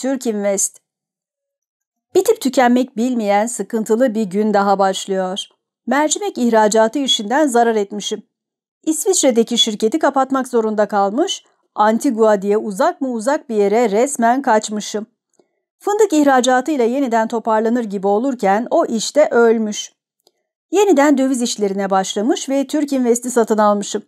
Türk Invest. Bitip tükenmek bilmeyen sıkıntılı bir gün daha başlıyor. Mercimek ihracatı işinden zarar etmişim. İsviçre'deki şirketi kapatmak zorunda kalmış, Antigua diye uzak mı uzak bir yere resmen kaçmışım. Fındık ihracatıyla yeniden toparlanır gibi olurken o işte ölmüş. Yeniden döviz işlerine başlamış ve Türk Invest'i satın almışım.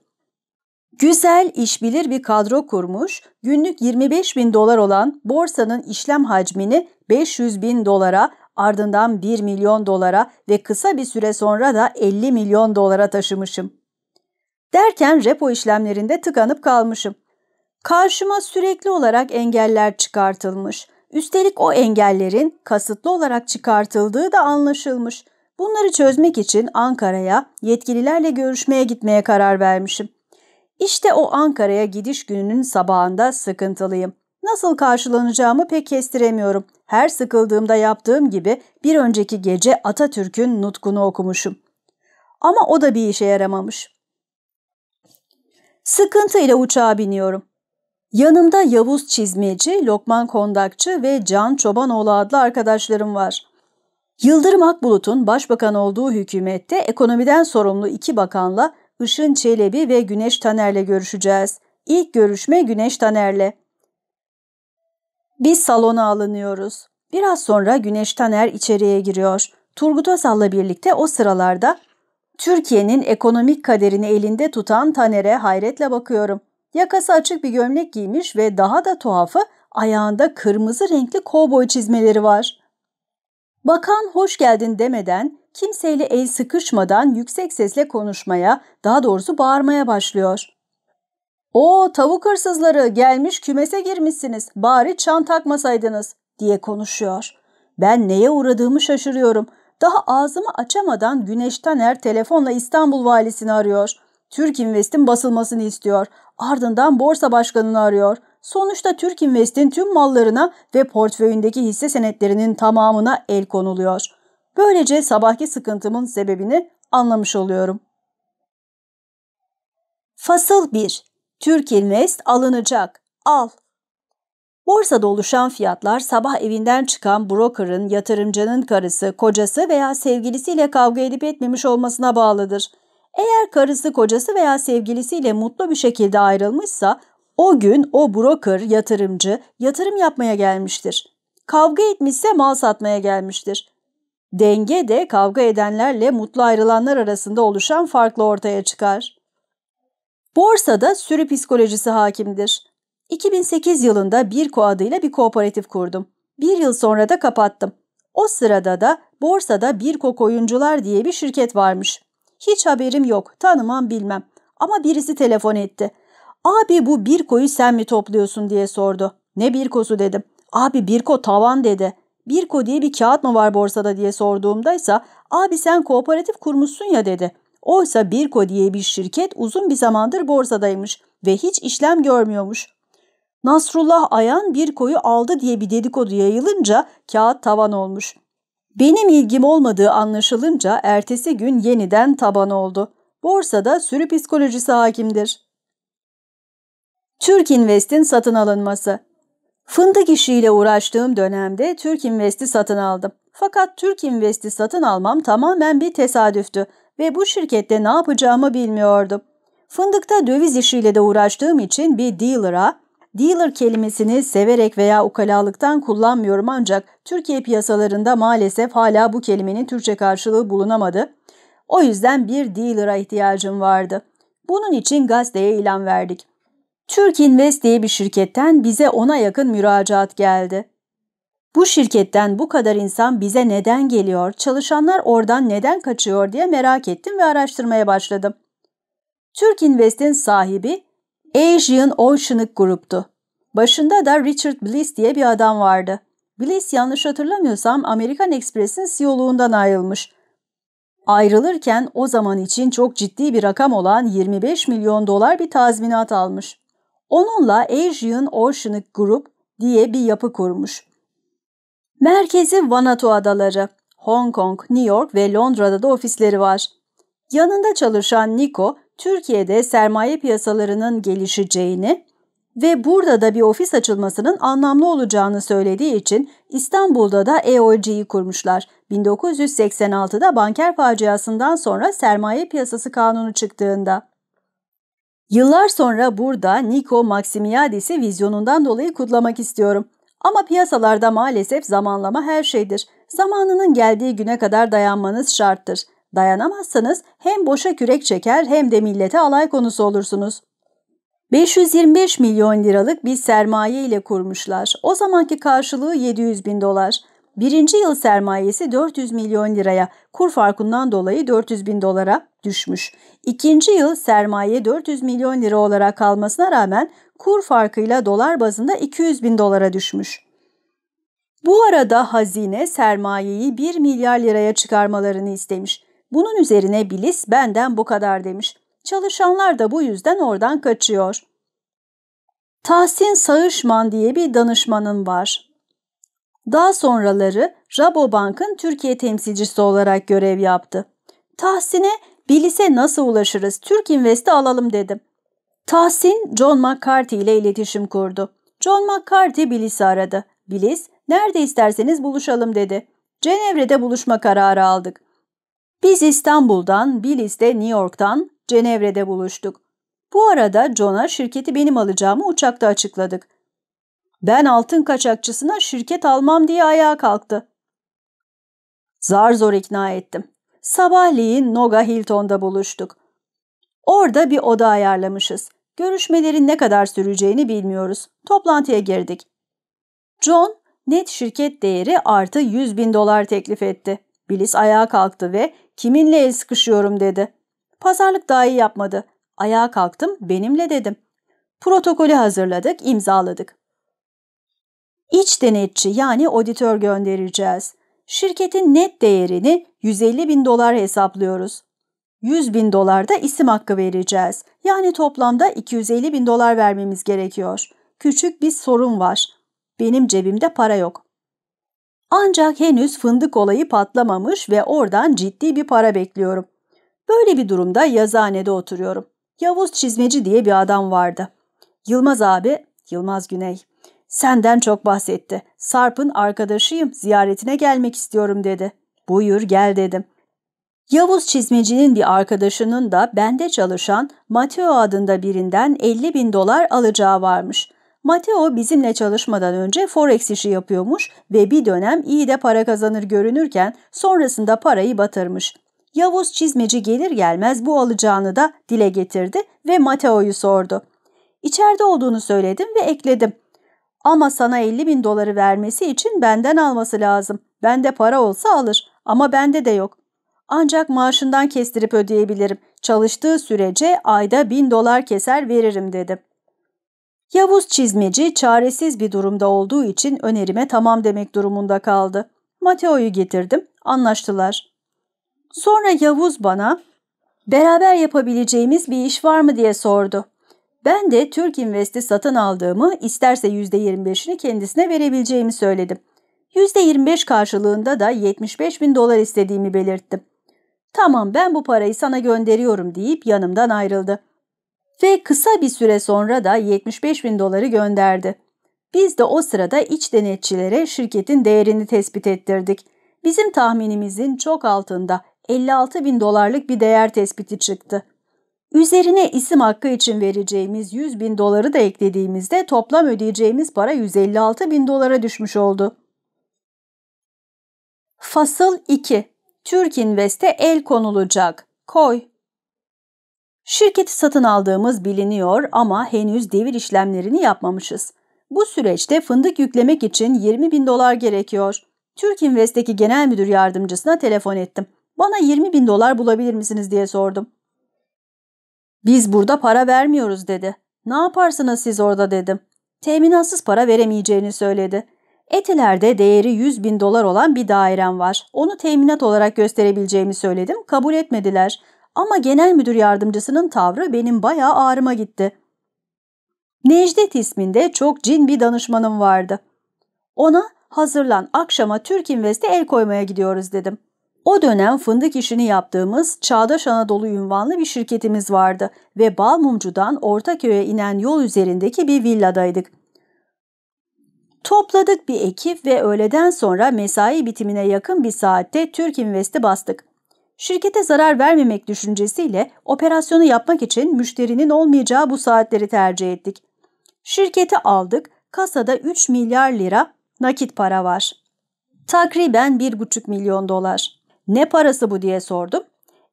Güzel işbilir bir kadro kurmuş, günlük 25 bin dolar olan borsanın işlem hacmini 500 bin dolara, ardından 1 milyon dolara ve kısa bir süre sonra da 50 milyon dolara taşımışım. Derken repo işlemlerinde tıkanıp kalmışım. Karşıma sürekli olarak engeller çıkartılmış. Üstelik o engellerin kasıtlı olarak çıkartıldığı da anlaşılmış. Bunları çözmek için Ankara'ya yetkililerle görüşmeye gitmeye karar vermişim. İşte o Ankara'ya gidiş gününün sabahında sıkıntılıyım. Nasıl karşılanacağımı pek kestiremiyorum. Her sıkıldığımda yaptığım gibi bir önceki gece Atatürk'ün nutkunu okumuşum. Ama o da bir işe yaramamış. Sıkıntıyla uçağa biniyorum. Yanımda Yavuz Çizmeci, Lokman Kondakçı ve Can Çobanoğlu adlı arkadaşlarım var. Yıldırım Akbulut'un başbakan olduğu hükümette ekonomiden sorumlu iki bakanla Işın Çelebi ve Güneş Taner'le görüşeceğiz. İlk görüşme Güneş Taner'le. Biz salona alınıyoruz. Biraz sonra Güneş Taner içeriye giriyor. Turgut Özal'la birlikte o sıralarda Türkiye'nin ekonomik kaderini elinde tutan Taner'e hayretle bakıyorum. Yakası açık bir gömlek giymiş ve daha da tuhafı ayağında kırmızı renkli kovboy çizmeleri var. Bakan hoş geldin demeden kimseyle el sıkışmadan yüksek sesle konuşmaya, daha doğrusu bağırmaya başlıyor. ''O tavuk hırsızları gelmiş kümese girmişsiniz, bari çan takmasaydınız.'' diye konuşuyor. Ben neye uğradığımı şaşırıyorum. Daha ağzımı açamadan Güneş Taner telefonla İstanbul valisini arıyor. Türk Invest'in basılmasını istiyor. Ardından borsa başkanını arıyor. Sonuçta Türk Invest'in tüm mallarına ve portföyündeki hisse senetlerinin tamamına el konuluyor.'' Böylece sabahki sıkıntımın sebebini anlamış oluyorum. Fasıl 1. Türk Invest alınacak. Al. Borsada oluşan fiyatlar sabah evinden çıkan brokerın, yatırımcının karısı, kocası veya sevgilisiyle kavga edip etmemiş olmasına bağlıdır. Eğer karısı, kocası veya sevgilisiyle mutlu bir şekilde ayrılmışsa o gün o broker, yatırımcı yatırım yapmaya gelmiştir. Kavga etmişse mal satmaya gelmiştir. Denge de kavga edenlerle mutlu ayrılanlar arasında oluşan farklı ortaya çıkar. Borsada sürü psikolojisi hakimdir. 2008 yılında bir ko adıyla bir kooperatif kurdum. Bir yıl sonra da kapattım. O sırada da borsada bir ko oyuncular diye bir şirket varmış. Hiç haberim yok, tanımam bilmem. Ama birisi telefon etti. Abi bu bir koyu sen mi topluyorsun diye sordu. Ne bir kosu dedim. Abi bir ko tavan dedi. Bir diye bir kağıt mı var borsada diye sorduğumda ise abi sen kooperatif kurmuşsun ya dedi. Oysa Bir diye bir şirket uzun bir zamandır borsadaymış ve hiç işlem görmüyormuş. Nasrullah Ayan Bir Koyu aldı diye bir dedikodu yayılınca kağıt tavan olmuş. Benim ilgim olmadığı anlaşılınca ertesi gün yeniden taban oldu. Borsada sürü psikolojisi hakimdir. Türk Invest'in satın alınması Fındık işiyle uğraştığım dönemde Türk Invest'i satın aldım. Fakat Türk Invest'i satın almam tamamen bir tesadüftü ve bu şirkette ne yapacağımı bilmiyordum. Fındıkta döviz işiyle de uğraştığım için bir dealer'a, dealer kelimesini severek veya ukalalıktan kullanmıyorum ancak Türkiye piyasalarında maalesef hala bu kelimenin Türkçe karşılığı bulunamadı. O yüzden bir dealer'a ihtiyacım vardı. Bunun için gazeteye ilan verdik. Türk Invest diye bir şirketten bize ona yakın müracaat geldi. Bu şirketten bu kadar insan bize neden geliyor, çalışanlar oradan neden kaçıyor diye merak ettim ve araştırmaya başladım. Türk Invest'in sahibi Asian Oceanic gruptu. Başında da Richard Bliss diye bir adam vardı. Bliss yanlış hatırlamıyorsam American Express'in CEO'luğundan ayrılmış. Ayrılırken o zaman için çok ciddi bir rakam olan 25 milyon dolar bir tazminat almış. Onunla Asian Oceanic Group diye bir yapı kurmuş. Merkezi Vanuatu Adaları, Hong Kong, New York ve Londra'da da ofisleri var. Yanında çalışan Nico, Türkiye'de sermaye piyasalarının gelişeceğini ve burada da bir ofis açılmasının anlamlı olacağını söylediği için İstanbul'da da EOG'yi kurmuşlar. 1986'da banker faciasından sonra sermaye piyasası kanunu çıktığında. Yıllar sonra burada Niko Maximiadis'i vizyonundan dolayı kutlamak istiyorum. Ama piyasalarda maalesef zamanlama her şeydir. Zamanının geldiği güne kadar dayanmanız şarttır. Dayanamazsanız hem boşa kürek çeker hem de millete alay konusu olursunuz. 525 milyon liralık bir sermaye ile kurmuşlar. O zamanki karşılığı 700 bin dolar. Birinci yıl sermayesi 400 milyon liraya, kur farkından dolayı 400 bin dolara, düşmüş. İkinci yıl sermaye 400 milyon lira olarak kalmasına rağmen kur farkıyla dolar bazında 200 bin dolara düşmüş. Bu arada hazine sermayeyi 1 milyar liraya çıkarmalarını istemiş. Bunun üzerine Bilis benden bu kadar demiş. Çalışanlar da bu yüzden oradan kaçıyor. Tahsin Sağışman diye bir danışmanın var. Daha sonraları Rabobank'ın Türkiye temsilcisi olarak görev yaptı. Tahsin'e Bilis'e nasıl ulaşırız? Türk Invest'i alalım dedim. Tahsin, John McCarthy ile iletişim kurdu. John McCarthy Bilis'i aradı. Bilis, nerede isterseniz buluşalım dedi. Cenevre'de buluşma kararı aldık. Biz İstanbul'dan, Bilis'te New York'tan Cenevre'de buluştuk. Bu arada John'a şirketi benim alacağımı uçakta açıkladık. Ben altın kaçakçısına şirket almam diye ayağa kalktı. Zar zor ikna ettim sabahleyin Noga Hilton'da buluştuk. Orada bir oda ayarlamışız. Görüşmelerin ne kadar süreceğini bilmiyoruz. Toplantıya girdik. John, net şirket değeri artı 100 bin dolar teklif etti. Bilis ayağa kalktı ve kiminle el sıkışıyorum dedi. Pazarlık dahi yapmadı. Ayağa kalktım, benimle dedim. Protokolü hazırladık, imzaladık. İç denetçi yani auditör göndereceğiz. Şirketin net değerini 150 bin dolar hesaplıyoruz. 100 bin dolar da isim hakkı vereceğiz. Yani toplamda 250 bin dolar vermemiz gerekiyor. Küçük bir sorun var. Benim cebimde para yok. Ancak henüz fındık olayı patlamamış ve oradan ciddi bir para bekliyorum. Böyle bir durumda yazıhanede oturuyorum. Yavuz Çizmeci diye bir adam vardı. Yılmaz abi, Yılmaz Güney, senden çok bahsetti. Sarp'ın arkadaşıyım, ziyaretine gelmek istiyorum dedi. Buyur gel dedim. Yavuz çizmecinin bir arkadaşının da bende çalışan Mateo adında birinden 50 bin dolar alacağı varmış. Mateo bizimle çalışmadan önce forex işi yapıyormuş ve bir dönem iyi de para kazanır görünürken sonrasında parayı batırmış. Yavuz çizmeci gelir gelmez bu alacağını da dile getirdi ve Mateo'yu sordu. İçeride olduğunu söyledim ve ekledim. Ama sana 50 bin doları vermesi için benden alması lazım. Bende para olsa alır. Ama bende de yok. Ancak maaşından kestirip ödeyebilirim. Çalıştığı sürece ayda bin dolar keser veririm dedim. Yavuz çizmeci çaresiz bir durumda olduğu için önerime tamam demek durumunda kaldı. Mateo'yu getirdim. Anlaştılar. Sonra Yavuz bana beraber yapabileceğimiz bir iş var mı diye sordu. Ben de Türk Invest'i satın aldığımı isterse %25'ini kendisine verebileceğimi söyledim. %25 karşılığında da 75 bin dolar istediğimi belirttim. Tamam ben bu parayı sana gönderiyorum deyip yanımdan ayrıldı. Ve kısa bir süre sonra da 75 bin doları gönderdi. Biz de o sırada iç denetçilere şirketin değerini tespit ettirdik. Bizim tahminimizin çok altında 56 bin dolarlık bir değer tespiti çıktı. Üzerine isim hakkı için vereceğimiz 100 bin doları da eklediğimizde toplam ödeyeceğimiz para 156 bin dolara düşmüş oldu. Fasıl 2 Türk Invest'e el konulacak. Koy. Şirketi satın aldığımız biliniyor ama henüz devir işlemlerini yapmamışız. Bu süreçte fındık yüklemek için 20 bin dolar gerekiyor. Türk Invest'teki genel müdür yardımcısına telefon ettim. Bana 20 bin dolar bulabilir misiniz diye sordum. Biz burada para vermiyoruz dedi. Ne yaparsınız siz orada dedim. Teminatsız para veremeyeceğini söyledi. Etiler'de değeri 100 bin dolar olan bir dairem var. Onu teminat olarak gösterebileceğimi söyledim. Kabul etmediler. Ama genel müdür yardımcısının tavrı benim bayağı ağrıma gitti. Necdet isminde çok cin bir danışmanım vardı. Ona hazırlan akşama Türk Invest'e el koymaya gidiyoruz dedim. O dönem fındık işini yaptığımız Çağdaş Anadolu ünvanlı bir şirketimiz vardı ve Balmumcu'dan Ortaköy'e inen yol üzerindeki bir villadaydık. Topladık bir ekip ve öğleden sonra mesai bitimine yakın bir saatte Türk Invest'i bastık. Şirkete zarar vermemek düşüncesiyle operasyonu yapmak için müşterinin olmayacağı bu saatleri tercih ettik. Şirketi aldık, kasada 3 milyar lira nakit para var. Takriben 1,5 milyon dolar. Ne parası bu diye sordum.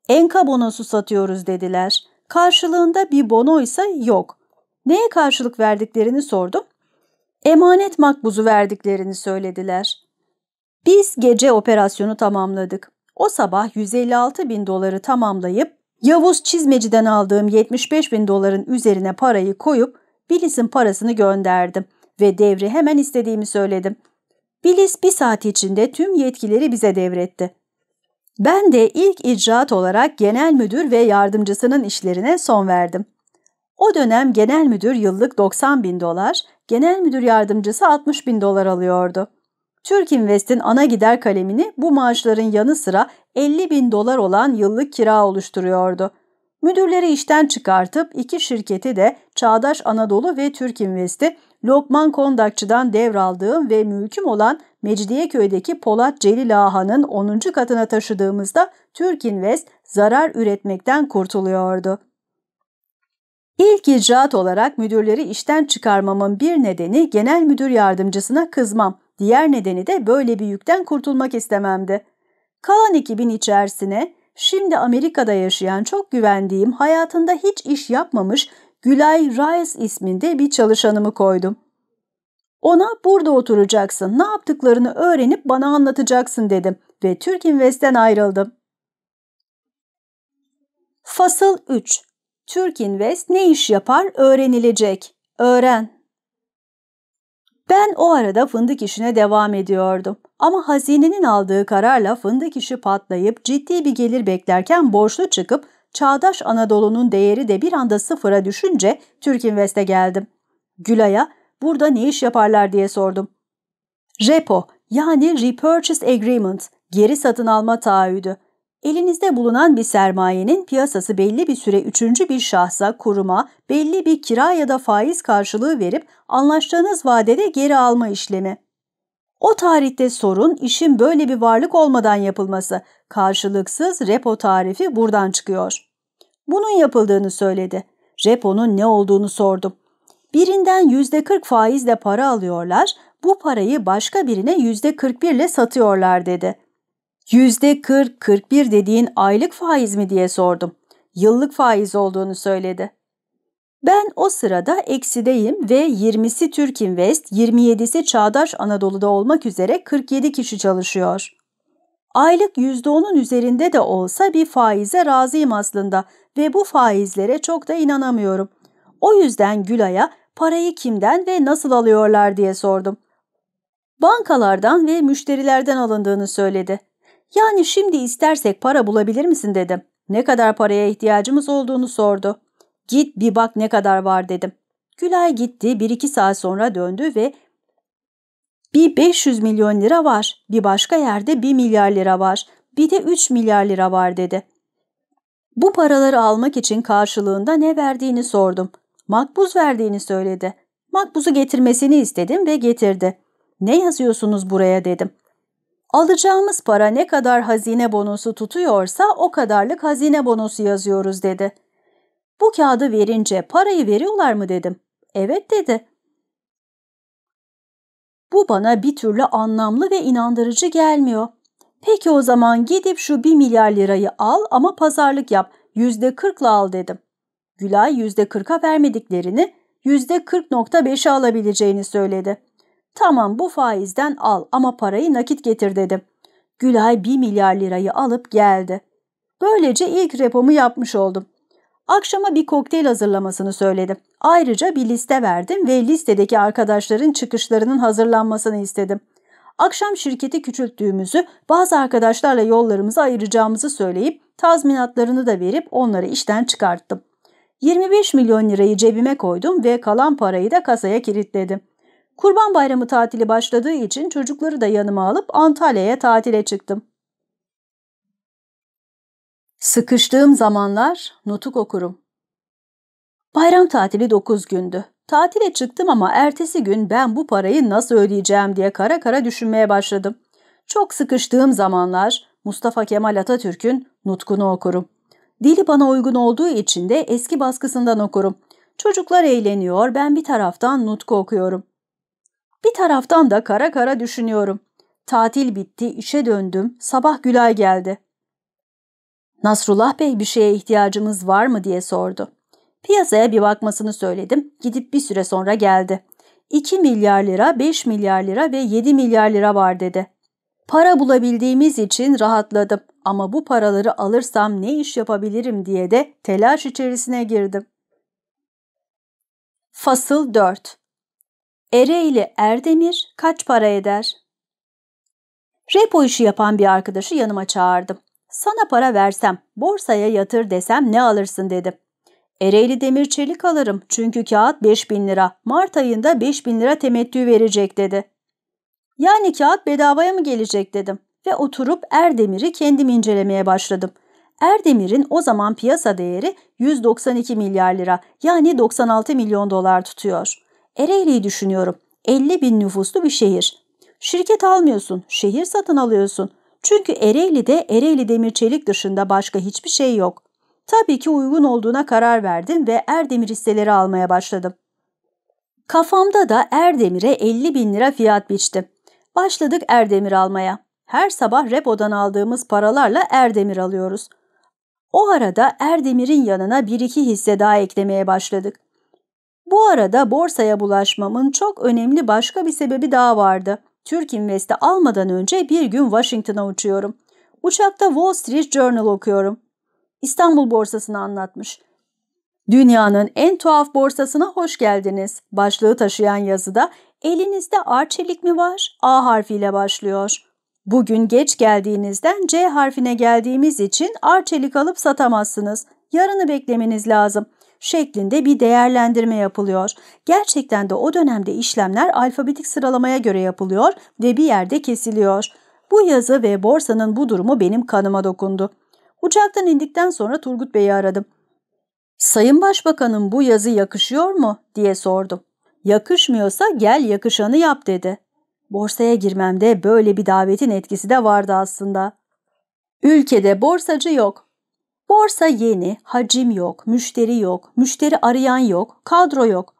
Enka bonosu satıyoruz dediler. Karşılığında bir bono ise yok. Neye karşılık verdiklerini sordum emanet makbuzu verdiklerini söylediler. Biz gece operasyonu tamamladık. O sabah 156 bin doları tamamlayıp Yavuz Çizmeci'den aldığım 75 bin doların üzerine parayı koyup Bilis'in parasını gönderdim ve devri hemen istediğimi söyledim. Bilis bir saat içinde tüm yetkileri bize devretti. Ben de ilk icraat olarak genel müdür ve yardımcısının işlerine son verdim. O dönem genel müdür yıllık 90 bin dolar, genel müdür yardımcısı 60 bin dolar alıyordu. Türk Invest'in ana gider kalemini bu maaşların yanı sıra 50 bin dolar olan yıllık kira oluşturuyordu. Müdürleri işten çıkartıp iki şirketi de Çağdaş Anadolu ve Türk Invest'i Lokman Kondakçı'dan devraldığım ve mülküm olan Mecidiyeköy'deki Polat Celil Ağa'nın 10. katına taşıdığımızda Türk Invest zarar üretmekten kurtuluyordu. İlk icraat olarak müdürleri işten çıkarmamın bir nedeni genel müdür yardımcısına kızmam. Diğer nedeni de böyle bir yükten kurtulmak istememdi. Kalan ekibin içerisine şimdi Amerika'da yaşayan çok güvendiğim hayatında hiç iş yapmamış Gülay Rice isminde bir çalışanımı koydum. Ona burada oturacaksın, ne yaptıklarını öğrenip bana anlatacaksın dedim ve Türk Invest'ten ayrıldım. Fasıl 3 Türk Invest ne iş yapar öğrenilecek. Öğren. Ben o arada fındık işine devam ediyordum. Ama hazinenin aldığı kararla fındık işi patlayıp ciddi bir gelir beklerken borçlu çıkıp çağdaş Anadolu'nun değeri de bir anda sıfıra düşünce Türk Invest'e geldim. Gülay'a burada ne iş yaparlar diye sordum. Repo yani Repurchase Agreement geri satın alma taahhüdü. Elinizde bulunan bir sermayenin piyasası belli bir süre üçüncü bir şahsa, kuruma, belli bir kira ya da faiz karşılığı verip anlaştığınız vadede geri alma işlemi. O tarihte sorun işin böyle bir varlık olmadan yapılması. Karşılıksız repo tarifi buradan çıkıyor. Bunun yapıldığını söyledi. Reponun ne olduğunu sordum. Birinden %40 faizle para alıyorlar, bu parayı başka birine %41 ile satıyorlar dedi.'' %40-41 dediğin aylık faiz mi diye sordum. Yıllık faiz olduğunu söyledi. Ben o sırada eksideyim ve 20'si Türk Invest, 27'si Çağdaş Anadolu'da olmak üzere 47 kişi çalışıyor. Aylık %10'un üzerinde de olsa bir faize razıyım aslında ve bu faizlere çok da inanamıyorum. O yüzden Gülay'a parayı kimden ve nasıl alıyorlar diye sordum. Bankalardan ve müşterilerden alındığını söyledi. Yani şimdi istersek para bulabilir misin dedim. Ne kadar paraya ihtiyacımız olduğunu sordu. Git bir bak ne kadar var dedim. Gülay gitti bir iki saat sonra döndü ve bir 500 milyon lira var, bir başka yerde bir milyar lira var, bir de 3 milyar lira var dedi. Bu paraları almak için karşılığında ne verdiğini sordum. Makbuz verdiğini söyledi. Makbuzu getirmesini istedim ve getirdi. Ne yazıyorsunuz buraya dedim. Alacağımız para ne kadar hazine bonosu tutuyorsa o kadarlık hazine bonosu yazıyoruz dedi. Bu kağıdı verince parayı veriyorlar mı dedim. Evet dedi. Bu bana bir türlü anlamlı ve inandırıcı gelmiyor. Peki o zaman gidip şu bir milyar lirayı al ama pazarlık yap. Yüzde kırkla al dedim. Gülay yüzde kırka vermediklerini yüzde kırk nokta beşe alabileceğini söyledi. Tamam bu faizden al ama parayı nakit getir dedim. Gülay bir milyar lirayı alıp geldi. Böylece ilk repomu yapmış oldum. Akşama bir kokteyl hazırlamasını söyledim. Ayrıca bir liste verdim ve listedeki arkadaşların çıkışlarının hazırlanmasını istedim. Akşam şirketi küçülttüğümüzü, bazı arkadaşlarla yollarımızı ayıracağımızı söyleyip tazminatlarını da verip onları işten çıkarttım. 25 milyon lirayı cebime koydum ve kalan parayı da kasaya kilitledim. Kurban Bayramı tatili başladığı için çocukları da yanıma alıp Antalya'ya tatile çıktım. Sıkıştığım zamanlar nutuk okurum. Bayram tatili 9 gündü. Tatile çıktım ama ertesi gün ben bu parayı nasıl ödeyeceğim diye kara kara düşünmeye başladım. Çok sıkıştığım zamanlar Mustafa Kemal Atatürk'ün nutkunu okurum. Dili bana uygun olduğu için de eski baskısından okurum. Çocuklar eğleniyor, ben bir taraftan nutku okuyorum. Bir taraftan da kara kara düşünüyorum. Tatil bitti, işe döndüm, sabah Gülay geldi. Nasrullah Bey bir şeye ihtiyacımız var mı diye sordu. Piyasaya bir bakmasını söyledim, gidip bir süre sonra geldi. 2 milyar lira, 5 milyar lira ve 7 milyar lira var dedi. Para bulabildiğimiz için rahatladım ama bu paraları alırsam ne iş yapabilirim diye de telaş içerisine girdim. Fasıl 4 Ereğli Erdemir kaç para eder? Repo işi yapan bir arkadaşı yanıma çağırdım. Sana para versem, borsaya yatır desem ne alırsın dedim. Ereğli demir çelik alırım çünkü kağıt 5000 lira. Mart ayında 5000 lira temettü verecek dedi. Yani kağıt bedavaya mı gelecek dedim ve oturup Erdemir'i kendim incelemeye başladım. Erdemir'in o zaman piyasa değeri 192 milyar lira yani 96 milyon dolar tutuyor. Ereğli'yi düşünüyorum. 50 bin nüfuslu bir şehir. Şirket almıyorsun, şehir satın alıyorsun. Çünkü Ereğli'de Ereğli Demir Çelik dışında başka hiçbir şey yok. Tabii ki uygun olduğuna karar verdim ve Erdemir hisseleri almaya başladım. Kafamda da Erdemir'e 50 bin lira fiyat biçtim. Başladık Erdemir almaya. Her sabah repodan aldığımız paralarla Erdemir alıyoruz. O arada Erdemir'in yanına bir iki hisse daha eklemeye başladık. Bu arada borsaya bulaşmamın çok önemli başka bir sebebi daha vardı. Türk Invest'i almadan önce bir gün Washington'a uçuyorum. Uçakta Wall Street Journal okuyorum. İstanbul borsasını anlatmış. Dünyanın en tuhaf borsasına hoş geldiniz. Başlığı taşıyan yazıda elinizde arçelik mi var? A harfiyle başlıyor. Bugün geç geldiğinizden C harfine geldiğimiz için arçelik alıp satamazsınız. Yarını beklemeniz lazım.'' şeklinde bir değerlendirme yapılıyor. Gerçekten de o dönemde işlemler alfabetik sıralamaya göre yapılıyor ve bir yerde kesiliyor. Bu yazı ve borsanın bu durumu benim kanıma dokundu. Uçaktan indikten sonra Turgut Bey'i aradım. Sayın Başbakan'ın bu yazı yakışıyor mu diye sordum. Yakışmıyorsa gel yakışanı yap dedi. Borsaya girmemde böyle bir davetin etkisi de vardı aslında. Ülkede borsacı yok. Borsa yeni, hacim yok, müşteri yok, müşteri arayan yok, kadro yok.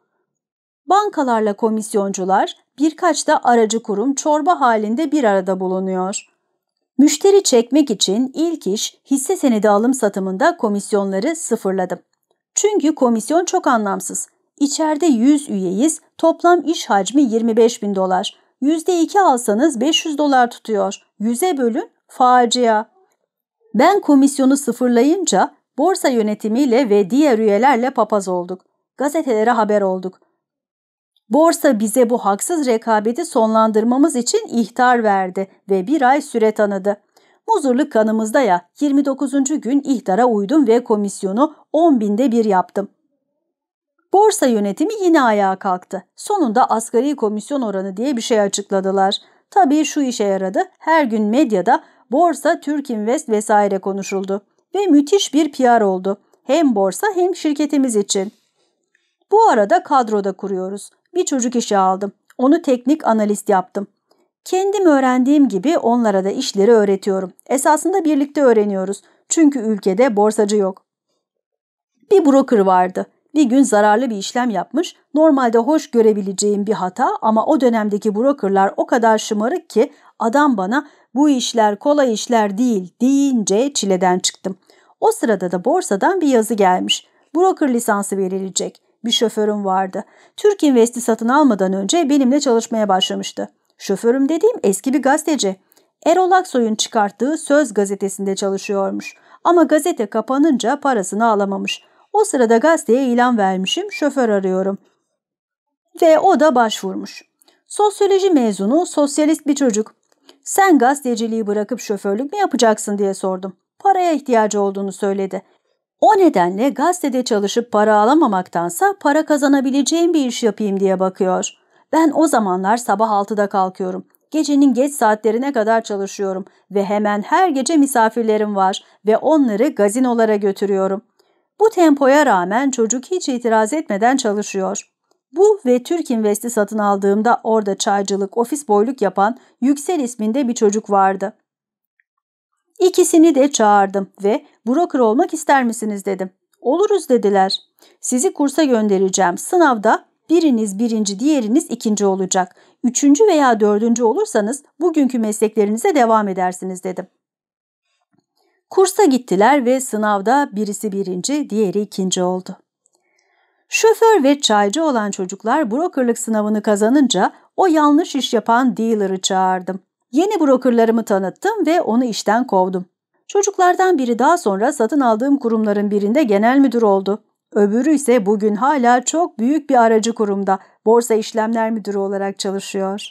Bankalarla komisyoncular birkaç da aracı kurum çorba halinde bir arada bulunuyor. Müşteri çekmek için ilk iş hisse senedi alım satımında komisyonları sıfırladım. Çünkü komisyon çok anlamsız. İçeride 100 üyeyiz, toplam iş hacmi 25 bin dolar. %2 alsanız 500 dolar tutuyor. 100'e bölün, facia. Ben komisyonu sıfırlayınca borsa yönetimiyle ve diğer üyelerle papaz olduk. Gazetelere haber olduk. Borsa bize bu haksız rekabeti sonlandırmamız için ihtar verdi ve bir ay süre tanıdı. Muzurlu kanımızda ya 29. gün ihtara uydum ve komisyonu 10 binde bir yaptım. Borsa yönetimi yine ayağa kalktı. Sonunda asgari komisyon oranı diye bir şey açıkladılar. Tabii şu işe yaradı. Her gün medyada borsa, Türk Invest vesaire konuşuldu ve müthiş bir PR oldu. Hem borsa hem şirketimiz için. Bu arada kadroda kuruyoruz. Bir çocuk işe aldım. Onu teknik analist yaptım. Kendim öğrendiğim gibi onlara da işleri öğretiyorum. Esasında birlikte öğreniyoruz. Çünkü ülkede borsacı yok. Bir broker vardı. Bir gün zararlı bir işlem yapmış. Normalde hoş görebileceğim bir hata ama o dönemdeki brokerlar o kadar şımarık ki Adam bana bu işler kolay işler değil deyince çileden çıktım. O sırada da borsadan bir yazı gelmiş. Broker lisansı verilecek. Bir şoförüm vardı. Türk Invest'i satın almadan önce benimle çalışmaya başlamıştı. Şoförüm dediğim eski bir gazeteci. Erol Aksoy'un çıkarttığı Söz gazetesinde çalışıyormuş. Ama gazete kapanınca parasını alamamış. O sırada gazeteye ilan vermişim, şoför arıyorum. Ve o da başvurmuş. Sosyoloji mezunu, sosyalist bir çocuk. Sen gazeteciliği bırakıp şoförlük mü yapacaksın diye sordum. Paraya ihtiyacı olduğunu söyledi. O nedenle gazetede çalışıp para alamamaktansa para kazanabileceğim bir iş yapayım diye bakıyor. Ben o zamanlar sabah 6'da kalkıyorum. Gecenin geç saatlerine kadar çalışıyorum ve hemen her gece misafirlerim var ve onları gazinolara götürüyorum. Bu tempoya rağmen çocuk hiç itiraz etmeden çalışıyor. Bu ve Türk Invest'i satın aldığımda orada çaycılık, ofis boyluk yapan Yüksel isminde bir çocuk vardı. İkisini de çağırdım ve broker olmak ister misiniz dedim. Oluruz dediler. Sizi kursa göndereceğim. Sınavda biriniz birinci, diğeriniz ikinci olacak. Üçüncü veya dördüncü olursanız bugünkü mesleklerinize devam edersiniz dedim. Kursa gittiler ve sınavda birisi birinci, diğeri ikinci oldu. Şoför ve çaycı olan çocuklar brokerlık sınavını kazanınca o yanlış iş yapan dealer'ı çağırdım. Yeni brokerlarımı tanıttım ve onu işten kovdum. Çocuklardan biri daha sonra satın aldığım kurumların birinde genel müdür oldu. Öbürü ise bugün hala çok büyük bir aracı kurumda borsa işlemler müdürü olarak çalışıyor.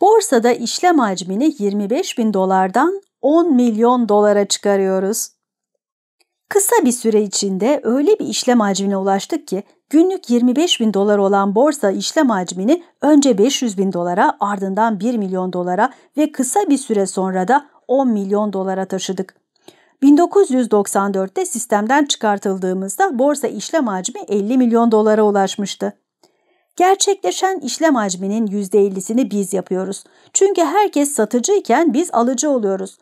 Borsada işlem hacmini 25 bin dolardan 10 milyon dolara çıkarıyoruz. Kısa bir süre içinde öyle bir işlem hacmine ulaştık ki günlük 25 bin dolar olan borsa işlem hacmini önce 500 bin dolara ardından 1 milyon dolara ve kısa bir süre sonra da 10 milyon dolara taşıdık. 1994'te sistemden çıkartıldığımızda borsa işlem hacmi 50 milyon dolara ulaşmıştı. Gerçekleşen işlem hacminin %50'sini biz yapıyoruz. Çünkü herkes satıcıyken biz alıcı oluyoruz.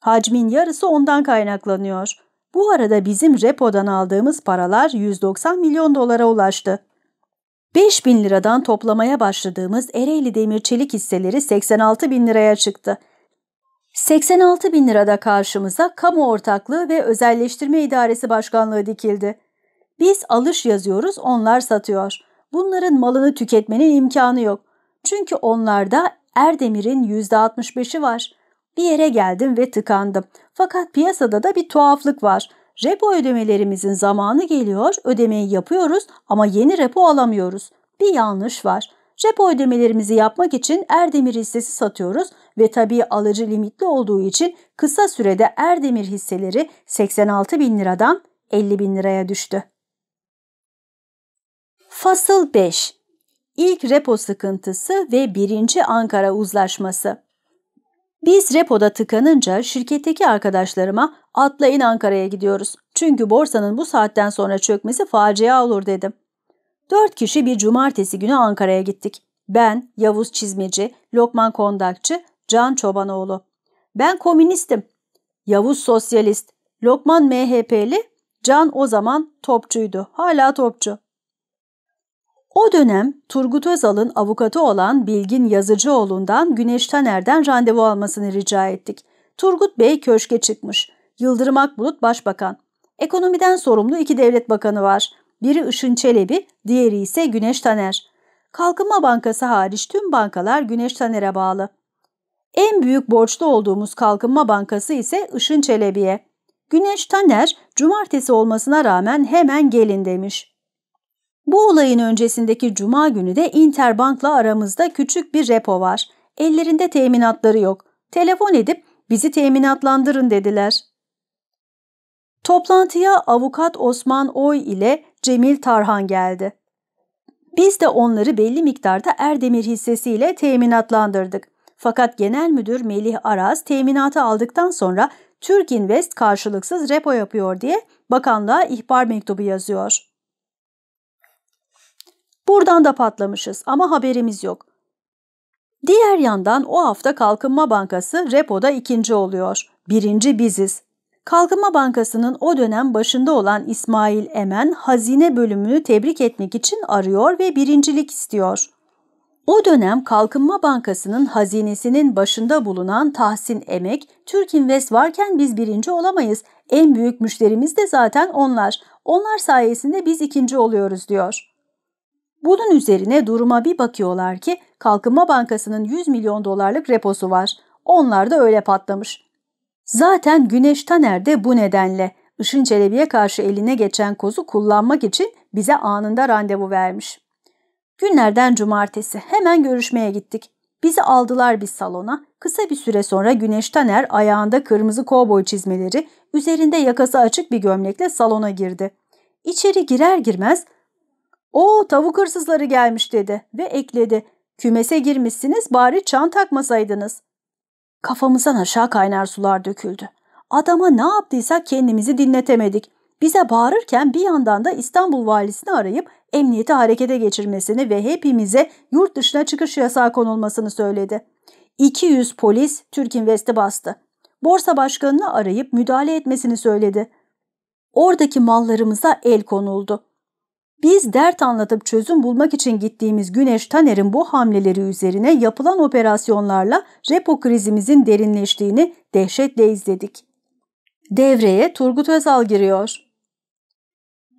Hacmin yarısı ondan kaynaklanıyor. Bu arada bizim repodan aldığımız paralar 190 milyon dolara ulaştı. 5 bin liradan toplamaya başladığımız Ereğli Demir Çelik hisseleri 86 bin liraya çıktı. 86 bin lirada karşımıza kamu ortaklığı ve özelleştirme idaresi başkanlığı dikildi. Biz alış yazıyoruz onlar satıyor. Bunların malını tüketmenin imkanı yok. Çünkü onlarda Erdemir'in %65'i var. Bir yere geldim ve tıkandım. Fakat piyasada da bir tuhaflık var. Repo ödemelerimizin zamanı geliyor, ödemeyi yapıyoruz ama yeni repo alamıyoruz. Bir yanlış var. Repo ödemelerimizi yapmak için Erdemir hissesi satıyoruz ve tabii alıcı limitli olduğu için kısa sürede Erdemir hisseleri 86 bin liradan 50 bin liraya düştü. Fasıl 5 İlk repo sıkıntısı ve birinci Ankara uzlaşması biz repoda tıkanınca şirketteki arkadaşlarıma atlayın Ankara'ya gidiyoruz. Çünkü borsanın bu saatten sonra çökmesi facia olur dedim. Dört kişi bir cumartesi günü Ankara'ya gittik. Ben, Yavuz Çizmeci, Lokman Kondakçı, Can Çobanoğlu. Ben komünistim. Yavuz sosyalist. Lokman MHP'li. Can o zaman topçuydu. Hala topçu. O dönem Turgut Özal'ın avukatı olan Bilgin Yazıcıoğlu'ndan Güneş Taner'den randevu almasını rica ettik. Turgut Bey köşke çıkmış. Yıldırım Akbulut Başbakan. Ekonomiden sorumlu iki devlet bakanı var. Biri Işın Çelebi, diğeri ise Güneş Taner. Kalkınma Bankası hariç tüm bankalar Güneş Taner'e bağlı. En büyük borçlu olduğumuz Kalkınma Bankası ise Işın Çelebi'ye. Güneş Taner, cumartesi olmasına rağmen hemen gelin demiş. Bu olayın öncesindeki cuma günü de Interbank'la aramızda küçük bir repo var. Ellerinde teminatları yok. Telefon edip bizi teminatlandırın dediler. Toplantıya avukat Osman Oy ile Cemil Tarhan geldi. Biz de onları belli miktarda Erdemir hissesiyle teminatlandırdık. Fakat Genel Müdür Melih Aras teminatı aldıktan sonra Türk Invest karşılıksız repo yapıyor diye bakanlığa ihbar mektubu yazıyor. Buradan da patlamışız ama haberimiz yok. Diğer yandan o hafta Kalkınma Bankası repoda ikinci oluyor. Birinci biziz. Kalkınma Bankası'nın o dönem başında olan İsmail Emen hazine bölümünü tebrik etmek için arıyor ve birincilik istiyor. O dönem Kalkınma Bankası'nın hazinesinin başında bulunan Tahsin Emek, Türk Invest varken biz birinci olamayız. En büyük müşterimiz de zaten onlar. Onlar sayesinde biz ikinci oluyoruz diyor. Bunun üzerine duruma bir bakıyorlar ki Kalkınma Bankası'nın 100 milyon dolarlık reposu var. Onlar da öyle patlamış. Zaten Güneş Taner de bu nedenle Işın Çelebi'ye karşı eline geçen kozu kullanmak için bize anında randevu vermiş. Günlerden cumartesi hemen görüşmeye gittik. Bizi aldılar bir salona. Kısa bir süre sonra Güneş Taner ayağında kırmızı kovboy çizmeleri, üzerinde yakası açık bir gömlekle salona girdi. İçeri girer girmez o tavuk hırsızları gelmiş'' dedi ve ekledi. ''Kümese girmişsiniz bari çan takmasaydınız.'' Kafamızdan aşağı kaynar sular döküldü. Adama ne yaptıysak kendimizi dinletemedik. Bize bağırırken bir yandan da İstanbul valisini arayıp emniyeti harekete geçirmesini ve hepimize yurt dışına çıkış yasağı konulmasını söyledi. 200 polis Türk'in Invest'i bastı. Borsa başkanını arayıp müdahale etmesini söyledi. Oradaki mallarımıza el konuldu. Biz dert anlatıp çözüm bulmak için gittiğimiz Güneş Taner'in bu hamleleri üzerine yapılan operasyonlarla repo krizimizin derinleştiğini dehşetle izledik. Devreye Turgut Özal giriyor.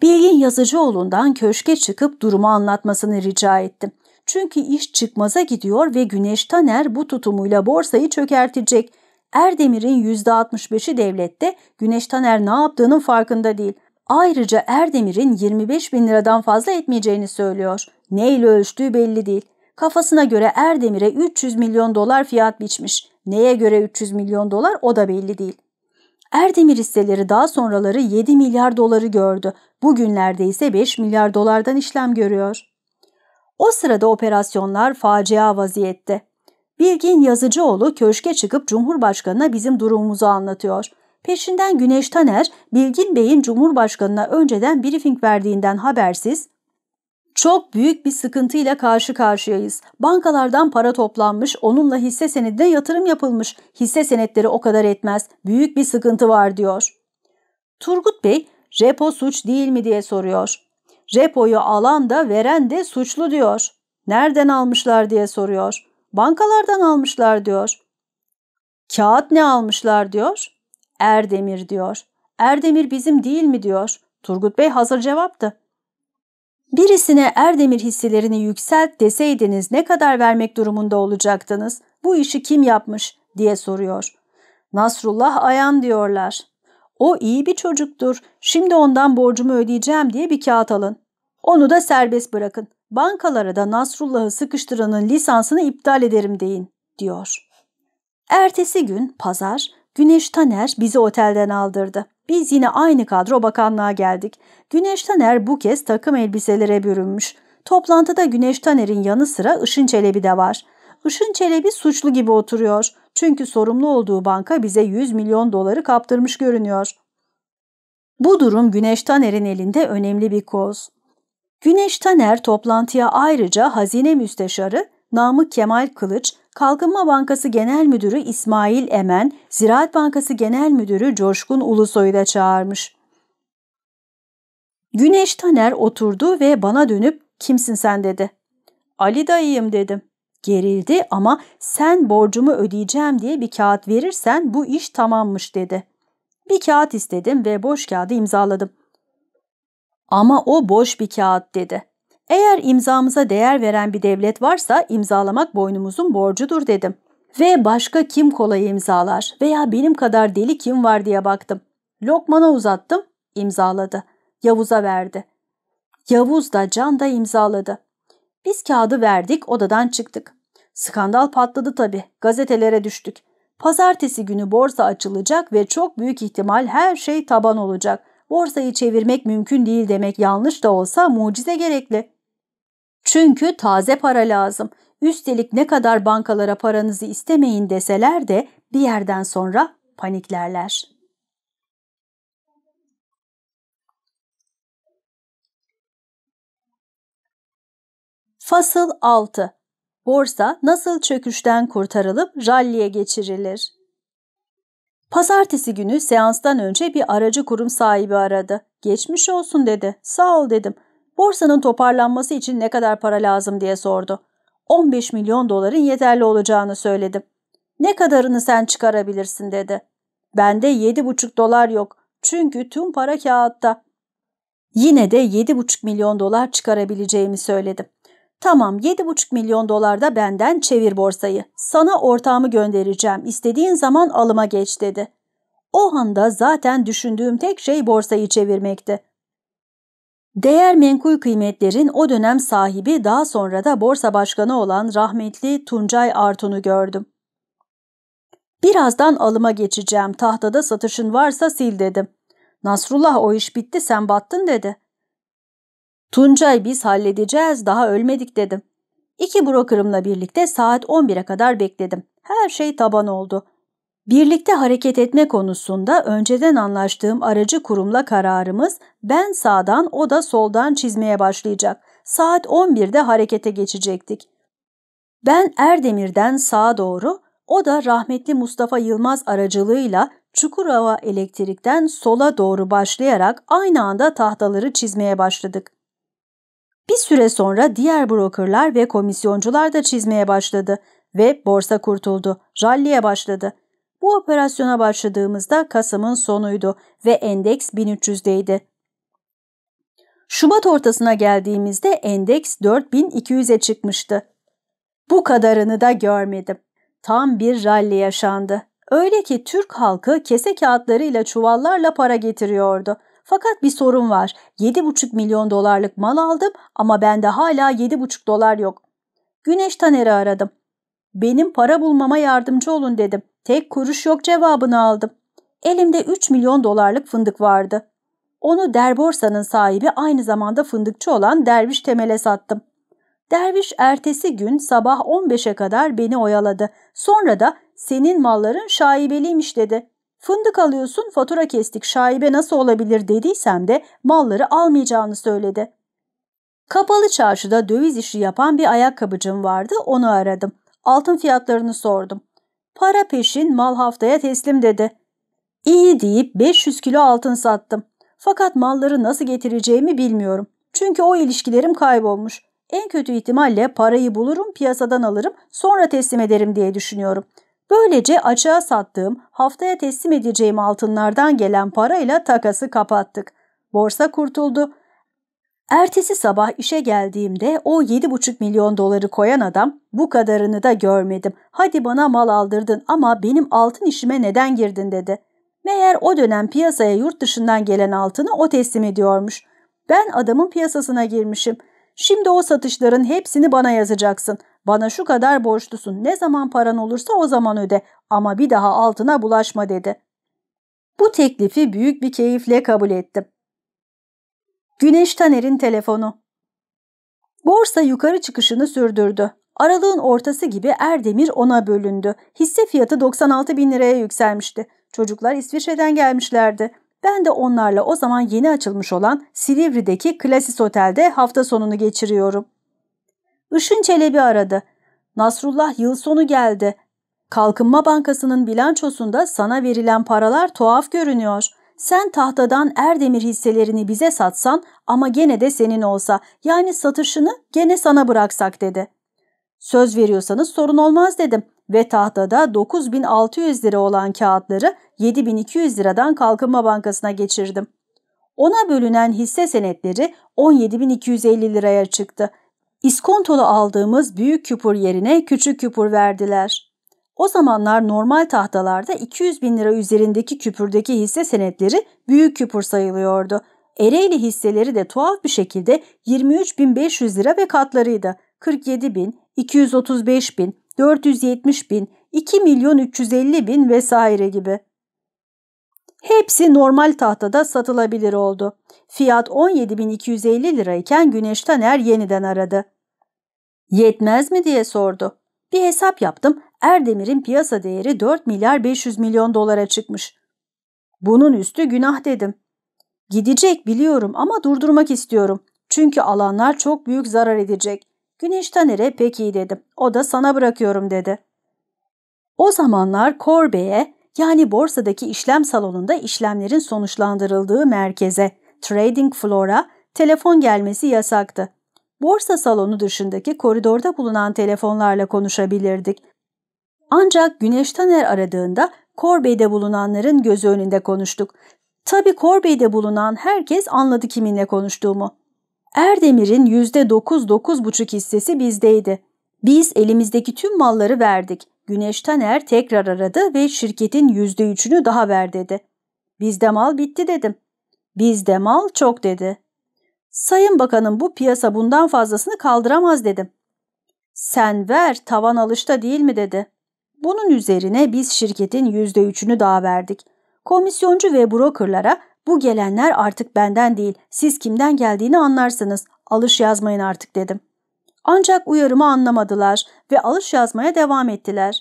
Bilgin Yazıcıoğlu'ndan köşke çıkıp durumu anlatmasını rica ettim. Çünkü iş çıkmaza gidiyor ve Güneş Taner bu tutumuyla borsayı çökertecek. Erdemir'in %65'i devlette Güneş Taner ne yaptığının farkında değil. Ayrıca Erdemir'in 25 bin liradan fazla etmeyeceğini söylüyor. Neyle ölçtüğü belli değil. Kafasına göre Erdemir'e 300 milyon dolar fiyat biçmiş. Neye göre 300 milyon dolar o da belli değil. Erdemir hisseleri daha sonraları 7 milyar doları gördü. Bugünlerde ise 5 milyar dolardan işlem görüyor. O sırada operasyonlar facia vaziyette. Bilgin Yazıcıoğlu köşke çıkıp Cumhurbaşkanı'na bizim durumumuzu anlatıyor. Peşinden Güneş Taner, Bilgin Bey'in Cumhurbaşkanı'na önceden briefing verdiğinden habersiz, çok büyük bir sıkıntıyla karşı karşıyayız. Bankalardan para toplanmış, onunla hisse senedine yatırım yapılmış. Hisse senetleri o kadar etmez. Büyük bir sıkıntı var diyor. Turgut Bey, repo suç değil mi diye soruyor. Repoyu alan da veren de suçlu diyor. Nereden almışlar diye soruyor. Bankalardan almışlar diyor. Kağıt ne almışlar diyor. Erdemir diyor. Erdemir bizim değil mi diyor. Turgut Bey hazır cevaptı. Birisine Erdemir hisselerini yükselt deseydiniz ne kadar vermek durumunda olacaktınız? Bu işi kim yapmış diye soruyor. Nasrullah Ayan diyorlar. O iyi bir çocuktur. Şimdi ondan borcumu ödeyeceğim diye bir kağıt alın. Onu da serbest bırakın. Bankalara da Nasrullah'ı sıkıştıranın lisansını iptal ederim deyin diyor. Ertesi gün pazar Güneş Taner bizi otelden aldırdı. Biz yine aynı kadro bakanlığa geldik. Güneş Taner bu kez takım elbiselere bürünmüş. Toplantıda Güneş Taner'in yanı sıra Işın Çelebi de var. Işın Çelebi suçlu gibi oturuyor. Çünkü sorumlu olduğu banka bize 100 milyon doları kaptırmış görünüyor. Bu durum Güneş Taner'in elinde önemli bir koz. Güneş Taner toplantıya ayrıca hazine müsteşarı Namık Kemal Kılıç, Kalkınma Bankası Genel Müdürü İsmail Emen, Ziraat Bankası Genel Müdürü Coşkun Ulusoy'u da çağırmış. Güneş Taner oturdu ve bana dönüp kimsin sen dedi. Ali dayıyım dedim. Gerildi ama sen borcumu ödeyeceğim diye bir kağıt verirsen bu iş tamammış dedi. Bir kağıt istedim ve boş kağıdı imzaladım. Ama o boş bir kağıt dedi. Eğer imzamıza değer veren bir devlet varsa imzalamak boynumuzun borcudur dedim. Ve başka kim kolay imzalar veya benim kadar deli kim var diye baktım. Lokman'a uzattım, imzaladı. Yavuz'a verdi. Yavuz da Can da imzaladı. Biz kağıdı verdik, odadan çıktık. Skandal patladı tabii, gazetelere düştük. Pazartesi günü borsa açılacak ve çok büyük ihtimal her şey taban olacak. Borsayı çevirmek mümkün değil demek yanlış da olsa mucize gerekli. Çünkü taze para lazım. Üstelik ne kadar bankalara paranızı istemeyin deseler de bir yerden sonra paniklerler. Fasıl 6. Borsa nasıl çöküşten kurtarılıp ralliye geçirilir? Pazartesi günü seanstan önce bir aracı kurum sahibi aradı. Geçmiş olsun dedi. Sağ ol dedim borsanın toparlanması için ne kadar para lazım diye sordu. 15 milyon doların yeterli olacağını söyledim. Ne kadarını sen çıkarabilirsin dedi. Bende 7,5 dolar yok çünkü tüm para kağıtta. Yine de 7,5 milyon dolar çıkarabileceğimi söyledim. Tamam 7,5 milyon dolar da benden çevir borsayı. Sana ortağımı göndereceğim. İstediğin zaman alıma geç dedi. O anda zaten düşündüğüm tek şey borsayı çevirmekti. Değer menkul kıymetlerin o dönem sahibi daha sonra da borsa başkanı olan rahmetli Tuncay Artun'u gördüm. Birazdan alıma geçeceğim. Tahtada satışın varsa sil dedim. Nasrullah o iş bitti sen battın dedi. Tuncay biz halledeceğiz daha ölmedik dedim. İki brokerımla birlikte saat 11'e kadar bekledim. Her şey taban oldu. Birlikte hareket etme konusunda önceden anlaştığım aracı kurumla kararımız ben sağdan o da soldan çizmeye başlayacak. Saat 11'de harekete geçecektik. Ben Erdemir'den sağa doğru, o da rahmetli Mustafa Yılmaz aracılığıyla Çukurova Elektrik'ten sola doğru başlayarak aynı anda tahtaları çizmeye başladık. Bir süre sonra diğer brokerlar ve komisyoncular da çizmeye başladı ve borsa kurtuldu, ralliye başladı.'' Bu operasyona başladığımızda Kasım'ın sonuydu ve endeks 1300'deydi. Şubat ortasına geldiğimizde endeks 4200'e çıkmıştı. Bu kadarını da görmedim. Tam bir ralli yaşandı. Öyle ki Türk halkı kese kağıtlarıyla çuvallarla para getiriyordu. Fakat bir sorun var. 7,5 milyon dolarlık mal aldım ama bende hala 7,5 dolar yok. Güneş Taner'i aradım. Benim para bulmama yardımcı olun dedim. Tek kuruş yok cevabını aldım. Elimde 3 milyon dolarlık fındık vardı. Onu derborsanın sahibi aynı zamanda fındıkçı olan Derviş Temel'e sattım. Derviş ertesi gün sabah 15'e kadar beni oyaladı. Sonra da senin malların şaibeliymiş dedi. Fındık alıyorsun fatura kestik şaibe nasıl olabilir dediysem de malları almayacağını söyledi. Kapalı çarşıda döviz işi yapan bir ayakkabıcım vardı onu aradım. Altın fiyatlarını sordum. Para peşin mal haftaya teslim dedi. İyi deyip 500 kilo altın sattım. Fakat malları nasıl getireceğimi bilmiyorum. Çünkü o ilişkilerim kaybolmuş. En kötü ihtimalle parayı bulurum, piyasadan alırım, sonra teslim ederim diye düşünüyorum. Böylece açığa sattığım, haftaya teslim edeceğim altınlardan gelen parayla takası kapattık. Borsa kurtuldu. Ertesi sabah işe geldiğimde o 7,5 milyon doları koyan adam bu kadarını da görmedim. Hadi bana mal aldırdın ama benim altın işime neden girdin dedi. Meğer o dönem piyasaya yurt dışından gelen altını o teslim ediyormuş. Ben adamın piyasasına girmişim. Şimdi o satışların hepsini bana yazacaksın. Bana şu kadar borçlusun. Ne zaman paran olursa o zaman öde ama bir daha altına bulaşma dedi. Bu teklifi büyük bir keyifle kabul ettim. Güneş Taner'in telefonu. Borsa yukarı çıkışını sürdürdü. Aralığın ortası gibi Erdemir ona bölündü. Hisse fiyatı 96 bin liraya yükselmişti. Çocuklar İsviçre'den gelmişlerdi. Ben de onlarla o zaman yeni açılmış olan Silivri'deki Klasis Otel'de hafta sonunu geçiriyorum. Işın Çelebi aradı. Nasrullah yıl sonu geldi. Kalkınma Bankası'nın bilançosunda sana verilen paralar tuhaf görünüyor. Sen tahtadan Erdemir hisselerini bize satsan ama gene de senin olsa yani satışını gene sana bıraksak dedi. Söz veriyorsanız sorun olmaz dedim ve tahtada 9600 lira olan kağıtları 7200 liradan Kalkınma Bankası'na geçirdim. Ona bölünen hisse senetleri 17.250 liraya çıktı. İskontolu aldığımız büyük küpür yerine küçük küpür verdiler. O zamanlar normal tahtalarda 200 bin lira üzerindeki küpürdeki hisse senetleri büyük küpür sayılıyordu. Ereğli hisseleri de tuhaf bir şekilde 23.500 lira ve katlarıydı. 47 bin, 235 bin, 470 bin, 2 milyon 350 bin vesaire gibi. Hepsi normal tahtada satılabilir oldu. Fiyat 17.250 lirayken Güneş Taner yeniden aradı. Yetmez mi diye sordu. Bir hesap yaptım. Erdemir'in piyasa değeri 4 milyar 500 milyon dolara çıkmış. Bunun üstü günah dedim. Gidecek biliyorum ama durdurmak istiyorum. Çünkü alanlar çok büyük zarar edecek. Güneş Taner'e peki dedim. O da sana bırakıyorum dedi. O zamanlar korbeye, yani borsadaki işlem salonunda işlemlerin sonuçlandırıldığı merkeze Trading Floor'a telefon gelmesi yasaktı. Borsa salonu dışındaki koridorda bulunan telefonlarla konuşabilirdik. Ancak Güneş Taner aradığında Korbey'de bulunanların gözü önünde konuştuk. Tabii Korbey'de bulunan herkes anladı kiminle konuştuğumu. Erdemir'in %9-9,5 hissesi bizdeydi. Biz elimizdeki tüm malları verdik. Güneş Taner tekrar aradı ve şirketin %3'ünü daha ver dedi. Bizde mal bitti dedim. Bizde mal çok dedi. Sayın Bakanım bu piyasa bundan fazlasını kaldıramaz dedim. Sen ver tavan alışta değil mi dedi. Bunun üzerine biz şirketin %3'ünü daha verdik. Komisyoncu ve brokerlara bu gelenler artık benden değil siz kimden geldiğini anlarsınız alış yazmayın artık dedim. Ancak uyarımı anlamadılar ve alış yazmaya devam ettiler.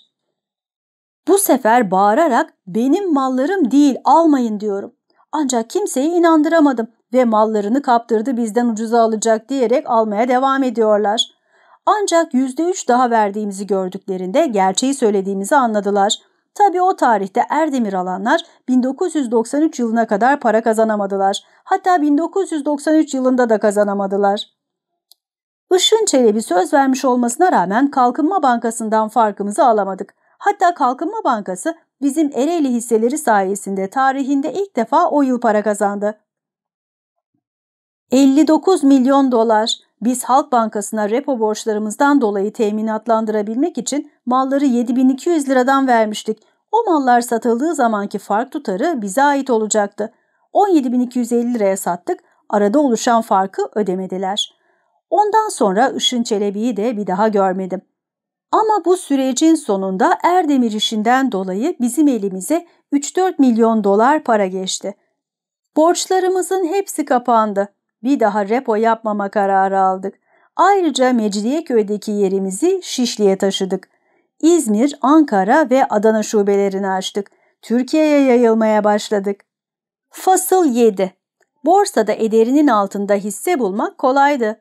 Bu sefer bağırarak benim mallarım değil almayın diyorum. Ancak kimseyi inandıramadım ve mallarını kaptırdı bizden ucuza alacak diyerek almaya devam ediyorlar. Ancak %3 daha verdiğimizi gördüklerinde gerçeği söylediğimizi anladılar. Tabi o tarihte Erdemir alanlar 1993 yılına kadar para kazanamadılar. Hatta 1993 yılında da kazanamadılar. Işın Çelebi söz vermiş olmasına rağmen Kalkınma Bankası'ndan farkımızı alamadık. Hatta Kalkınma Bankası bizim Ereğli hisseleri sayesinde tarihinde ilk defa o yıl para kazandı. 59 milyon dolar biz Halk Bankası'na repo borçlarımızdan dolayı teminatlandırabilmek için malları 7200 liradan vermiştik. O mallar satıldığı zamanki fark tutarı bize ait olacaktı. 17.250 liraya sattık, arada oluşan farkı ödemediler. Ondan sonra Işın Çelebi'yi de bir daha görmedim. Ama bu sürecin sonunda Erdemir işinden dolayı bizim elimize 3-4 milyon dolar para geçti. Borçlarımızın hepsi kapandı bir daha repo yapmama kararı aldık. Ayrıca Mecidiyeköy'deki yerimizi Şişli'ye taşıdık. İzmir, Ankara ve Adana şubelerini açtık. Türkiye'ye yayılmaya başladık. Fasıl 7 Borsada ederinin altında hisse bulmak kolaydı.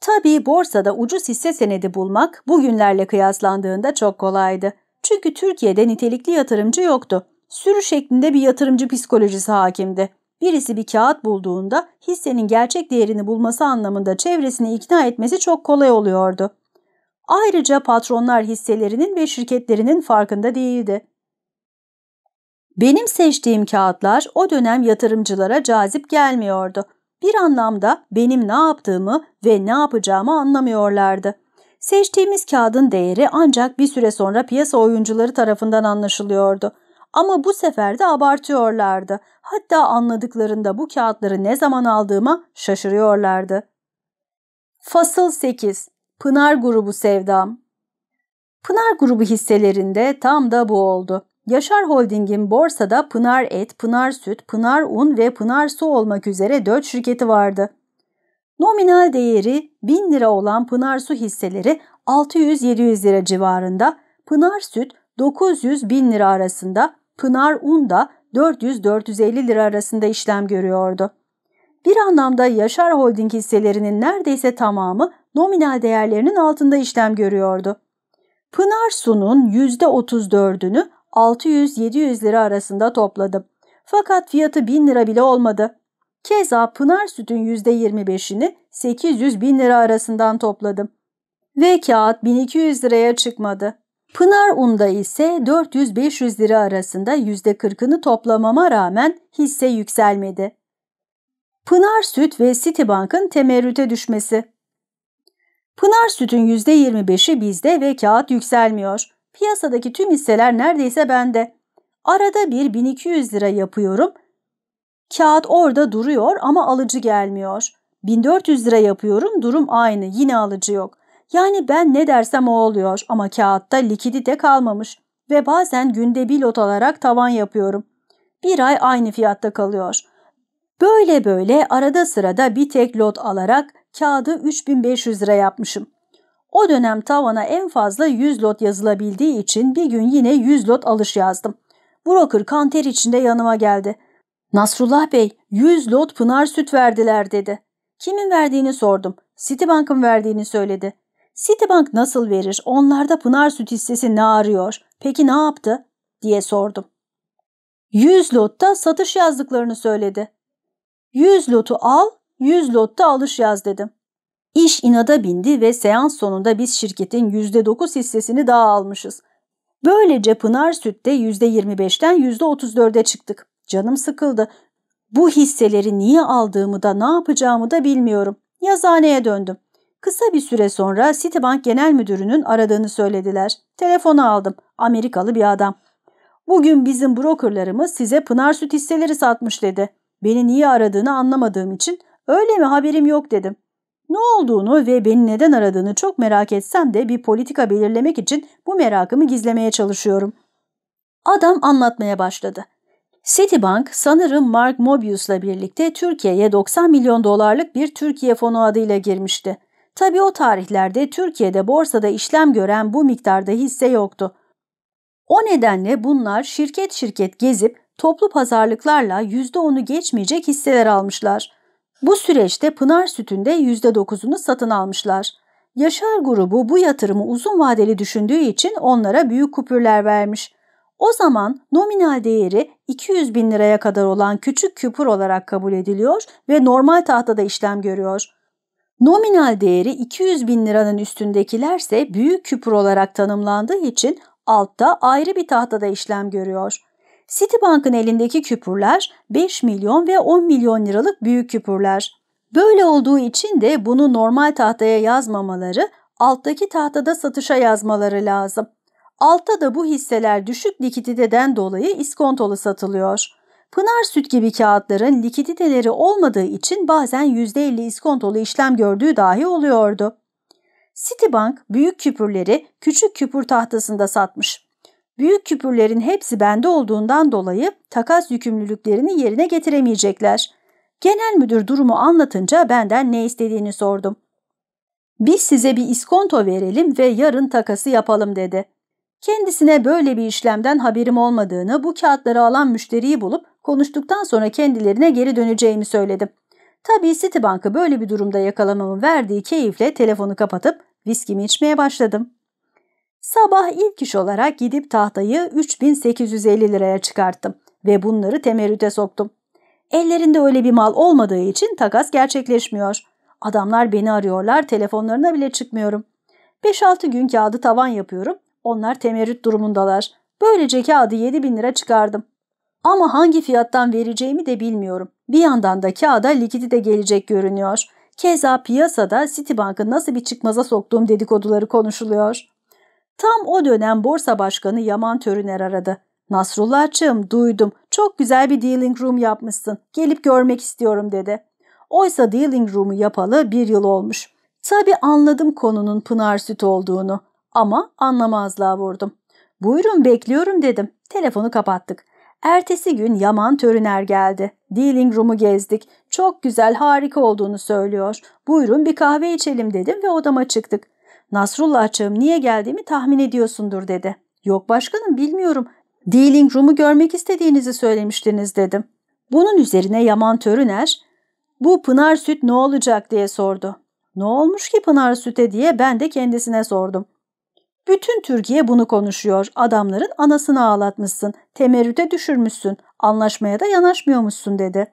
Tabii borsada ucuz hisse senedi bulmak bugünlerle kıyaslandığında çok kolaydı. Çünkü Türkiye'de nitelikli yatırımcı yoktu. Sürü şeklinde bir yatırımcı psikolojisi hakimdi. Birisi bir kağıt bulduğunda hissenin gerçek değerini bulması anlamında çevresini ikna etmesi çok kolay oluyordu. Ayrıca patronlar hisselerinin ve şirketlerinin farkında değildi. Benim seçtiğim kağıtlar o dönem yatırımcılara cazip gelmiyordu. Bir anlamda benim ne yaptığımı ve ne yapacağımı anlamıyorlardı. Seçtiğimiz kağıdın değeri ancak bir süre sonra piyasa oyuncuları tarafından anlaşılıyordu. Ama bu sefer de abartıyorlardı. Hatta anladıklarında bu kağıtları ne zaman aldığıma şaşırıyorlardı. Fasıl 8 Pınar Grubu Sevdam Pınar Grubu hisselerinde tam da bu oldu. Yaşar Holding'in borsada Pınar Et, Pınar Süt, Pınar Un ve Pınar Su olmak üzere 4 şirketi vardı. Nominal değeri 1000 lira olan Pınar Su hisseleri 600-700 lira civarında, Pınar Süt 900 bin lira arasında, Pınar Un da 400-450 lira arasında işlem görüyordu. Bir anlamda Yaşar Holding hisselerinin neredeyse tamamı nominal değerlerinin altında işlem görüyordu. Pınar Su'nun %34'ünü 600-700 lira arasında topladım. Fakat fiyatı 1000 lira bile olmadı. Keza Pınar Süt'ün %25'ini 800 bin lira arasından topladım. Ve kağıt 1200 liraya çıkmadı. Pınar Un'da ise 400-500 lira arasında %40'ını toplamama rağmen hisse yükselmedi. Pınar Süt ve Citibank'ın temerrüte düşmesi Pınar Süt'ün %25'i bizde ve kağıt yükselmiyor. Piyasadaki tüm hisseler neredeyse bende. Arada bir 1200 lira yapıyorum. Kağıt orada duruyor ama alıcı gelmiyor. 1400 lira yapıyorum durum aynı yine alıcı yok. Yani ben ne dersem o oluyor ama kağıtta likidite kalmamış ve bazen günde bir lot alarak tavan yapıyorum. Bir ay aynı fiyatta kalıyor. Böyle böyle arada sırada bir tek lot alarak kağıdı 3500 lira yapmışım. O dönem tavana en fazla 100 lot yazılabildiği için bir gün yine 100 lot alış yazdım. Broker kanter içinde yanıma geldi. Nasrullah Bey 100 lot pınar süt verdiler dedi. Kimin verdiğini sordum. Citibank'ın verdiğini söyledi. Citibank nasıl verir? Onlarda Pınar Süt hissesi ne arıyor? Peki ne yaptı? diye sordum. 100 lotta satış yazdıklarını söyledi. 100 lotu al, 100 lotta alış yaz dedim. İş inada bindi ve seans sonunda biz şirketin %9 hissesini daha almışız. Böylece Pınar Süt'te %25'ten %34'e çıktık. Canım sıkıldı. Bu hisseleri niye aldığımı da ne yapacağımı da bilmiyorum. Yazaneye döndüm. Kısa bir süre sonra Citibank Genel Müdürü'nün aradığını söylediler. Telefonu aldım. Amerikalı bir adam. Bugün bizim brokerlarımız size Pınar Süt hisseleri satmış dedi. Beni niye aradığını anlamadığım için öyle mi haberim yok dedim. Ne olduğunu ve beni neden aradığını çok merak etsem de bir politika belirlemek için bu merakımı gizlemeye çalışıyorum. Adam anlatmaya başladı. Citibank sanırım Mark Mobius'la birlikte Türkiye'ye 90 milyon dolarlık bir Türkiye fonu adıyla girmişti. Tabii o tarihlerde Türkiye'de borsada işlem gören bu miktarda hisse yoktu. O nedenle bunlar şirket şirket gezip toplu pazarlıklarla %10'u geçmeyecek hisseler almışlar. Bu süreçte Pınar Sütü'nde %9'unu satın almışlar. Yaşar grubu bu yatırımı uzun vadeli düşündüğü için onlara büyük kupürler vermiş. O zaman nominal değeri 200 bin liraya kadar olan küçük küpür olarak kabul ediliyor ve normal tahtada işlem görüyor. Nominal değeri 200 bin liranın üstündekilerse büyük küpür olarak tanımlandığı için altta ayrı bir tahtada işlem görüyor. Citibank'ın elindeki küpürler 5 milyon ve 10 milyon liralık büyük küpürler. Böyle olduğu için de bunu normal tahtaya yazmamaları, alttaki tahtada satışa yazmaları lazım. Altta da bu hisseler düşük likiditeden dolayı iskontolu satılıyor. Pınar süt gibi kağıtların likiditeleri olmadığı için bazen %50 iskontolu işlem gördüğü dahi oluyordu. Citibank büyük küpürleri küçük küpür tahtasında satmış. Büyük küpürlerin hepsi bende olduğundan dolayı takas yükümlülüklerini yerine getiremeyecekler. Genel müdür durumu anlatınca benden ne istediğini sordum. Biz size bir iskonto verelim ve yarın takası yapalım dedi. Kendisine böyle bir işlemden haberim olmadığını, bu kağıtları alan müşteriyi bulup Konuştuktan sonra kendilerine geri döneceğimi söyledim. Tabii Citibank'ı böyle bir durumda yakalamamın verdiği keyifle telefonu kapatıp viskimi içmeye başladım. Sabah ilk iş olarak gidip tahtayı 3850 liraya çıkarttım ve bunları temerrüte soktum. Ellerinde öyle bir mal olmadığı için takas gerçekleşmiyor. Adamlar beni arıyorlar, telefonlarına bile çıkmıyorum. 5-6 gün kağıdı tavan yapıyorum. Onlar temerrüt durumundalar. Böylece kağıdı 7000 lira çıkardım. Ama hangi fiyattan vereceğimi de bilmiyorum. Bir yandan da kağıda likidi de gelecek görünüyor. Keza piyasada Citibank'ı nasıl bir çıkmaza soktuğum dedikoduları konuşuluyor. Tam o dönem borsa başkanı Yaman Törüner aradı. Nasrullah'cığım duydum. Çok güzel bir dealing room yapmışsın. Gelip görmek istiyorum dedi. Oysa dealing room'u yapalı bir yıl olmuş. Tabi anladım konunun Pınar Süt olduğunu ama anlamazlığa vurdum. Buyurun bekliyorum dedim. Telefonu kapattık. Ertesi gün Yaman Törüner geldi. Dealing Room'u gezdik. Çok güzel, harika olduğunu söylüyor. Buyurun bir kahve içelim dedim ve odama çıktık. Nasrullah'cığım niye geldiğimi tahmin ediyorsundur dedi. Yok başkanım bilmiyorum. Dealing Room'u görmek istediğinizi söylemiştiniz dedim. Bunun üzerine Yaman Törüner, bu Pınar Süt ne olacak diye sordu. Ne olmuş ki Pınar Süt'e diye ben de kendisine sordum. Bütün Türkiye bunu konuşuyor. Adamların anasını ağlatmışsın, temerrüde düşürmüşsün, anlaşmaya da yanaşmıyormuşsun dedi.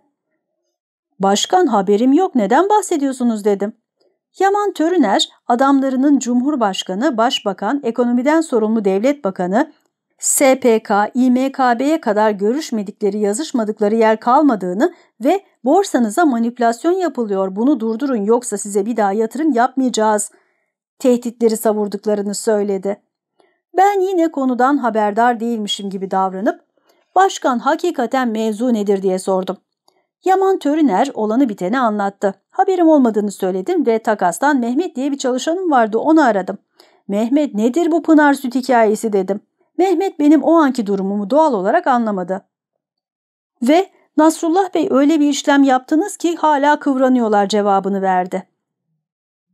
Başkan haberim yok neden bahsediyorsunuz dedim. Yaman Törüner adamlarının Cumhurbaşkanı, Başbakan, Ekonomiden Sorumlu Devlet Bakanı, SPK, İMKB'ye kadar görüşmedikleri, yazışmadıkları yer kalmadığını ve borsanıza manipülasyon yapılıyor bunu durdurun yoksa size bir daha yatırım yapmayacağız tehditleri savurduklarını söyledi. Ben yine konudan haberdar değilmişim gibi davranıp başkan hakikaten mevzu nedir diye sordum. Yaman Törüner olanı biteni anlattı. Haberim olmadığını söyledim ve takastan Mehmet diye bir çalışanım vardı onu aradım. Mehmet nedir bu Pınar Süt hikayesi dedim. Mehmet benim o anki durumumu doğal olarak anlamadı. Ve Nasrullah Bey öyle bir işlem yaptınız ki hala kıvranıyorlar cevabını verdi.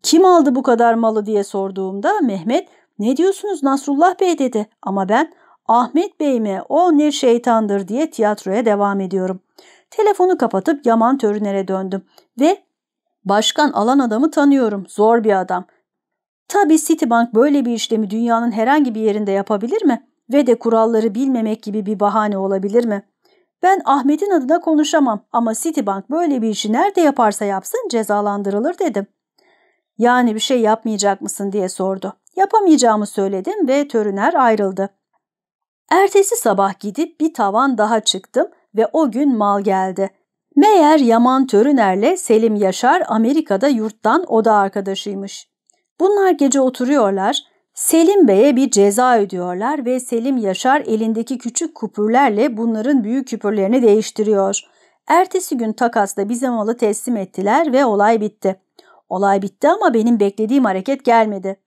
Kim aldı bu kadar malı diye sorduğumda Mehmet ne diyorsunuz Nasrullah Bey dedi ama ben Ahmet Bey mi o ne şeytandır diye tiyatroya devam ediyorum. Telefonu kapatıp Yaman Törüner'e döndüm ve başkan alan adamı tanıyorum zor bir adam. Tabi Citibank böyle bir işlemi dünyanın herhangi bir yerinde yapabilir mi? Ve de kuralları bilmemek gibi bir bahane olabilir mi? Ben Ahmet'in adına konuşamam ama Citibank böyle bir işi nerede yaparsa yapsın cezalandırılır dedim. Yani bir şey yapmayacak mısın diye sordu. Yapamayacağımı söyledim ve törüner ayrıldı. Ertesi sabah gidip bir tavan daha çıktım ve o gün mal geldi. Meğer Yaman Törüner'le Selim Yaşar Amerika'da yurttan oda arkadaşıymış. Bunlar gece oturuyorlar, Selim Bey'e bir ceza ödüyorlar ve Selim Yaşar elindeki küçük küpürlerle bunların büyük küpürlerini değiştiriyor. Ertesi gün takasla bize malı teslim ettiler ve olay bitti. Olay bitti ama benim beklediğim hareket gelmedi.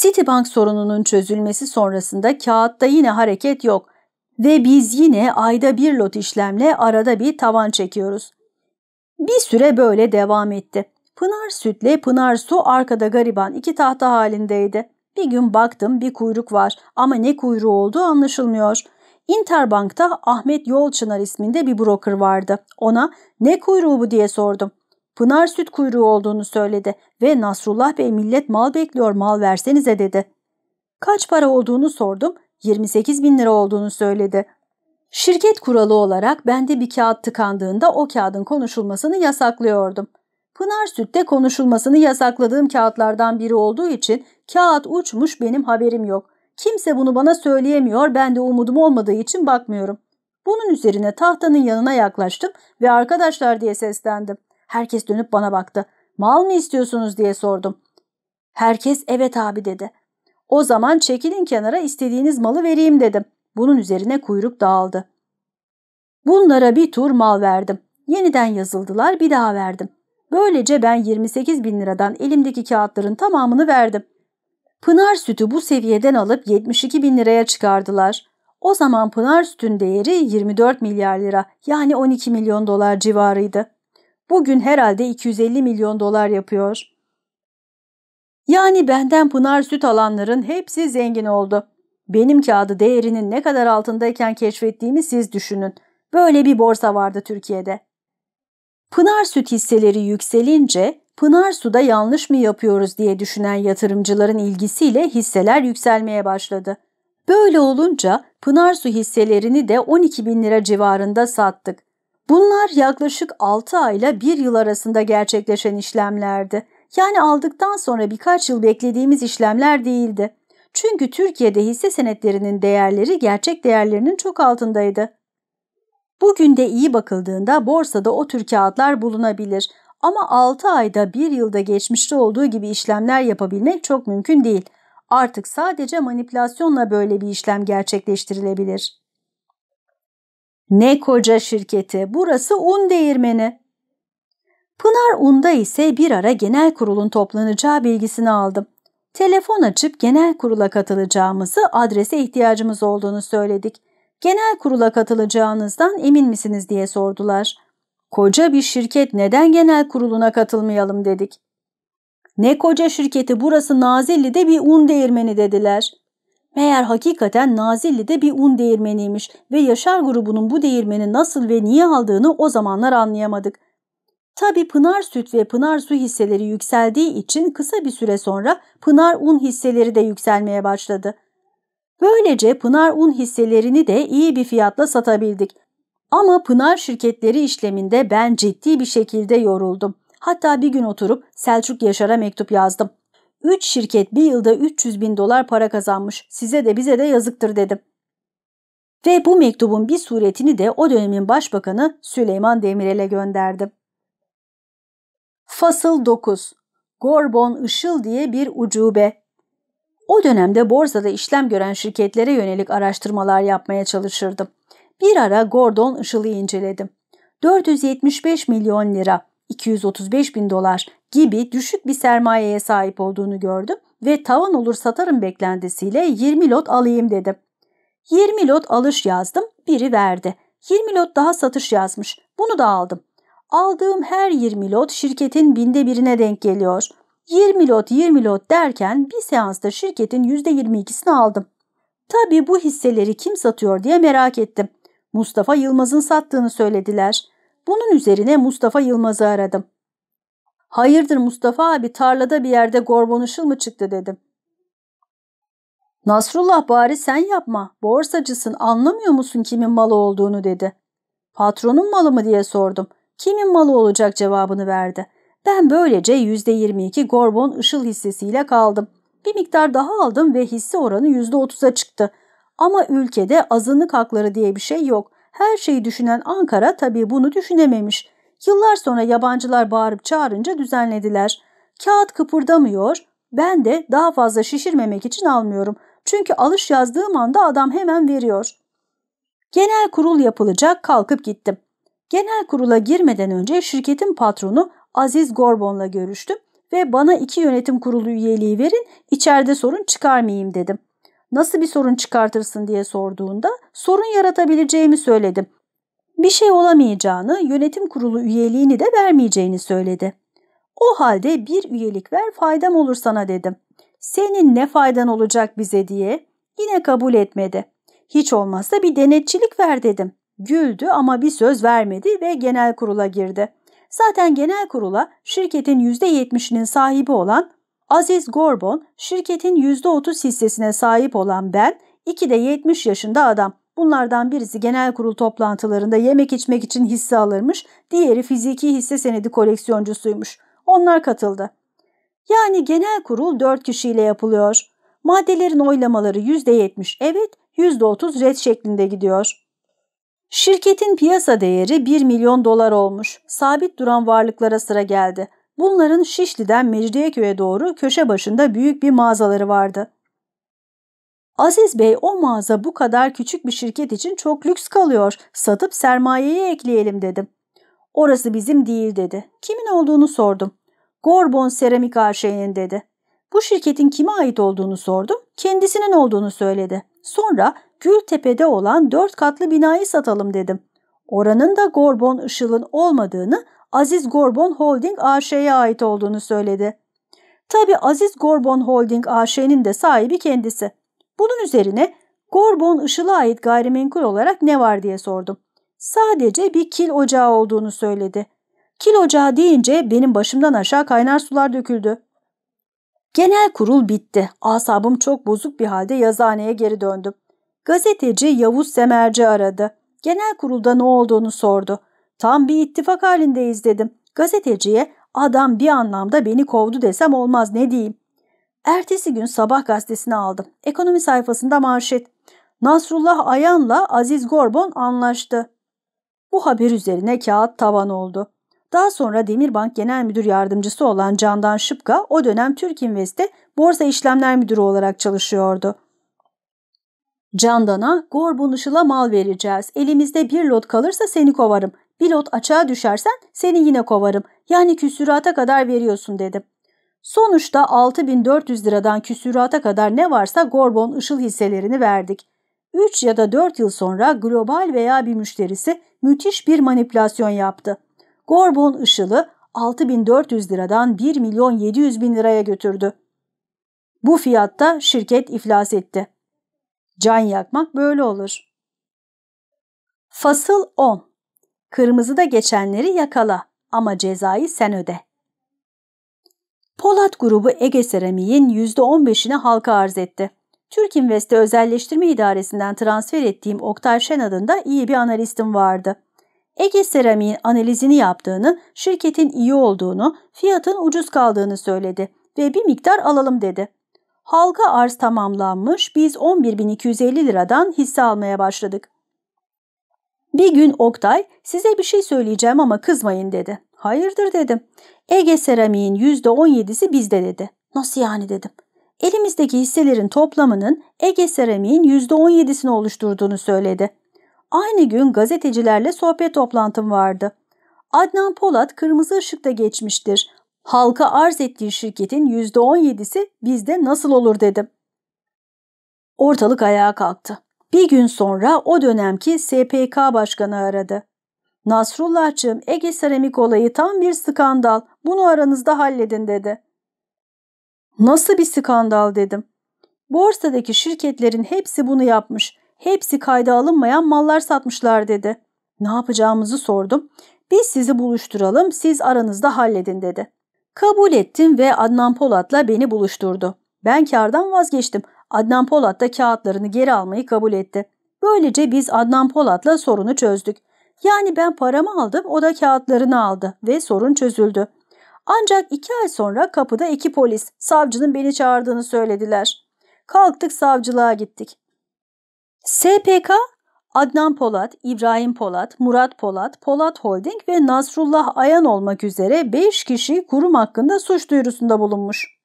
Citibank sorununun çözülmesi sonrasında kağıtta yine hareket yok ve biz yine ayda bir lot işlemle arada bir tavan çekiyoruz. Bir süre böyle devam etti. Pınar Sütle Pınar Su arkada gariban iki tahta halindeydi. Bir gün baktım bir kuyruk var ama ne kuyruğu olduğu anlaşılmıyor. Interbank'ta Ahmet Yolçınar isminde bir broker vardı. Ona ne kuyruğu bu diye sordum. Pınar süt kuyruğu olduğunu söyledi ve Nasrullah Bey millet mal bekliyor mal versenize dedi. Kaç para olduğunu sordum 28 bin lira olduğunu söyledi. Şirket kuralı olarak bende bir kağıt tıkandığında o kağıdın konuşulmasını yasaklıyordum. Pınar Süt'te konuşulmasını yasakladığım kağıtlardan biri olduğu için kağıt uçmuş benim haberim yok. Kimse bunu bana söyleyemiyor ben de umudum olmadığı için bakmıyorum. Bunun üzerine tahtanın yanına yaklaştım ve arkadaşlar diye seslendim. Herkes dönüp bana baktı. Mal mı istiyorsunuz diye sordum. Herkes evet abi dedi. O zaman çekilin kenara istediğiniz malı vereyim dedim. Bunun üzerine kuyruk dağıldı. Bunlara bir tur mal verdim. Yeniden yazıldılar bir daha verdim. Böylece ben 28 bin liradan elimdeki kağıtların tamamını verdim. Pınar sütü bu seviyeden alıp 72 bin liraya çıkardılar. O zaman Pınar sütün değeri 24 milyar lira yani 12 milyon dolar civarıydı bugün herhalde 250 milyon dolar yapıyor. Yani benden Pınar süt alanların hepsi zengin oldu. Benim kağıdı değerinin ne kadar altındayken keşfettiğimi siz düşünün. Böyle bir borsa vardı Türkiye'de. Pınar süt hisseleri yükselince Pınar suda yanlış mı yapıyoruz diye düşünen yatırımcıların ilgisiyle hisseler yükselmeye başladı. Böyle olunca Pınar su hisselerini de 12 bin lira civarında sattık. Bunlar yaklaşık 6 ayla 1 yıl arasında gerçekleşen işlemlerdi. Yani aldıktan sonra birkaç yıl beklediğimiz işlemler değildi. Çünkü Türkiye'de hisse senetlerinin değerleri gerçek değerlerinin çok altındaydı. Bugün de iyi bakıldığında borsada o tür kağıtlar bulunabilir ama 6 ayda 1 yılda geçmişte olduğu gibi işlemler yapabilmek çok mümkün değil. Artık sadece manipülasyonla böyle bir işlem gerçekleştirilebilir. Ne koca şirketi, burası un değirmeni. Pınar Un'da ise bir ara genel kurulun toplanacağı bilgisini aldım. Telefon açıp genel kurula katılacağımızı, adrese ihtiyacımız olduğunu söyledik. Genel kurula katılacağınızdan emin misiniz diye sordular. Koca bir şirket neden genel kuruluna katılmayalım dedik. Ne koca şirketi burası Nazilli'de bir un değirmeni dediler. Meğer hakikaten Nazilli'de bir un değirmeniymiş ve Yaşar grubunun bu değirmeni nasıl ve niye aldığını o zamanlar anlayamadık. Tabi Pınar Süt ve Pınar Su hisseleri yükseldiği için kısa bir süre sonra Pınar Un hisseleri de yükselmeye başladı. Böylece Pınar Un hisselerini de iyi bir fiyatla satabildik. Ama Pınar şirketleri işleminde ben ciddi bir şekilde yoruldum. Hatta bir gün oturup Selçuk Yaşar'a mektup yazdım. Üç şirket bir yılda 300 bin dolar para kazanmış. Size de bize de yazıktır dedim. Ve bu mektubun bir suretini de o dönemin başbakanı Süleyman Demirel'e gönderdim. Fasıl 9 Gorbon Işıl diye bir ucube O dönemde borsada işlem gören şirketlere yönelik araştırmalar yapmaya çalışırdım. Bir ara Gordon Işıl'ı inceledim. 475 milyon lira. 235 bin dolar gibi düşük bir sermayeye sahip olduğunu gördüm ve tavan olur satarım beklentisiyle 20 lot alayım dedim. 20 lot alış yazdım, biri verdi. 20 lot daha satış yazmış, bunu da aldım. Aldığım her 20 lot şirketin binde birine denk geliyor. 20 lot 20 lot derken bir seansta şirketin %22'sini aldım. Tabii bu hisseleri kim satıyor diye merak ettim. Mustafa Yılmaz'ın sattığını söylediler. Bunun üzerine Mustafa Yılmaz'ı aradım. Hayırdır Mustafa abi tarlada bir yerde gorbon ışıl mı çıktı dedim. Nasrullah bari sen yapma. Borsacısın anlamıyor musun kimin malı olduğunu dedi. Patronun malı mı diye sordum. Kimin malı olacak cevabını verdi. Ben böylece %22 Gorbon ışıl hissesiyle kaldım. Bir miktar daha aldım ve hisse oranı %30'a çıktı. Ama ülkede azınlık hakları diye bir şey yok. Her şeyi düşünen Ankara tabii bunu düşünememiş. Yıllar sonra yabancılar bağırıp çağırınca düzenlediler. Kağıt kıpırdamıyor. Ben de daha fazla şişirmemek için almıyorum. Çünkü alış yazdığım anda adam hemen veriyor. Genel kurul yapılacak kalkıp gittim. Genel kurula girmeden önce şirketin patronu Aziz Gorbon'la görüştüm ve bana iki yönetim kurulu üyeliği verin içeride sorun çıkarmayayım dedim nasıl bir sorun çıkartırsın diye sorduğunda sorun yaratabileceğimi söyledim. Bir şey olamayacağını, yönetim kurulu üyeliğini de vermeyeceğini söyledi. O halde bir üyelik ver faydam olur sana dedim. Senin ne faydan olacak bize diye yine kabul etmedi. Hiç olmazsa bir denetçilik ver dedim. Güldü ama bir söz vermedi ve genel kurula girdi. Zaten genel kurula şirketin %70'inin sahibi olan Aziz Gorbon şirketin %30 hissesine sahip olan ben, iki de 70 yaşında adam. Bunlardan birisi genel kurul toplantılarında yemek içmek için hisse alırmış, diğeri fiziki hisse senedi koleksiyoncusuymuş. Onlar katıldı. Yani genel kurul 4 kişiyle yapılıyor. Maddelerin oylamaları %70 evet, %30 red şeklinde gidiyor. Şirketin piyasa değeri 1 milyon dolar olmuş. Sabit duran varlıklara sıra geldi. Bunların Şişli'den Mecidiyeköy'e doğru köşe başında büyük bir mağazaları vardı. Aziz Bey o mağaza bu kadar küçük bir şirket için çok lüks kalıyor. Satıp sermayeyi ekleyelim dedim. Orası bizim değil dedi. Kimin olduğunu sordum. Gorbon Seramik AŞ'nin dedi. Bu şirketin kime ait olduğunu sordum. Kendisinin olduğunu söyledi. Sonra Gültepe'de olan dört katlı binayı satalım dedim. Oranın da Gorbon Işıl'ın olmadığını Aziz Gorbon Holding AŞ'ye ait olduğunu söyledi. Tabi Aziz Gorbon Holding AŞ'nin de sahibi kendisi. Bunun üzerine Gorbon Işıl'a ait gayrimenkul olarak ne var diye sordum. Sadece bir kil ocağı olduğunu söyledi. Kil ocağı deyince benim başımdan aşağı kaynar sular döküldü. Genel kurul bitti. Asabım çok bozuk bir halde yazıhaneye geri döndüm. Gazeteci Yavuz Semerci aradı. Genel kurulda ne olduğunu sordu. Tam bir ittifak halindeyiz dedim. Gazeteciye adam bir anlamda beni kovdu desem olmaz ne diyeyim. Ertesi gün sabah gazetesini aldım. Ekonomi sayfasında manşet. Nasrullah Ayan'la Aziz Gorbon anlaştı. Bu haber üzerine kağıt tavan oldu. Daha sonra Demirbank Genel Müdür Yardımcısı olan Candan Şıpka o dönem Türk Invest'te Borsa İşlemler Müdürü olarak çalışıyordu. Candan'a Gorbon Işıl'a mal vereceğiz. Elimizde bir lot kalırsa seni kovarım. Pilot açığa düşersen seni yine kovarım. Yani küsürata kadar veriyorsun dedim. Sonuçta 6400 liradan küsürata kadar ne varsa Gorbon ışıl hisselerini verdik. 3 ya da 4 yıl sonra global veya bir müşterisi müthiş bir manipülasyon yaptı. Gorbon ışılı 6400 liradan 1 milyon 700 bin liraya götürdü. Bu fiyatta şirket iflas etti. Can yakmak böyle olur. Fasıl 10 Kırmızıda geçenleri yakala ama cezayı sen öde. Polat grubu Ege Seramik'in %15'ini halka arz etti. Türk Invest'e özelleştirme idaresinden transfer ettiğim Oktay Şen adında iyi bir analistim vardı. Ege Seremi'nin analizini yaptığını, şirketin iyi olduğunu, fiyatın ucuz kaldığını söyledi ve bir miktar alalım dedi. Halka arz tamamlanmış, biz 11.250 liradan hisse almaya başladık. Bir gün Oktay size bir şey söyleyeceğim ama kızmayın dedi. Hayırdır dedim. Ege Seramik'in %17'si bizde dedi. Nasıl yani dedim. Elimizdeki hisselerin toplamının Ege Seramik'in %17'sini oluşturduğunu söyledi. Aynı gün gazetecilerle sohbet toplantım vardı. Adnan Polat kırmızı ışıkta geçmiştir. Halka arz ettiği şirketin %17'si bizde nasıl olur dedim. Ortalık ayağa kalktı. Bir gün sonra o dönemki SPK başkanı aradı. Nasrullah'cığım Ege Seramik olayı tam bir skandal. Bunu aranızda halledin dedi. Nasıl bir skandal dedim. Borsadaki şirketlerin hepsi bunu yapmış. Hepsi kayda alınmayan mallar satmışlar dedi. Ne yapacağımızı sordum. Biz sizi buluşturalım, siz aranızda halledin dedi. Kabul ettim ve Adnan Polat'la beni buluşturdu. Ben kardan vazgeçtim Adnan Polat da kağıtlarını geri almayı kabul etti. Böylece biz Adnan Polat'la sorunu çözdük. Yani ben paramı aldım, o da kağıtlarını aldı ve sorun çözüldü. Ancak iki ay sonra kapıda iki polis, savcının beni çağırdığını söylediler. Kalktık savcılığa gittik. SPK, Adnan Polat, İbrahim Polat, Murat Polat, Polat Holding ve Nasrullah Ayan olmak üzere 5 kişi kurum hakkında suç duyurusunda bulunmuş.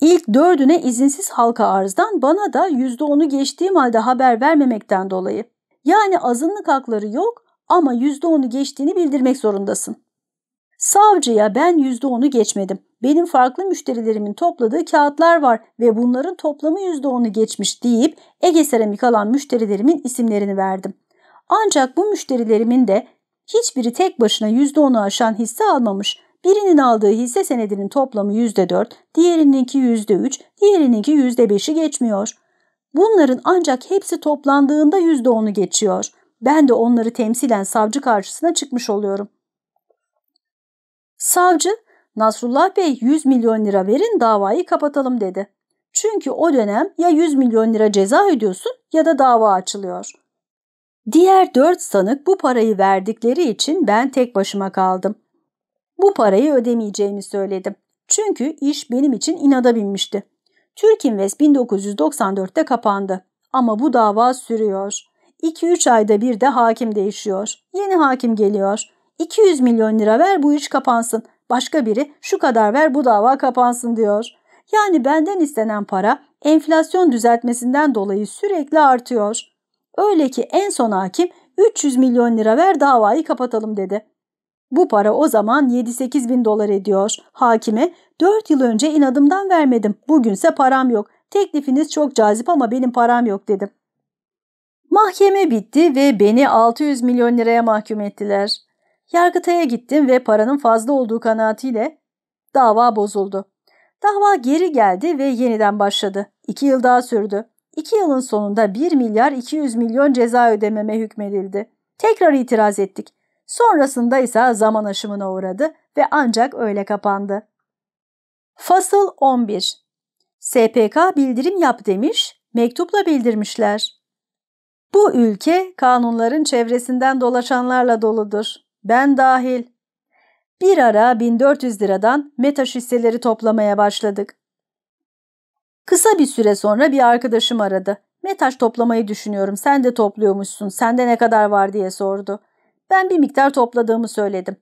İlk dördüne izinsiz halka arzdan bana da yüzde onu geçtiğim halde haber vermemekten dolayı. Yani azınlık hakları yok ama yüzde onu geçtiğini bildirmek zorundasın. Savcıya ben yüzde onu geçmedim. Benim farklı müşterilerimin topladığı kağıtlar var ve bunların toplamı yüzde onu geçmiş deyip Ege Seramik alan müşterilerimin isimlerini verdim. Ancak bu müşterilerimin de hiçbiri tek başına yüzde onu aşan hisse almamış. Birinin aldığı hisse senedinin toplamı %4, diğerininki %3, diğerininki %5'i geçmiyor. Bunların ancak hepsi toplandığında %10'u geçiyor. Ben de onları temsilen savcı karşısına çıkmış oluyorum. Savcı, Nasrullah Bey 100 milyon lira verin davayı kapatalım dedi. Çünkü o dönem ya 100 milyon lira ceza ödüyorsun ya da dava açılıyor. Diğer dört sanık bu parayı verdikleri için ben tek başıma kaldım. Bu parayı ödemeyeceğimi söyledim. Çünkü iş benim için inada binmişti. Türk Invest 1994'te kapandı. Ama bu dava sürüyor. 2-3 ayda bir de hakim değişiyor. Yeni hakim geliyor. 200 milyon lira ver bu iş kapansın. Başka biri şu kadar ver bu dava kapansın diyor. Yani benden istenen para enflasyon düzeltmesinden dolayı sürekli artıyor. Öyle ki en son hakim 300 milyon lira ver davayı kapatalım dedi. Bu para o zaman 7-8 bin dolar ediyor. Hakime 4 yıl önce inadımdan vermedim. Bugünse param yok. Teklifiniz çok cazip ama benim param yok dedim. Mahkeme bitti ve beni 600 milyon liraya mahkum ettiler. Yargıtay'a gittim ve paranın fazla olduğu kanaatiyle dava bozuldu. Dava geri geldi ve yeniden başladı. İki yıl daha sürdü. İki yılın sonunda 1 milyar 200 milyon ceza ödememe hükmedildi. Tekrar itiraz ettik. Sonrasında ise zaman aşımına uğradı ve ancak öyle kapandı. Fasıl 11 SPK bildirim yap demiş, mektupla bildirmişler. Bu ülke kanunların çevresinden dolaşanlarla doludur. Ben dahil. Bir ara 1400 liradan Metaş hisseleri toplamaya başladık. Kısa bir süre sonra bir arkadaşım aradı. Metaş toplamayı düşünüyorum, sen de topluyormuşsun, sende ne kadar var diye sordu. Ben bir miktar topladığımı söyledim.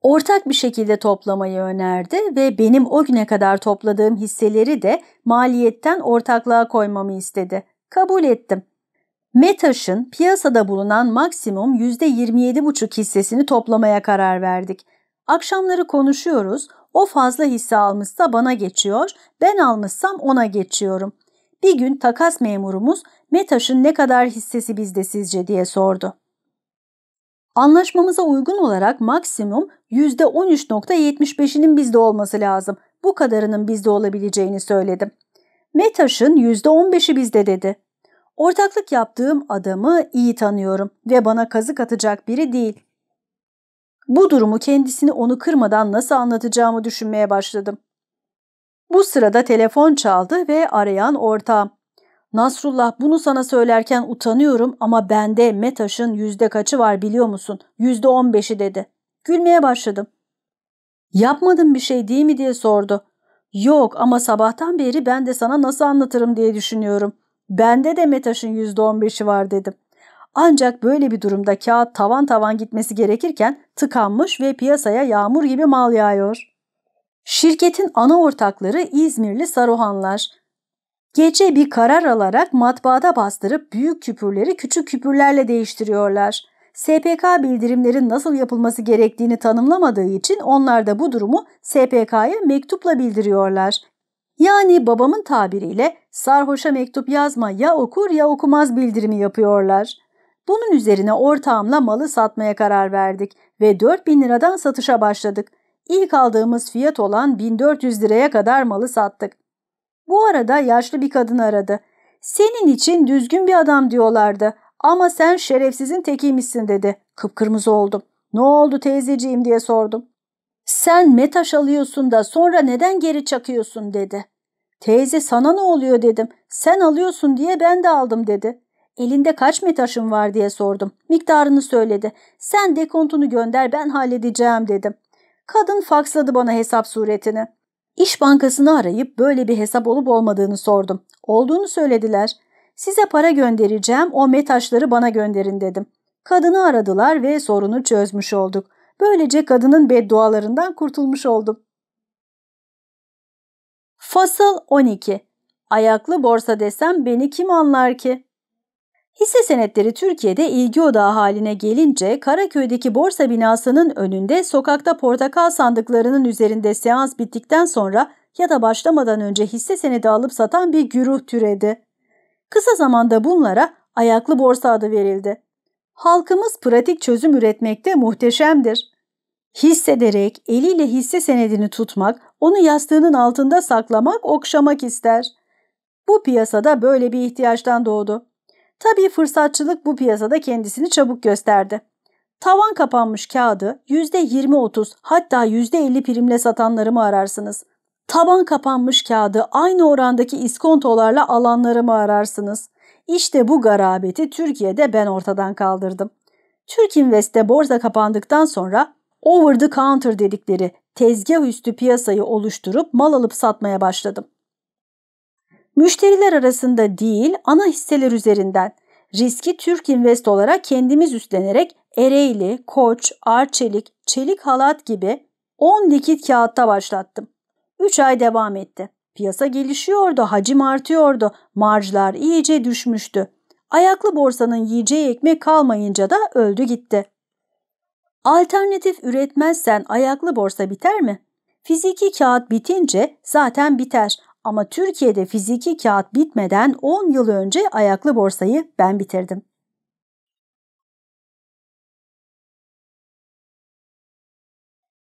Ortak bir şekilde toplamayı önerdi ve benim o güne kadar topladığım hisseleri de maliyetten ortaklığa koymamı istedi. Kabul ettim. METAŞ'ın piyasada bulunan maksimum %27,5 hissesini toplamaya karar verdik. Akşamları konuşuyoruz, o fazla hisse almışsa bana geçiyor, ben almışsam ona geçiyorum. Bir gün takas memurumuz METAŞ'ın ne kadar hissesi bizde sizce diye sordu. Anlaşmamıza uygun olarak maksimum %13.75'inin bizde olması lazım. Bu kadarının bizde olabileceğini söyledim. METAŞ'ın %15'i bizde dedi. Ortaklık yaptığım adamı iyi tanıyorum ve bana kazık atacak biri değil. Bu durumu kendisini onu kırmadan nasıl anlatacağımı düşünmeye başladım. Bu sırada telefon çaldı ve arayan ortağım. Nasrullah bunu sana söylerken utanıyorum ama bende METAŞ'ın yüzde kaçı var biliyor musun? Yüzde on beşi dedi. Gülmeye başladım. Yapmadın bir şey değil mi diye sordu. Yok ama sabahtan beri ben de sana nasıl anlatırım diye düşünüyorum. Bende de METAŞ'ın yüzde on beşi var dedim. Ancak böyle bir durumda kağıt tavan tavan gitmesi gerekirken tıkanmış ve piyasaya yağmur gibi mal yağıyor. Şirketin ana ortakları İzmirli Saruhanlar. Gece bir karar alarak matbaada bastırıp büyük küpürleri küçük küpürlerle değiştiriyorlar. SPK bildirimlerin nasıl yapılması gerektiğini tanımlamadığı için onlar da bu durumu SPK'ya mektupla bildiriyorlar. Yani babamın tabiriyle sarhoşa mektup yazma ya okur ya okumaz bildirimi yapıyorlar. Bunun üzerine ortağımla malı satmaya karar verdik ve 4000 liradan satışa başladık. İlk aldığımız fiyat olan 1400 liraya kadar malı sattık. Bu arada yaşlı bir kadın aradı. Senin için düzgün bir adam diyorlardı ama sen şerefsizin tekiymişsin dedi. Kıpkırmızı oldum. Ne oldu teyzeciğim diye sordum. Sen metaş alıyorsun da sonra neden geri çakıyorsun dedi. Teyze sana ne oluyor dedim. Sen alıyorsun diye ben de aldım dedi. Elinde kaç metaşın var diye sordum. Miktarını söyledi. Sen dekontunu gönder ben halledeceğim dedim. Kadın faksladı bana hesap suretini. İş bankasını arayıp böyle bir hesap olup olmadığını sordum. Olduğunu söylediler. Size para göndereceğim, o metaşları bana gönderin dedim. Kadını aradılar ve sorunu çözmüş olduk. Böylece kadının beddualarından kurtulmuş oldum. Fasıl 12 Ayaklı borsa desem beni kim anlar ki? Hisse senetleri Türkiye'de ilgi odağı haline gelince Karaköy'deki borsa binasının önünde sokakta portakal sandıklarının üzerinde seans bittikten sonra ya da başlamadan önce hisse senedi alıp satan bir güruh türedi. Kısa zamanda bunlara ayaklı borsa adı verildi. Halkımız pratik çözüm üretmekte muhteşemdir. Hissederek eliyle hisse senedini tutmak, onu yastığının altında saklamak, okşamak ister. Bu piyasada böyle bir ihtiyaçtan doğdu. Tabii fırsatçılık bu piyasada kendisini çabuk gösterdi. Tavan kapanmış kağıdı %20-30 hatta %50 primle satanları mı ararsınız? Taban kapanmış kağıdı aynı orandaki iskontolarla alanları mı ararsınız? İşte bu garabeti Türkiye'de ben ortadan kaldırdım. Türk Invest'te borsa kapandıktan sonra over the counter dedikleri tezgah üstü piyasayı oluşturup mal alıp satmaya başladım. Müşteriler arasında değil ana hisseler üzerinden riski Türk Invest olarak kendimiz üstlenerek Ereğli, Koç, Arçelik, Çelik Halat gibi 10 likit kağıtta başlattım. 3 ay devam etti. Piyasa gelişiyordu, hacim artıyordu, marjlar iyice düşmüştü. Ayaklı borsanın yiyeceği ekmek kalmayınca da öldü gitti. Alternatif üretmezsen ayaklı borsa biter mi? Fiziki kağıt bitince zaten biter ama Türkiye'de fiziki kağıt bitmeden 10 yıl önce ayaklı borsayı ben bitirdim.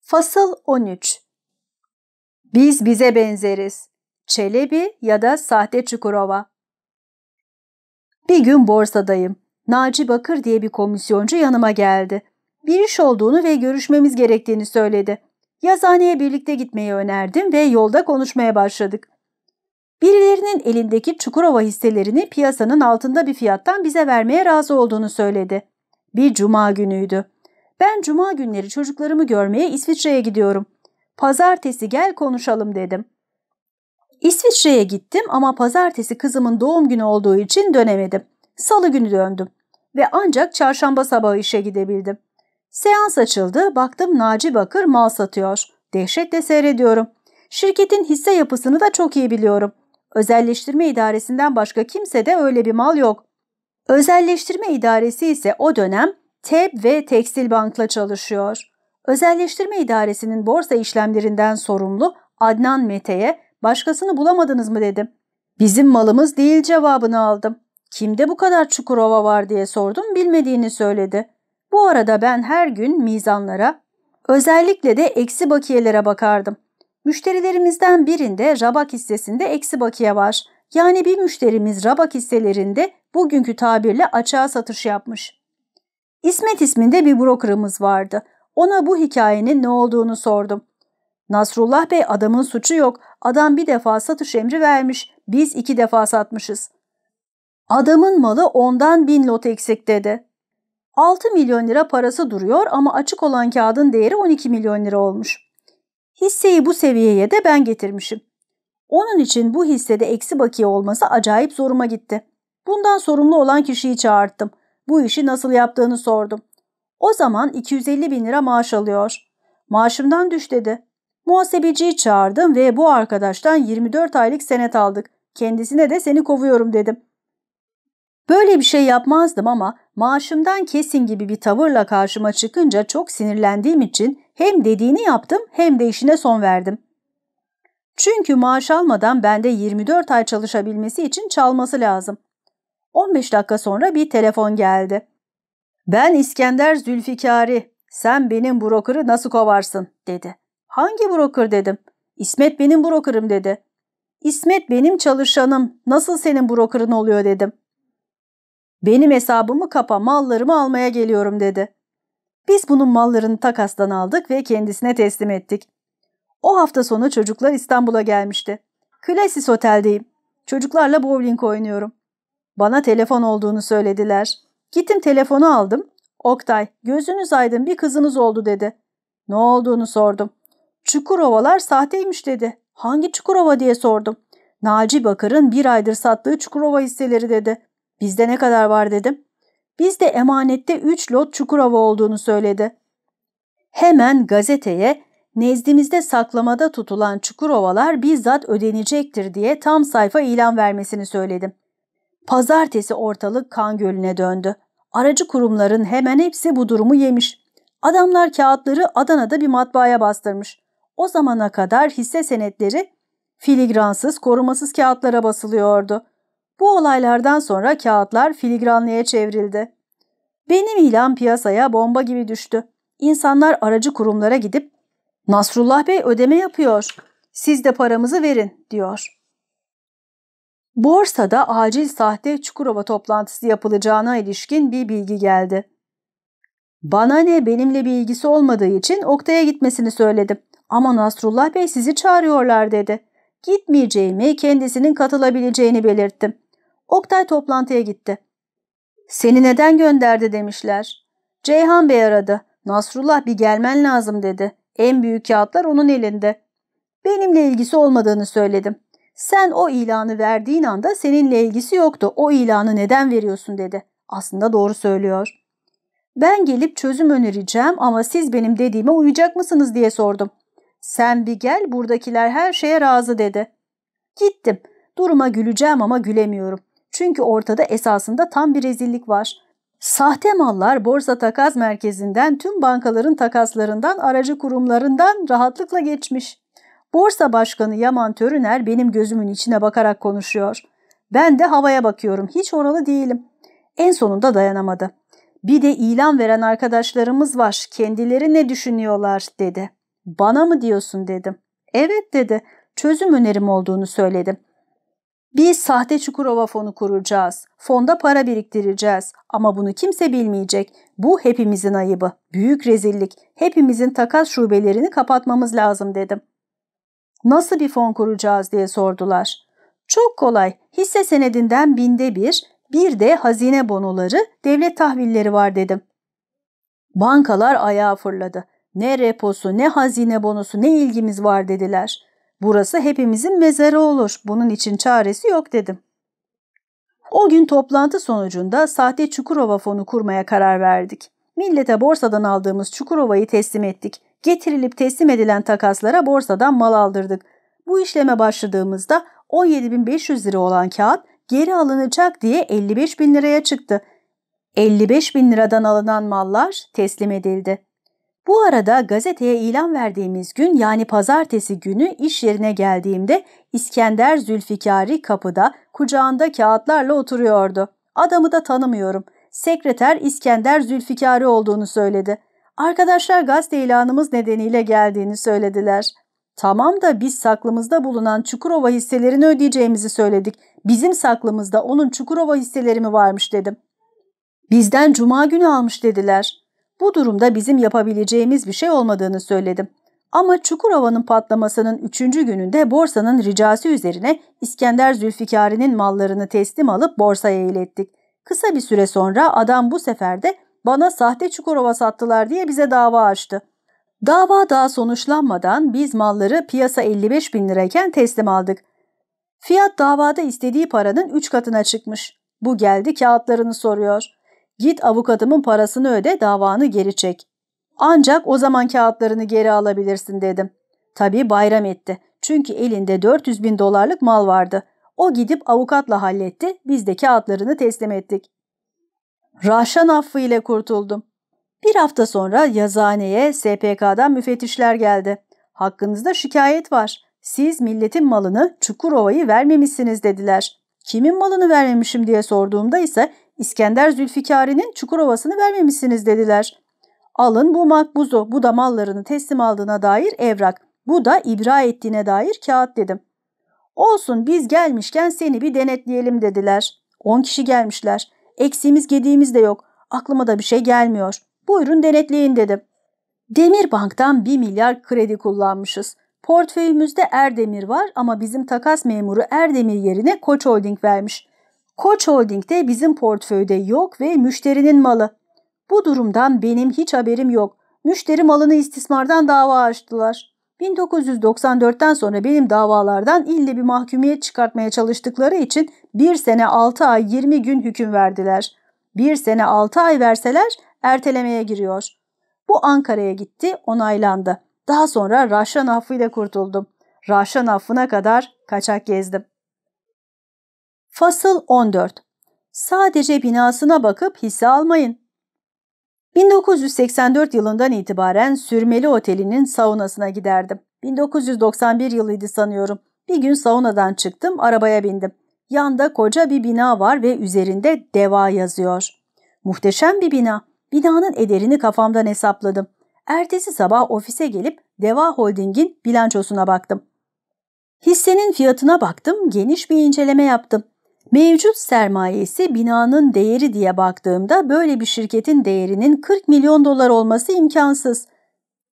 Fasıl 13 Biz bize benzeriz. Çelebi ya da sahte Çukurova. Bir gün borsadayım. Naci Bakır diye bir komisyoncu yanıma geldi. Bir iş olduğunu ve görüşmemiz gerektiğini söyledi. Yazhaneye birlikte gitmeyi önerdim ve yolda konuşmaya başladık. Birilerinin elindeki Çukurova hisselerini piyasanın altında bir fiyattan bize vermeye razı olduğunu söyledi. Bir cuma günüydü. Ben cuma günleri çocuklarımı görmeye İsviçre'ye gidiyorum. Pazartesi gel konuşalım dedim. İsviçre'ye gittim ama pazartesi kızımın doğum günü olduğu için dönemedim. Salı günü döndüm ve ancak çarşamba sabahı işe gidebildim. Seans açıldı, baktım Naci Bakır mal satıyor. Dehşetle seyrediyorum. Şirketin hisse yapısını da çok iyi biliyorum. Özelleştirme idaresinden başka kimse de öyle bir mal yok. Özelleştirme idaresi ise o dönem TEB ve Tekstil Bank'la çalışıyor. Özelleştirme idaresinin borsa işlemlerinden sorumlu Adnan Mete'ye başkasını bulamadınız mı dedim. Bizim malımız değil cevabını aldım. Kimde bu kadar Çukurova var diye sordum bilmediğini söyledi. Bu arada ben her gün mizanlara özellikle de eksi bakiyelere bakardım. Müşterilerimizden birinde Rabak hissesinde eksi bakiye var. Yani bir müşterimiz Rabak hisselerinde bugünkü tabirle açığa satış yapmış. İsmet isminde bir brokerımız vardı. Ona bu hikayenin ne olduğunu sordum. Nasrullah Bey adamın suçu yok. Adam bir defa satış emri vermiş. Biz iki defa satmışız. Adamın malı ondan bin lot eksik dedi. 6 milyon lira parası duruyor ama açık olan kağıdın değeri 12 milyon lira olmuş. Hisseyi bu seviyeye de ben getirmişim. Onun için bu hissede eksi bakiye olması acayip zoruma gitti. Bundan sorumlu olan kişiyi çağırttım. Bu işi nasıl yaptığını sordum. O zaman 250 bin lira maaş alıyor. Maaşımdan düş dedi. Muhasebeciyi çağırdım ve bu arkadaştan 24 aylık senet aldık. Kendisine de seni kovuyorum dedim. Böyle bir şey yapmazdım ama maaşımdan kesin gibi bir tavırla karşıma çıkınca çok sinirlendiğim için hem dediğini yaptım hem de işine son verdim. Çünkü maaş almadan bende 24 ay çalışabilmesi için çalması lazım. 15 dakika sonra bir telefon geldi. Ben İskender Zülfikari, sen benim broker'ı nasıl kovarsın dedi. Hangi broker dedim. İsmet benim broker'ım dedi. İsmet benim çalışanım, nasıl senin broker'ın oluyor dedim. Benim hesabımı kapa, mallarımı almaya geliyorum dedi. Biz bunun mallarını takastan aldık ve kendisine teslim ettik. O hafta sonu çocuklar İstanbul'a gelmişti. Klasis Otel'deyim. Çocuklarla bowling oynuyorum. Bana telefon olduğunu söylediler. Gittim telefonu aldım. Oktay, gözünüz aydın bir kızınız oldu dedi. Ne olduğunu sordum. Çukurovalar sahteymiş dedi. Hangi Çukurova diye sordum. Naci Bakır'ın bir aydır sattığı Çukurova hisseleri dedi. Bizde ne kadar var dedim. Biz de emanette üç lot Çukurova olduğunu söyledi. Hemen gazeteye nezdimizde saklamada tutulan Çukurovalar bizzat ödenecektir diye tam sayfa ilan vermesini söyledim. Pazartesi ortalık kan gölüne döndü. Aracı kurumların hemen hepsi bu durumu yemiş. Adamlar kağıtları Adana'da bir matbaaya bastırmış. O zamana kadar hisse senetleri filigransız, korumasız kağıtlara basılıyordu. Bu olaylardan sonra kağıtlar filigranlıya çevrildi. Benim ilan piyasaya bomba gibi düştü. İnsanlar aracı kurumlara gidip Nasrullah Bey ödeme yapıyor. Siz de paramızı verin diyor. Borsada acil sahte Çukurova toplantısı yapılacağına ilişkin bir bilgi geldi. Bana ne benimle bir ilgisi olmadığı için Oktay'a gitmesini söyledim. Ama Nasrullah Bey sizi çağırıyorlar dedi. Gitmeyeceğimi, kendisinin katılabileceğini belirttim. Oktay toplantıya gitti. Seni neden gönderdi demişler. Ceyhan Bey aradı. Nasrullah bir gelmen lazım dedi. En büyük kağıtlar onun elinde. Benimle ilgisi olmadığını söyledim. Sen o ilanı verdiğin anda seninle ilgisi yoktu. O ilanı neden veriyorsun dedi. Aslında doğru söylüyor. Ben gelip çözüm önereceğim ama siz benim dediğime uyacak mısınız diye sordum. Sen bir gel buradakiler her şeye razı dedi. Gittim. Duruma güleceğim ama gülemiyorum. Çünkü ortada esasında tam bir rezillik var. Sahte mallar borsa takas merkezinden tüm bankaların takaslarından aracı kurumlarından rahatlıkla geçmiş. Borsa başkanı Yaman Törüner benim gözümün içine bakarak konuşuyor. Ben de havaya bakıyorum hiç oralı değilim. En sonunda dayanamadı. Bir de ilan veren arkadaşlarımız var kendileri ne düşünüyorlar dedi. Bana mı diyorsun dedim. Evet dedi çözüm önerim olduğunu söyledim. Biz sahte Çukurova fonu kuracağız. Fonda para biriktireceğiz. Ama bunu kimse bilmeyecek. Bu hepimizin ayıbı. Büyük rezillik. Hepimizin takas şubelerini kapatmamız lazım dedim. Nasıl bir fon kuracağız diye sordular. Çok kolay. Hisse senedinden binde bir, bir de hazine bonoları, devlet tahvilleri var dedim. Bankalar ayağa fırladı. Ne reposu, ne hazine bonosu, ne ilgimiz var dediler. Burası hepimizin mezarı olur. Bunun için çaresi yok dedim. O gün toplantı sonucunda sahte Çukurova fonu kurmaya karar verdik. Millete borsadan aldığımız Çukurova'yı teslim ettik. Getirilip teslim edilen takaslara borsadan mal aldırdık. Bu işleme başladığımızda 17.500 lira olan kağıt geri alınacak diye 55.000 liraya çıktı. 55.000 liradan alınan mallar teslim edildi. Bu arada gazeteye ilan verdiğimiz gün yani pazartesi günü iş yerine geldiğimde İskender Zülfikari kapıda kucağında kağıtlarla oturuyordu. Adamı da tanımıyorum. Sekreter İskender Zülfikari olduğunu söyledi. Arkadaşlar gazete ilanımız nedeniyle geldiğini söylediler. Tamam da biz saklımızda bulunan Çukurova hisselerini ödeyeceğimizi söyledik. Bizim saklımızda onun Çukurova hisseleri mi varmış dedim. Bizden cuma günü almış dediler. Bu durumda bizim yapabileceğimiz bir şey olmadığını söyledim. Ama Çukurova'nın patlamasının üçüncü gününde borsanın ricası üzerine İskender Zülfikari'nin mallarını teslim alıp borsaya ilettik. Kısa bir süre sonra adam bu sefer de bana sahte Çukurova sattılar diye bize dava açtı. Dava daha sonuçlanmadan biz malları piyasa 55 bin lirayken teslim aldık. Fiyat davada istediği paranın 3 katına çıkmış. Bu geldi kağıtlarını soruyor. Git avukatımın parasını öde davanı geri çek. Ancak o zaman kağıtlarını geri alabilirsin dedim. Tabii bayram etti. Çünkü elinde 400 bin dolarlık mal vardı. O gidip avukatla halletti. Biz de kağıtlarını teslim ettik. Rahşan affı ile kurtuldum. Bir hafta sonra yazıhaneye SPK'dan müfettişler geldi. Hakkınızda şikayet var. Siz milletin malını Çukurova'yı vermemişsiniz dediler. Kimin malını vermemişim diye sorduğumda ise İskender Zülfikari'nin Çukurova'sını vermemişsiniz dediler. Alın bu makbuzu, bu da mallarını teslim aldığına dair evrak, bu da ibra ettiğine dair kağıt dedim. Olsun biz gelmişken seni bir denetleyelim dediler. On kişi gelmişler. Eksiğimiz gediğimiz de yok. Aklıma da bir şey gelmiyor. Buyurun denetleyin dedim. Demir Bank'tan 1 milyar kredi kullanmışız. Portföyümüzde Erdemir var ama bizim takas memuru Erdemir yerine Koç Holding vermiş. Koç Holding'de bizim portföyde yok ve müşterinin malı. Bu durumdan benim hiç haberim yok. Müşteri malını istismardan dava açtılar. 1994'ten sonra benim davalardan ille bir mahkumiyet çıkartmaya çalıştıkları için bir sene 6 ay 20 gün hüküm verdiler. Bir sene 6 ay verseler ertelemeye giriyor. Bu Ankara'ya gitti, onaylandı. Daha sonra Rahşan affıyla kurtuldum. Raşan affına kadar kaçak gezdim. Fasıl 14 Sadece binasına bakıp hisse almayın. 1984 yılından itibaren Sürmeli Oteli'nin saunasına giderdim. 1991 yılıydı sanıyorum. Bir gün saunadan çıktım, arabaya bindim. Yanda koca bir bina var ve üzerinde deva yazıyor. Muhteşem bir bina. Binanın ederini kafamdan hesapladım. Ertesi sabah ofise gelip Deva Holding'in bilançosuna baktım. Hissenin fiyatına baktım, geniş bir inceleme yaptım. Mevcut sermayesi binanın değeri diye baktığımda böyle bir şirketin değerinin 40 milyon dolar olması imkansız.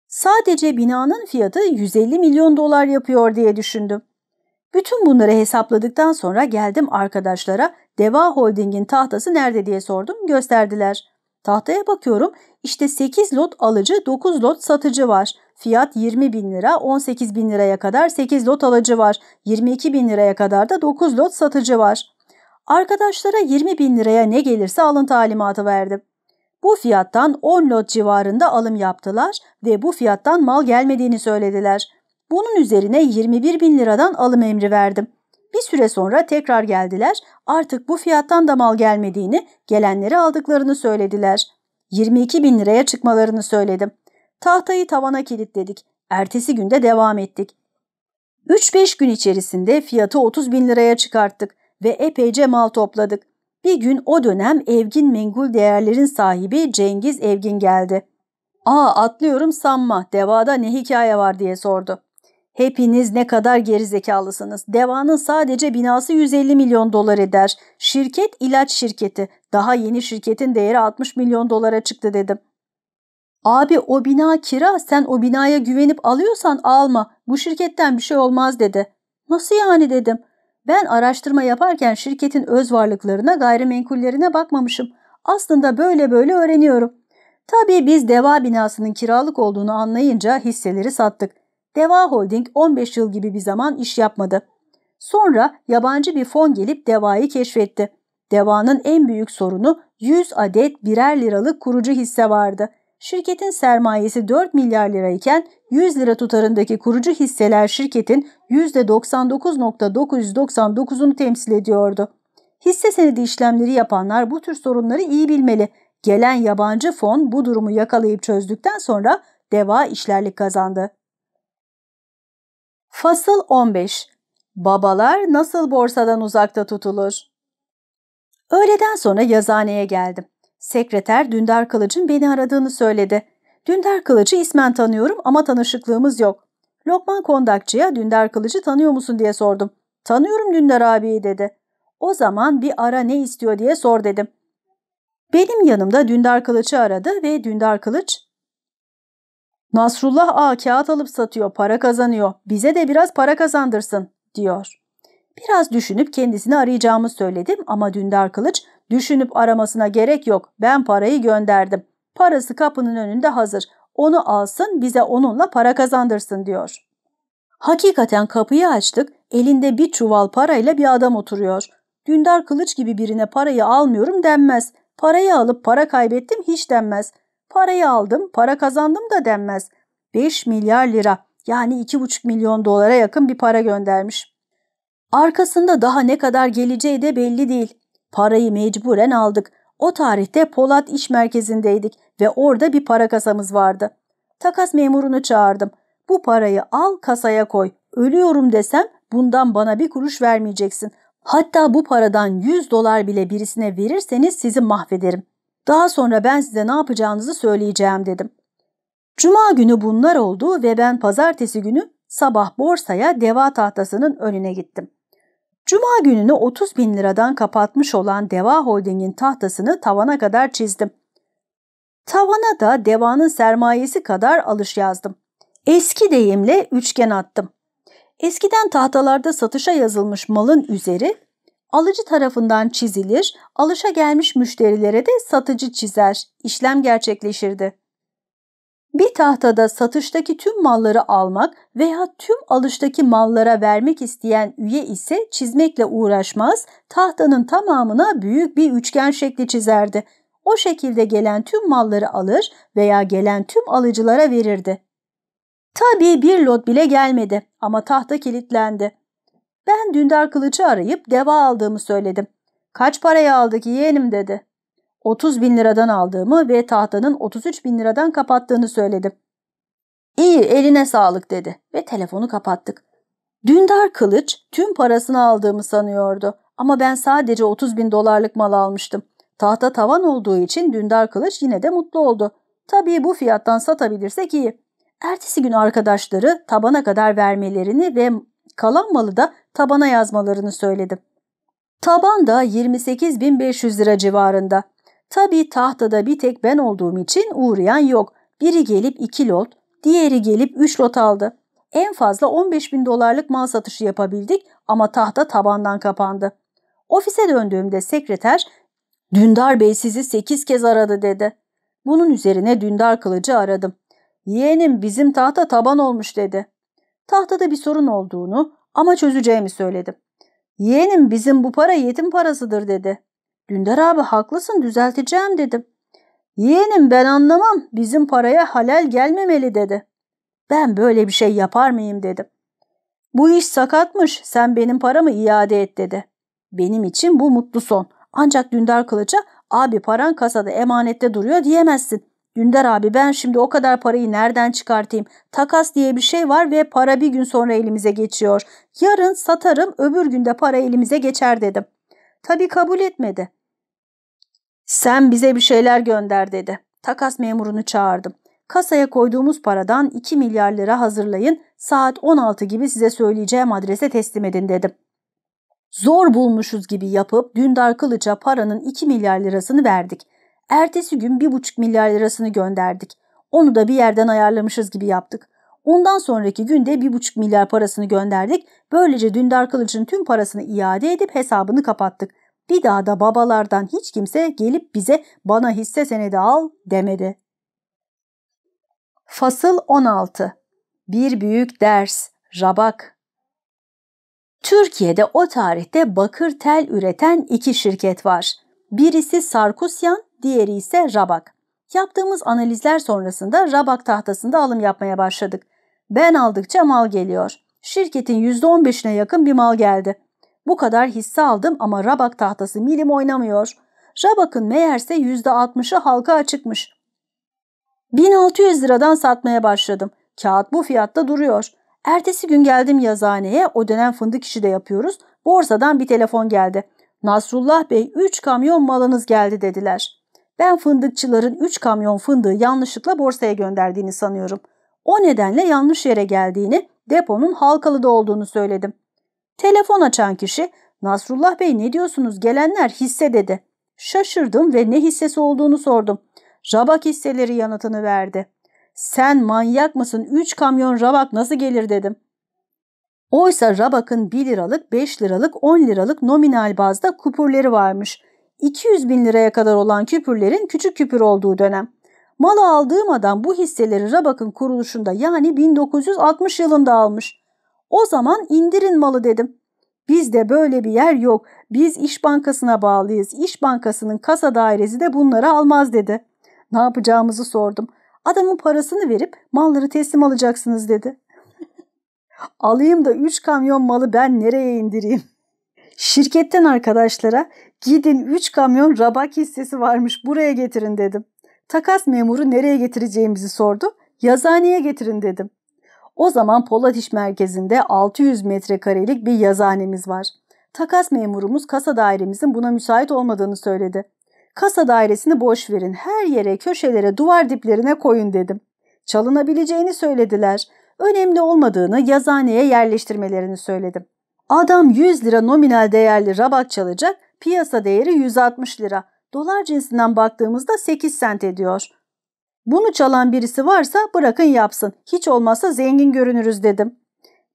Sadece binanın fiyatı 150 milyon dolar yapıyor diye düşündüm. Bütün bunları hesapladıktan sonra geldim arkadaşlara Deva Holding'in tahtası nerede diye sordum gösterdiler. Tahtaya bakıyorum işte 8 lot alıcı 9 lot satıcı var. Fiyat 20 bin lira 18 bin liraya kadar 8 lot alıcı var. 22 bin liraya kadar da 9 lot satıcı var. Arkadaşlara 20 bin liraya ne gelirse alın talimatı verdim. Bu fiyattan 10 lot civarında alım yaptılar ve bu fiyattan mal gelmediğini söylediler. Bunun üzerine 21 bin liradan alım emri verdim. Bir süre sonra tekrar geldiler. Artık bu fiyattan da mal gelmediğini, gelenleri aldıklarını söylediler. 22 bin liraya çıkmalarını söyledim. Tahtayı tavana kilitledik. Ertesi günde devam ettik. 3-5 gün içerisinde fiyatı 30 bin liraya çıkarttık ve epeyce mal topladık. Bir gün o dönem evgin mengul değerlerin sahibi Cengiz Evgin geldi. ''Aa atlıyorum sanma, devada ne hikaye var?'' diye sordu. Hepiniz ne kadar gerizekalısınız. Devanın sadece binası 150 milyon dolar eder. Şirket ilaç şirketi. Daha yeni şirketin değeri 60 milyon dolara çıktı dedim. Abi o bina kira sen o binaya güvenip alıyorsan alma. Bu şirketten bir şey olmaz dedi. Nasıl yani dedim. Ben araştırma yaparken şirketin öz varlıklarına, gayrimenkullerine bakmamışım. Aslında böyle böyle öğreniyorum. Tabii biz Deva binasının kiralık olduğunu anlayınca hisseleri sattık. Deva Holding 15 yıl gibi bir zaman iş yapmadı. Sonra yabancı bir fon gelip Deva'yı keşfetti. Deva'nın en büyük sorunu 100 adet birer liralık kurucu hisse vardı. Şirketin sermayesi 4 milyar lirayken 100 lira tutarındaki kurucu hisseler şirketin %99.999'unu temsil ediyordu. Hisse senedi işlemleri yapanlar bu tür sorunları iyi bilmeli. Gelen yabancı fon bu durumu yakalayıp çözdükten sonra deva işlerlik kazandı. Fasıl 15 Babalar nasıl borsadan uzakta tutulur? Öğleden sonra yazaneye geldim. Sekreter Dündar Kılıç'ın beni aradığını söyledi. Dündar Kılıç'ı ismen tanıyorum ama tanışıklığımız yok. Lokman kondakçıya Dündar Kılıç'ı tanıyor musun diye sordum. Tanıyorum Dündar abiyi dedi. O zaman bir ara ne istiyor diye sor dedim. Benim yanımda Dündar Kılıç'ı aradı ve Dündar Kılıç Nasrullah A kağıt alıp satıyor, para kazanıyor. Bize de biraz para kazandırsın diyor. Biraz düşünüp kendisini arayacağımı söyledim ama Dündar Kılıç Düşünüp aramasına gerek yok. Ben parayı gönderdim. Parası kapının önünde hazır. Onu alsın bize onunla para kazandırsın diyor. Hakikaten kapıyı açtık. Elinde bir çuval parayla bir adam oturuyor. Dündar kılıç gibi birine parayı almıyorum denmez. Parayı alıp para kaybettim hiç denmez. Parayı aldım, para kazandım da denmez. 5 milyar lira yani 2,5 milyon dolara yakın bir para göndermiş. Arkasında daha ne kadar geleceği de belli değil. Parayı mecburen aldık. O tarihte Polat İş merkezindeydik ve orada bir para kasamız vardı. Takas memurunu çağırdım. Bu parayı al kasaya koy. Ölüyorum desem bundan bana bir kuruş vermeyeceksin. Hatta bu paradan 100 dolar bile birisine verirseniz sizi mahvederim. Daha sonra ben size ne yapacağınızı söyleyeceğim dedim. Cuma günü bunlar oldu ve ben pazartesi günü sabah borsaya deva tahtasının önüne gittim. Cuma gününü 30 bin liradan kapatmış olan Deva Holding'in tahtasını tavana kadar çizdim. Tavana da Deva'nın sermayesi kadar alış yazdım. Eski deyimle üçgen attım. Eskiden tahtalarda satışa yazılmış malın üzeri alıcı tarafından çizilir, alışa gelmiş müşterilere de satıcı çizer, işlem gerçekleşirdi. Bir tahtada satıştaki tüm malları almak veya tüm alıştaki mallara vermek isteyen üye ise çizmekle uğraşmaz, tahtanın tamamına büyük bir üçgen şekli çizerdi. O şekilde gelen tüm malları alır veya gelen tüm alıcılara verirdi. Tabii bir lot bile gelmedi ama tahta kilitlendi. Ben Dündar Kılıç'ı arayıp deva aldığımı söyledim. Kaç paraya aldık yeğenim dedi. 30 bin liradan aldığımı ve tahtanın 33 bin liradan kapattığını söyledim. İyi eline sağlık dedi ve telefonu kapattık. Dündar Kılıç tüm parasını aldığımı sanıyordu ama ben sadece 30 bin dolarlık mal almıştım. Tahta tavan olduğu için Dündar Kılıç yine de mutlu oldu. Tabii bu fiyattan satabilirsek iyi. Ertesi gün arkadaşları tabana kadar vermelerini ve kalan malı da tabana yazmalarını söyledim. Taban da 28.500 lira civarında. Tabii tahtada bir tek ben olduğum için uğrayan yok. Biri gelip iki lot, diğeri gelip üç lot aldı. En fazla 15 bin dolarlık mal satışı yapabildik ama tahta tabandan kapandı. Ofise döndüğümde sekreter, Dündar Bey sizi 8 kez aradı dedi. Bunun üzerine Dündar Kılıcı aradım. Yeğenim bizim tahta taban olmuş dedi. Tahtada bir sorun olduğunu ama çözeceğimi söyledim. Yeğenim bizim bu para yetim parasıdır dedi. Dündar abi haklısın düzelteceğim dedim. Yeğenim ben anlamam bizim paraya halel gelmemeli dedi. Ben böyle bir şey yapar mıyım dedim. Bu iş sakatmış sen benim paramı iade et dedi. Benim için bu mutlu son. Ancak Dündar Kılıç'a abi paran kasada emanette duruyor diyemezsin. Dündar abi ben şimdi o kadar parayı nereden çıkartayım? Takas diye bir şey var ve para bir gün sonra elimize geçiyor. Yarın satarım öbür günde para elimize geçer dedim. Tabii kabul etmedi. Sen bize bir şeyler gönder dedi. Takas memurunu çağırdım. Kasaya koyduğumuz paradan 2 milyar lira hazırlayın. Saat 16 gibi size söyleyeceğim adrese teslim edin dedim. Zor bulmuşuz gibi yapıp Dündar Kılıç'a paranın 2 milyar lirasını verdik. Ertesi gün 1,5 milyar lirasını gönderdik. Onu da bir yerden ayarlamışız gibi yaptık. Ondan sonraki günde 1,5 milyar parasını gönderdik. Böylece Dündar Kılıç'ın tüm parasını iade edip hesabını kapattık. Bir daha da babalardan hiç kimse gelip bize bana hisse senedi al demedi. Fasıl 16 Bir Büyük Ders Rabak Türkiye'de o tarihte bakır tel üreten iki şirket var. Birisi Sarkusyan, diğeri ise Rabak. Yaptığımız analizler sonrasında Rabak tahtasında alım yapmaya başladık. Ben aldıkça mal geliyor. Şirketin %15'ine yakın bir mal geldi. Bu kadar hisse aldım ama Rabak tahtası milim oynamıyor. Rabak'ın meğerse %60'ı halka açıkmış. 1600 liradan satmaya başladım. Kağıt bu fiyatta duruyor. Ertesi gün geldim yazaneye. O dönem fındık işi de yapıyoruz. Borsadan bir telefon geldi. Nasrullah Bey 3 kamyon malınız geldi dediler. Ben fındıkçıların 3 kamyon fındığı yanlışlıkla borsaya gönderdiğini sanıyorum. O nedenle yanlış yere geldiğini, deponun halkalı da olduğunu söyledim. Telefon açan kişi Nasrullah Bey ne diyorsunuz gelenler hisse dedi. Şaşırdım ve ne hissesi olduğunu sordum. Rabak hisseleri yanıtını verdi. Sen manyak mısın? 3 kamyon Rabak nasıl gelir dedim. Oysa Rabak'ın 1 liralık, 5 liralık, 10 liralık nominal bazda kupürleri varmış. 200 bin liraya kadar olan küpürlerin küçük küpür olduğu dönem. Malı aldığım adam bu hisseleri Rabak'ın kuruluşunda yani 1960 yılında almış. O zaman indirin malı dedim. Bizde böyle bir yer yok. Biz İş Bankası'na bağlıyız. İş Bankası'nın kasa dairesi de bunları almaz dedi. Ne yapacağımızı sordum. Adamın parasını verip malları teslim alacaksınız dedi. Alayım da 3 kamyon malı ben nereye indireyim? Şirketten arkadaşlara gidin 3 kamyon rabak hissesi varmış buraya getirin dedim. Takas memuru nereye getireceğimizi sordu. Yazıhaneye getirin dedim. O zaman Polat İş Merkezi'nde 600 metrekarelik bir yazanemiz var. Takas memurumuz kasa dairemizin buna müsait olmadığını söyledi. Kasa dairesini boş verin, her yere, köşelere, duvar diplerine koyun dedim. Çalınabileceğini söylediler. Önemli olmadığını yazaneye yerleştirmelerini söyledim. Adam 100 lira nominal değerli rabat çalacak, piyasa değeri 160 lira. Dolar cinsinden baktığımızda 8 sent ediyor. Bunu çalan birisi varsa bırakın yapsın. Hiç olmazsa zengin görünürüz dedim.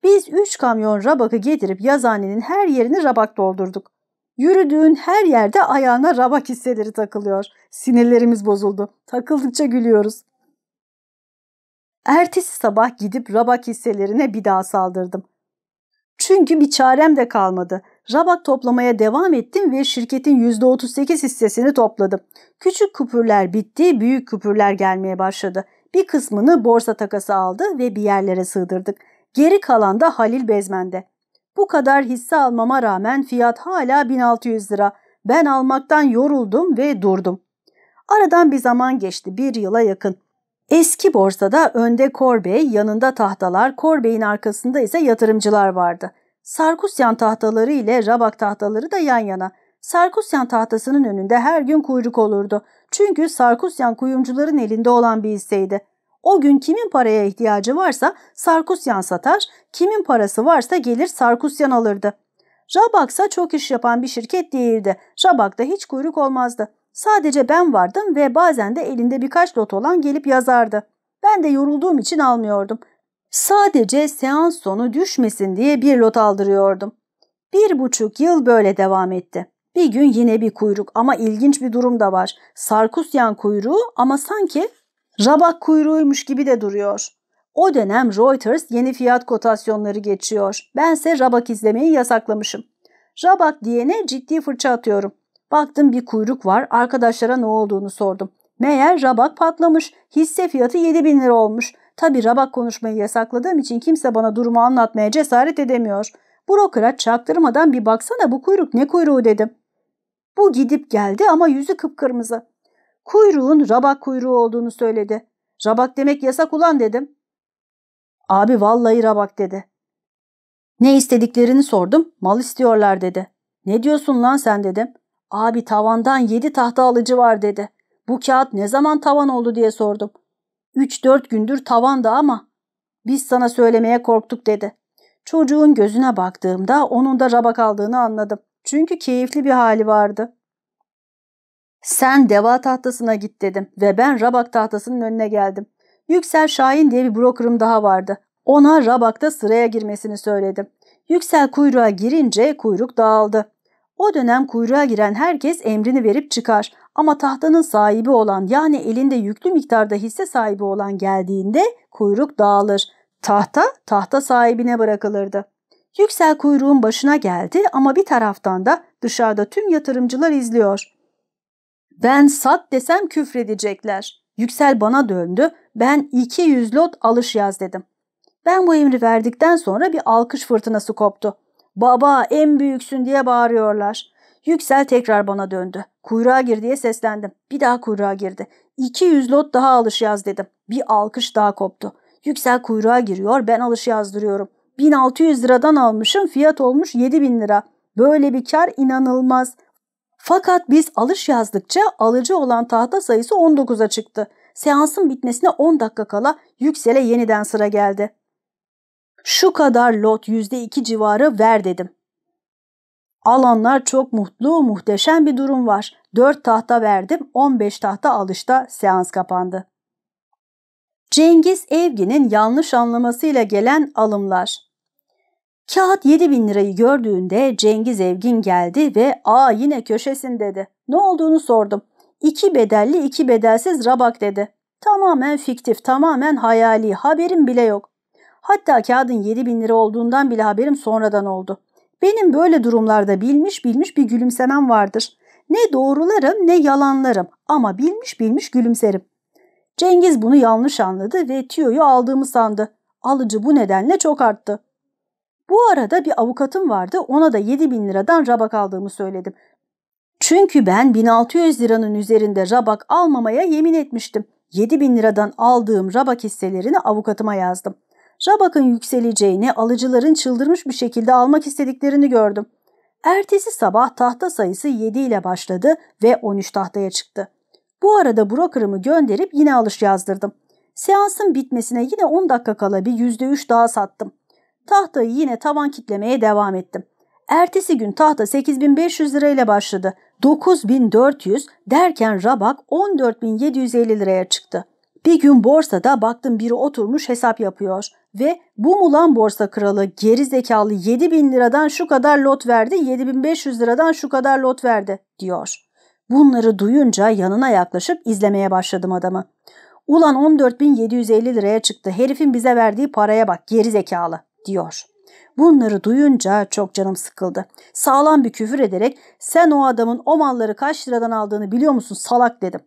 Biz üç kamyon rabakı getirip yazanenin her yerini rabak doldurduk. Yürüdüğün her yerde ayağına rabak hisseleri takılıyor. Sinirlerimiz bozuldu. Takıldıkça gülüyoruz. Ertesi sabah gidip rabak hisselerine bir daha saldırdım. Çünkü bir çarem de kalmadı. Rabat toplamaya devam ettim ve şirketin %38 hissesini topladım. Küçük kupürler bitti, büyük kupürler gelmeye başladı. Bir kısmını borsa takası aldı ve bir yerlere sığdırdık. Geri kalan da Halil Bezmen'de. Bu kadar hisse almama rağmen fiyat hala 1600 lira. Ben almaktan yoruldum ve durdum. Aradan bir zaman geçti, bir yıla yakın. Eski borsada önde Korbey, yanında tahtalar, Korbey'in arkasında ise yatırımcılar vardı. Sarkusyan tahtaları ile Rabak tahtaları da yan yana. Sarkusyan tahtasının önünde her gün kuyruk olurdu. Çünkü Sarkusyan kuyumcuların elinde olan bir hisseydi. O gün kimin paraya ihtiyacı varsa Sarkusyan satar, kimin parası varsa gelir Sarkusyan alırdı. Rabak'sa çok iş yapan bir şirket değildi. Rabak'ta hiç kuyruk olmazdı. Sadece ben vardım ve bazen de elinde birkaç lot olan gelip yazardı. Ben de yorulduğum için almıyordum. Sadece seans sonu düşmesin diye bir lot aldırıyordum. Bir buçuk yıl böyle devam etti. Bir gün yine bir kuyruk ama ilginç bir durum da var. Sarkusyan kuyruğu ama sanki rabak kuyruğuymuş gibi de duruyor. O dönem Reuters yeni fiyat kotasyonları geçiyor. Bense rabak izlemeyi yasaklamışım. Rabak diyene ciddi fırça atıyorum. Baktım bir kuyruk var. Arkadaşlara ne olduğunu sordum. Meğer rabak patlamış. Hisse fiyatı 7 bin lira olmuş. Tabi rabak konuşmayı yasakladığım için kimse bana durumu anlatmaya cesaret edemiyor. Broker'a çaktırmadan bir baksana bu kuyruk ne kuyruğu dedim. Bu gidip geldi ama yüzü kıpkırmızı. Kuyruğun rabak kuyruğu olduğunu söyledi. Rabak demek yasak ulan dedim. Abi vallahi rabak dedi. Ne istediklerini sordum. Mal istiyorlar dedi. Ne diyorsun lan sen dedim. Abi tavandan yedi tahta alıcı var dedi. Bu kağıt ne zaman tavan oldu diye sordum. Üç dört gündür tavanda ama biz sana söylemeye korktuk dedi. Çocuğun gözüne baktığımda onun da raba kaldığını anladım. Çünkü keyifli bir hali vardı. Sen deva tahtasına git dedim ve ben Rabak tahtasının önüne geldim. Yüksel Şahin diye bir brokerım daha vardı. Ona Rabak'ta sıraya girmesini söyledim. Yüksel kuyruğa girince kuyruk dağıldı. O dönem kuyruğa giren herkes emrini verip çıkar. Ama tahtanın sahibi olan yani elinde yüklü miktarda hisse sahibi olan geldiğinde kuyruk dağılır. Tahta tahta sahibine bırakılırdı. Yüksel kuyruğun başına geldi ama bir taraftan da dışarıda tüm yatırımcılar izliyor. Ben sat desem küfredecekler. Yüksel bana döndü. Ben 200 lot alış yaz dedim. Ben bu emri verdikten sonra bir alkış fırtınası koptu. Baba en büyüksün diye bağırıyorlar. Yüksel tekrar bana döndü. Kuyruğa gir diye seslendim. Bir daha kuyruğa girdi. 200 lot daha alış yaz dedim. Bir alkış daha koptu. Yüksel kuyruğa giriyor ben alış yazdırıyorum. 1600 liradan almışım fiyat olmuş 7000 lira. Böyle bir kar inanılmaz. Fakat biz alış yazdıkça alıcı olan tahta sayısı 19'a çıktı. Seansın bitmesine 10 dakika kala Yüksel'e yeniden sıra geldi. Şu kadar lot %2 civarı ver dedim. Alanlar çok mutlu, muhteşem bir durum var. 4 tahta verdim, 15 tahta alışta seans kapandı. Cengiz Evgin'in yanlış anlamasıyla gelen alımlar. Kağıt 7 bin lirayı gördüğünde Cengiz Evgin geldi ve ''Aa yine köşesin'' dedi. Ne olduğunu sordum. İki bedelli iki bedelsiz rabak dedi. Tamamen fiktif, tamamen hayali, haberim bile yok. Hatta kağıdın 7 bin lira olduğundan bile haberim sonradan oldu. Benim böyle durumlarda bilmiş bilmiş bir gülümsemem vardır. Ne doğrularım ne yalanlarım ama bilmiş bilmiş gülümserim. Cengiz bunu yanlış anladı ve tüyoyu aldığımı sandı. Alıcı bu nedenle çok arttı. Bu arada bir avukatım vardı ona da 7 bin liradan rabak aldığımı söyledim. Çünkü ben 1600 liranın üzerinde rabak almamaya yemin etmiştim. 7 bin liradan aldığım rabak hisselerini avukatıma yazdım. Rabak'ın yükseleceğini, alıcıların çıldırmış bir şekilde almak istediklerini gördüm. Ertesi sabah tahta sayısı 7 ile başladı ve 13 tahtaya çıktı. Bu arada brokerımı gönderip yine alış yazdırdım. Seansın bitmesine yine 10 dakika kala bir %3 daha sattım. Tahtayı yine tavan kitlemeye devam ettim. Ertesi gün tahta 8500 lirayla başladı. 9400 derken Rabak 14750 liraya çıktı. Bir gün borsada baktım biri oturmuş hesap yapıyor ve bu Mulan Borsa Kralı geri zekalı 7 bin liradan şu kadar lot verdi, bin 7500 liradan şu kadar lot verdi diyor. Bunları duyunca yanına yaklaşıp izlemeye başladım adamı. Ulan 14.750 liraya çıktı herifin bize verdiği paraya bak geri zekalı diyor. Bunları duyunca çok canım sıkıldı. Sağlam bir küfür ederek sen o adamın o malları kaç liradan aldığını biliyor musun salak dedim.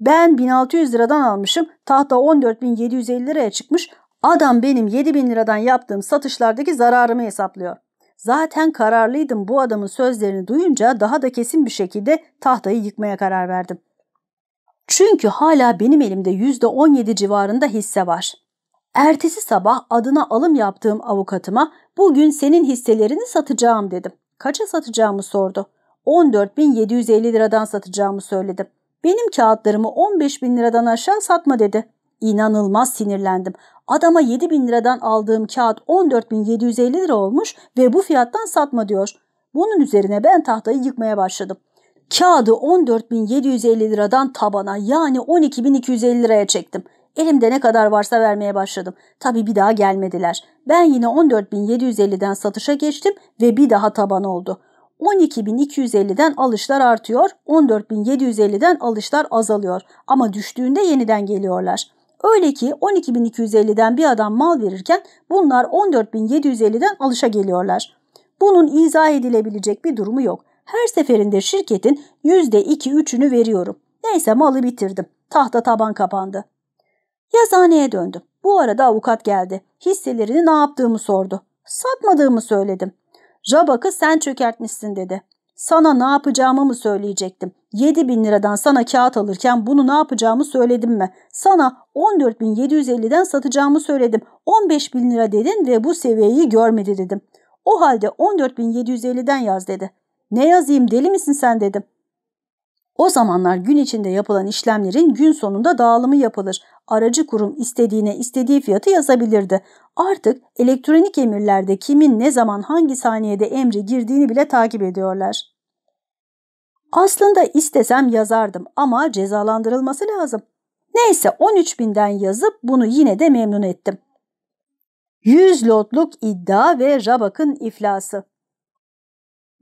Ben 1600 liradan almışım tahta 14.750 liraya çıkmış Adam benim 7 bin liradan yaptığım satışlardaki zararımı hesaplıyor. Zaten kararlıydım bu adamın sözlerini duyunca daha da kesin bir şekilde tahtayı yıkmaya karar verdim. Çünkü hala benim elimde %17 civarında hisse var. Ertesi sabah adına alım yaptığım avukatıma bugün senin hisselerini satacağım dedim. Kaça satacağımı sordu. 14.750 liradan satacağımı söyledim. Benim kağıtlarımı 15.000 liradan aşağı satma dedi. İnanılmaz sinirlendim. Adama 7 bin liradan aldığım kağıt 14.750 lira olmuş ve bu fiyattan satma diyor. Bunun üzerine ben tahtayı yıkmaya başladım. Kağıdı 14.750 liradan tabana yani 12.250 liraya çektim. Elimde ne kadar varsa vermeye başladım. Tabi bir daha gelmediler. Ben yine 14.750'den satışa geçtim ve bir daha taban oldu. 12.250'den alışlar artıyor, 14.750'den alışlar azalıyor ama düştüğünde yeniden geliyorlar.'' Öyle ki 12.250'den bir adam mal verirken bunlar 14.750'den alışa geliyorlar. Bunun izah edilebilecek bir durumu yok. Her seferinde şirketin %2-3'ünü veriyorum. Neyse malı bitirdim. Tahta taban kapandı. Yazhaneye döndüm. Bu arada avukat geldi. Hisselerini ne yaptığımı sordu. Satmadığımı söyledim. Rabak'ı sen çökertmişsin dedi. Sana ne yapacağımı mı söyleyecektim? 7 bin liradan sana kağıt alırken bunu ne yapacağımı söyledim mi? Sana 14.750'den satacağımı söyledim. 15 bin lira dedin ve bu seviyeyi görmedi dedim. O halde 14.750'den yaz dedi. Ne yazayım deli misin sen dedim. O zamanlar gün içinde yapılan işlemlerin gün sonunda dağılımı yapılır. Aracı kurum istediğine istediği fiyatı yazabilirdi. Artık elektronik emirlerde kimin ne zaman hangi saniyede emri girdiğini bile takip ediyorlar. Aslında istesem yazardım ama cezalandırılması lazım. Neyse 13 binden yazıp bunu yine de memnun ettim. 100 lotluk iddia ve Rabak'ın iflası.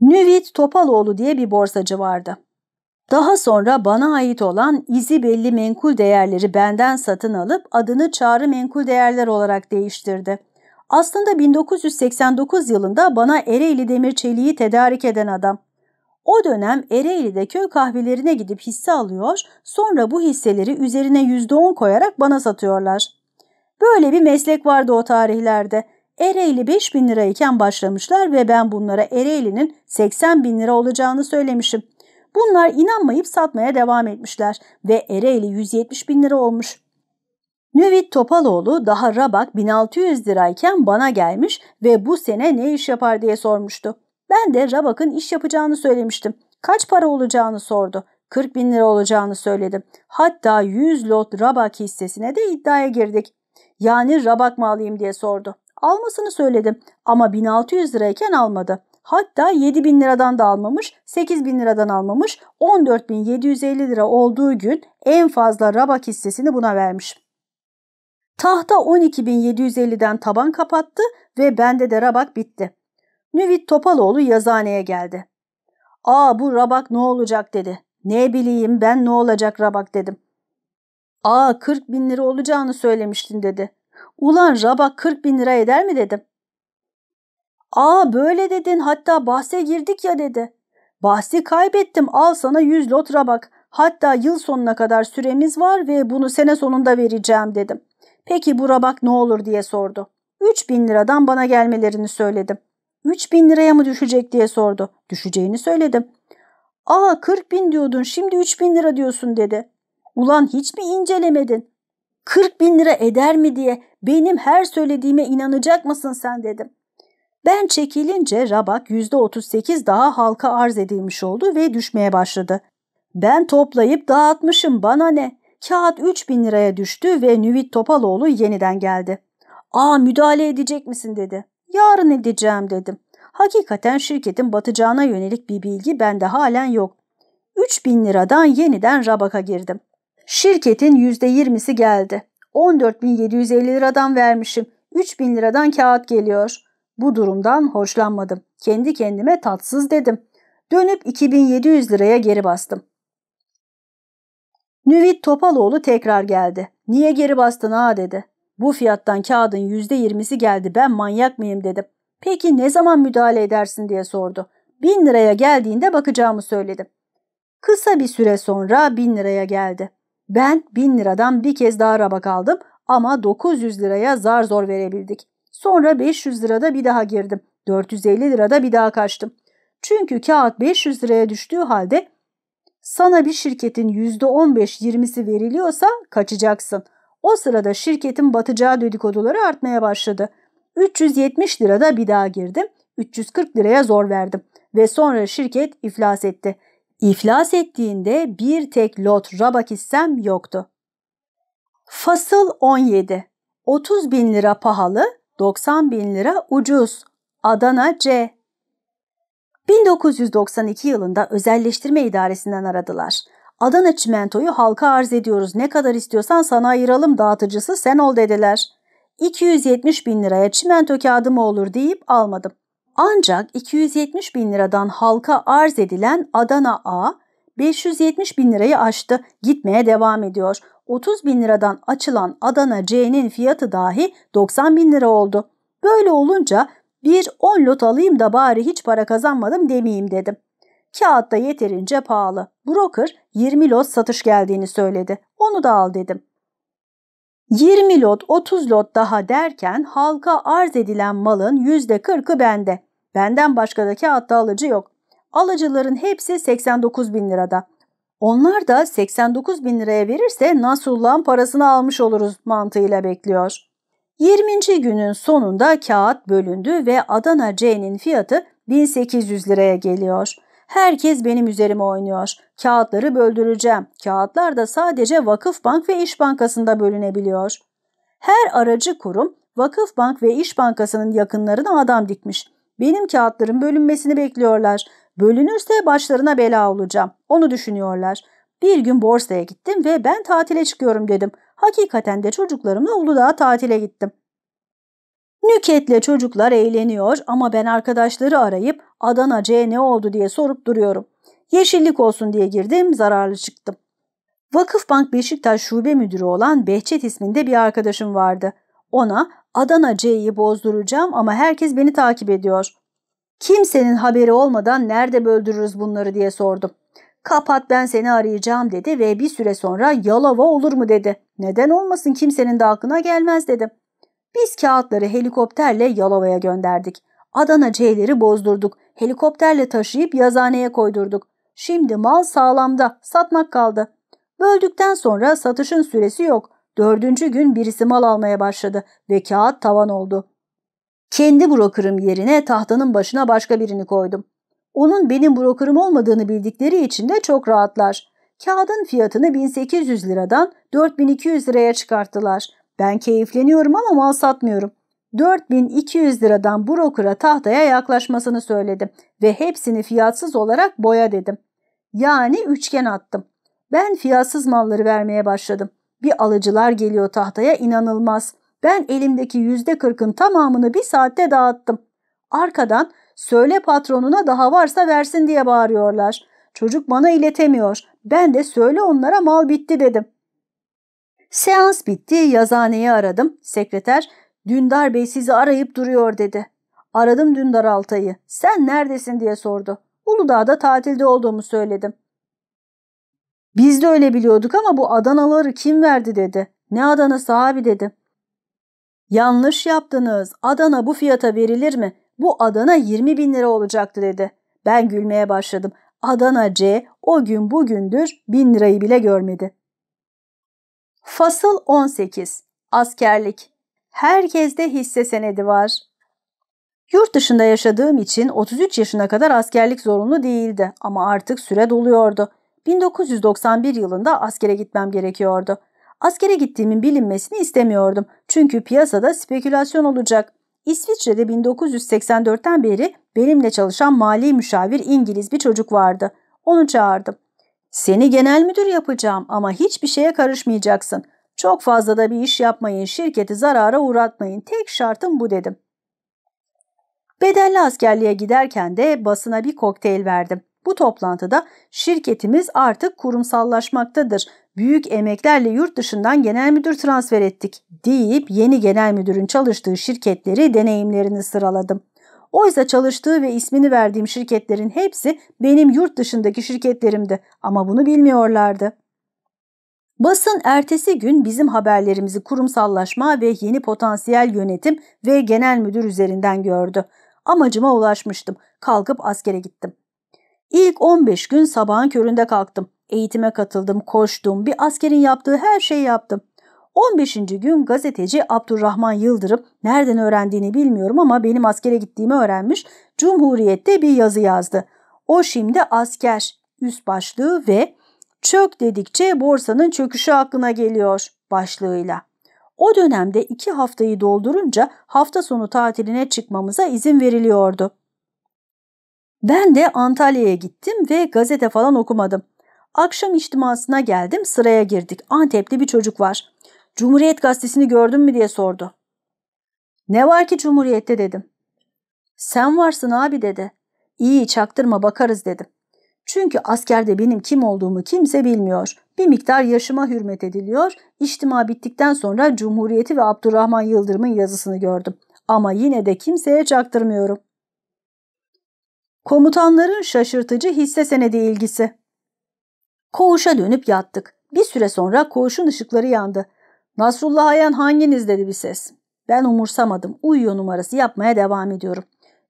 Nüvit Topaloğlu diye bir borsacı vardı. Daha sonra bana ait olan izi belli menkul değerleri benden satın alıp adını Çağrı Menkul Değerler olarak değiştirdi. Aslında 1989 yılında bana Ereğli Demir Çeliği tedarik eden adam. O dönem Ereğli'de köy kahvelerine gidip hisse alıyor, sonra bu hisseleri üzerine %10 koyarak bana satıyorlar. Böyle bir meslek vardı o tarihlerde. Ereğli 5 bin lirayken başlamışlar ve ben bunlara Ereğli'nin 80 bin lira olacağını söylemişim. Bunlar inanmayıp satmaya devam etmişler ve Ereğli 170 bin lira olmuş. Nüvit Topaloğlu daha Rabak 1600 lirayken bana gelmiş ve bu sene ne iş yapar diye sormuştu. Ben de Rabak'ın iş yapacağını söylemiştim. Kaç para olacağını sordu. 40 bin lira olacağını söyledim. Hatta 100 lot Rabak hissesine de iddiaya girdik. Yani Rabak mı alayım diye sordu. Almasını söyledim ama 1600 lirayken almadı. Hatta 7 bin liradan da almamış, 8 bin liradan almamış, 14.750 lira olduğu gün en fazla Rabak hissesini buna vermiş. Tahta 12.750'den taban kapattı ve bende de Rabak bitti. Nüvit Topaloğlu yazaneye geldi. ''Aa bu Rabak ne olacak?'' dedi. ''Ne bileyim ben ne olacak Rabak?'' dedim. ''Aa 40 bin lira olacağını söylemiştin.'' dedi. ''Ulan Rabak 40 bin lira eder mi?'' dedim. ''Aa böyle dedin hatta bahse girdik ya.'' dedi. ''Bahsi kaybettim al sana 100 lot Rabak. Hatta yıl sonuna kadar süremiz var ve bunu sene sonunda vereceğim.'' dedim. ''Peki bu Rabak ne olur?'' diye sordu. 3 bin liradan bana gelmelerini söyledim. 3 bin liraya mı düşecek diye sordu. Düşeceğini söyledim. Aa 40 bin diyordun şimdi 3 bin lira diyorsun dedi. Ulan hiç mi incelemedin? 40 bin lira eder mi diye benim her söylediğime inanacak mısın sen dedim. Ben çekilince Rabak yüzde %38 daha halka arz edilmiş oldu ve düşmeye başladı. Ben toplayıp dağıtmışım bana ne? Kağıt 3 bin liraya düştü ve Nüvit Topaloğlu yeniden geldi. Aa müdahale edecek misin dedi. Yarın edeceğim dedim. Hakikaten şirketin batacağına yönelik bir bilgi bende halen yok. 3000 liradan yeniden Rabak'a girdim. Şirketin %20'si geldi. 14.750 liradan vermişim. 3000 liradan kağıt geliyor. Bu durumdan hoşlanmadım. Kendi kendime tatsız dedim. Dönüp 2700 liraya geri bastım. Nüvit Topaloğlu tekrar geldi. Niye geri bastın ha dedi. Bu fiyattan kağıdın yüzde yirmisi geldi ben manyak mıyım dedim. Peki ne zaman müdahale edersin diye sordu. Bin liraya geldiğinde bakacağımı söyledim. Kısa bir süre sonra bin liraya geldi. Ben bin liradan bir kez daha rabak kaldım ama 900 liraya zar zor verebildik. Sonra 500 lirada bir daha girdim. 450 lirada bir daha kaçtım. Çünkü kağıt 500 liraya düştüğü halde sana bir şirketin %15-20'si veriliyorsa kaçacaksın. O sırada şirketin batacağı dedikoduları artmaya başladı. 370 lirada bir daha girdim. 340 liraya zor verdim ve sonra şirket iflas etti. İflas ettiğinde bir tek lot rabak hissem yoktu. Fasıl 17 30 bin lira pahalı, 90 bin lira ucuz. Adana C 1992 yılında özelleştirme idaresinden aradılar. Adana çimentoyu halka arz ediyoruz. Ne kadar istiyorsan sana ayıralım dağıtıcısı sen ol dediler. 270 bin liraya çimento kağıdı mı olur deyip almadım. Ancak 270 bin liradan halka arz edilen Adana A 570 bin lirayı aştı. Gitmeye devam ediyor. 30 bin liradan açılan Adana C'nin fiyatı dahi 90 bin lira oldu. Böyle olunca bir 10 lot alayım da bari hiç para kazanmadım demeyeyim dedim. Kağıt da yeterince pahalı. Broker 20 lot satış geldiğini söyledi. Onu da al dedim. 20 lot 30 lot daha derken halka arz edilen malın %40'ı bende. Benden başka da kağıtta alıcı yok. Alıcıların hepsi 89 bin lirada. Onlar da 89 bin liraya verirse Nasrullah'ın parasını almış oluruz mantığıyla bekliyor. 20. günün sonunda kağıt bölündü ve Adana C'nin fiyatı 1800 liraya geliyor. Herkes benim üzerime oynuyor. Kağıtları böldüreceğim. Kağıtlar da sadece Vakıf Bank ve İş Bankası'nda bölünebiliyor. Her aracı kurum Vakıf Bank ve İş Bankası'nın yakınlarına adam dikmiş. Benim kağıtların bölünmesini bekliyorlar. Bölünürse başlarına bela olacağım. Onu düşünüyorlar. Bir gün borsaya gittim ve ben tatile çıkıyorum dedim. Hakikaten de çocuklarımla Uludağ'a tatile gittim. Nüket'le çocuklar eğleniyor ama ben arkadaşları arayıp Adana C ne oldu diye sorup duruyorum. Yeşillik olsun diye girdim zararlı çıktım. Vakıfbank Beşiktaş Şube Müdürü olan Behçet isminde bir arkadaşım vardı. Ona Adana C'yi bozduracağım ama herkes beni takip ediyor. Kimsenin haberi olmadan nerede böldürürüz bunları diye sordum. Kapat ben seni arayacağım dedi ve bir süre sonra Yalova olur mu dedi. Neden olmasın kimsenin de aklına gelmez dedim. Biz kağıtları helikopterle Yalova'ya gönderdik. Adana C'leri bozdurduk. Helikopterle taşıyıp yazaneye koydurduk. Şimdi mal sağlamda. Satmak kaldı. Böldükten sonra satışın süresi yok. Dördüncü gün birisi mal almaya başladı ve kağıt tavan oldu. Kendi brokerım yerine tahtanın başına başka birini koydum. Onun benim brokerim olmadığını bildikleri için de çok rahatlar. Kağıdın fiyatını 1800 liradan 4200 liraya çıkarttılar. Ben keyifleniyorum ama mal satmıyorum. 4200 liradan brokura tahtaya yaklaşmasını söyledim ve hepsini fiyatsız olarak boya dedim. Yani üçgen attım. Ben fiyatsız malları vermeye başladım. Bir alıcılar geliyor tahtaya inanılmaz. Ben elimdeki yüzde kırkın tamamını bir saatte dağıttım. Arkadan söyle patronuna daha varsa versin diye bağırıyorlar. Çocuk bana iletemiyor. Ben de söyle onlara mal bitti dedim. Seans bitti, yazhaneyi aradım. Sekreter, Dündar Bey sizi arayıp duruyor dedi. Aradım Dündar Altay'ı. Sen neredesin diye sordu. Uludağ'da tatilde olduğumu söyledim. Biz de öyle biliyorduk ama bu Adanaları kim verdi dedi. Ne Adanası abi dedim. Yanlış yaptınız. Adana bu fiyata verilir mi? Bu Adana 20 bin lira olacaktı dedi. Ben gülmeye başladım. Adana C o gün bugündür bin lirayı bile görmedi. Fasıl 18 Askerlik Herkeste hisse senedi var. Yurt dışında yaşadığım için 33 yaşına kadar askerlik zorunlu değildi ama artık süre doluyordu. 1991 yılında askere gitmem gerekiyordu. Askere gittiğimin bilinmesini istemiyordum. Çünkü piyasada spekülasyon olacak. İsviçre'de 1984'ten beri benimle çalışan mali müşavir İngiliz bir çocuk vardı. Onu çağırdım. Seni genel müdür yapacağım ama hiçbir şeye karışmayacaksın. Çok fazla da bir iş yapmayın, şirketi zarara uğratmayın. Tek şartım bu dedim. Bedelli askerliğe giderken de basına bir kokteyl verdim. Bu toplantıda şirketimiz artık kurumsallaşmaktadır. Büyük emeklerle yurt dışından genel müdür transfer ettik deyip yeni genel müdürün çalıştığı şirketleri deneyimlerini sıraladım. Oysa çalıştığı ve ismini verdiğim şirketlerin hepsi benim yurt dışındaki şirketlerimdi ama bunu bilmiyorlardı. Basın ertesi gün bizim haberlerimizi kurumsallaşma ve yeni potansiyel yönetim ve genel müdür üzerinden gördü. Amacıma ulaşmıştım. Kalkıp askere gittim. İlk 15 gün sabahın köründe kalktım. Eğitime katıldım, koştum, bir askerin yaptığı her şeyi yaptım. 15. gün gazeteci Abdurrahman Yıldırım nereden öğrendiğini bilmiyorum ama benim askere gittiğimi öğrenmiş Cumhuriyet'te bir yazı yazdı. O şimdi asker üst başlığı ve çök dedikçe borsanın çöküşü aklına geliyor başlığıyla. O dönemde iki haftayı doldurunca hafta sonu tatiline çıkmamıza izin veriliyordu. Ben de Antalya'ya gittim ve gazete falan okumadım. Akşam içtimasına geldim sıraya girdik. Antep'te bir çocuk var. Cumhuriyet gazetesini gördün mü diye sordu. Ne var ki Cumhuriyet'te dedim. Sen varsın abi dedi. İyi çaktırma bakarız dedim. Çünkü askerde benim kim olduğumu kimse bilmiyor. Bir miktar yaşıma hürmet ediliyor. İçtima bittikten sonra Cumhuriyeti ve Abdurrahman Yıldırım'ın yazısını gördüm. Ama yine de kimseye çaktırmıyorum. Komutanların şaşırtıcı hisse senedi ilgisi. Koğuşa dönüp yattık. Bir süre sonra koğuşun ışıkları yandı. Nasrullah Ayan hanginiz dedi bir ses. Ben umursamadım. Uyuyor numarası yapmaya devam ediyorum.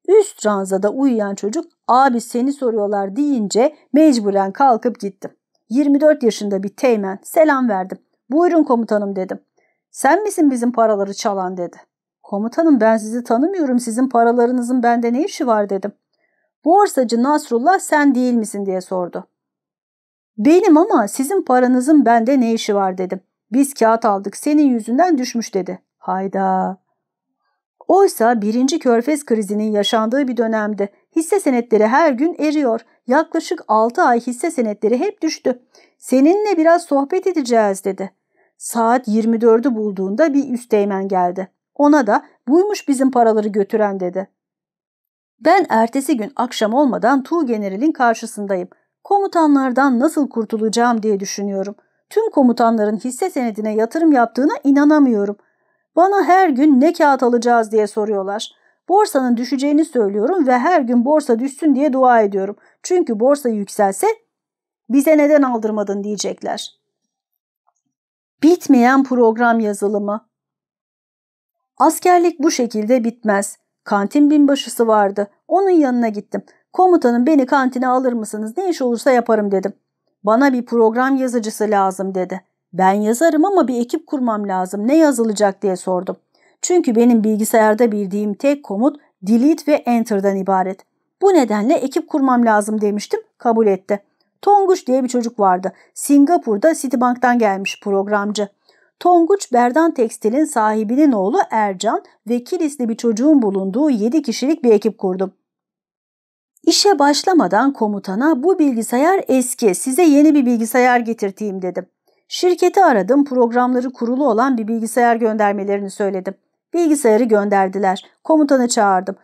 Üst ranzada uyuyan çocuk abi seni soruyorlar deyince mecburen kalkıp gittim. 24 yaşında bir teğmen selam verdim. Buyurun komutanım dedim. Sen misin bizim paraları çalan dedi. Komutanım ben sizi tanımıyorum sizin paralarınızın bende ne işi var dedim. Borsacı Nasrullah sen değil misin diye sordu. Benim ama sizin paranızın bende ne işi var dedim. Biz kağıt aldık senin yüzünden düşmüş dedi. Hayda. Oysa birinci körfez krizinin yaşandığı bir dönemde hisse senetleri her gün eriyor. Yaklaşık 6 ay hisse senetleri hep düştü. Seninle biraz sohbet edeceğiz dedi. Saat 24'ü bulduğunda bir üsteğmen geldi. Ona da buymuş bizim paraları götüren dedi. Ben ertesi gün akşam olmadan Tuğ General'in karşısındayım. Komutanlardan nasıl kurtulacağım diye düşünüyorum.'' tüm komutanların hisse senedine yatırım yaptığına inanamıyorum. Bana her gün ne kağıt alacağız diye soruyorlar. Borsanın düşeceğini söylüyorum ve her gün borsa düşsün diye dua ediyorum. Çünkü borsa yükselse bize neden aldırmadın diyecekler. Bitmeyen program yazılımı. Askerlik bu şekilde bitmez. Kantin binbaşısı vardı. Onun yanına gittim. Komutanım beni kantine alır mısınız? Ne iş olursa yaparım dedim. Bana bir program yazıcısı lazım dedi. Ben yazarım ama bir ekip kurmam lazım. Ne yazılacak diye sordum. Çünkü benim bilgisayarda bildiğim tek komut delete ve enter'dan ibaret. Bu nedenle ekip kurmam lazım demiştim. Kabul etti. Tonguç diye bir çocuk vardı. Singapur'da Citibank'tan gelmiş programcı. Tonguç Berdan Tekstil'in sahibinin oğlu Ercan ve Kilisli bir çocuğun bulunduğu 7 kişilik bir ekip kurdum. İşe başlamadan komutana bu bilgisayar eski size yeni bir bilgisayar getirteyim dedim. Şirketi aradım programları kurulu olan bir bilgisayar göndermelerini söyledim. Bilgisayarı gönderdiler. Komutanı çağırdım.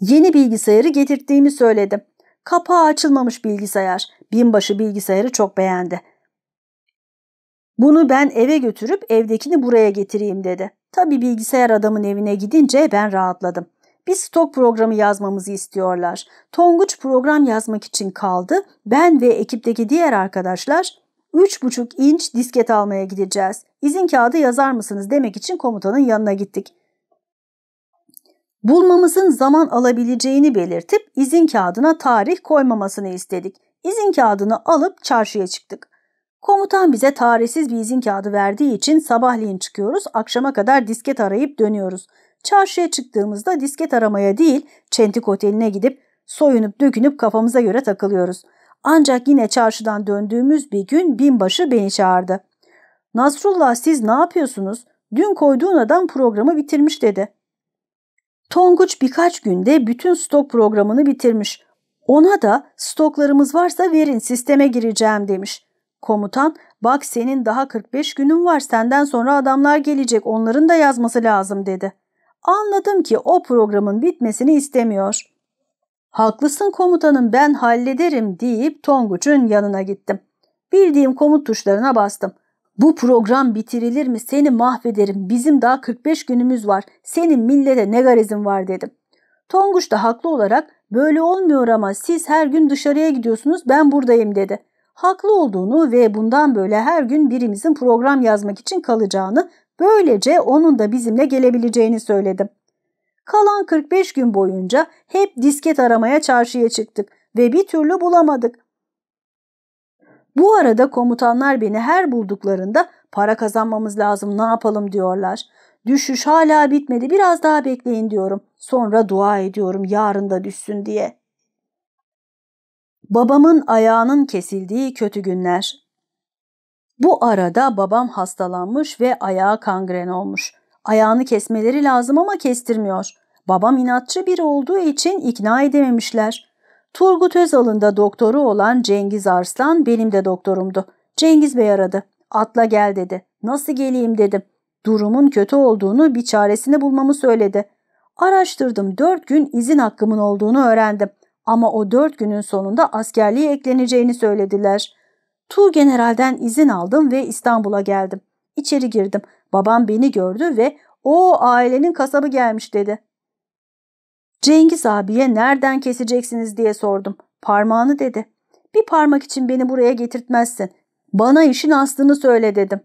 Yeni bilgisayarı getirttiğimi söyledim. Kapağı açılmamış bilgisayar. Binbaşı bilgisayarı çok beğendi. Bunu ben eve götürüp evdekini buraya getireyim dedi. Tabii bilgisayar adamın evine gidince ben rahatladım bir stok programı yazmamızı istiyorlar. Tonguç program yazmak için kaldı. Ben ve ekipteki diğer arkadaşlar 3,5 inç disket almaya gideceğiz. İzin kağıdı yazar mısınız demek için komutanın yanına gittik. Bulmamızın zaman alabileceğini belirtip izin kağıdına tarih koymamasını istedik. İzin kağıdını alıp çarşıya çıktık. Komutan bize tarihsiz bir izin kağıdı verdiği için sabahleyin çıkıyoruz, akşama kadar disket arayıp dönüyoruz. Çarşıya çıktığımızda disket aramaya değil çentik oteline gidip soyunup dökünüp kafamıza göre takılıyoruz. Ancak yine çarşıdan döndüğümüz bir gün binbaşı beni çağırdı. Nasrullah siz ne yapıyorsunuz? Dün koyduğun adam programı bitirmiş dedi. Tonguç birkaç günde bütün stok programını bitirmiş. Ona da stoklarımız varsa verin sisteme gireceğim demiş. Komutan bak senin daha 45 günün var senden sonra adamlar gelecek onların da yazması lazım dedi.'' Anladım ki o programın bitmesini istemiyor. Haklısın komutanım ben hallederim deyip Tonguç'un yanına gittim. Bildiğim komut tuşlarına bastım. Bu program bitirilir mi seni mahvederim bizim daha 45 günümüz var senin millete ne garizin var dedim. Tonguç da haklı olarak böyle olmuyor ama siz her gün dışarıya gidiyorsunuz ben buradayım dedi. Haklı olduğunu ve bundan böyle her gün birimizin program yazmak için kalacağını Böylece onun da bizimle gelebileceğini söyledim. Kalan 45 gün boyunca hep disket aramaya çarşıya çıktık ve bir türlü bulamadık. Bu arada komutanlar beni her bulduklarında para kazanmamız lazım ne yapalım diyorlar. Düşüş hala bitmedi biraz daha bekleyin diyorum. Sonra dua ediyorum yarın da düşsün diye. Babamın ayağının kesildiği kötü günler bu arada babam hastalanmış ve ayağı kangren olmuş. Ayağını kesmeleri lazım ama kestirmiyor. Babam inatçı biri olduğu için ikna edememişler. Turgut Özal'ın da doktoru olan Cengiz Arslan benim de doktorumdu. Cengiz Bey aradı. Atla gel dedi. Nasıl geleyim dedim. Durumun kötü olduğunu bir çaresini bulmamı söyledi. Araştırdım dört gün izin hakkımın olduğunu öğrendim. Ama o dört günün sonunda askerliğe ekleneceğini söylediler.'' Tur generalden izin aldım ve İstanbul'a geldim. İçeri girdim. Babam beni gördü ve o ailenin kasabı gelmiş dedi. Cengiz abiye nereden keseceksiniz diye sordum. Parmağını dedi. Bir parmak için beni buraya getirtmezsin. Bana işin aslını söyle dedim.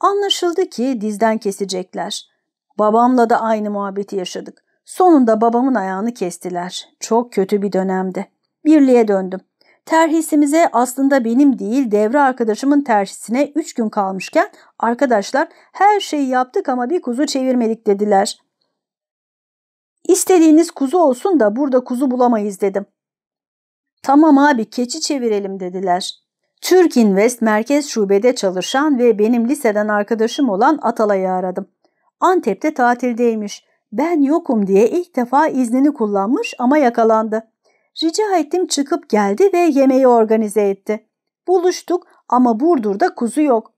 Anlaşıldı ki dizden kesecekler. Babamla da aynı muhabbeti yaşadık. Sonunda babamın ayağını kestiler. Çok kötü bir dönemdi. Birliğe döndüm. Terhisimize aslında benim değil devre arkadaşımın terhisine 3 gün kalmışken arkadaşlar her şeyi yaptık ama bir kuzu çevirmedik dediler. İstediğiniz kuzu olsun da burada kuzu bulamayız dedim. Tamam abi keçi çevirelim dediler. Türk Invest merkez şubede çalışan ve benim liseden arkadaşım olan Atalay'ı aradım. Antep'te tatildeymiş. Ben yokum diye ilk defa iznini kullanmış ama yakalandı. Rica ettim çıkıp geldi ve yemeği organize etti. Buluştuk ama Burdur'da kuzu yok.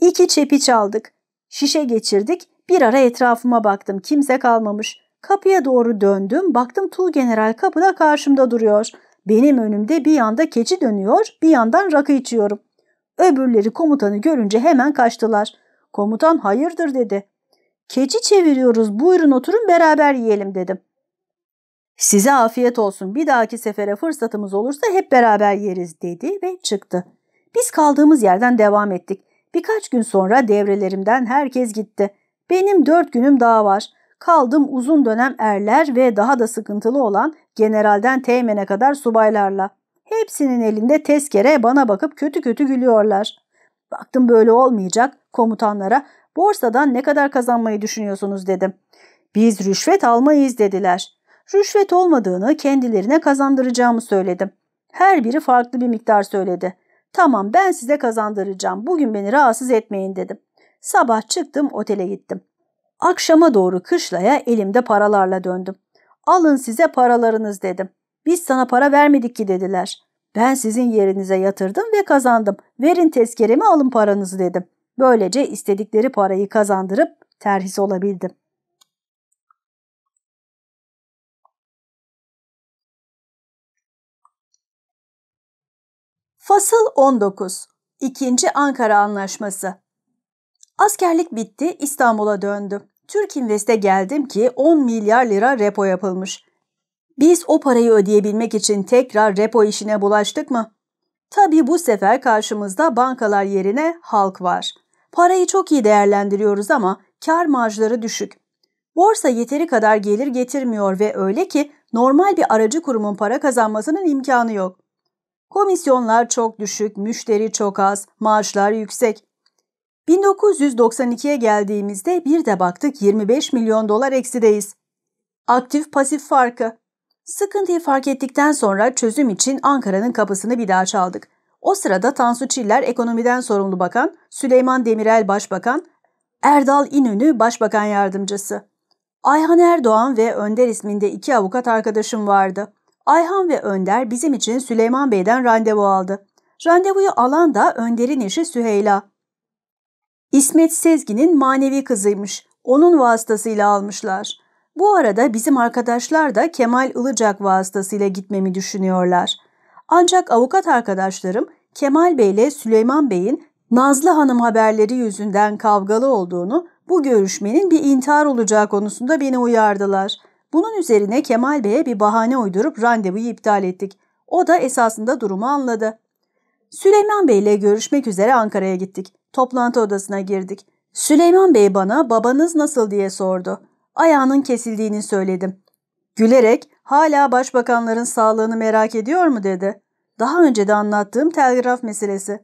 İki çepi çaldık. Şişe geçirdik. Bir ara etrafıma baktım. Kimse kalmamış. Kapıya doğru döndüm. Baktım Tuğ General kapıda karşımda duruyor. Benim önümde bir yanda keçi dönüyor, bir yandan rakı içiyorum. Öbürleri komutanı görünce hemen kaçtılar. Komutan hayırdır dedi. Keçi çeviriyoruz buyurun oturun beraber yiyelim dedim. Size afiyet olsun bir dahaki sefere fırsatımız olursa hep beraber yeriz dedi ve çıktı. Biz kaldığımız yerden devam ettik. Birkaç gün sonra devrelerimden herkes gitti. Benim dört günüm daha var. Kaldım uzun dönem erler ve daha da sıkıntılı olan generalden teğmene kadar subaylarla. Hepsinin elinde tezkere bana bakıp kötü kötü gülüyorlar. Baktım böyle olmayacak komutanlara borsadan ne kadar kazanmayı düşünüyorsunuz dedim. Biz rüşvet almayız dediler rüşvet olmadığını kendilerine kazandıracağımı söyledim. Her biri farklı bir miktar söyledi. Tamam ben size kazandıracağım bugün beni rahatsız etmeyin dedim. Sabah çıktım otele gittim. Akşama doğru kışlaya elimde paralarla döndüm. Alın size paralarınız dedim. Biz sana para vermedik ki dediler. Ben sizin yerinize yatırdım ve kazandım. Verin tezkeremi alın paranızı dedim. Böylece istedikleri parayı kazandırıp terhis olabildim. Fasıl 19 İkinci Ankara Anlaşması Askerlik bitti, İstanbul'a döndüm. Türk Invest'e geldim ki 10 milyar lira repo yapılmış. Biz o parayı ödeyebilmek için tekrar repo işine bulaştık mı? Tabii bu sefer karşımızda bankalar yerine halk var. Parayı çok iyi değerlendiriyoruz ama kar marjları düşük. Borsa yeteri kadar gelir getirmiyor ve öyle ki normal bir aracı kurumun para kazanmasının imkanı yok. Komisyonlar çok düşük, müşteri çok az, maaşlar yüksek. 1992'ye geldiğimizde bir de baktık 25 milyon dolar eksideyiz. Aktif pasif farkı. Sıkıntıyı fark ettikten sonra çözüm için Ankara'nın kapısını bir daha çaldık. O sırada Tansu Çiller ekonomiden sorumlu bakan, Süleyman Demirel başbakan, Erdal İnönü başbakan yardımcısı. Ayhan Erdoğan ve Önder isminde iki avukat arkadaşım vardı. Ayhan ve Önder bizim için Süleyman Bey'den randevu aldı. Randevuyu alan da Önder'in eşi Süheyla. İsmet Sezgin'in manevi kızıymış. Onun vasıtasıyla almışlar. Bu arada bizim arkadaşlar da Kemal Ilıcak vasıtasıyla gitmemi düşünüyorlar. Ancak avukat arkadaşlarım Kemal Bey ile Süleyman Bey'in Nazlı Hanım haberleri yüzünden kavgalı olduğunu, bu görüşmenin bir intihar olacağı konusunda beni uyardılar. Bunun üzerine Kemal Bey'e bir bahane uydurup randevuyu iptal ettik. O da esasında durumu anladı. Süleyman Bey'le görüşmek üzere Ankara'ya gittik. Toplantı odasına girdik. Süleyman Bey bana babanız nasıl diye sordu. Ayağının kesildiğini söyledim. Gülerek hala başbakanların sağlığını merak ediyor mu dedi. Daha önce de anlattığım telgraf meselesi.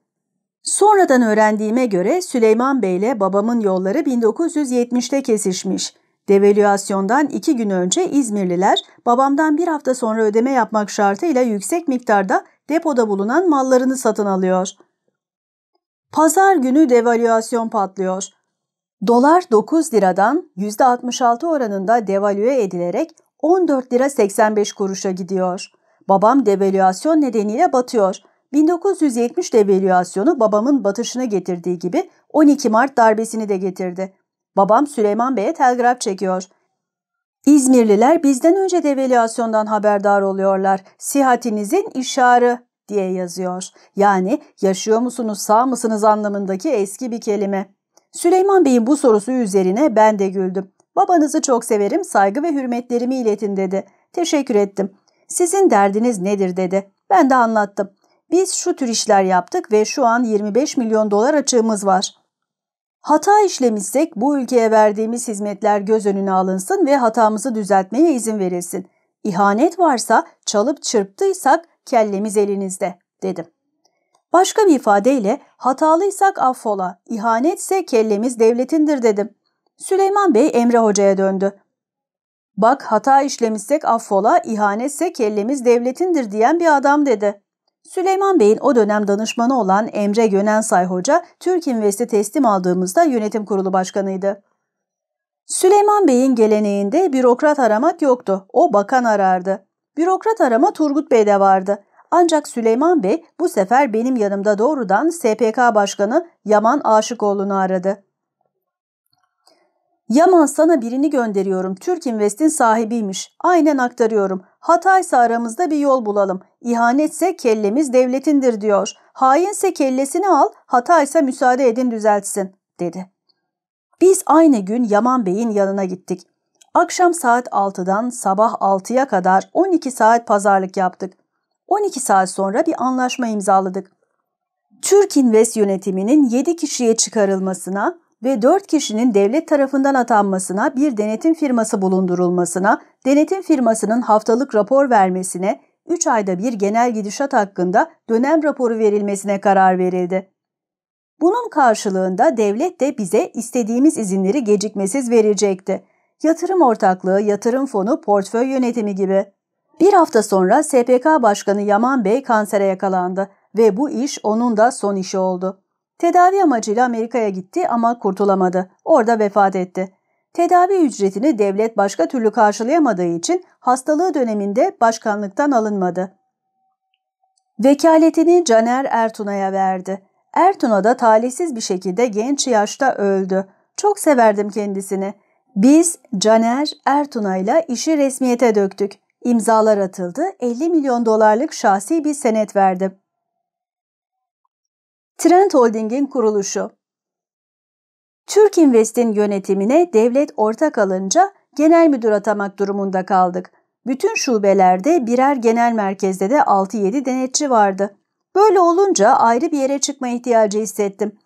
Sonradan öğrendiğime göre Süleyman Bey ile babamın yolları 1970'te kesişmiş. Devalüasyondan iki gün önce İzmirliler babamdan bir hafta sonra ödeme yapmak şartıyla yüksek miktarda depoda bulunan mallarını satın alıyor. Pazar günü devalüasyon patlıyor. Dolar 9 liradan %66 oranında devalüe edilerek 14 lira 85 kuruşa gidiyor. Babam devalüasyon nedeniyle batıyor. 1970 devalüasyonu babamın batışını getirdiği gibi 12 Mart darbesini de getirdi. Babam Süleyman Bey'e telgraf çekiyor. İzmirliler bizden önce devalüasyondan haberdar oluyorlar. Sihatinizin işarı diye yazıyor. Yani yaşıyor musunuz sağ mısınız anlamındaki eski bir kelime. Süleyman Bey'in bu sorusu üzerine ben de güldüm. Babanızı çok severim saygı ve hürmetlerimi iletin dedi. Teşekkür ettim. Sizin derdiniz nedir dedi. Ben de anlattım. Biz şu tür işler yaptık ve şu an 25 milyon dolar açığımız var. Hata işlemişsek bu ülkeye verdiğimiz hizmetler göz önüne alınsın ve hatamızı düzeltmeye izin verilsin. İhanet varsa, çalıp çırptıysak kellemiz elinizde, dedim. Başka bir ifadeyle hatalıysak affola, ihanetse kellemiz devletindir dedim. Süleyman Bey Emre Hoca'ya döndü. Bak hata işlemişsek affola, ihanetse kellemiz devletindir diyen bir adam dedi. Süleyman Bey'in o dönem danışmanı olan Emre Gönensay Hoca, Türk Invest'i teslim aldığımızda yönetim kurulu başkanıydı. Süleyman Bey'in geleneğinde bürokrat aramak yoktu. O bakan arardı. Bürokrat arama Turgut Bey'de vardı. Ancak Süleyman Bey bu sefer benim yanımda doğrudan SPK Başkanı Yaman Aşıkoğlu'nu aradı. Yaman sana birini gönderiyorum. Türk Invest'in sahibiymiş. Aynen aktarıyorum. Hataysa aramızda bir yol bulalım. İhanetse kellemiz devletindir diyor. Hainse kellesini al, hataysa müsaade edin düzeltsin dedi. Biz aynı gün Yaman Bey'in yanına gittik. Akşam saat 6'dan sabah 6'ya kadar 12 saat pazarlık yaptık. 12 saat sonra bir anlaşma imzaladık. Türk Invest yönetiminin 7 kişiye çıkarılmasına, ve 4 kişinin devlet tarafından atanmasına bir denetim firması bulundurulmasına, denetim firmasının haftalık rapor vermesine, 3 ayda bir genel gidişat hakkında dönem raporu verilmesine karar verildi. Bunun karşılığında devlet de bize istediğimiz izinleri gecikmesiz verecekti. Yatırım ortaklığı, yatırım fonu, portföy yönetimi gibi. Bir hafta sonra SPK Başkanı Yaman Bey kansere yakalandı ve bu iş onun da son işi oldu. Tedavi amacıyla Amerika'ya gitti ama kurtulamadı. Orada vefat etti. Tedavi ücretini devlet başka türlü karşılayamadığı için hastalığı döneminde başkanlıktan alınmadı. Vekaletini Caner Ertuna'ya verdi. Ertuna da talihsiz bir şekilde genç yaşta öldü. Çok severdim kendisini. Biz Caner Ertuna ile işi resmiyete döktük. İmzalar atıldı, 50 milyon dolarlık şahsi bir senet verdim. Trend Holding'in kuruluşu Türk Invest'in yönetimine devlet ortak alınca genel müdür atamak durumunda kaldık. Bütün şubelerde birer genel merkezde de 6-7 denetçi vardı. Böyle olunca ayrı bir yere çıkma ihtiyacı hissettim.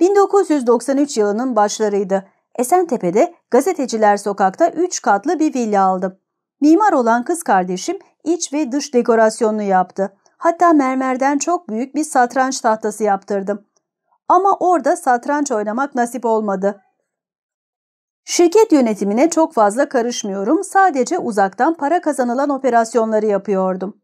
1993 yılının başlarıydı. Esentepe'de Gazeteciler Sokak'ta 3 katlı bir villa aldım. Mimar olan kız kardeşim iç ve dış dekorasyonunu yaptı. Hatta mermerden çok büyük bir satranç tahtası yaptırdım. Ama orada satranç oynamak nasip olmadı. Şirket yönetimine çok fazla karışmıyorum. Sadece uzaktan para kazanılan operasyonları yapıyordum.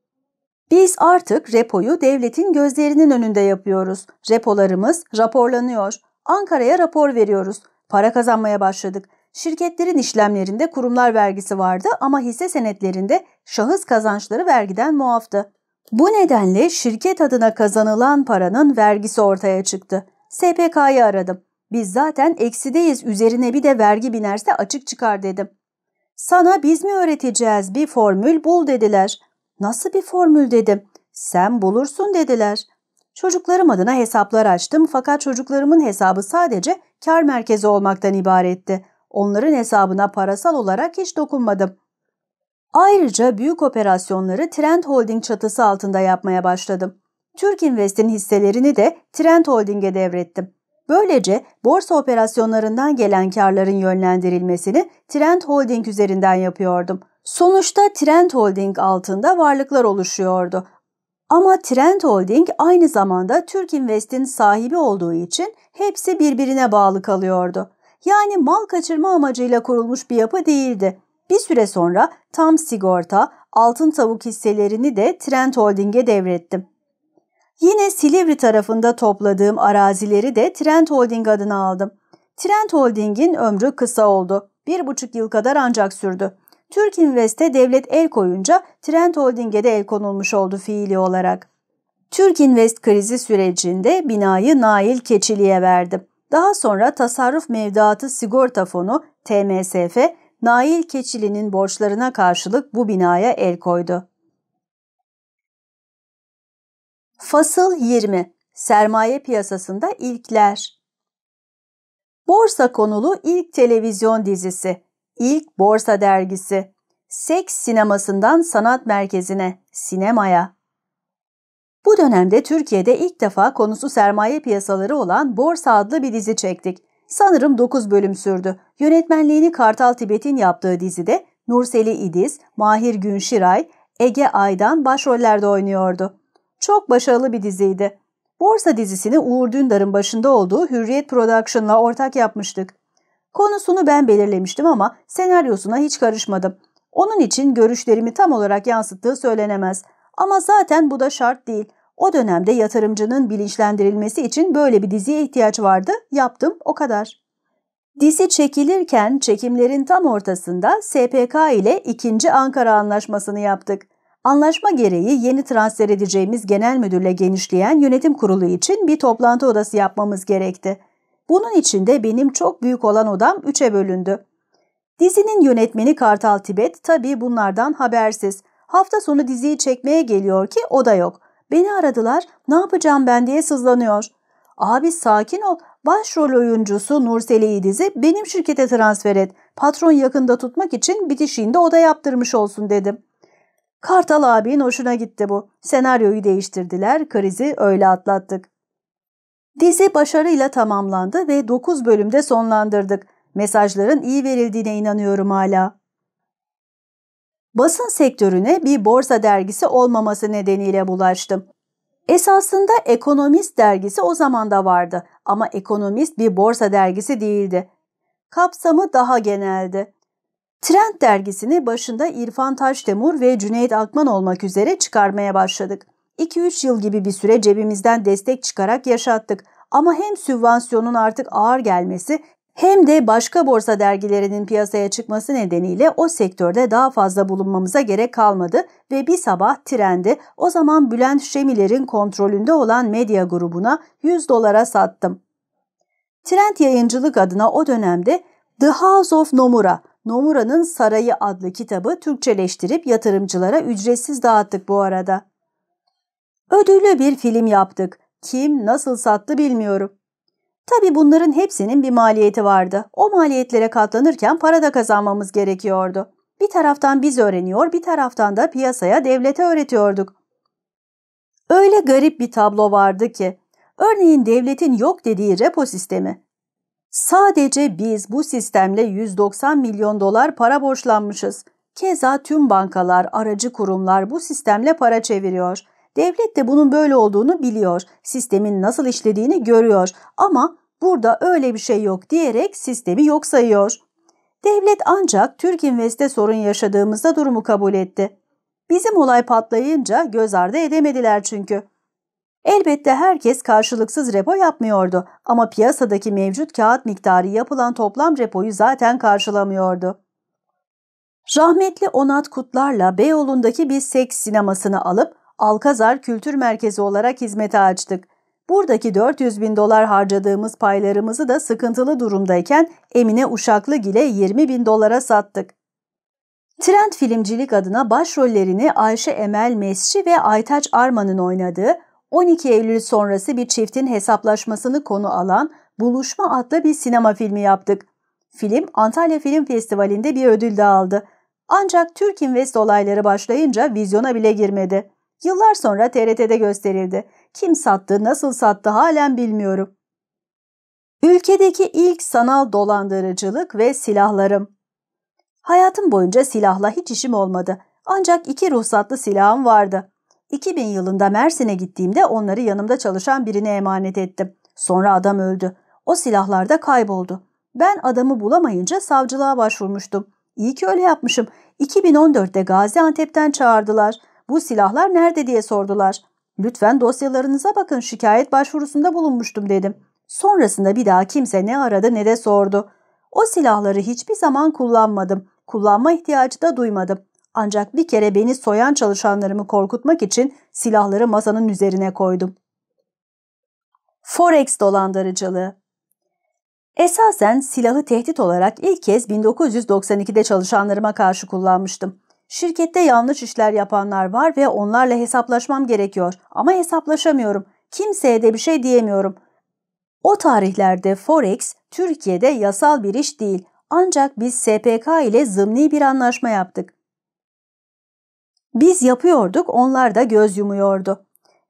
Biz artık repoyu devletin gözlerinin önünde yapıyoruz. Repolarımız raporlanıyor. Ankara'ya rapor veriyoruz. Para kazanmaya başladık. Şirketlerin işlemlerinde kurumlar vergisi vardı ama hisse senetlerinde şahıs kazançları vergiden muaftı. Bu nedenle şirket adına kazanılan paranın vergisi ortaya çıktı. SPK'yı aradım. Biz zaten eksideyiz üzerine bir de vergi binerse açık çıkar dedim. Sana biz mi öğreteceğiz bir formül bul dediler. Nasıl bir formül dedim. Sen bulursun dediler. Çocuklarım adına hesaplar açtım fakat çocuklarımın hesabı sadece kar merkezi olmaktan ibaretti. Onların hesabına parasal olarak hiç dokunmadım. Ayrıca büyük operasyonları Trend Holding çatısı altında yapmaya başladım. Türk Invest'in hisselerini de Trend Holding'e devrettim. Böylece borsa operasyonlarından gelen karların yönlendirilmesini Trend Holding üzerinden yapıyordum. Sonuçta Trend Holding altında varlıklar oluşuyordu. Ama Trend Holding aynı zamanda Türk Invest'in sahibi olduğu için hepsi birbirine bağlı kalıyordu. Yani mal kaçırma amacıyla kurulmuş bir yapı değildi. Bir süre sonra tam sigorta altın tavuk hisselerini de Trent Holding'e devrettim. Yine Silivri tarafında topladığım arazileri de Trent Holding adına aldım. Trent Holding'in ömrü kısa oldu. Bir buçuk yıl kadar ancak sürdü. Türk Invest'e devlet el koyunca Trent Holding'e de el konulmuş oldu fiili olarak. Türk Invest krizi sürecinde binayı Nail Keçili'ye verdim. Daha sonra Tasarruf Mevduatı Sigorta Fonu TMSF Nail Keçili'nin borçlarına karşılık bu binaya el koydu. Fasıl 20 Sermaye piyasasında ilkler Borsa konulu ilk televizyon dizisi, ilk borsa dergisi, seks sinemasından sanat merkezine, sinemaya. Bu dönemde Türkiye'de ilk defa konusu sermaye piyasaları olan Borsa adlı bir dizi çektik. Sanırım 9 bölüm sürdü. Yönetmenliğini Kartal Tibet'in yaptığı dizide Nurseli İdiz, Mahir Günşiray, Ege Aydan başrollerde oynuyordu. Çok başarılı bir diziydi. Borsa dizisini Uğur Dündar'ın başında olduğu Hürriyet Production'la ortak yapmıştık. Konusunu ben belirlemiştim ama senaryosuna hiç karışmadım. Onun için görüşlerimi tam olarak yansıttığı söylenemez. Ama zaten bu da şart değil. O dönemde yatırımcının bilinçlendirilmesi için böyle bir diziye ihtiyaç vardı. Yaptım o kadar. Dizi çekilirken çekimlerin tam ortasında SPK ile ikinci Ankara Anlaşması'nı yaptık. Anlaşma gereği yeni transfer edeceğimiz genel müdürle genişleyen yönetim kurulu için bir toplantı odası yapmamız gerekti. Bunun için de benim çok büyük olan odam 3'e bölündü. Dizinin yönetmeni Kartal Tibet tabii bunlardan habersiz. Hafta sonu diziyi çekmeye geliyor ki o da yok. Beni aradılar. Ne yapacağım ben diye sızlanıyor. Abi sakin ol. Başrol oyuncusu Nurseli'yi dizi benim şirkete transfer et. Patron yakında tutmak için bitişiğinde da yaptırmış olsun dedim. Kartal abinin hoşuna gitti bu. Senaryoyu değiştirdiler. Krizi öyle atlattık. Dizi başarıyla tamamlandı ve 9 bölümde sonlandırdık. Mesajların iyi verildiğine inanıyorum hala basın sektörüne bir borsa dergisi olmaması nedeniyle bulaştım. Esasında Ekonomist dergisi o zaman da vardı ama Ekonomist bir borsa dergisi değildi. Kapsamı daha geneldi. Trend dergisini başında İrfan Taşdemur ve Cüneyt Akman olmak üzere çıkarmaya başladık. 2-3 yıl gibi bir süre cebimizden destek çıkarak yaşattık ama hem sübvansiyonun artık ağır gelmesi hem de başka borsa dergilerinin piyasaya çıkması nedeniyle o sektörde daha fazla bulunmamıza gerek kalmadı ve bir sabah trendi o zaman Bülent Şemiler'in kontrolünde olan medya grubuna 100 dolara sattım. Trend yayıncılık adına o dönemde The House of Nomura, Nomura'nın Sarayı adlı kitabı Türkçeleştirip yatırımcılara ücretsiz dağıttık bu arada. Ödüllü bir film yaptık. Kim nasıl sattı bilmiyorum. Tabi bunların hepsinin bir maliyeti vardı. O maliyetlere katlanırken para da kazanmamız gerekiyordu. Bir taraftan biz öğreniyor, bir taraftan da piyasaya, devlete öğretiyorduk. Öyle garip bir tablo vardı ki. Örneğin devletin yok dediği repo sistemi. Sadece biz bu sistemle 190 milyon dolar para borçlanmışız. Keza tüm bankalar, aracı kurumlar bu sistemle para çeviriyor. Devlet de bunun böyle olduğunu biliyor, sistemin nasıl işlediğini görüyor ama burada öyle bir şey yok diyerek sistemi yok sayıyor. Devlet ancak Türk Invest'te sorun yaşadığımızda durumu kabul etti. Bizim olay patlayınca göz ardı edemediler çünkü. Elbette herkes karşılıksız repo yapmıyordu ama piyasadaki mevcut kağıt miktarı yapılan toplam repoyu zaten karşılamıyordu. Rahmetli Onat Kutlar'la Beyoğlu'ndaki bir seks sinemasını alıp Alkazar Kültür Merkezi olarak hizmete açtık. Buradaki 400 bin dolar harcadığımız paylarımızı da sıkıntılı durumdayken Emine Uşaklıgil'e 20 bin dolara sattık. Trend Filmcilik adına başrollerini Ayşe Emel Mesçi ve Aytaç Arman'ın oynadığı 12 Eylül sonrası bir çiftin hesaplaşmasını konu alan Buluşma adlı bir sinema filmi yaptık. Film Antalya Film Festivali'nde bir ödül de aldı. Ancak Türk Invest olayları başlayınca vizyona bile girmedi. Yıllar sonra TRT'de gösterildi. Kim sattı, nasıl sattı halen bilmiyorum. Ülkedeki ilk sanal dolandırıcılık ve silahlarım. Hayatım boyunca silahla hiç işim olmadı. Ancak iki ruhsatlı silahım vardı. 2000 yılında Mersin'e gittiğimde onları yanımda çalışan birine emanet ettim. Sonra adam öldü. O silahlar da kayboldu. Ben adamı bulamayınca savcılığa başvurmuştum. İyi ki öyle yapmışım. 2014'te Gaziantep'ten çağırdılar. Bu silahlar nerede diye sordular. Lütfen dosyalarınıza bakın şikayet başvurusunda bulunmuştum dedim. Sonrasında bir daha kimse ne aradı ne de sordu. O silahları hiçbir zaman kullanmadım. Kullanma ihtiyacı da duymadım. Ancak bir kere beni soyan çalışanlarımı korkutmak için silahları masanın üzerine koydum. Forex dolandırıcılığı Esasen silahı tehdit olarak ilk kez 1992'de çalışanlarıma karşı kullanmıştım. Şirkette yanlış işler yapanlar var ve onlarla hesaplaşmam gerekiyor. Ama hesaplaşamıyorum. Kimseye de bir şey diyemiyorum. O tarihlerde Forex Türkiye'de yasal bir iş değil. Ancak biz SPK ile zımni bir anlaşma yaptık. Biz yapıyorduk, onlar da göz yumuyordu.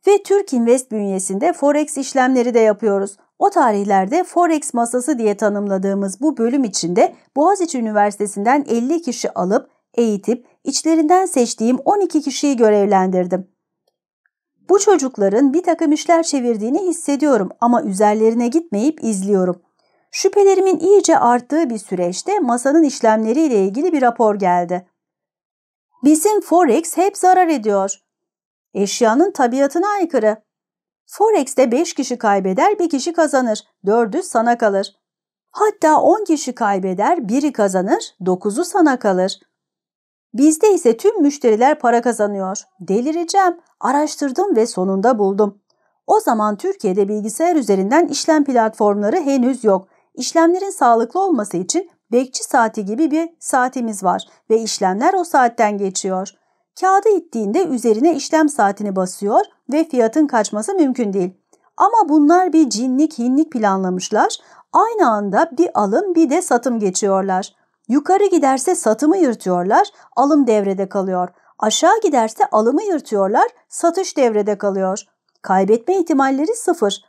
Ve Türk Invest bünyesinde Forex işlemleri de yapıyoruz. O tarihlerde Forex masası diye tanımladığımız bu bölüm içinde Boğaziçi Üniversitesi'nden 50 kişi alıp, eğitip İçlerinden seçtiğim 12 kişiyi görevlendirdim. Bu çocukların bir takım işler çevirdiğini hissediyorum ama üzerlerine gitmeyip izliyorum. Şüphelerimin iyice arttığı bir süreçte masanın işlemleriyle ilgili bir rapor geldi. Bizim Forex hep zarar ediyor. Eşyanın tabiatına aykırı. Forex'te 5 kişi kaybeder, 1 kişi kazanır, 4'ü sana kalır. Hatta 10 kişi kaybeder, biri kazanır, 9'u sana kalır. Bizde ise tüm müşteriler para kazanıyor. Delireceğim. Araştırdım ve sonunda buldum. O zaman Türkiye'de bilgisayar üzerinden işlem platformları henüz yok. İşlemlerin sağlıklı olması için bekçi saati gibi bir saatimiz var ve işlemler o saatten geçiyor. Kağıdı ittiğinde üzerine işlem saatini basıyor ve fiyatın kaçması mümkün değil. Ama bunlar bir cinlik hinlik planlamışlar. Aynı anda bir alım bir de satım geçiyorlar. Yukarı giderse satımı yırtıyorlar, alım devrede kalıyor. Aşağı giderse alımı yırtıyorlar, satış devrede kalıyor. Kaybetme ihtimalleri sıfır.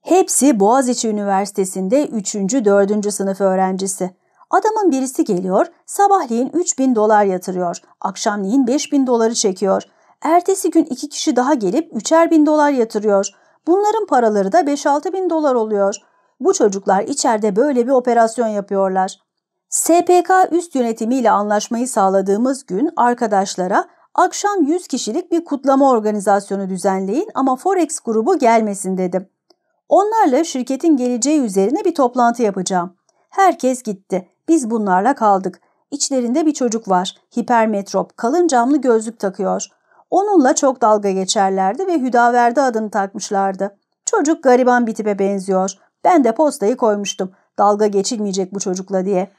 Hepsi Boğaziçi Üniversitesi'nde 3. 4. sınıf öğrencisi. Adamın birisi geliyor, sabahleyin 3000 dolar yatırıyor, akşamleyin 5000 doları çekiyor. Ertesi gün iki kişi daha gelip 3'er bin dolar yatırıyor. Bunların paraları da 5-6 bin dolar oluyor. Bu çocuklar içeride böyle bir operasyon yapıyorlar. SPK üst yönetimiyle anlaşmayı sağladığımız gün arkadaşlara akşam 100 kişilik bir kutlama organizasyonu düzenleyin ama Forex grubu gelmesin dedim. Onlarla şirketin geleceği üzerine bir toplantı yapacağım. Herkes gitti. Biz bunlarla kaldık. İçlerinde bir çocuk var. Hipermetrop, kalın camlı gözlük takıyor. Onunla çok dalga geçerlerdi ve Hüdaverdi adını takmışlardı. Çocuk gariban bir tipe benziyor. Ben de postayı koymuştum. Dalga geçilmeyecek bu çocukla diye.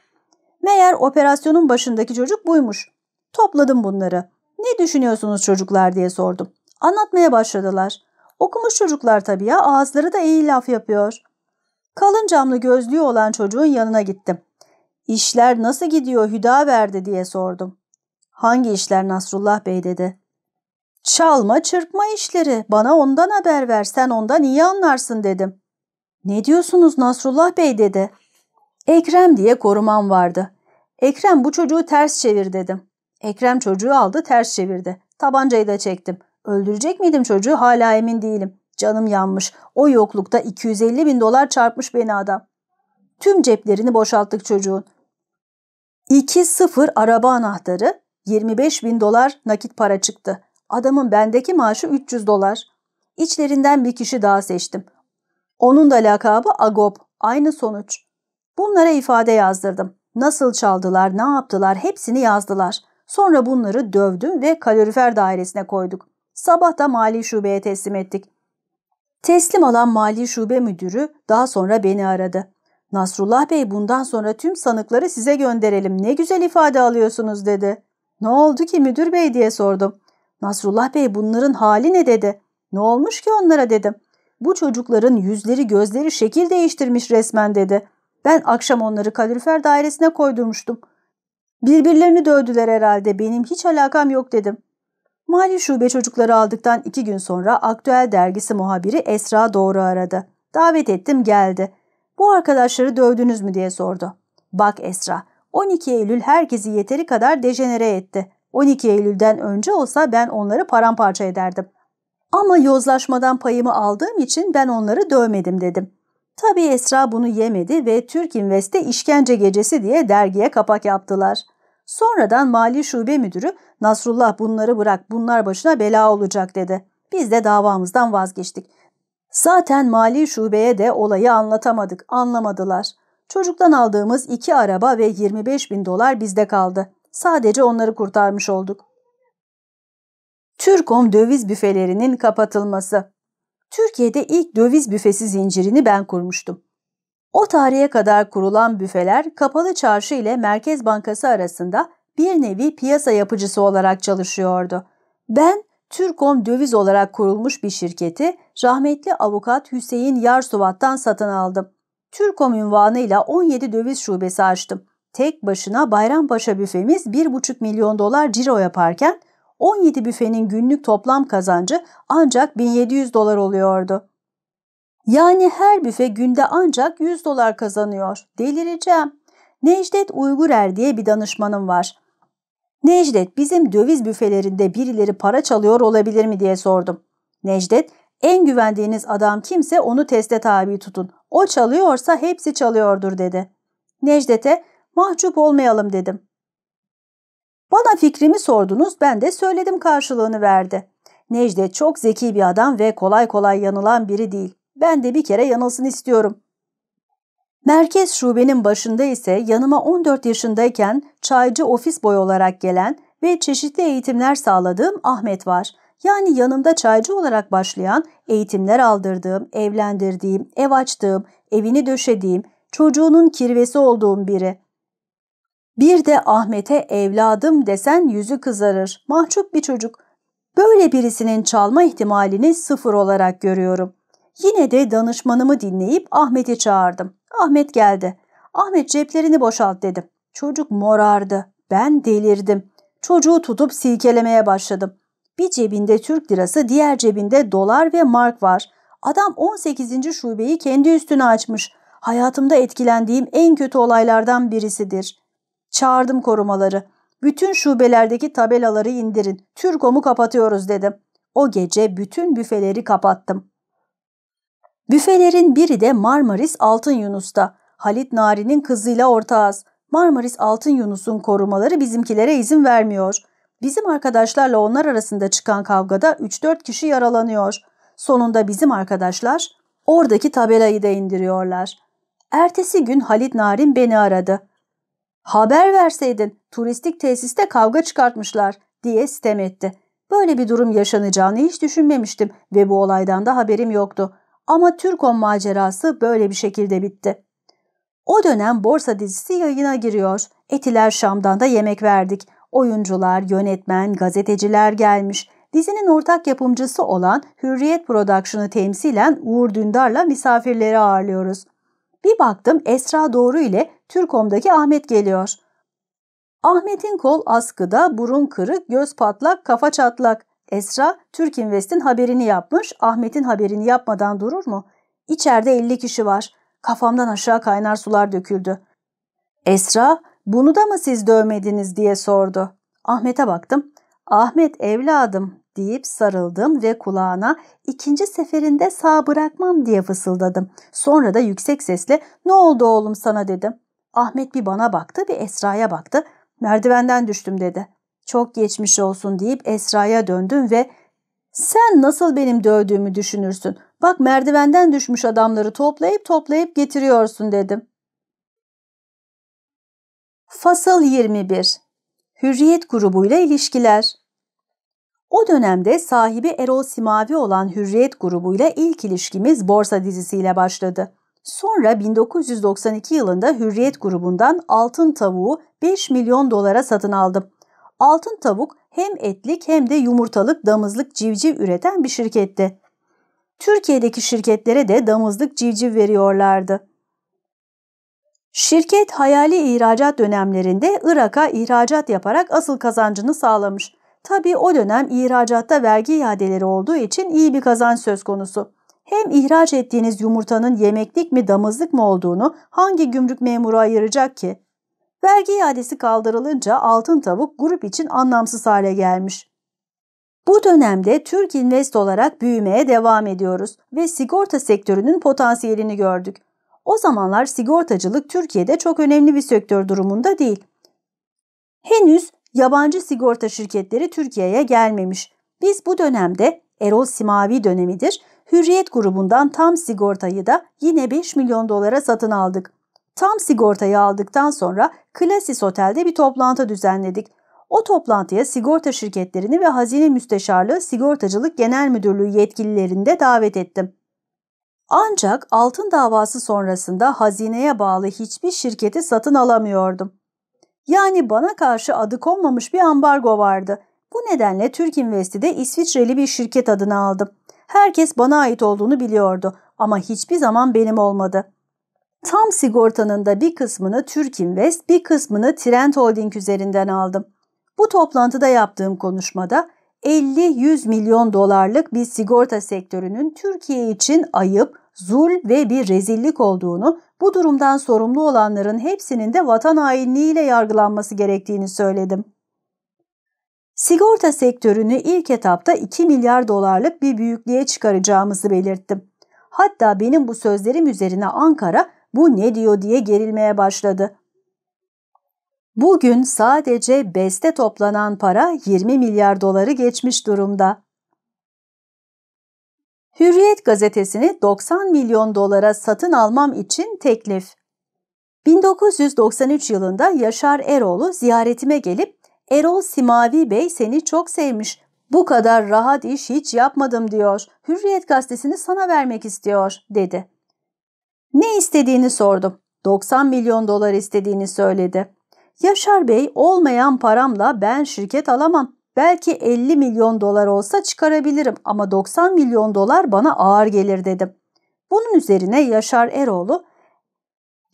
Meğer operasyonun başındaki çocuk buymuş. Topladım bunları. Ne düşünüyorsunuz çocuklar diye sordum. Anlatmaya başladılar. Okumuş çocuklar tabii ya ağızları da iyi laf yapıyor. Kalın camlı gözlüğü olan çocuğun yanına gittim. İşler nasıl gidiyor verdi diye sordum. Hangi işler Nasrullah Bey dedi. Çalma çırpma işleri bana ondan haber ver sen ondan iyi anlarsın dedim. Ne diyorsunuz Nasrullah Bey dedi. Ekrem diye korumam vardı. Ekrem bu çocuğu ters çevir dedim. Ekrem çocuğu aldı ters çevirdi. Tabancayı da çektim. Öldürecek miydim çocuğu hala emin değilim. Canım yanmış. O yoklukta 250 bin dolar çarpmış beni adam. Tüm ceplerini boşalttık çocuğun. 2-0 araba anahtarı 25 bin dolar nakit para çıktı. Adamın bendeki maaşı 300 dolar. İçlerinden bir kişi daha seçtim. Onun da lakabı Agop. Aynı sonuç. Bunlara ifade yazdırdım. Nasıl çaldılar, ne yaptılar hepsini yazdılar. Sonra bunları dövdüm ve kalorifer dairesine koyduk. Sabah da mali şubeye teslim ettik. Teslim alan mali şube müdürü daha sonra beni aradı. Nasrullah Bey bundan sonra tüm sanıkları size gönderelim ne güzel ifade alıyorsunuz dedi. Ne oldu ki müdür bey diye sordum. Nasrullah Bey bunların hali ne dedi. Ne olmuş ki onlara dedim. Bu çocukların yüzleri gözleri şekil değiştirmiş resmen dedi. Ben akşam onları kalorifer dairesine koydurmuştum. Birbirlerini dövdüler herhalde benim hiç alakam yok dedim. Mali şube çocukları aldıktan iki gün sonra Aktüel dergisi muhabiri Esra Doğru aradı. Davet ettim geldi. Bu arkadaşları dövdünüz mü diye sordu. Bak Esra 12 Eylül herkesi yeteri kadar dejenere etti. 12 Eylül'den önce olsa ben onları paramparça ederdim. Ama yozlaşmadan payımı aldığım için ben onları dövmedim dedim. Tabii Esra bunu yemedi ve Türk Invest'te işkence gecesi diye dergiye kapak yaptılar. Sonradan mali şube müdürü Nasrullah bunları bırak bunlar başına bela olacak dedi. Biz de davamızdan vazgeçtik. Zaten mali şubeye de olayı anlatamadık, anlamadılar. Çocuktan aldığımız iki araba ve 25 bin dolar bizde kaldı. Sadece onları kurtarmış olduk. Türkom döviz büfelerinin kapatılması Türkiye'de ilk döviz büfesi zincirini ben kurmuştum. O tarihe kadar kurulan büfeler kapalı çarşı ile Merkez Bankası arasında bir nevi piyasa yapıcısı olarak çalışıyordu. Ben Türkom döviz olarak kurulmuş bir şirketi rahmetli avukat Hüseyin Yarsuvat'tan satın aldım. Türkom ünvanıyla 17 döviz şubesi açtım. Tek başına Bayrampaşa büfemiz 1,5 milyon dolar ciro yaparken 17 büfenin günlük toplam kazancı ancak 1700 dolar oluyordu. Yani her büfe günde ancak 100 dolar kazanıyor. Delireceğim. Necdet Uygurer diye bir danışmanım var. Necdet bizim döviz büfelerinde birileri para çalıyor olabilir mi diye sordum. Necdet en güvendiğiniz adam kimse onu teste tabi tutun. O çalıyorsa hepsi çalıyordur dedi. Necdet'e mahcup olmayalım dedim. Bana fikrimi sordunuz ben de söyledim karşılığını verdi. Necdet çok zeki bir adam ve kolay kolay yanılan biri değil. Ben de bir kere yanılsın istiyorum. Merkez şubenin başında ise yanıma 14 yaşındayken çaycı ofis boy olarak gelen ve çeşitli eğitimler sağladığım Ahmet var. Yani yanımda çaycı olarak başlayan, eğitimler aldırdığım, evlendirdiğim, ev açtığım, evini döşediğim, çocuğunun kirvesi olduğum biri. Bir de Ahmet'e evladım desen yüzü kızarır. Mahcup bir çocuk. Böyle birisinin çalma ihtimalini sıfır olarak görüyorum. Yine de danışmanımı dinleyip Ahmet'i çağırdım. Ahmet geldi. Ahmet ceplerini boşalt dedim. Çocuk morardı. Ben delirdim. Çocuğu tutup silkelemeye başladım. Bir cebinde Türk lirası, diğer cebinde dolar ve mark var. Adam 18. şubeyi kendi üstüne açmış. Hayatımda etkilendiğim en kötü olaylardan birisidir. Çağırdım korumaları. Bütün şubelerdeki tabelaları indirin. Türkom'u kapatıyoruz dedim. O gece bütün büfeleri kapattım. Büfelerin biri de Marmaris Altın Yunus'ta. Halit Nari'nin kızıyla ortağız. Marmaris Altın Yunus'un korumaları bizimkilere izin vermiyor. Bizim arkadaşlarla onlar arasında çıkan kavgada 3-4 kişi yaralanıyor. Sonunda bizim arkadaşlar oradaki tabelayı da indiriyorlar. Ertesi gün Halit Narin beni aradı. Haber verseydin turistik tesiste kavga çıkartmışlar diye sitem etti. Böyle bir durum yaşanacağını hiç düşünmemiştim ve bu olaydan da haberim yoktu. Ama Türkom macerası böyle bir şekilde bitti. O dönem borsa dizisi yayına giriyor. Etiler Şam'dan da yemek verdik. Oyuncular, yönetmen, gazeteciler gelmiş. Dizinin ortak yapımcısı olan Hürriyet Production'ı temsilen Uğur Dündar'la misafirleri ağırlıyoruz. Bir baktım Esra Doğru ile Türkom'daki Ahmet geliyor. Ahmet'in kol askıda, burun kırık, göz patlak, kafa çatlak. Esra, Türk Invest'in haberini yapmış, Ahmet'in haberini yapmadan durur mu? İçeride 50 kişi var. Kafamdan aşağı kaynar sular döküldü. Esra, bunu da mı siz dövmediniz diye sordu. Ahmet'e baktım. Ahmet evladım deyip sarıldım ve kulağına ikinci seferinde sağ bırakmam diye fısıldadım. Sonra da yüksek sesle ne oldu oğlum sana dedim. Ahmet bir bana baktı bir Esra'ya baktı. Merdivenden düştüm dedi. Çok geçmiş olsun deyip Esra'ya döndüm ve sen nasıl benim dövdüğümü düşünürsün? Bak merdivenden düşmüş adamları toplayıp toplayıp getiriyorsun dedim. Fasıl 21 Hürriyet grubuyla ilişkiler O dönemde sahibi Erol Simavi olan Hürriyet grubuyla ilk ilişkimiz Borsa dizisiyle başladı. Sonra 1992 yılında Hürriyet grubundan altın tavuğu 5 milyon dolara satın aldım. Altın tavuk hem etlik hem de yumurtalık damızlık civciv üreten bir şirketti. Türkiye'deki şirketlere de damızlık civciv veriyorlardı. Şirket hayali ihracat dönemlerinde Irak'a ihracat yaparak asıl kazancını sağlamış. Tabii o dönem ihracatta vergi iadeleri olduğu için iyi bir kazanç söz konusu hem ihraç ettiğiniz yumurtanın yemeklik mi damızlık mı olduğunu hangi gümrük memuru ayıracak ki? Vergi iadesi kaldırılınca altın tavuk grup için anlamsız hale gelmiş. Bu dönemde Türk Invest olarak büyümeye devam ediyoruz ve sigorta sektörünün potansiyelini gördük. O zamanlar sigortacılık Türkiye'de çok önemli bir sektör durumunda değil. Henüz yabancı sigorta şirketleri Türkiye'ye gelmemiş. Biz bu dönemde Erol Simavi dönemidir Hürriyet grubundan tam sigortayı da yine 5 milyon dolara satın aldık. Tam sigortayı aldıktan sonra Klasis Otel'de bir toplantı düzenledik. O toplantıya sigorta şirketlerini ve Hazine Müsteşarlığı Sigortacılık Genel Müdürlüğü yetkililerini de davet ettim. Ancak altın davası sonrasında hazineye bağlı hiçbir şirketi satın alamıyordum. Yani bana karşı adı konmamış bir ambargo vardı. Bu nedenle Türk Invest'i de İsviçreli bir şirket adına aldım. Herkes bana ait olduğunu biliyordu ama hiçbir zaman benim olmadı. Tam sigortanın da bir kısmını Türk Invest, bir kısmını Trend Holding üzerinden aldım. Bu toplantıda yaptığım konuşmada 50-100 milyon dolarlık bir sigorta sektörünün Türkiye için ayıp, zul ve bir rezillik olduğunu, bu durumdan sorumlu olanların hepsinin de vatan hainliğiyle yargılanması gerektiğini söyledim. Sigorta sektörünü ilk etapta 2 milyar dolarlık bir büyüklüğe çıkaracağımızı belirttim. Hatta benim bu sözlerim üzerine Ankara bu ne diyor diye gerilmeye başladı. Bugün sadece BES'te toplanan para 20 milyar doları geçmiş durumda. Hürriyet gazetesini 90 milyon dolara satın almam için teklif. 1993 yılında Yaşar Eroğlu ziyaretime gelip Erol Simavi Bey seni çok sevmiş. Bu kadar rahat iş hiç yapmadım diyor. Hürriyet gazetesini sana vermek istiyor dedi. Ne istediğini sordum. 90 milyon dolar istediğini söyledi. Yaşar Bey olmayan paramla ben şirket alamam. Belki 50 milyon dolar olsa çıkarabilirim ama 90 milyon dolar bana ağır gelir dedim. Bunun üzerine Yaşar Eroğlu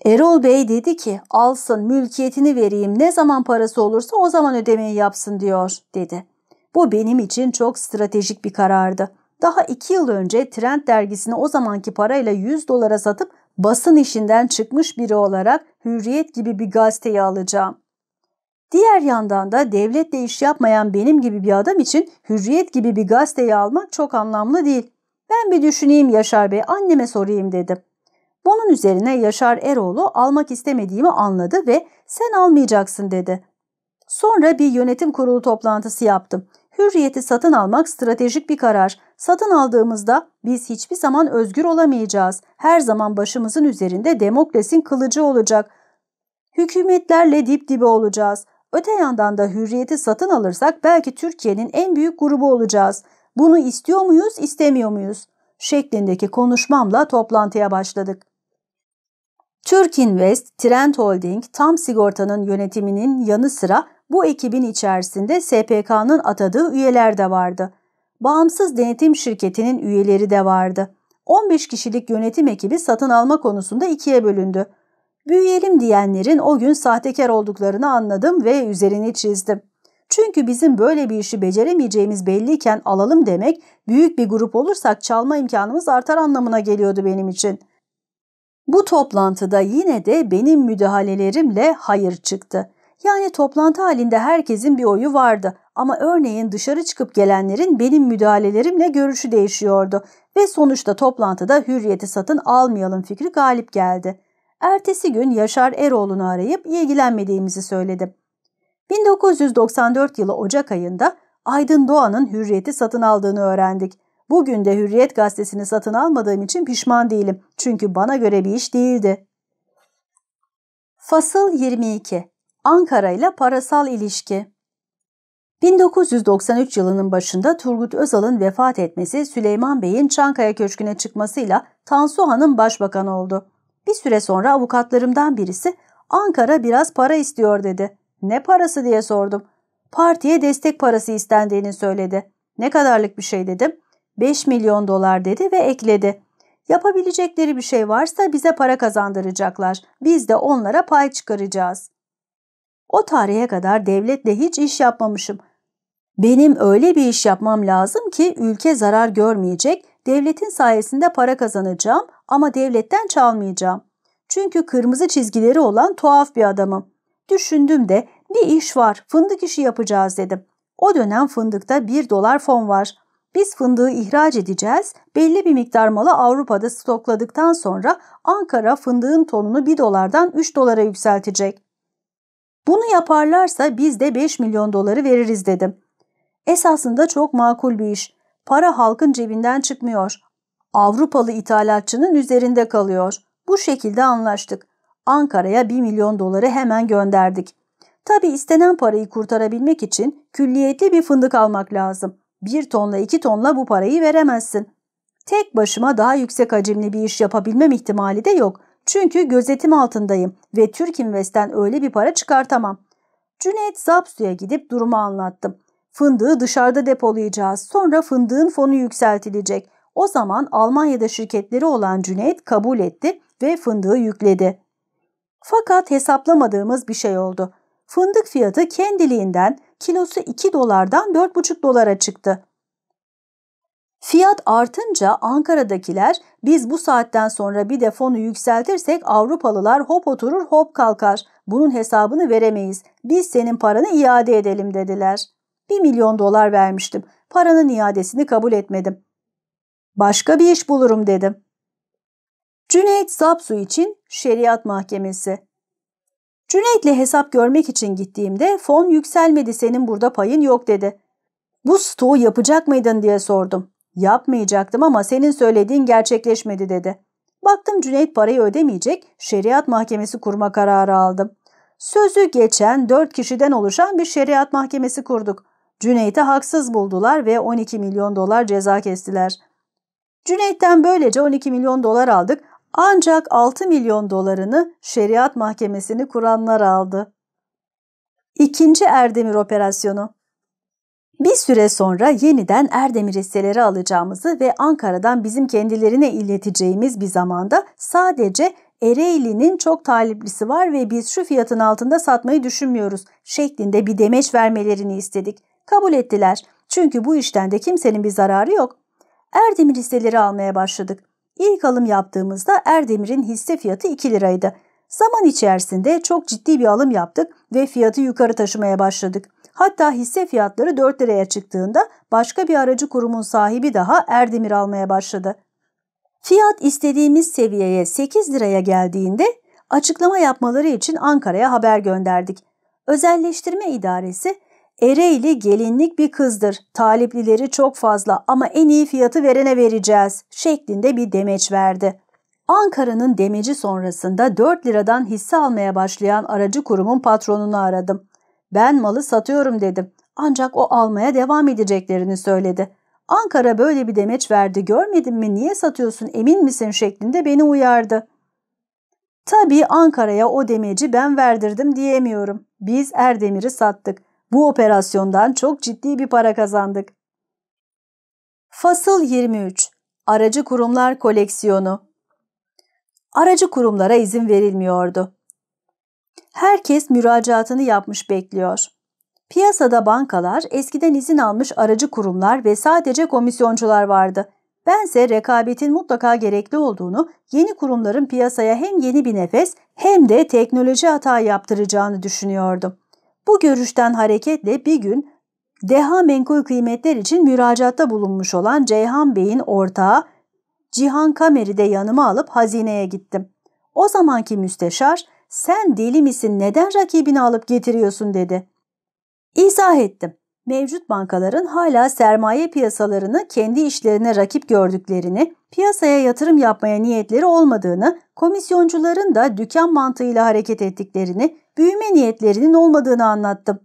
Erol Bey dedi ki alsın mülkiyetini vereyim ne zaman parası olursa o zaman ödemeyi yapsın diyor dedi. Bu benim için çok stratejik bir karardı. Daha iki yıl önce Trend dergisini o zamanki parayla 100 dolara satıp basın işinden çıkmış biri olarak Hürriyet gibi bir gazeteyi alacağım. Diğer yandan da devletle iş yapmayan benim gibi bir adam için Hürriyet gibi bir gazeteyi almak çok anlamlı değil. Ben bir düşüneyim Yaşar Bey anneme sorayım dedim. Bunun üzerine Yaşar Eroğlu almak istemediğimi anladı ve sen almayacaksın dedi. Sonra bir yönetim kurulu toplantısı yaptım. Hürriyeti satın almak stratejik bir karar. Satın aldığımızda biz hiçbir zaman özgür olamayacağız. Her zaman başımızın üzerinde demokrasin kılıcı olacak. Hükümetlerle dip dibe olacağız. Öte yandan da hürriyeti satın alırsak belki Türkiye'nin en büyük grubu olacağız. Bunu istiyor muyuz, istemiyor muyuz? Şeklindeki konuşmamla toplantıya başladık. Türk Invest, Trend Holding, Tam Sigorta'nın yönetiminin yanı sıra bu ekibin içerisinde SPK'nın atadığı üyeler de vardı. Bağımsız denetim şirketinin üyeleri de vardı. 15 kişilik yönetim ekibi satın alma konusunda ikiye bölündü. Büyüyelim diyenlerin o gün sahtekar olduklarını anladım ve üzerini çizdim. Çünkü bizim böyle bir işi beceremeyeceğimiz belliyken alalım demek büyük bir grup olursak çalma imkanımız artar anlamına geliyordu benim için.'' Bu toplantıda yine de benim müdahalelerimle hayır çıktı. Yani toplantı halinde herkesin bir oyu vardı ama örneğin dışarı çıkıp gelenlerin benim müdahalelerimle görüşü değişiyordu ve sonuçta toplantıda hürriyeti satın almayalım fikri galip geldi. Ertesi gün Yaşar Eroğlu'nu arayıp ilgilenmediğimizi söyledim. 1994 yılı Ocak ayında Aydın Doğan'ın hürriyeti satın aldığını öğrendik. Bugün de Hürriyet gazetesini satın almadığım için pişman değilim. Çünkü bana göre bir iş değildi. Fasıl 22 Ankara ile parasal ilişki 1993 yılının başında Turgut Özal'ın vefat etmesi Süleyman Bey'in Çankaya Köşkü'ne çıkmasıyla Tansu Hanım başbakan oldu. Bir süre sonra avukatlarımdan birisi Ankara biraz para istiyor dedi. Ne parası diye sordum. Partiye destek parası istendiğini söyledi. Ne kadarlık bir şey dedim. 5 milyon dolar dedi ve ekledi. Yapabilecekleri bir şey varsa bize para kazandıracaklar. Biz de onlara pay çıkaracağız. O tarihe kadar devletle hiç iş yapmamışım. Benim öyle bir iş yapmam lazım ki ülke zarar görmeyecek, devletin sayesinde para kazanacağım ama devletten çalmayacağım. Çünkü kırmızı çizgileri olan tuhaf bir adamım. Düşündüm de bir iş var, fındık işi yapacağız dedim. O dönem fındıkta 1 dolar fon var. Biz fındığı ihraç edeceğiz. Belli bir miktar malı Avrupa'da stokladıktan sonra Ankara fındığın tonunu 1 dolardan 3 dolara yükseltecek. Bunu yaparlarsa biz de 5 milyon doları veririz dedim. Esasında çok makul bir iş. Para halkın cebinden çıkmıyor. Avrupalı ithalatçının üzerinde kalıyor. Bu şekilde anlaştık. Ankara'ya 1 milyon doları hemen gönderdik. Tabi istenen parayı kurtarabilmek için külliyetli bir fındık almak lazım. Bir tonla iki tonla bu parayı veremezsin. Tek başıma daha yüksek hacimli bir iş yapabilmem ihtimali de yok. Çünkü gözetim altındayım ve Türk Invest'ten öyle bir para çıkartamam. Cüneyt Zapsu'ya gidip durumu anlattım. Fındığı dışarıda depolayacağız. Sonra fındığın fonu yükseltilecek. O zaman Almanya'da şirketleri olan Cüneyt kabul etti ve fındığı yükledi. Fakat hesaplamadığımız bir şey oldu. Fındık fiyatı kendiliğinden kilosu 2 dolardan 4,5 dolara çıktı. Fiyat artınca Ankara'dakiler biz bu saatten sonra bir de fonu yükseltirsek Avrupalılar hop oturur hop kalkar. Bunun hesabını veremeyiz. Biz senin paranı iade edelim dediler. 1 milyon dolar vermiştim. Paranın iadesini kabul etmedim. Başka bir iş bulurum dedim. Cüneyt Sapsu için Şeriat Mahkemesi Cüneyt'le hesap görmek için gittiğimde fon yükselmedi senin burada payın yok dedi. Bu stoğu yapacak mıydın diye sordum. Yapmayacaktım ama senin söylediğin gerçekleşmedi dedi. Baktım Cüneyt parayı ödemeyecek şeriat mahkemesi kurma kararı aldım. Sözü geçen dört kişiden oluşan bir şeriat mahkemesi kurduk. Cüneyt'e haksız buldular ve 12 milyon dolar ceza kestiler. Cüneyt'ten böylece 12 milyon dolar aldık ancak 6 milyon dolarını şeriat mahkemesini kuranlar aldı. İkinci Erdemir Operasyonu bir süre sonra yeniden Erdemir hisseleri alacağımızı ve Ankara'dan bizim kendilerine ileteceğimiz bir zamanda sadece Ereğli'nin çok taliplisi var ve biz şu fiyatın altında satmayı düşünmüyoruz şeklinde bir demeç vermelerini istedik. Kabul ettiler. Çünkü bu işten de kimsenin bir zararı yok. Erdemir hisseleri almaya başladık. İlk alım yaptığımızda Erdemir'in hisse fiyatı 2 liraydı. Zaman içerisinde çok ciddi bir alım yaptık ve fiyatı yukarı taşımaya başladık. Hatta hisse fiyatları 4 liraya çıktığında başka bir aracı kurumun sahibi daha Erdemir almaya başladı. Fiyat istediğimiz seviyeye 8 liraya geldiğinde açıklama yapmaları için Ankara'ya haber gönderdik. Özelleştirme idaresi Ereğli gelinlik bir kızdır. Taliplileri çok fazla ama en iyi fiyatı verene vereceğiz şeklinde bir demeç verdi. Ankara'nın demeci sonrasında 4 liradan hisse almaya başlayan aracı kurumun patronunu aradım. Ben malı satıyorum dedim. Ancak o almaya devam edeceklerini söyledi. Ankara böyle bir demeç verdi görmedin mi niye satıyorsun emin misin şeklinde beni uyardı. Tabii Ankara'ya o demeci ben verdirdim diyemiyorum. Biz Erdemir'i sattık. Bu operasyondan çok ciddi bir para kazandık. Fasıl 23 Aracı Kurumlar Koleksiyonu Aracı kurumlara izin verilmiyordu. Herkes müracaatını yapmış bekliyor. Piyasada bankalar, eskiden izin almış aracı kurumlar ve sadece komisyoncular vardı. Bense rekabetin mutlaka gerekli olduğunu, yeni kurumların piyasaya hem yeni bir nefes hem de teknoloji hata yaptıracağını düşünüyordum. Bu görüşten hareketle bir gün deha menkul kıymetler için müracaatta bulunmuş olan Ceyhan Bey'in ortağı Cihan Kamer'i de yanıma alıp hazineye gittim. O zamanki müsteşar sen deli misin neden rakibini alıp getiriyorsun dedi. İzah ettim. Mevcut bankaların hala sermaye piyasalarını kendi işlerine rakip gördüklerini, piyasaya yatırım yapmaya niyetleri olmadığını, komisyoncuların da dükkan mantığıyla hareket ettiklerini, büyüme niyetlerinin olmadığını anlattım.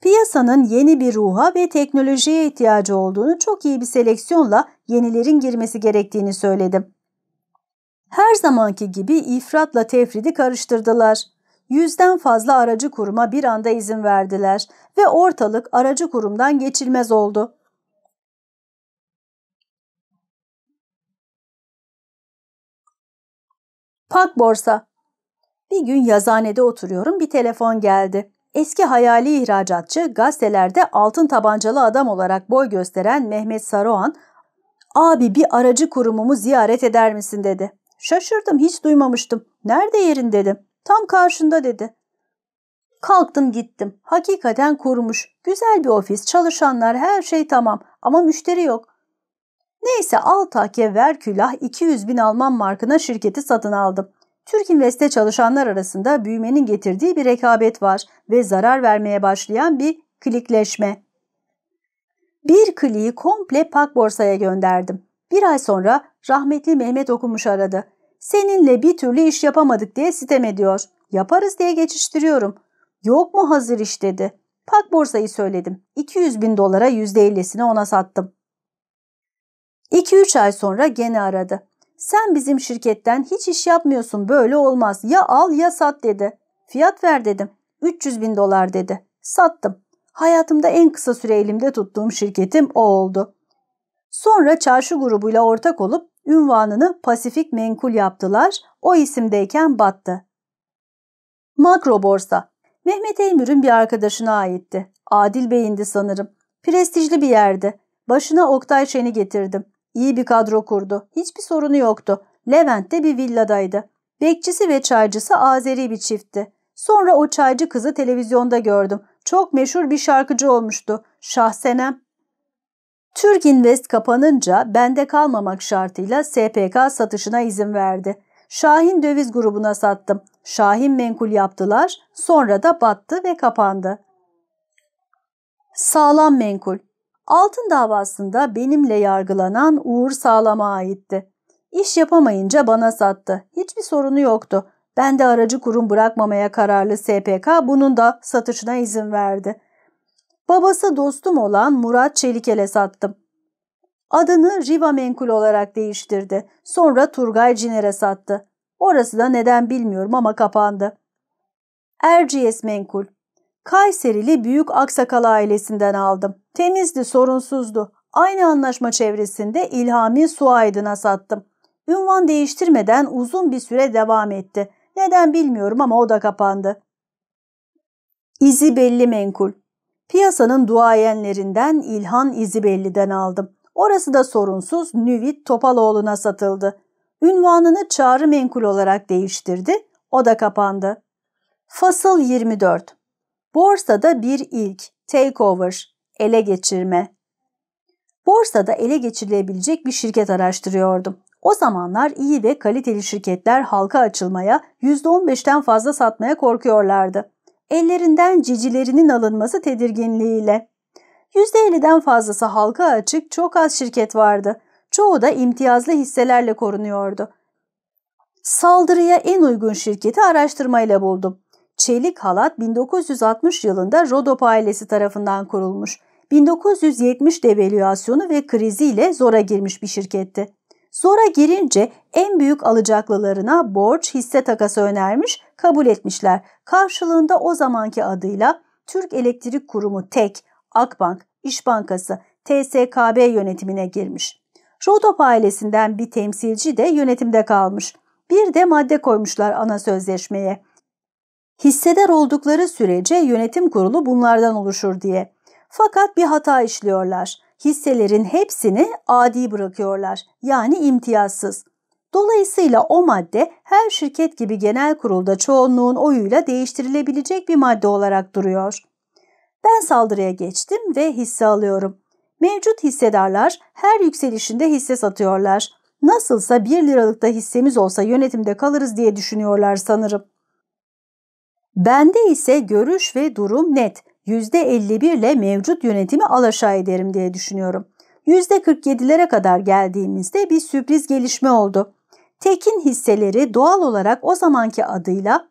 Piyasanın yeni bir ruha ve teknolojiye ihtiyacı olduğunu çok iyi bir seleksiyonla yenilerin girmesi gerektiğini söyledim. Her zamanki gibi ifratla tefridi karıştırdılar. Yüzden fazla aracı kuruma bir anda izin verdiler ve ortalık aracı kurumdan geçilmez oldu. Pak Borsa bir gün yazanede oturuyorum bir telefon geldi. Eski hayali ihracatçı gazetelerde altın tabancalı adam olarak boy gösteren Mehmet Saruhan ''Abi bir aracı kurumumu ziyaret eder misin?'' dedi. Şaşırdım hiç duymamıştım. ''Nerede yerin?'' dedim. ''Tam karşında'' dedi. Kalktım gittim. Hakikaten kurmuş. Güzel bir ofis, çalışanlar, her şey tamam ama müşteri yok. Neyse Altakya Verkülah 200 bin Alman markına şirketi satın aldım. Türk Invest'te çalışanlar arasında büyümenin getirdiği bir rekabet var ve zarar vermeye başlayan bir klikleşme. Bir kliği komple pak borsaya gönderdim. Bir ay sonra rahmetli Mehmet okumuş aradı. Seninle bir türlü iş yapamadık diye sitem ediyor. Yaparız diye geçiştiriyorum. Yok mu hazır iş dedi. Pak borsayı söyledim. 200 bin dolara %50'sini ona sattım. 2-3 ay sonra gene aradı sen bizim şirketten hiç iş yapmıyorsun böyle olmaz ya al ya sat dedi. Fiyat ver dedim. 300 bin dolar dedi. Sattım. Hayatımda en kısa süre elimde tuttuğum şirketim o oldu. Sonra çarşı grubuyla ortak olup ünvanını Pasifik Menkul yaptılar. O isimdeyken battı. Makro borsa. Mehmet Elmür'ün bir arkadaşına aitti. Adil Bey'indi sanırım. Prestijli bir yerdi. Başına Oktay Şen'i getirdim. İyi bir kadro kurdu. Hiçbir sorunu yoktu. Levent de bir villadaydı. Bekçisi ve çaycısı Azeri bir çiftti. Sonra o çaycı kızı televizyonda gördüm. Çok meşhur bir şarkıcı olmuştu. Şahsenem. Türk Invest kapanınca bende kalmamak şartıyla SPK satışına izin verdi. Şahin döviz grubuna sattım. Şahin menkul yaptılar. Sonra da battı ve kapandı. Sağlam menkul. Altın davasında benimle yargılanan Uğur Sağlam'a aitti. İş yapamayınca bana sattı. Hiçbir sorunu yoktu. Ben de aracı kurum bırakmamaya kararlı SPK bunun da satışına izin verdi. Babası dostum olan Murat Çelikel'e sattım. Adını Riva Menkul olarak değiştirdi. Sonra Turgay Ciner'e sattı. Orası da neden bilmiyorum ama kapandı. Erciyes Menkul Kayserili Büyük Aksakal ailesinden aldım. Temizdi, sorunsuzdu. Aynı anlaşma çevresinde İlhami Suaydın'a sattım. Ünvan değiştirmeden uzun bir süre devam etti. Neden bilmiyorum ama o da kapandı. İzi belli menkul. Piyasanın duayenlerinden İlhan İzi belli'den aldım. Orası da sorunsuz Nüvit Topaloğlu'na satıldı. Ünvanını Çağrı Menkul olarak değiştirdi. O da kapandı. Fasıl 24 Borsada bir ilk, takeover, ele geçirme. Borsada ele geçirilebilecek bir şirket araştırıyordum. O zamanlar iyi ve kaliteli şirketler halka açılmaya, %15'ten fazla satmaya korkuyorlardı. Ellerinden cicilerinin alınması tedirginliğiyle. %50'den fazlası halka açık çok az şirket vardı. Çoğu da imtiyazlı hisselerle korunuyordu. Saldırıya en uygun şirketi araştırmayla buldum çelik halat 1960 yılında Rodop ailesi tarafından kurulmuş. 1970 devalüasyonu ve kriziyle zora girmiş bir şirketti. Zora girince en büyük alacaklılarına borç hisse takası önermiş, kabul etmişler. Karşılığında o zamanki adıyla Türk Elektrik Kurumu TEK, Akbank, İş Bankası, TSKB yönetimine girmiş. Rodop ailesinden bir temsilci de yönetimde kalmış. Bir de madde koymuşlar ana sözleşmeye. Hissedar oldukları sürece yönetim kurulu bunlardan oluşur diye. Fakat bir hata işliyorlar. Hisselerin hepsini adi bırakıyorlar. Yani imtiyazsız. Dolayısıyla o madde her şirket gibi genel kurulda çoğunluğun oyuyla değiştirilebilecek bir madde olarak duruyor. Ben saldırıya geçtim ve hisse alıyorum. Mevcut hissedarlar her yükselişinde hisse satıyorlar. Nasılsa 1 liralıkta hissemiz olsa yönetimde kalırız diye düşünüyorlar sanırım. Bende ise görüş ve durum net. %51 ile mevcut yönetimi alaşağı ederim diye düşünüyorum. %47'lere kadar geldiğimizde bir sürpriz gelişme oldu. Tekin hisseleri doğal olarak o zamanki adıyla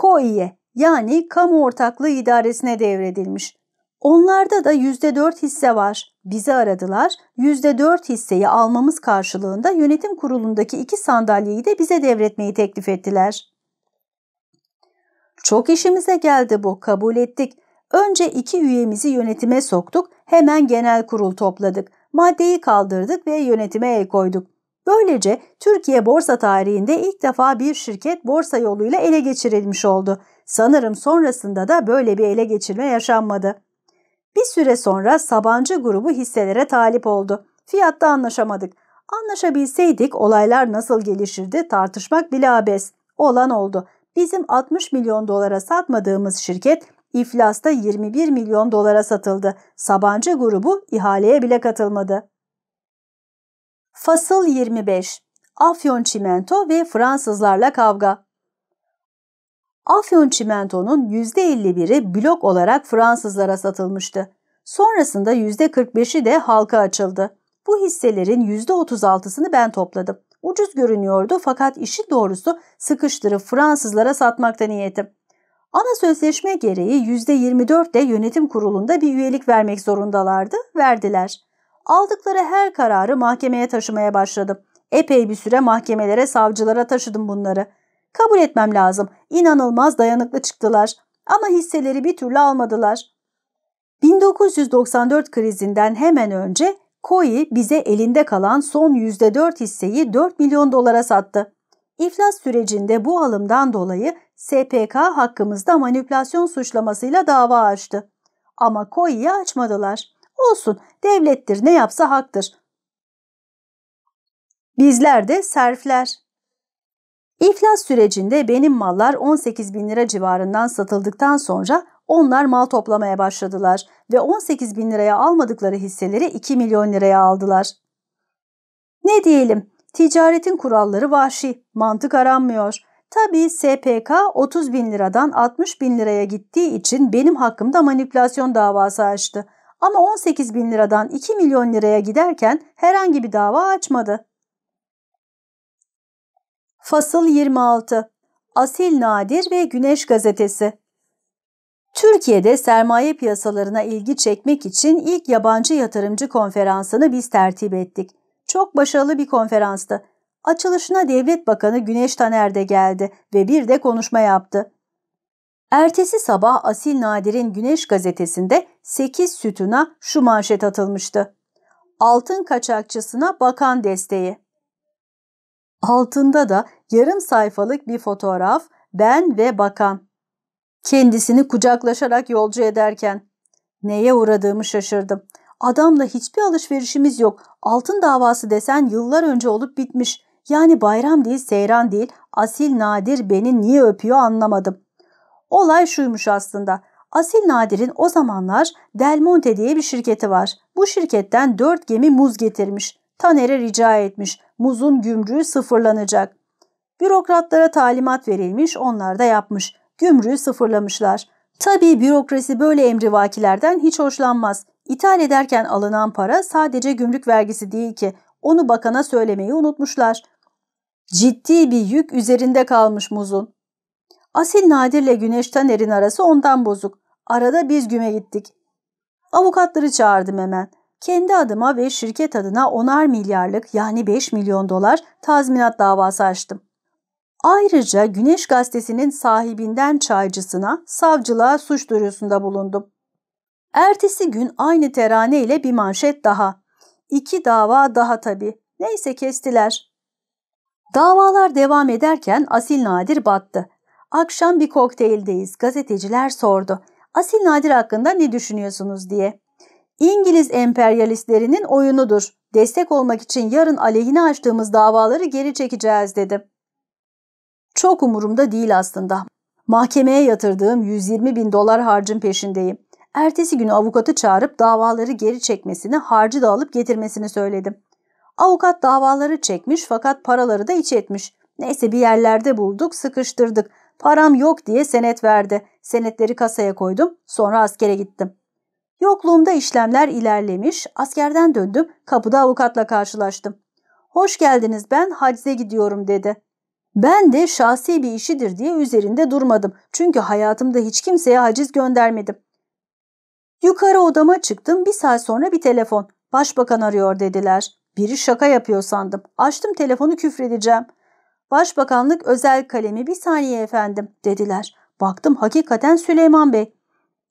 COI'ye yani kamu ortaklığı idaresine devredilmiş. Onlarda da %4 hisse var. Bizi aradılar. %4 hisseyi almamız karşılığında yönetim kurulundaki iki sandalyeyi de bize devretmeyi teklif ettiler. Çok işimize geldi bu, kabul ettik. Önce iki üyemizi yönetime soktuk, hemen genel kurul topladık. Maddeyi kaldırdık ve yönetime el koyduk. Böylece Türkiye borsa tarihinde ilk defa bir şirket borsa yoluyla ele geçirilmiş oldu. Sanırım sonrasında da böyle bir ele geçirme yaşanmadı. Bir süre sonra Sabancı grubu hisselere talip oldu. Fiyatta anlaşamadık. Anlaşabilseydik olaylar nasıl gelişirdi tartışmak bile abes. Olan oldu. Bizim 60 milyon dolara satmadığımız şirket iflasta 21 milyon dolara satıldı. Sabancı grubu ihaleye bile katılmadı. Fasıl 25 Afyon Çimento ve Fransızlarla kavga Afyon Çimento'nun %51'i blok olarak Fransızlara satılmıştı. Sonrasında %45'i de halka açıldı. Bu hisselerin %36'sını ben topladım. Ucuz görünüyordu fakat işi doğrusu sıkıştırıp Fransızlara satmakta niyetim. Ana sözleşme gereği %24 de yönetim kurulunda bir üyelik vermek zorundalardı. Verdiler. Aldıkları her kararı mahkemeye taşımaya başladım. Epey bir süre mahkemelere, savcılara taşıdım bunları. Kabul etmem lazım. İnanılmaz dayanıklı çıktılar. Ama hisseleri bir türlü almadılar. 1994 krizinden hemen önce Koi bize elinde kalan son %4 hisseyi 4 milyon dolara sattı. İflas sürecinde bu alımdan dolayı SPK hakkımızda manipülasyon suçlamasıyla dava açtı. Ama Koi'yi açmadılar. Olsun devlettir ne yapsa haktır. Bizler de serfler. İflas sürecinde benim mallar 18 bin lira civarından satıldıktan sonra onlar mal toplamaya başladılar ve 18 bin liraya almadıkları hisseleri 2 milyon liraya aldılar. Ne diyelim, ticaretin kuralları vahşi, mantık aranmıyor. Tabii SPK 30 bin liradan 60 bin liraya gittiği için benim hakkımda manipülasyon davası açtı. Ama 18 bin liradan 2 milyon liraya giderken herhangi bir dava açmadı. Fasıl 26 Asil Nadir ve Güneş Gazetesi Türkiye'de sermaye piyasalarına ilgi çekmek için ilk yabancı yatırımcı konferansını biz tertip ettik. Çok başarılı bir konferanstı. Açılışına Devlet Bakanı Güneş Taner de geldi ve bir de konuşma yaptı. Ertesi sabah Asil Nadir'in Güneş gazetesinde 8 sütuna şu manşet atılmıştı. Altın kaçakçısına bakan desteği. Altında da yarım sayfalık bir fotoğraf ben ve bakan. Kendisini kucaklaşarak yolcu ederken neye uğradığımı şaşırdım. Adamla hiçbir alışverişimiz yok. Altın davası desen yıllar önce olup bitmiş. Yani bayram değil, seyran değil. Asil Nadir beni niye öpüyor anlamadım. Olay şuymuş aslında. Asil Nadir'in o zamanlar Del diye bir şirketi var. Bu şirketten dört gemi muz getirmiş. Taner'e rica etmiş. Muzun gümrüğü sıfırlanacak. Bürokratlara talimat verilmiş, onlar da yapmış. Gümrüğü sıfırlamışlar. Tabii bürokrasi böyle emrivakilerden hiç hoşlanmaz. İthal ederken alınan para sadece gümrük vergisi değil ki. Onu bakana söylemeyi unutmuşlar. Ciddi bir yük üzerinde kalmış Muz'un. Asil Nadir'le Güneş Taner'in arası ondan bozuk. Arada biz güme gittik. Avukatları çağırdım hemen. Kendi adıma ve şirket adına onar milyarlık yani 5 milyon dolar tazminat davası açtım. Ayrıca Güneş Gazetesi'nin sahibinden çaycısına savcılığa suç duyurusunda bulundum. Ertesi gün aynı terane ile bir manşet daha. İki dava daha tabii. Neyse kestiler. Davalar devam ederken Asil Nadir battı. Akşam bir kokteyldeyiz. Gazeteciler sordu. Asil Nadir hakkında ne düşünüyorsunuz diye. İngiliz emperyalistlerinin oyunudur. Destek olmak için yarın aleyhine açtığımız davaları geri çekeceğiz dedim. Çok umurumda değil aslında. Mahkemeye yatırdığım 120 bin dolar harcın peşindeyim. Ertesi günü avukatı çağırıp davaları geri çekmesini, harcı da alıp getirmesini söyledim. Avukat davaları çekmiş fakat paraları da iç etmiş. Neyse bir yerlerde bulduk, sıkıştırdık. Param yok diye senet verdi. Senetleri kasaya koydum, sonra askere gittim. Yokluğumda işlemler ilerlemiş, askerden döndüm, kapıda avukatla karşılaştım. ''Hoş geldiniz, ben hacize gidiyorum.'' dedi. Ben de şahsi bir işidir diye üzerinde durmadım. Çünkü hayatımda hiç kimseye haciz göndermedim. Yukarı odama çıktım. Bir saat sonra bir telefon. Başbakan arıyor dediler. Biri şaka yapıyor sandım. Açtım telefonu küfredeceğim. Başbakanlık özel kalemi bir saniye efendim dediler. Baktım hakikaten Süleyman Bey.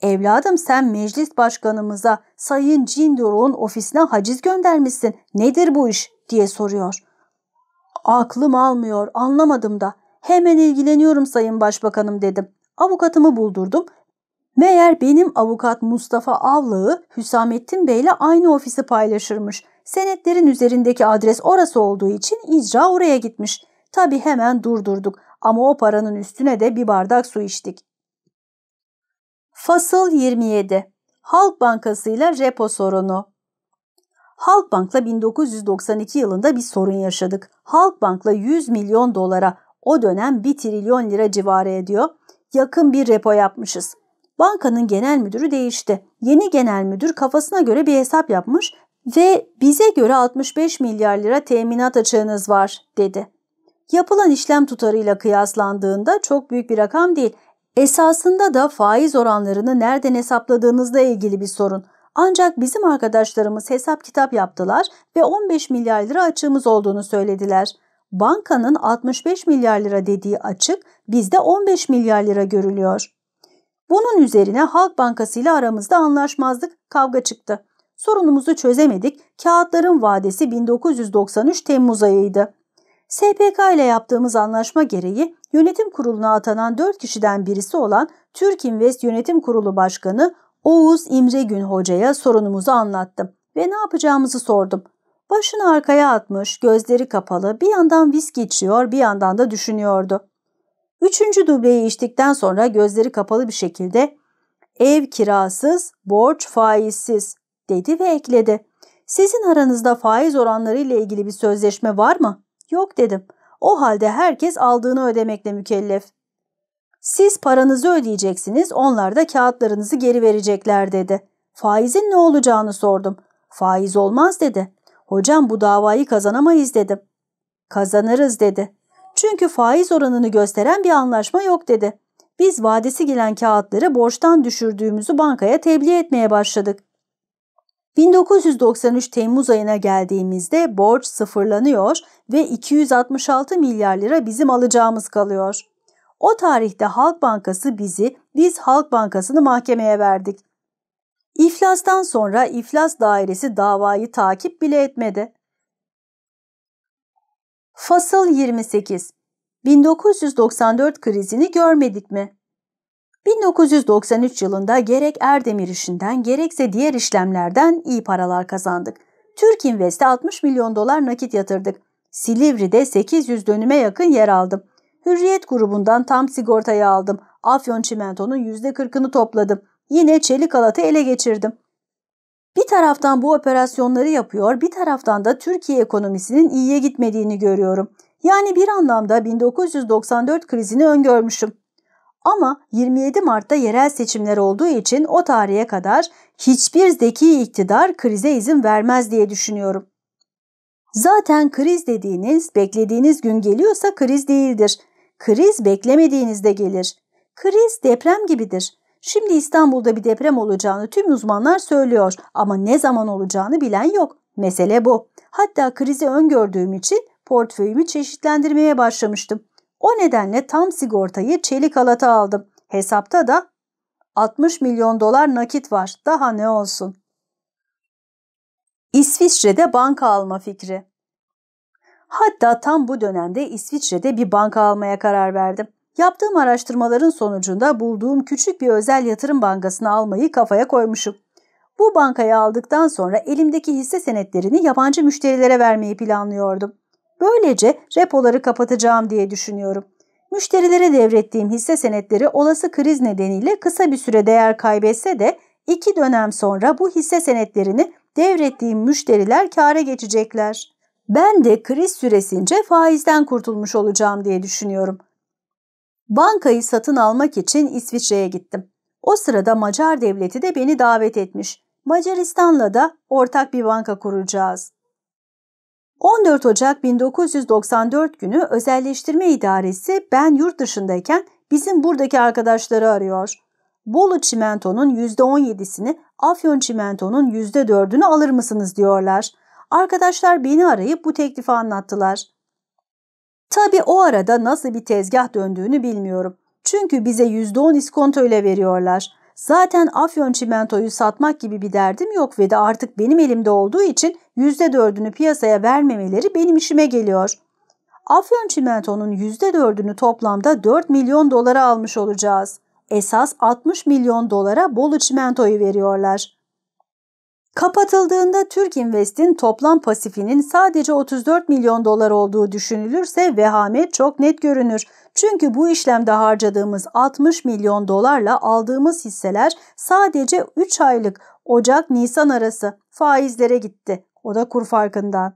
Evladım sen meclis başkanımıza Sayın Cindor'un ofisine haciz göndermişsin. Nedir bu iş diye soruyor. Aklım almıyor, anlamadım da. Hemen ilgileniyorum Sayın Başbakanım dedim. Avukatımı buldurdum. Meğer benim avukat Mustafa Avlağı Hüsamettin Bey'le aynı ofisi paylaşırmış. Senetlerin üzerindeki adres orası olduğu için icra oraya gitmiş. Tabi hemen durdurduk ama o paranın üstüne de bir bardak su içtik. Fasıl 27 Halk Bankası ile repo sorunu Halkbank'la 1992 yılında bir sorun yaşadık. Halkbank'la 100 milyon dolara o dönem 1 trilyon lira civarı ediyor. Yakın bir repo yapmışız. Bankanın genel müdürü değişti. Yeni genel müdür kafasına göre bir hesap yapmış ve bize göre 65 milyar lira teminat açığınız var dedi. Yapılan işlem tutarıyla kıyaslandığında çok büyük bir rakam değil. Esasında da faiz oranlarını nereden hesapladığınızla ilgili bir sorun. Ancak bizim arkadaşlarımız hesap kitap yaptılar ve 15 milyar lira açığımız olduğunu söylediler. Bankanın 65 milyar lira dediği açık bizde 15 milyar lira görülüyor. Bunun üzerine Halk Bankası ile aramızda anlaşmazlık kavga çıktı. Sorunumuzu çözemedik. Kağıtların vadesi 1993 Temmuz ayıydı. SPK ile yaptığımız anlaşma gereği yönetim kuruluna atanan 4 kişiden birisi olan Türk Invest Yönetim Kurulu Başkanı Oğuz İmre Gün hocaya sorunumuzu anlattım ve ne yapacağımızı sordum. Başını arkaya atmış, gözleri kapalı, bir yandan viski içiyor, bir yandan da düşünüyordu. Üçüncü dubleyi içtikten sonra gözleri kapalı bir şekilde ev kirasız, borç faizsiz dedi ve ekledi. Sizin aranızda faiz oranları ile ilgili bir sözleşme var mı? Yok dedim. O halde herkes aldığını ödemekle mükellef. Siz paranızı ödeyeceksiniz, onlar da kağıtlarınızı geri verecekler dedi. Faizin ne olacağını sordum. Faiz olmaz dedi. Hocam bu davayı kazanamayız dedim. Kazanırız dedi. Çünkü faiz oranını gösteren bir anlaşma yok dedi. Biz vadesi gelen kağıtları borçtan düşürdüğümüzü bankaya tebliğ etmeye başladık. 1993 Temmuz ayına geldiğimizde borç sıfırlanıyor ve 266 milyar lira bizim alacağımız kalıyor. O tarihte Halk Bankası bizi, biz Halk Bankası'nı mahkemeye verdik. İflastan sonra iflas dairesi davayı takip bile etmedi. Fasıl 28 1994 krizini görmedik mi? 1993 yılında gerek Erdemir işinden gerekse diğer işlemlerden iyi paralar kazandık. Türk Invest'e 60 milyon dolar nakit yatırdık. Silivri'de 800 dönüme yakın yer aldım. Hürriyet grubundan tam sigortayı aldım. Afyon çimentonun yüzde kırkını topladım. Yine çelik alatı ele geçirdim. Bir taraftan bu operasyonları yapıyor, bir taraftan da Türkiye ekonomisinin iyiye gitmediğini görüyorum. Yani bir anlamda 1994 krizini öngörmüşüm. Ama 27 Mart'ta yerel seçimler olduğu için o tarihe kadar hiçbir zeki iktidar krize izin vermez diye düşünüyorum. Zaten kriz dediğiniz beklediğiniz gün geliyorsa kriz değildir. Kriz beklemediğinizde gelir. Kriz deprem gibidir. Şimdi İstanbul'da bir deprem olacağını tüm uzmanlar söylüyor ama ne zaman olacağını bilen yok. Mesele bu. Hatta krizi öngördüğüm için portföyümü çeşitlendirmeye başlamıştım. O nedenle tam sigortayı çelik alata aldım. Hesapta da 60 milyon dolar nakit var. Daha ne olsun. İsviçre'de banka alma fikri. Hatta tam bu dönemde İsviçre'de bir banka almaya karar verdim. Yaptığım araştırmaların sonucunda bulduğum küçük bir özel yatırım bankasını almayı kafaya koymuşum. Bu bankayı aldıktan sonra elimdeki hisse senetlerini yabancı müşterilere vermeyi planlıyordum. Böylece repoları kapatacağım diye düşünüyorum. Müşterilere devrettiğim hisse senetleri olası kriz nedeniyle kısa bir süre değer kaybetse de iki dönem sonra bu hisse senetlerini devrettiğim müşteriler kâra geçecekler ben de kriz süresince faizden kurtulmuş olacağım diye düşünüyorum. Bankayı satın almak için İsviçre'ye gittim. O sırada Macar devleti de beni davet etmiş. Macaristan'la da ortak bir banka kuracağız. 14 Ocak 1994 günü özelleştirme idaresi ben yurt dışındayken bizim buradaki arkadaşları arıyor. Bolu çimentonun %17'sini, Afyon çimentonun %4'ünü alır mısınız diyorlar. Arkadaşlar beni arayıp bu teklifi anlattılar. Tabii o arada nasıl bir tezgah döndüğünü bilmiyorum. Çünkü bize %10 iskonto ile veriyorlar. Zaten Afyon çimentoyu satmak gibi bir derdim yok ve de artık benim elimde olduğu için %4'ünü piyasaya vermemeleri benim işime geliyor. Afyon çimentonun %4'ünü toplamda 4 milyon dolara almış olacağız. Esas 60 milyon dolara Bolu çimentoyu veriyorlar. Kapatıldığında Türk Invest'in toplam pasifinin sadece 34 milyon dolar olduğu düşünülürse vehamet çok net görünür. Çünkü bu işlemde harcadığımız 60 milyon dolarla aldığımız hisseler sadece 3 aylık Ocak-Nisan arası faizlere gitti. O da kur farkından.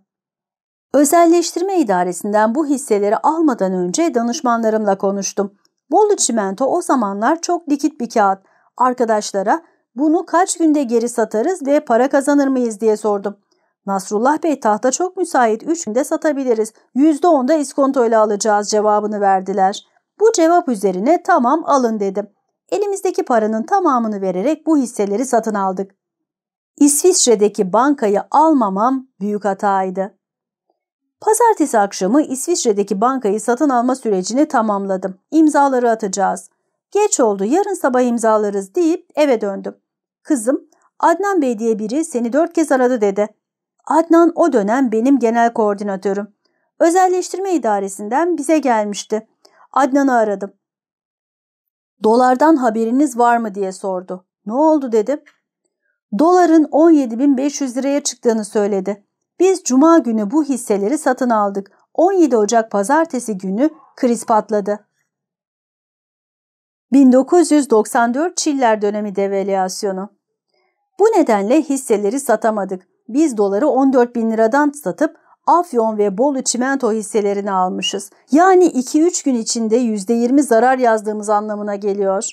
Özelleştirme idaresinden bu hisseleri almadan önce danışmanlarımla konuştum. Bolu çimento o zamanlar çok likit bir kağıt. Arkadaşlara bunu kaç günde geri satarız ve para kazanır mıyız diye sordum. Nasrullah Bey tahta çok müsait 3 günde satabiliriz. %10'da iskontoyla alacağız cevabını verdiler. Bu cevap üzerine tamam alın dedim. Elimizdeki paranın tamamını vererek bu hisseleri satın aldık. İsviçre'deki bankayı almamam büyük hataydı. Pazartesi akşamı İsviçre'deki bankayı satın alma sürecini tamamladım. İmzaları atacağız. Geç oldu yarın sabah imzalarız deyip eve döndüm. Kızım Adnan Bey diye biri seni dört kez aradı dedi. Adnan o dönem benim genel koordinatörüm. Özelleştirme idaresinden bize gelmişti. Adnan'ı aradım. Dolardan haberiniz var mı diye sordu. Ne oldu dedim. Doların 17.500 liraya çıktığını söyledi. Biz cuma günü bu hisseleri satın aldık. 17 Ocak pazartesi günü kriz patladı. 1994 Çiller dönemi devalüasyonu. Bu nedenle hisseleri satamadık. Biz doları 14 bin liradan satıp Afyon ve Bolu çimento hisselerini almışız. Yani 2-3 gün içinde %20 zarar yazdığımız anlamına geliyor.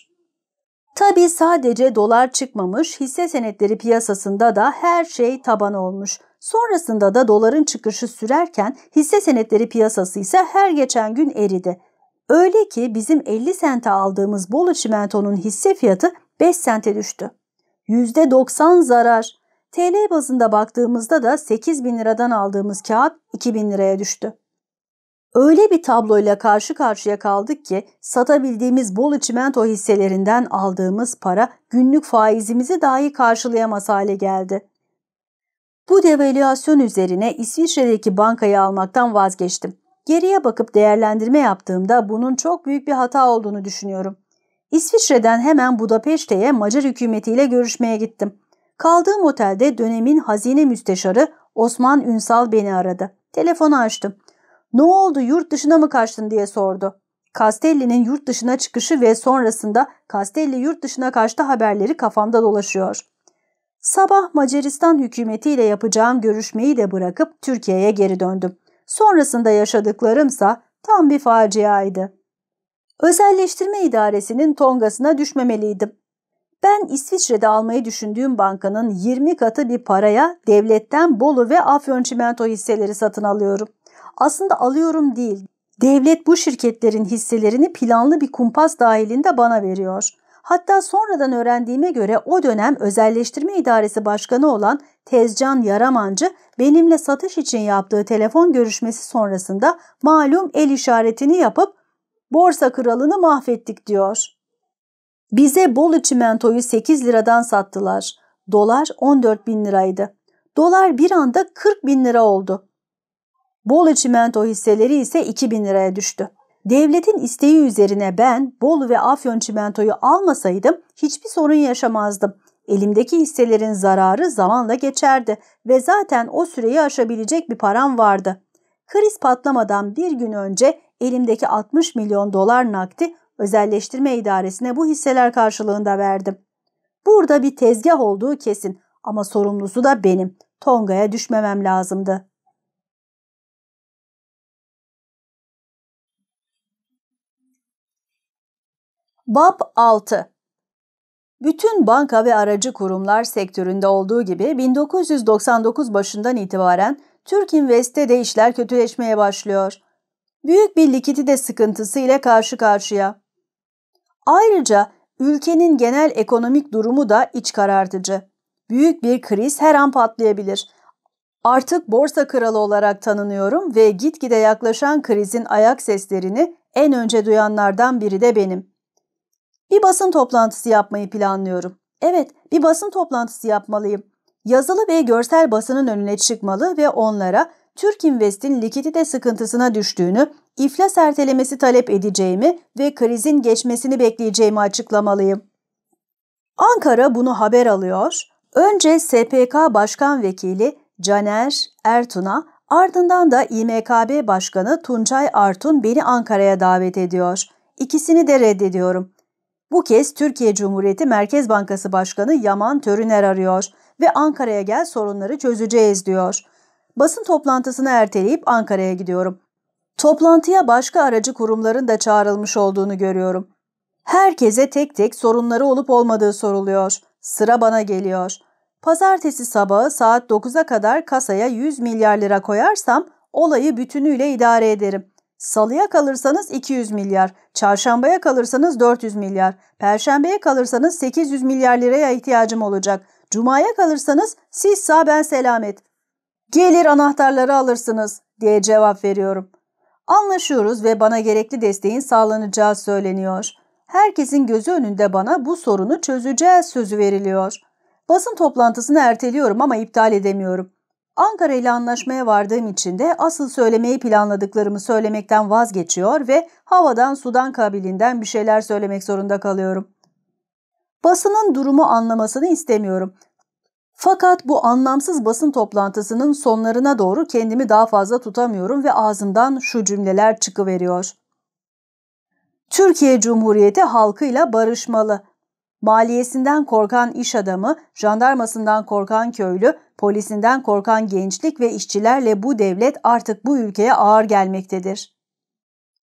Tabi sadece dolar çıkmamış, hisse senetleri piyasasında da her şey taban olmuş. Sonrasında da doların çıkışı sürerken hisse senetleri piyasası ise her geçen gün eridi. Öyle ki bizim 50 sente aldığımız Bolu çimentonun hisse fiyatı 5 sente düştü. %90 zarar. TL bazında baktığımızda da 8 bin liradan aldığımız kağıt 2 bin liraya düştü. Öyle bir tabloyla karşı karşıya kaldık ki satabildiğimiz Bolu çimento hisselerinden aldığımız para günlük faizimizi dahi karşılayamaz hale geldi. Bu devalüasyon üzerine İsviçre'deki bankayı almaktan vazgeçtim. Geriye bakıp değerlendirme yaptığımda bunun çok büyük bir hata olduğunu düşünüyorum. İsviçre'den hemen Budapeşte'ye Macar hükümetiyle görüşmeye gittim. Kaldığım otelde dönemin hazine müsteşarı Osman Ünsal beni aradı. Telefonu açtım. Ne oldu yurt dışına mı kaçtın diye sordu. Castelli'nin yurt dışına çıkışı ve sonrasında Castelli yurt dışına kaçtı haberleri kafamda dolaşıyor. Sabah Macaristan hükümetiyle yapacağım görüşmeyi de bırakıp Türkiye'ye geri döndüm sonrasında yaşadıklarımsa tam bir faciaydı. Özelleştirme idaresinin tongasına düşmemeliydim. Ben İsviçre'de almayı düşündüğüm bankanın 20 katı bir paraya devletten Bolu ve Afyon çimento hisseleri satın alıyorum. Aslında alıyorum değil. Devlet bu şirketlerin hisselerini planlı bir kumpas dahilinde bana veriyor. Hatta sonradan öğrendiğime göre o dönem özelleştirme idaresi başkanı olan Tezcan Yaramancı benimle satış için yaptığı telefon görüşmesi sonrasında malum el işaretini yapıp borsa kralını mahvettik diyor. Bize Bolu çimentoyu 8 liradan sattılar. Dolar 14 bin liraydı. Dolar bir anda 40 bin lira oldu. Bolu çimento hisseleri ise 2 bin liraya düştü. Devletin isteği üzerine ben Bolu ve Afyon çimentoyu almasaydım hiçbir sorun yaşamazdım. Elimdeki hisselerin zararı zamanla geçerdi ve zaten o süreyi aşabilecek bir param vardı. Kriz patlamadan bir gün önce elimdeki 60 milyon dolar nakdi özelleştirme idaresine bu hisseler karşılığında verdim. Burada bir tezgah olduğu kesin ama sorumlusu da benim. Tonga'ya düşmemem lazımdı. Bab 6 bütün banka ve aracı kurumlar sektöründe olduğu gibi 1999 başından itibaren Türk Invest'te de işler kötüleşmeye başlıyor. Büyük bir likidite sıkıntısı ile karşı karşıya. Ayrıca ülkenin genel ekonomik durumu da iç karartıcı. Büyük bir kriz her an patlayabilir. Artık borsa kralı olarak tanınıyorum ve gitgide yaklaşan krizin ayak seslerini en önce duyanlardan biri de benim. Bir basın toplantısı yapmayı planlıyorum. Evet, bir basın toplantısı yapmalıyım. Yazılı ve görsel basının önüne çıkmalı ve onlara Türk Invest'in likidite sıkıntısına düştüğünü, iflas ertelemesi talep edeceğimi ve krizin geçmesini bekleyeceğimi açıklamalıyım. Ankara bunu haber alıyor. Önce SPK Başkan Vekili Caner Ertun'a ardından da İMKB Başkanı Tunçay Artun beni Ankara'ya davet ediyor. İkisini de reddediyorum. Bu kez Türkiye Cumhuriyeti Merkez Bankası Başkanı Yaman Törüner arıyor ve Ankara'ya gel sorunları çözeceğiz diyor. Basın toplantısını erteleyip Ankara'ya gidiyorum. Toplantıya başka aracı kurumların da çağrılmış olduğunu görüyorum. Herkese tek tek sorunları olup olmadığı soruluyor. Sıra bana geliyor. Pazartesi sabahı saat 9'a kadar kasaya 100 milyar lira koyarsam olayı bütünüyle idare ederim. Salıya kalırsanız 200 milyar, çarşambaya kalırsanız 400 milyar, perşembeye kalırsanız 800 milyar liraya ihtiyacım olacak. Cuma'ya kalırsanız siz sağ ben selamet. Gelir anahtarları alırsınız diye cevap veriyorum. Anlaşıyoruz ve bana gerekli desteğin sağlanacağı söyleniyor. Herkesin gözü önünde bana bu sorunu çözeceğiz sözü veriliyor. Basın toplantısını erteliyorum ama iptal edemiyorum. Ankara ile anlaşmaya vardığım için de asıl söylemeyi planladıklarımı söylemekten vazgeçiyor ve havadan sudan kabilinden bir şeyler söylemek zorunda kalıyorum. Basının durumu anlamasını istemiyorum. Fakat bu anlamsız basın toplantısının sonlarına doğru kendimi daha fazla tutamıyorum ve ağzımdan şu cümleler çıkıveriyor. Türkiye Cumhuriyeti halkıyla barışmalı. Maliyesinden korkan iş adamı, jandarmasından korkan köylü, Polisinden korkan gençlik ve işçilerle bu devlet artık bu ülkeye ağır gelmektedir.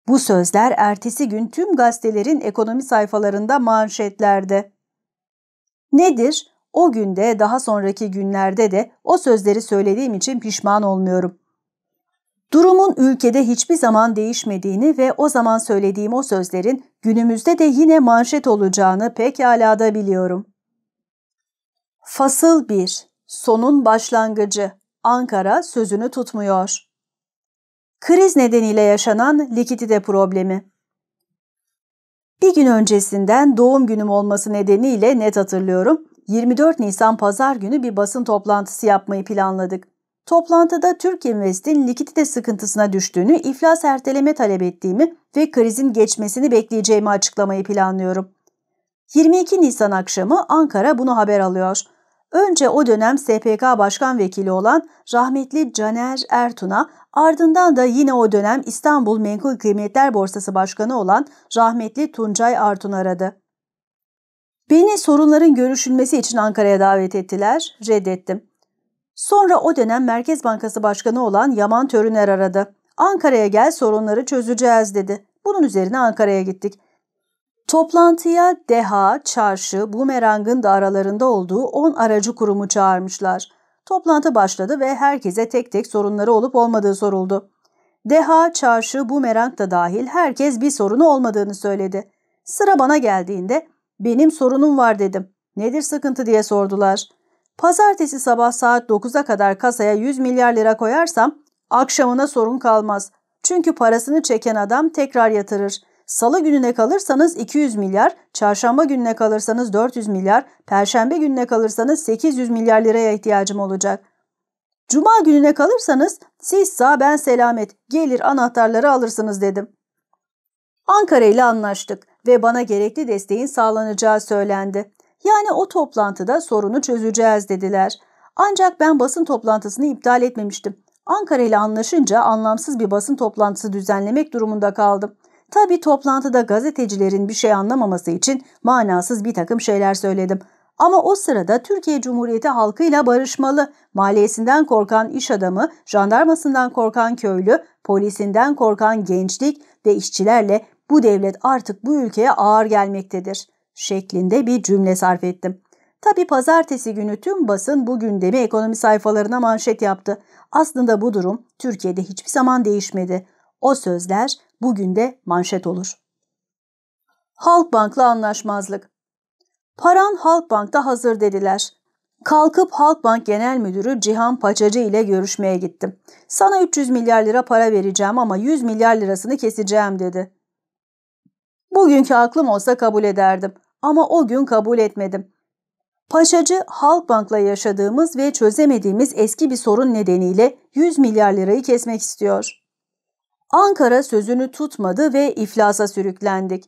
Bu sözler ertesi gün tüm gazetelerin ekonomi sayfalarında manşetlerde. Nedir? O günde daha sonraki günlerde de o sözleri söylediğim için pişman olmuyorum. Durumun ülkede hiçbir zaman değişmediğini ve o zaman söylediğim o sözlerin günümüzde de yine manşet olacağını pekala da biliyorum. Fasıl 1 Sonun başlangıcı. Ankara sözünü tutmuyor. Kriz nedeniyle yaşanan likidite problemi. Bir gün öncesinden doğum günüm olması nedeniyle net hatırlıyorum. 24 Nisan pazar günü bir basın toplantısı yapmayı planladık. Toplantıda Türk Invest'in likidite sıkıntısına düştüğünü, iflas erteleme talep ettiğimi ve krizin geçmesini bekleyeceğimi açıklamayı planlıyorum. 22 Nisan akşamı Ankara bunu haber alıyor. Önce o dönem SPK Başkan Vekili olan rahmetli Caner Ertun'a ardından da yine o dönem İstanbul Menkul Kıymetler Borsası Başkanı olan rahmetli Tuncay Artun aradı. Beni sorunların görüşülmesi için Ankara'ya davet ettiler, reddettim. Sonra o dönem Merkez Bankası Başkanı olan Yaman Törüner aradı. Ankara'ya gel sorunları çözeceğiz dedi. Bunun üzerine Ankara'ya gittik. Toplantıya DEHA, Çarşı, Bumerang'ın da aralarında olduğu 10 aracı kurumu çağırmışlar. Toplantı başladı ve herkese tek tek sorunları olup olmadığı soruldu. DEHA, Çarşı, Bumerang da dahil herkes bir sorunu olmadığını söyledi. Sıra bana geldiğinde benim sorunum var dedim. Nedir sıkıntı diye sordular. Pazartesi sabah saat 9'a kadar kasaya 100 milyar lira koyarsam akşamına sorun kalmaz. Çünkü parasını çeken adam tekrar yatırır.'' Salı gününe kalırsanız 200 milyar, çarşamba gününe kalırsanız 400 milyar, perşembe gününe kalırsanız 800 milyar liraya ihtiyacım olacak. Cuma gününe kalırsanız siz sağ ben selamet gelir anahtarları alırsınız dedim. Ankara ile anlaştık ve bana gerekli desteğin sağlanacağı söylendi. Yani o toplantıda sorunu çözeceğiz dediler. Ancak ben basın toplantısını iptal etmemiştim. Ankara ile anlaşınca anlamsız bir basın toplantısı düzenlemek durumunda kaldım. Tabi toplantıda gazetecilerin bir şey anlamaması için manasız bir takım şeyler söyledim. Ama o sırada Türkiye Cumhuriyeti halkıyla barışmalı. Maliyesinden korkan iş adamı, jandarmasından korkan köylü, polisinden korkan gençlik ve işçilerle bu devlet artık bu ülkeye ağır gelmektedir şeklinde bir cümle sarf ettim. Tabi pazartesi günü tüm basın bu gündemi ekonomi sayfalarına manşet yaptı. Aslında bu durum Türkiye'de hiçbir zaman değişmedi. O sözler bugün de manşet olur. Halkbank'la anlaşmazlık. Paran Halkbank'ta hazır dediler. Kalkıp Halkbank Genel Müdürü Cihan Paçacı ile görüşmeye gittim. Sana 300 milyar lira para vereceğim ama 100 milyar lirasını keseceğim dedi. Bugünkü aklım olsa kabul ederdim ama o gün kabul etmedim. Paşacı Halkbank'la yaşadığımız ve çözemediğimiz eski bir sorun nedeniyle 100 milyar lirayı kesmek istiyor. Ankara sözünü tutmadı ve iflasa sürüklendik.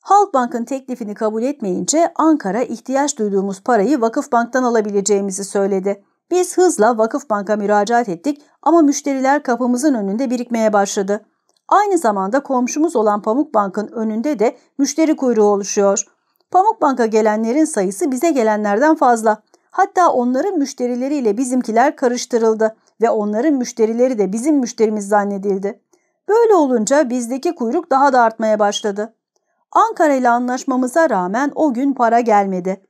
Halkbank'ın teklifini kabul etmeyince Ankara ihtiyaç duyduğumuz parayı Vakıfbank'tan alabileceğimizi söyledi. Biz hızla Vakıfbank'a müracaat ettik ama müşteriler kapımızın önünde birikmeye başladı. Aynı zamanda komşumuz olan Pamukbank'ın önünde de müşteri kuyruğu oluşuyor. Pamukbank'a gelenlerin sayısı bize gelenlerden fazla. Hatta onların müşterileriyle bizimkiler karıştırıldı ve onların müşterileri de bizim müşterimiz zannedildi. Böyle olunca bizdeki kuyruk daha da artmaya başladı. Ankara ile anlaşmamıza rağmen o gün para gelmedi.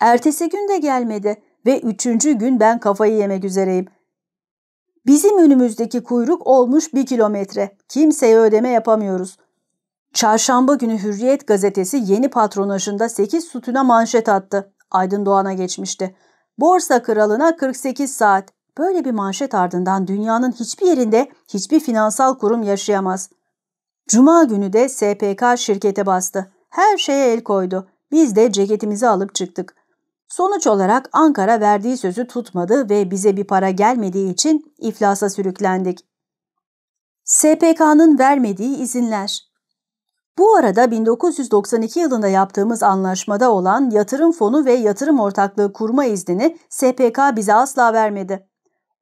Ertesi gün de gelmedi ve üçüncü gün ben kafayı yemek üzereyim. Bizim önümüzdeki kuyruk olmuş bir kilometre. Kimseye ödeme yapamıyoruz. Çarşamba günü Hürriyet gazetesi yeni patronajında 8 sütuna manşet attı. Aydın Doğan'a geçmişti. Borsa kralına 48 saat. Böyle bir manşet ardından dünyanın hiçbir yerinde hiçbir finansal kurum yaşayamaz. Cuma günü de SPK şirkete bastı. Her şeye el koydu. Biz de ceketimizi alıp çıktık. Sonuç olarak Ankara verdiği sözü tutmadı ve bize bir para gelmediği için iflasa sürüklendik. SPK'nın vermediği izinler Bu arada 1992 yılında yaptığımız anlaşmada olan yatırım fonu ve yatırım ortaklığı kurma iznini SPK bize asla vermedi.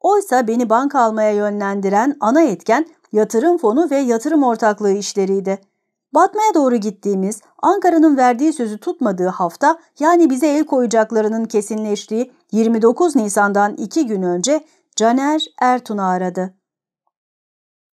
Oysa beni banka almaya yönlendiren ana etken yatırım fonu ve yatırım ortaklığı işleriydi. Batmaya doğru gittiğimiz, Ankara'nın verdiği sözü tutmadığı hafta yani bize el koyacaklarının kesinleştiği 29 Nisan'dan iki gün önce Caner Ertun'u aradı.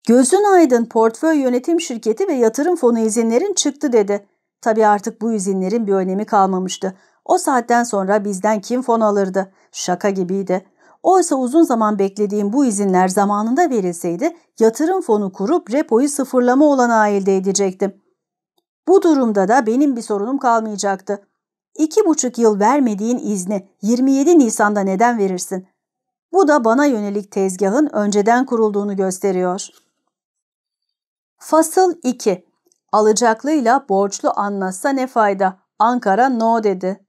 Gözün aydın portföy yönetim şirketi ve yatırım fonu izinlerin çıktı dedi. Tabii artık bu izinlerin bir önemi kalmamıştı. O saatten sonra bizden kim fon alırdı? Şaka gibiydi. Oysa uzun zaman beklediğim bu izinler zamanında verilseydi yatırım fonu kurup repoyu sıfırlama olanağı elde edecektim. Bu durumda da benim bir sorunum kalmayacaktı. İki buçuk yıl vermediğin izni 27 Nisan'da neden verirsin? Bu da bana yönelik tezgahın önceden kurulduğunu gösteriyor. Fasıl 2 Alacaklıyla borçlu anlatsa ne fayda? Ankara no dedi.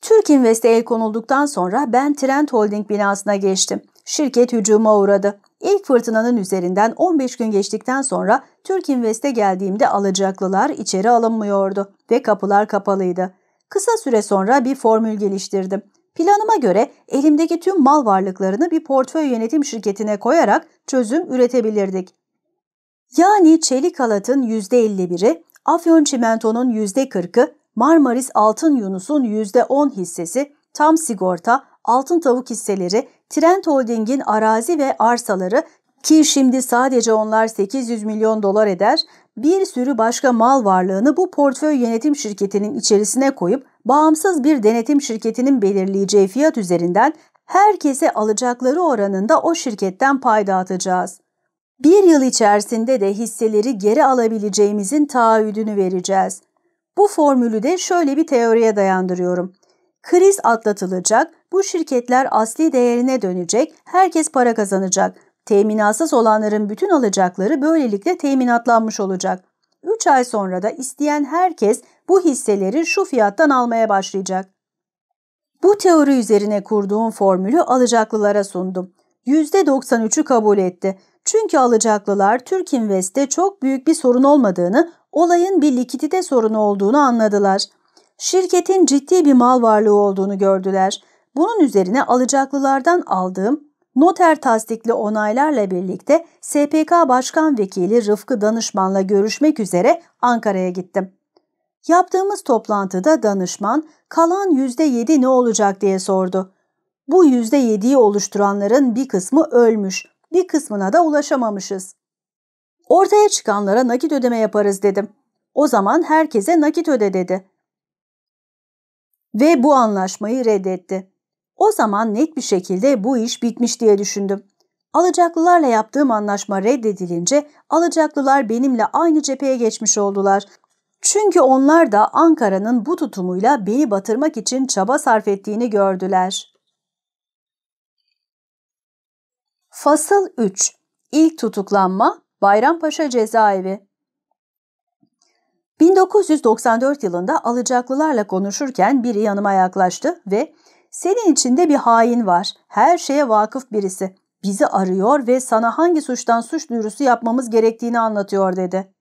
Türk Invest'e el konulduktan sonra ben Trend Holding binasına geçtim. Şirket hücuma uğradı. İlk fırtınanın üzerinden 15 gün geçtikten sonra Türk Invest'e geldiğimde alacaklılar içeri alınmıyordu ve kapılar kapalıydı. Kısa süre sonra bir formül geliştirdim. Planıma göre elimdeki tüm mal varlıklarını bir portföy yönetim şirketine koyarak çözüm üretebilirdik. Yani çelik halatın %51'i, afyon çimentonun %40'ı, Marmaris Altın Yunus'un %10 hissesi, tam sigorta, altın tavuk hisseleri, Trend Holding'in arazi ve arsaları ki şimdi sadece onlar 800 milyon dolar eder, bir sürü başka mal varlığını bu portföy yönetim şirketinin içerisine koyup bağımsız bir denetim şirketinin belirleyeceği fiyat üzerinden herkese alacakları oranında o şirketten pay dağıtacağız. Bir yıl içerisinde de hisseleri geri alabileceğimizin taahhüdünü vereceğiz. Bu formülü de şöyle bir teoriye dayandırıyorum. Kriz atlatılacak, bu şirketler asli değerine dönecek, herkes para kazanacak. Teminatsız olanların bütün alacakları böylelikle teminatlanmış olacak. 3 ay sonra da isteyen herkes bu hisseleri şu fiyattan almaya başlayacak. Bu teori üzerine kurduğum formülü alacaklılara sundum. %93'ü kabul etti. Çünkü alacaklılar Türk Invest'te çok büyük bir sorun olmadığını, olayın bir likidite sorunu olduğunu anladılar. Şirketin ciddi bir mal varlığı olduğunu gördüler. Bunun üzerine alacaklılardan aldığım noter tasdikli onaylarla birlikte SPK Başkan Vekili Rıfkı Danışman'la görüşmek üzere Ankara'ya gittim. Yaptığımız toplantıda danışman kalan %7 ne olacak diye sordu. Bu %7'yi oluşturanların bir kısmı ölmüş, bir kısmına da ulaşamamışız. Ortaya çıkanlara nakit ödeme yaparız dedim. O zaman herkese nakit öde dedi. Ve bu anlaşmayı reddetti. O zaman net bir şekilde bu iş bitmiş diye düşündüm. Alacaklılarla yaptığım anlaşma reddedilince alacaklılar benimle aynı cepheye geçmiş oldular. Çünkü onlar da Ankara'nın bu tutumuyla beni batırmak için çaba sarf ettiğini gördüler. Fasıl 3 İlk tutuklanma, Bayrampaşa Cezaevi 1994 yılında alacaklılarla konuşurken biri yanıma yaklaştı ve ''Senin içinde bir hain var, her şeye vakıf birisi. Bizi arıyor ve sana hangi suçtan suç duyurusu yapmamız gerektiğini anlatıyor.'' dedi.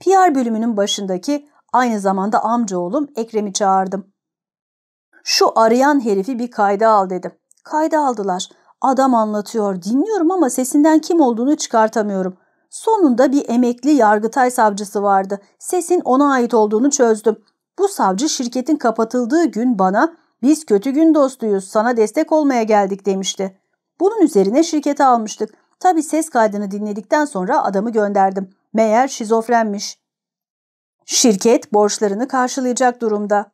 PR bölümünün başındaki aynı zamanda amca oğlum Ekrem'i çağırdım. ''Şu arayan herifi bir kayda al.'' dedim. Kayda aldılar. Adam anlatıyor, dinliyorum ama sesinden kim olduğunu çıkartamıyorum. Sonunda bir emekli yargıtay savcısı vardı. Sesin ona ait olduğunu çözdüm. Bu savcı şirketin kapatıldığı gün bana biz kötü gün dostuyuz sana destek olmaya geldik demişti. Bunun üzerine şirketi almıştık. Tabi ses kaydını dinledikten sonra adamı gönderdim. Meğer şizofrenmiş. Şirket borçlarını karşılayacak durumda.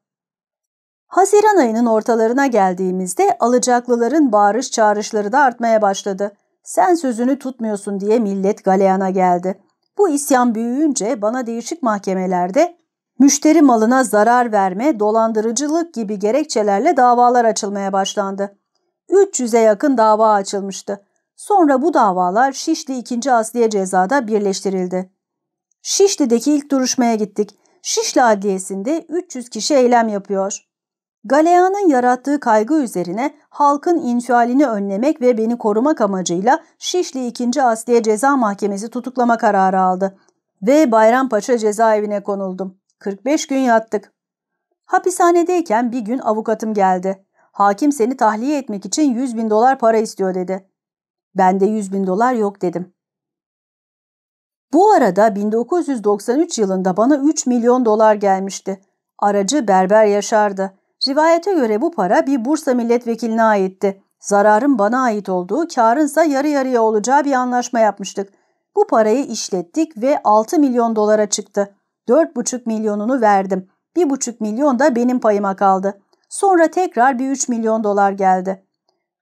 Haziran ayının ortalarına geldiğimizde alacaklıların bağırış çağrışları da artmaya başladı. Sen sözünü tutmuyorsun diye millet galeyana geldi. Bu isyan büyüyünce bana değişik mahkemelerde müşteri malına zarar verme, dolandırıcılık gibi gerekçelerle davalar açılmaya başlandı. 300'e yakın dava açılmıştı. Sonra bu davalar Şişli 2. Asliye cezada birleştirildi. Şişli'deki ilk duruşmaya gittik. Şişli Adliyesi'nde 300 kişi eylem yapıyor. Galean'ın yarattığı kaygı üzerine halkın infialini önlemek ve beni korumak amacıyla Şişli 2. Asliye Ceza Mahkemesi tutuklama kararı aldı ve Bayrampaşa cezaevine konuldum. 45 gün yattık. Hapishanedeyken bir gün avukatım geldi. Hakim seni tahliye etmek için 100 bin dolar para istiyor dedi. Ben de 100 bin dolar yok dedim. Bu arada 1993 yılında bana 3 milyon dolar gelmişti. Aracı Berber Yaşar'dı. Rivayete göre bu para bir Bursa milletvekiline aitti. Zararın bana ait olduğu, karınsa yarı yarıya olacağı bir anlaşma yapmıştık. Bu parayı işlettik ve 6 milyon dolara çıktı. 4,5 milyonunu verdim. 1,5 milyon da benim payıma kaldı. Sonra tekrar bir 3 milyon dolar geldi.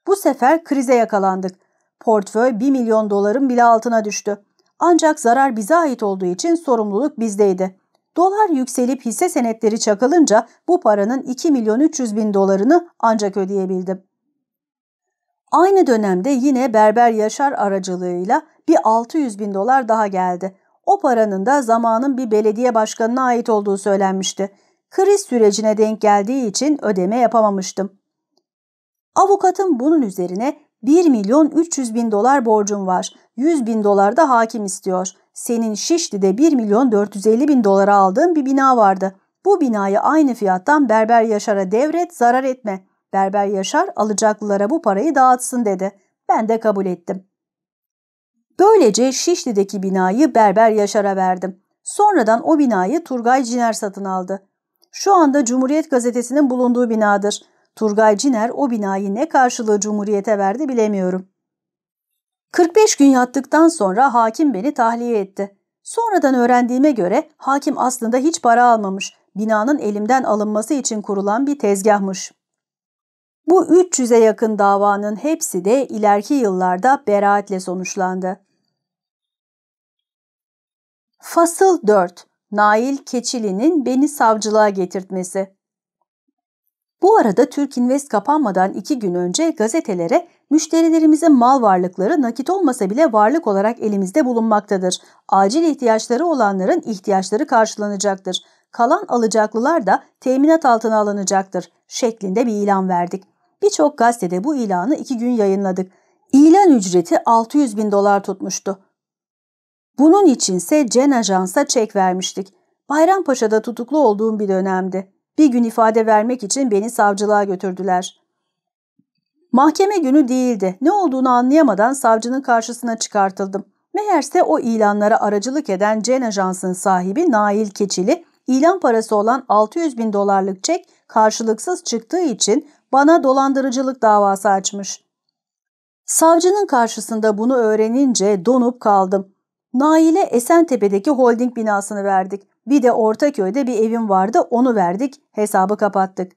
Bu sefer krize yakalandık. Portföy 1 milyon doların bile altına düştü. Ancak zarar bize ait olduğu için sorumluluk bizdeydi. Dolar yükselip hisse senetleri çakılınca bu paranın 2 milyon 300 bin dolarını ancak ödeyebildim. Aynı dönemde yine Berber Yaşar aracılığıyla bir 600 bin dolar daha geldi. O paranın da zamanın bir belediye başkanına ait olduğu söylenmişti. Kriz sürecine denk geldiği için ödeme yapamamıştım. Avukatım bunun üzerine 1 milyon 300 bin dolar borcum var. 100 bin dolar da hakim istiyor. Senin Şişli'de 1 milyon 450 bin dolara aldığın bir bina vardı. Bu binayı aynı fiyattan Berber Yaşar'a devret zarar etme. Berber Yaşar alacaklılara bu parayı dağıtsın dedi. Ben de kabul ettim. Böylece Şişli'deki binayı Berber Yaşar'a verdim. Sonradan o binayı Turgay Ciner satın aldı. Şu anda Cumhuriyet Gazetesi'nin bulunduğu binadır. Turgay Ciner o binayı ne karşılığı Cumhuriyet'e verdi bilemiyorum. 45 gün yattıktan sonra hakim beni tahliye etti. Sonradan öğrendiğime göre hakim aslında hiç para almamış, binanın elimden alınması için kurulan bir tezgahmış. Bu 300'e yakın davanın hepsi de ileriki yıllarda beraatle sonuçlandı. Fasıl 4 Nail Keçili'nin beni savcılığa getirtmesi bu arada Türk Invest kapanmadan iki gün önce gazetelere müşterilerimizin mal varlıkları nakit olmasa bile varlık olarak elimizde bulunmaktadır. Acil ihtiyaçları olanların ihtiyaçları karşılanacaktır. Kalan alacaklılar da teminat altına alınacaktır şeklinde bir ilan verdik. Birçok gazetede bu ilanı iki gün yayınladık. İlan ücreti 600 bin dolar tutmuştu. Bunun içinse Cen Ajans'a çek vermiştik. Bayrampaşa'da tutuklu olduğum bir dönemdi. Bir gün ifade vermek için beni savcılığa götürdüler. Mahkeme günü değildi. Ne olduğunu anlayamadan savcının karşısına çıkartıldım. Meğerse o ilanlara aracılık eden Jen Ajans'ın sahibi Nail Keçili, ilan parası olan 600 bin dolarlık çek karşılıksız çıktığı için bana dolandırıcılık davası açmış. Savcının karşısında bunu öğrenince donup kaldım. Nail'e Esentepe'deki holding binasını verdik. Bir de Ortaköy'de bir evim vardı onu verdik hesabı kapattık.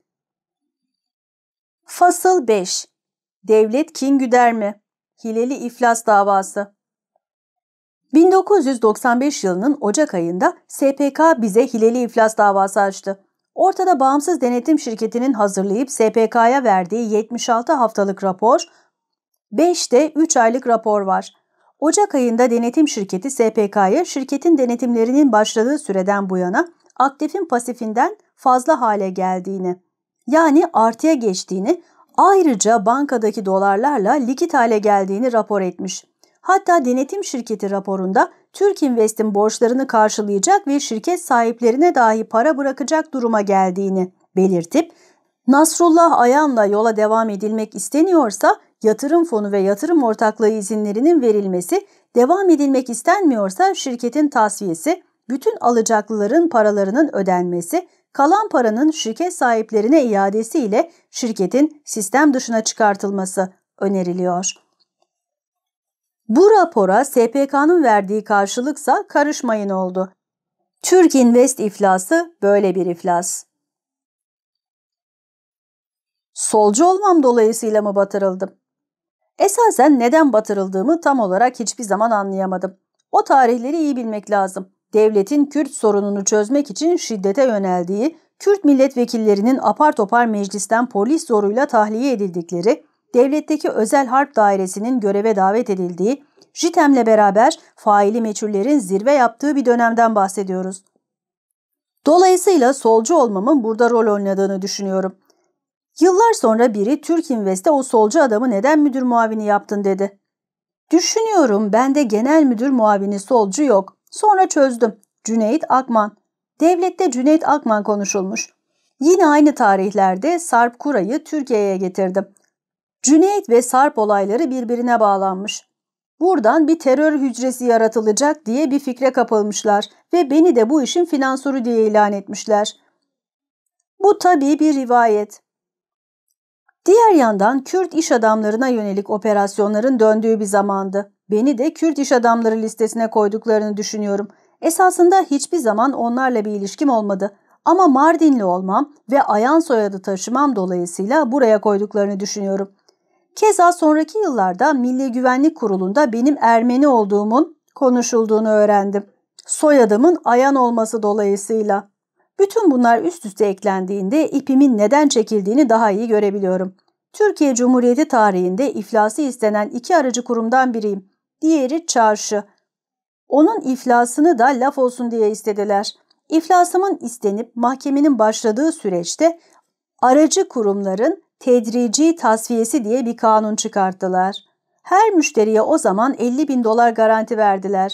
Fasıl 5 Devlet kin güder mi? Hileli iflas davası 1995 yılının Ocak ayında SPK bize hileli iflas davası açtı. Ortada bağımsız denetim şirketinin hazırlayıp SPK'ya verdiği 76 haftalık rapor, 5'te 3 aylık rapor var. Ocak ayında denetim şirketi SPK'ya şirketin denetimlerinin başladığı süreden bu yana aktifin pasifinden fazla hale geldiğini yani artıya geçtiğini ayrıca bankadaki dolarlarla likit hale geldiğini rapor etmiş. Hatta denetim şirketi raporunda Türk Invest'in borçlarını karşılayacak ve şirket sahiplerine dahi para bırakacak duruma geldiğini belirtip Nasrullah Ayan'la yola devam edilmek isteniyorsa yatırım fonu ve yatırım ortaklığı izinlerinin verilmesi devam edilmek istenmiyorsa şirketin tasfiyesi, bütün alacaklıların paralarının ödenmesi, kalan paranın şirket sahiplerine iadesi ile şirketin sistem dışına çıkartılması öneriliyor. Bu rapora SPK'nın verdiği karşılıksa karışmayın oldu. Türk Invest iflası böyle bir iflas. Solcu olmam dolayısıyla mı batırıldım? Esasen neden batırıldığımı tam olarak hiçbir zaman anlayamadım. O tarihleri iyi bilmek lazım. Devletin Kürt sorununu çözmek için şiddete yöneldiği, Kürt milletvekillerinin apar topar meclisten polis zoruyla tahliye edildikleri, devletteki özel harp dairesinin göreve davet edildiği, JITEM'le beraber faili meçhullerin zirve yaptığı bir dönemden bahsediyoruz. Dolayısıyla solcu olmamın burada rol oynadığını düşünüyorum. Yıllar sonra biri Türk Invest'te o solcu adamı neden müdür muavini yaptın dedi. Düşünüyorum bende genel müdür muavini solcu yok. Sonra çözdüm. Cüneyt Akman. Devlette Cüneyt Akman konuşulmuş. Yine aynı tarihlerde Sarp Kura'yı Türkiye'ye getirdim. Cüneyt ve Sarp olayları birbirine bağlanmış. Buradan bir terör hücresi yaratılacak diye bir fikre kapılmışlar ve beni de bu işin finansörü diye ilan etmişler. Bu tabii bir rivayet. Diğer yandan Kürt iş adamlarına yönelik operasyonların döndüğü bir zamandı. Beni de Kürt iş adamları listesine koyduklarını düşünüyorum. Esasında hiçbir zaman onlarla bir ilişkim olmadı. Ama Mardinli olmam ve ayan soyadı taşımam dolayısıyla buraya koyduklarını düşünüyorum. Keza sonraki yıllarda Milli Güvenlik Kurulu'nda benim Ermeni olduğumun konuşulduğunu öğrendim. Soyadımın ayan olması dolayısıyla. Bütün bunlar üst üste eklendiğinde ipimin neden çekildiğini daha iyi görebiliyorum. Türkiye Cumhuriyeti tarihinde iflası istenen iki aracı kurumdan biriyim. Diğeri çarşı. Onun iflasını da laf olsun diye istediler. İflasımın istenip mahkemenin başladığı süreçte aracı kurumların tedrici tasfiyesi diye bir kanun çıkarttılar. Her müşteriye o zaman 50 bin dolar garanti verdiler.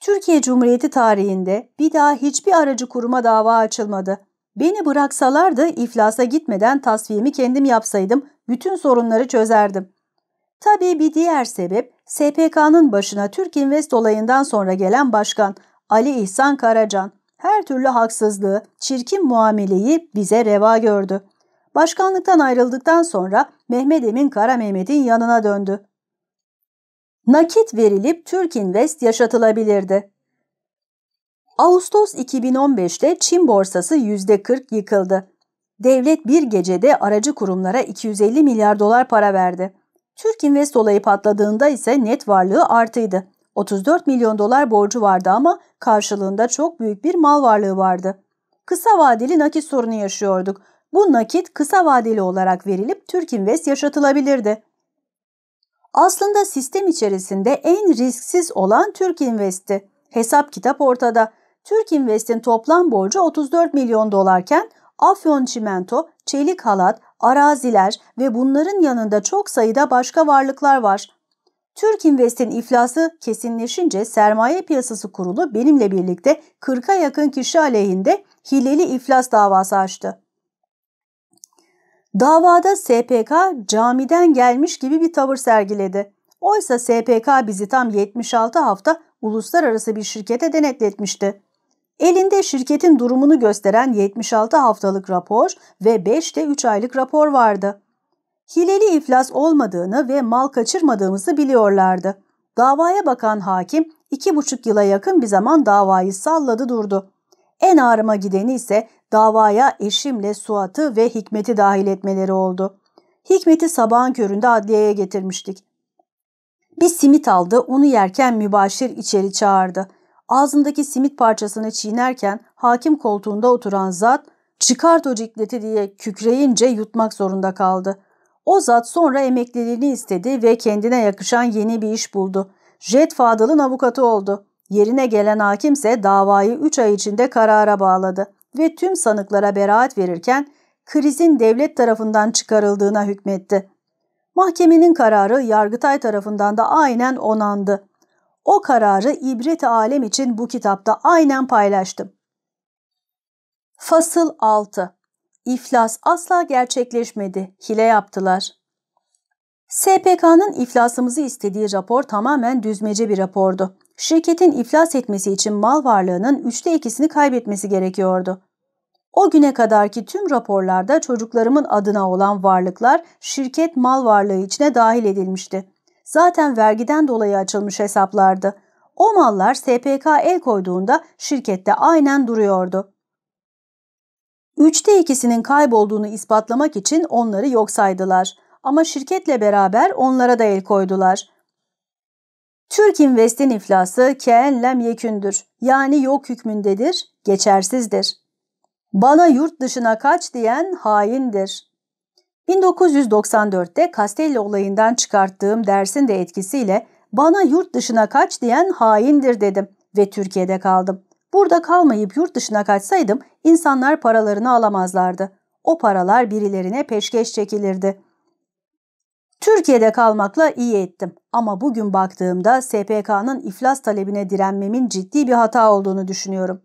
Türkiye Cumhuriyeti tarihinde bir daha hiçbir aracı kuruma dava açılmadı. Beni bıraksalardı iflasa gitmeden tasfiyemi kendim yapsaydım bütün sorunları çözerdim. Tabii bir diğer sebep SPK'nın başına Türk Invest olayından sonra gelen başkan Ali İhsan Karacan her türlü haksızlığı, çirkin muameleyi bize reva gördü. Başkanlıktan ayrıldıktan sonra Mehmet Emin Kara Mehmet'in yanına döndü nakit verilip Türk Invest yaşatılabilirdi. Ağustos 2015'te Çin borsası %40 yıkıldı. Devlet bir gecede aracı kurumlara 250 milyar dolar para verdi. Türk Invest olayı patladığında ise net varlığı artıydı. 34 milyon dolar borcu vardı ama karşılığında çok büyük bir mal varlığı vardı. Kısa vadeli nakit sorunu yaşıyorduk. Bu nakit kısa vadeli olarak verilip Türk Invest yaşatılabilirdi. Aslında sistem içerisinde en risksiz olan Türk Invest'i. Hesap kitap ortada. Türk Invest'in toplam borcu 34 milyon dolarken Afyon Çimento, Çelik Halat, araziler ve bunların yanında çok sayıda başka varlıklar var. Türk Invest'in iflası kesinleşince Sermaye Piyasası Kurulu benimle birlikte 40'a yakın kişi aleyhinde hileli iflas davası açtı. Davada SPK camiden gelmiş gibi bir tavır sergiledi. Oysa SPK bizi tam 76 hafta uluslararası bir şirkete denetletmişti. Elinde şirketin durumunu gösteren 76 haftalık rapor ve 5 de 3 aylık rapor vardı. Hileli iflas olmadığını ve mal kaçırmadığımızı biliyorlardı. Davaya bakan hakim 2,5 yıla yakın bir zaman davayı salladı durdu en ağrıma gideni ise davaya eşimle Suat'ı ve Hikmet'i dahil etmeleri oldu. Hikmet'i sabahın köründe adliyeye getirmiştik. Bir simit aldı, onu yerken mübaşir içeri çağırdı. Ağzındaki simit parçasını çiğnerken hakim koltuğunda oturan zat çıkart o cikleti diye kükreyince yutmak zorunda kaldı. O zat sonra emekliliğini istedi ve kendine yakışan yeni bir iş buldu. Jet Fadıl'ın avukatı oldu. Yerine gelen hakimse davayı 3 ay içinde karara bağladı ve tüm sanıklara beraat verirken krizin devlet tarafından çıkarıldığına hükmetti. Mahkemenin kararı Yargıtay tarafından da aynen onandı. O kararı ibret alem için bu kitapta aynen paylaştım. Fasıl 6 İflas asla gerçekleşmedi. Hile yaptılar. SPK'nın iflasımızı istediği rapor tamamen düzmece bir rapordu şirketin iflas etmesi için mal varlığının üçte ikisini kaybetmesi gerekiyordu. O güne kadarki tüm raporlarda çocuklarımın adına olan varlıklar şirket mal varlığı içine dahil edilmişti. Zaten vergiden dolayı açılmış hesaplardı. O mallar SPK el koyduğunda şirkette aynen duruyordu. Üçte ikisinin kaybolduğunu ispatlamak için onları yok saydılar. Ama şirketle beraber onlara da el koydular. Türk Invest'in iflası keenlem yekündür. Yani yok hükmündedir, geçersizdir. Bana yurt dışına kaç diyen haindir. 1994'te Castelli olayından çıkarttığım dersin de etkisiyle bana yurt dışına kaç diyen haindir dedim ve Türkiye'de kaldım. Burada kalmayıp yurt dışına kaçsaydım insanlar paralarını alamazlardı. O paralar birilerine peşkeş çekilirdi. Türkiye'de kalmakla iyi ettim ama bugün baktığımda SPK'nın iflas talebine direnmemin ciddi bir hata olduğunu düşünüyorum.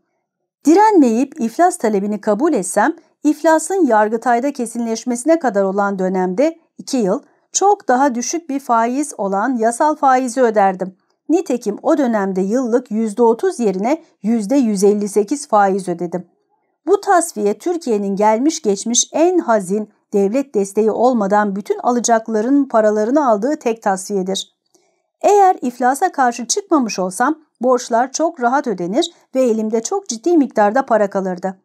Direnmeyip iflas talebini kabul etsem iflasın Yargıtay'da kesinleşmesine kadar olan dönemde 2 yıl çok daha düşük bir faiz olan yasal faizi öderdim. Nitekim o dönemde yıllık %30 yerine %158 faiz ödedim. Bu tasfiye Türkiye'nin gelmiş geçmiş en hazin devlet desteği olmadan bütün alacakların paralarını aldığı tek tasfiyedir. Eğer iflasa karşı çıkmamış olsam borçlar çok rahat ödenir ve elimde çok ciddi miktarda para kalırdı.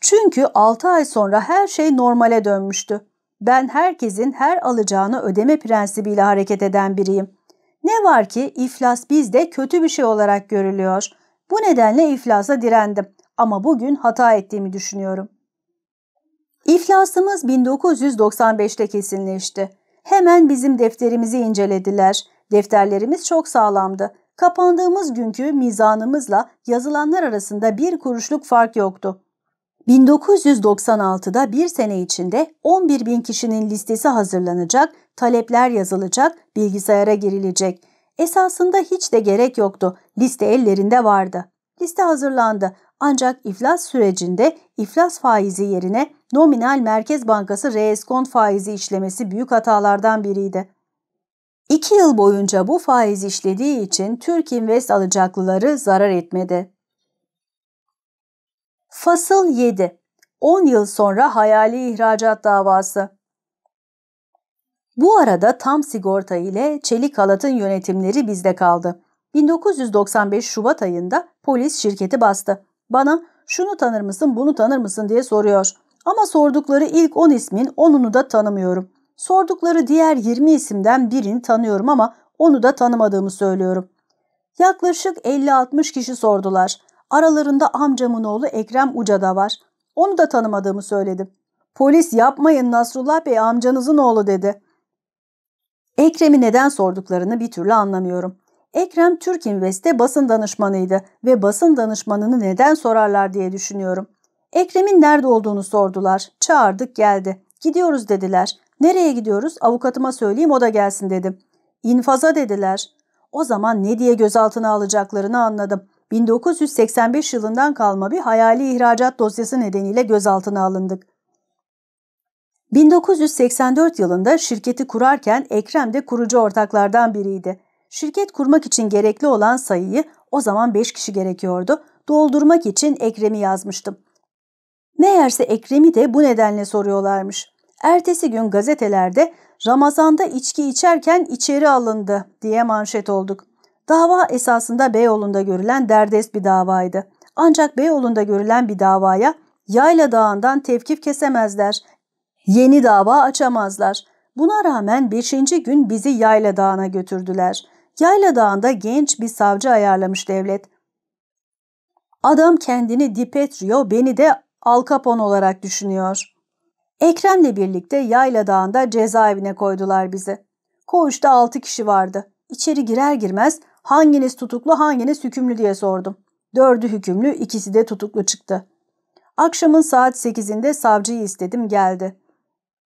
Çünkü 6 ay sonra her şey normale dönmüştü. Ben herkesin her alacağını ödeme prensibiyle hareket eden biriyim. Ne var ki iflas bizde kötü bir şey olarak görülüyor. Bu nedenle iflasa direndim ama bugün hata ettiğimi düşünüyorum. İflasımız 1995'te kesinleşti. Hemen bizim defterimizi incelediler. Defterlerimiz çok sağlamdı. Kapandığımız günkü mizanımızla yazılanlar arasında bir kuruşluk fark yoktu. 1996'da bir sene içinde 11 bin kişinin listesi hazırlanacak, talepler yazılacak, bilgisayara girilecek. Esasında hiç de gerek yoktu. Liste ellerinde vardı. Liste hazırlandı ancak iflas sürecinde iflas faizi yerine nominal Merkez Bankası reeskont faizi işlemesi büyük hatalardan biriydi. İki yıl boyunca bu faiz işlediği için Türk Invest alacaklıları zarar etmedi. Fasıl 7 10 yıl sonra hayali ihracat davası Bu arada tam sigorta ile Çelik Halat'ın yönetimleri bizde kaldı. 1995 Şubat ayında polis şirketi bastı. Bana şunu tanır mısın bunu tanır mısın diye soruyor. Ama sordukları ilk 10 ismin 10'unu da tanımıyorum. Sordukları diğer 20 isimden birini tanıyorum ama onu da tanımadığımı söylüyorum. Yaklaşık 50-60 kişi sordular. Aralarında amcamın oğlu Ekrem Uca da var. Onu da tanımadığımı söyledim. Polis yapmayın Nasrullah Bey amcanızın oğlu dedi. Ekrem'i neden sorduklarını bir türlü anlamıyorum. Ekrem Türk Invest'te basın danışmanıydı ve basın danışmanını neden sorarlar diye düşünüyorum. Ekrem'in nerede olduğunu sordular. Çağırdık geldi. Gidiyoruz dediler. Nereye gidiyoruz? Avukatıma söyleyeyim o da gelsin dedim. İnfaza dediler. O zaman ne diye gözaltına alacaklarını anladım. 1985 yılından kalma bir hayali ihracat dosyası nedeniyle gözaltına alındık. 1984 yılında şirketi kurarken Ekrem de kurucu ortaklardan biriydi. Şirket kurmak için gerekli olan sayıyı o zaman 5 kişi gerekiyordu. Doldurmak için Ekrem'i yazmıştım. Meğerse Ekrem'i de bu nedenle soruyorlarmış. Ertesi gün gazetelerde Ramazan'da içki içerken içeri alındı diye manşet olduk. Dava esasında Beyoğlu'nda görülen derdest bir davaydı. Ancak Beyoğlu'nda görülen bir davaya Yayla Dağı'ndan tevkif kesemezler. Yeni dava açamazlar. Buna rağmen 5. gün bizi Yayla Dağı'na götürdüler. Yayla Dağı'nda genç bir savcı ayarlamış devlet. Adam kendini dipetriyor beni de Al Capone olarak düşünüyor. Ekrem'le birlikte Yayla Dağı'nda cezaevine koydular bizi. Koğuşta altı kişi vardı. İçeri girer girmez hanginiz tutuklu hanginiz hükümlü diye sordum. Dördü hükümlü ikisi de tutuklu çıktı. Akşamın saat sekizinde savcıyı istedim geldi.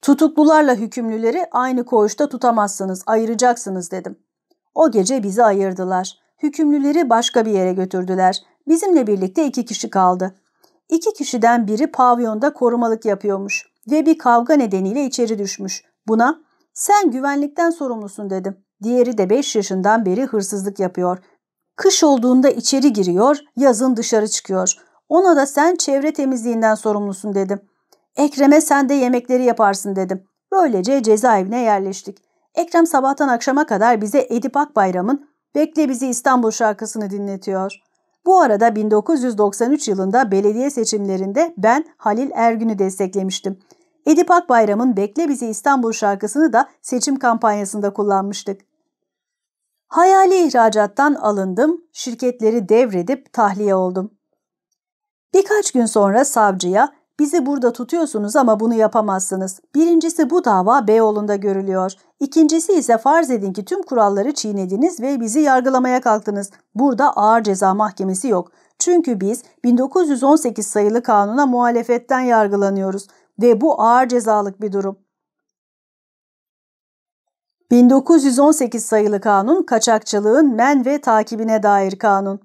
Tutuklularla hükümlüleri aynı koğuşta tutamazsınız ayıracaksınız dedim. O gece bizi ayırdılar. Hükümlüleri başka bir yere götürdüler. Bizimle birlikte iki kişi kaldı iki kişiden biri pavyonda korumalık yapıyormuş ve bir kavga nedeniyle içeri düşmüş. Buna sen güvenlikten sorumlusun dedim. Diğeri de 5 yaşından beri hırsızlık yapıyor. Kış olduğunda içeri giriyor, yazın dışarı çıkıyor. Ona da sen çevre temizliğinden sorumlusun dedim. Ekrem'e sen de yemekleri yaparsın dedim. Böylece cezaevine yerleştik. Ekrem sabahtan akşama kadar bize Edip Akbayram'ın Bekle Bizi İstanbul şarkısını dinletiyor. Bu arada 1993 yılında belediye seçimlerinde ben Halil Ergün'ü desteklemiştim. Edip Akbayram'ın Bekle Bizi İstanbul şarkısını da seçim kampanyasında kullanmıştık. Hayali ihracattan alındım, şirketleri devredip tahliye oldum. Birkaç gün sonra savcıya Bizi burada tutuyorsunuz ama bunu yapamazsınız. Birincisi bu dava Beyoğlu'nda görülüyor. İkincisi ise farz edin ki tüm kuralları çiğnediniz ve bizi yargılamaya kalktınız. Burada ağır ceza mahkemesi yok. Çünkü biz 1918 sayılı kanuna muhalefetten yargılanıyoruz ve bu ağır cezalık bir durum. 1918 sayılı kanun kaçakçılığın men ve takibine dair kanun.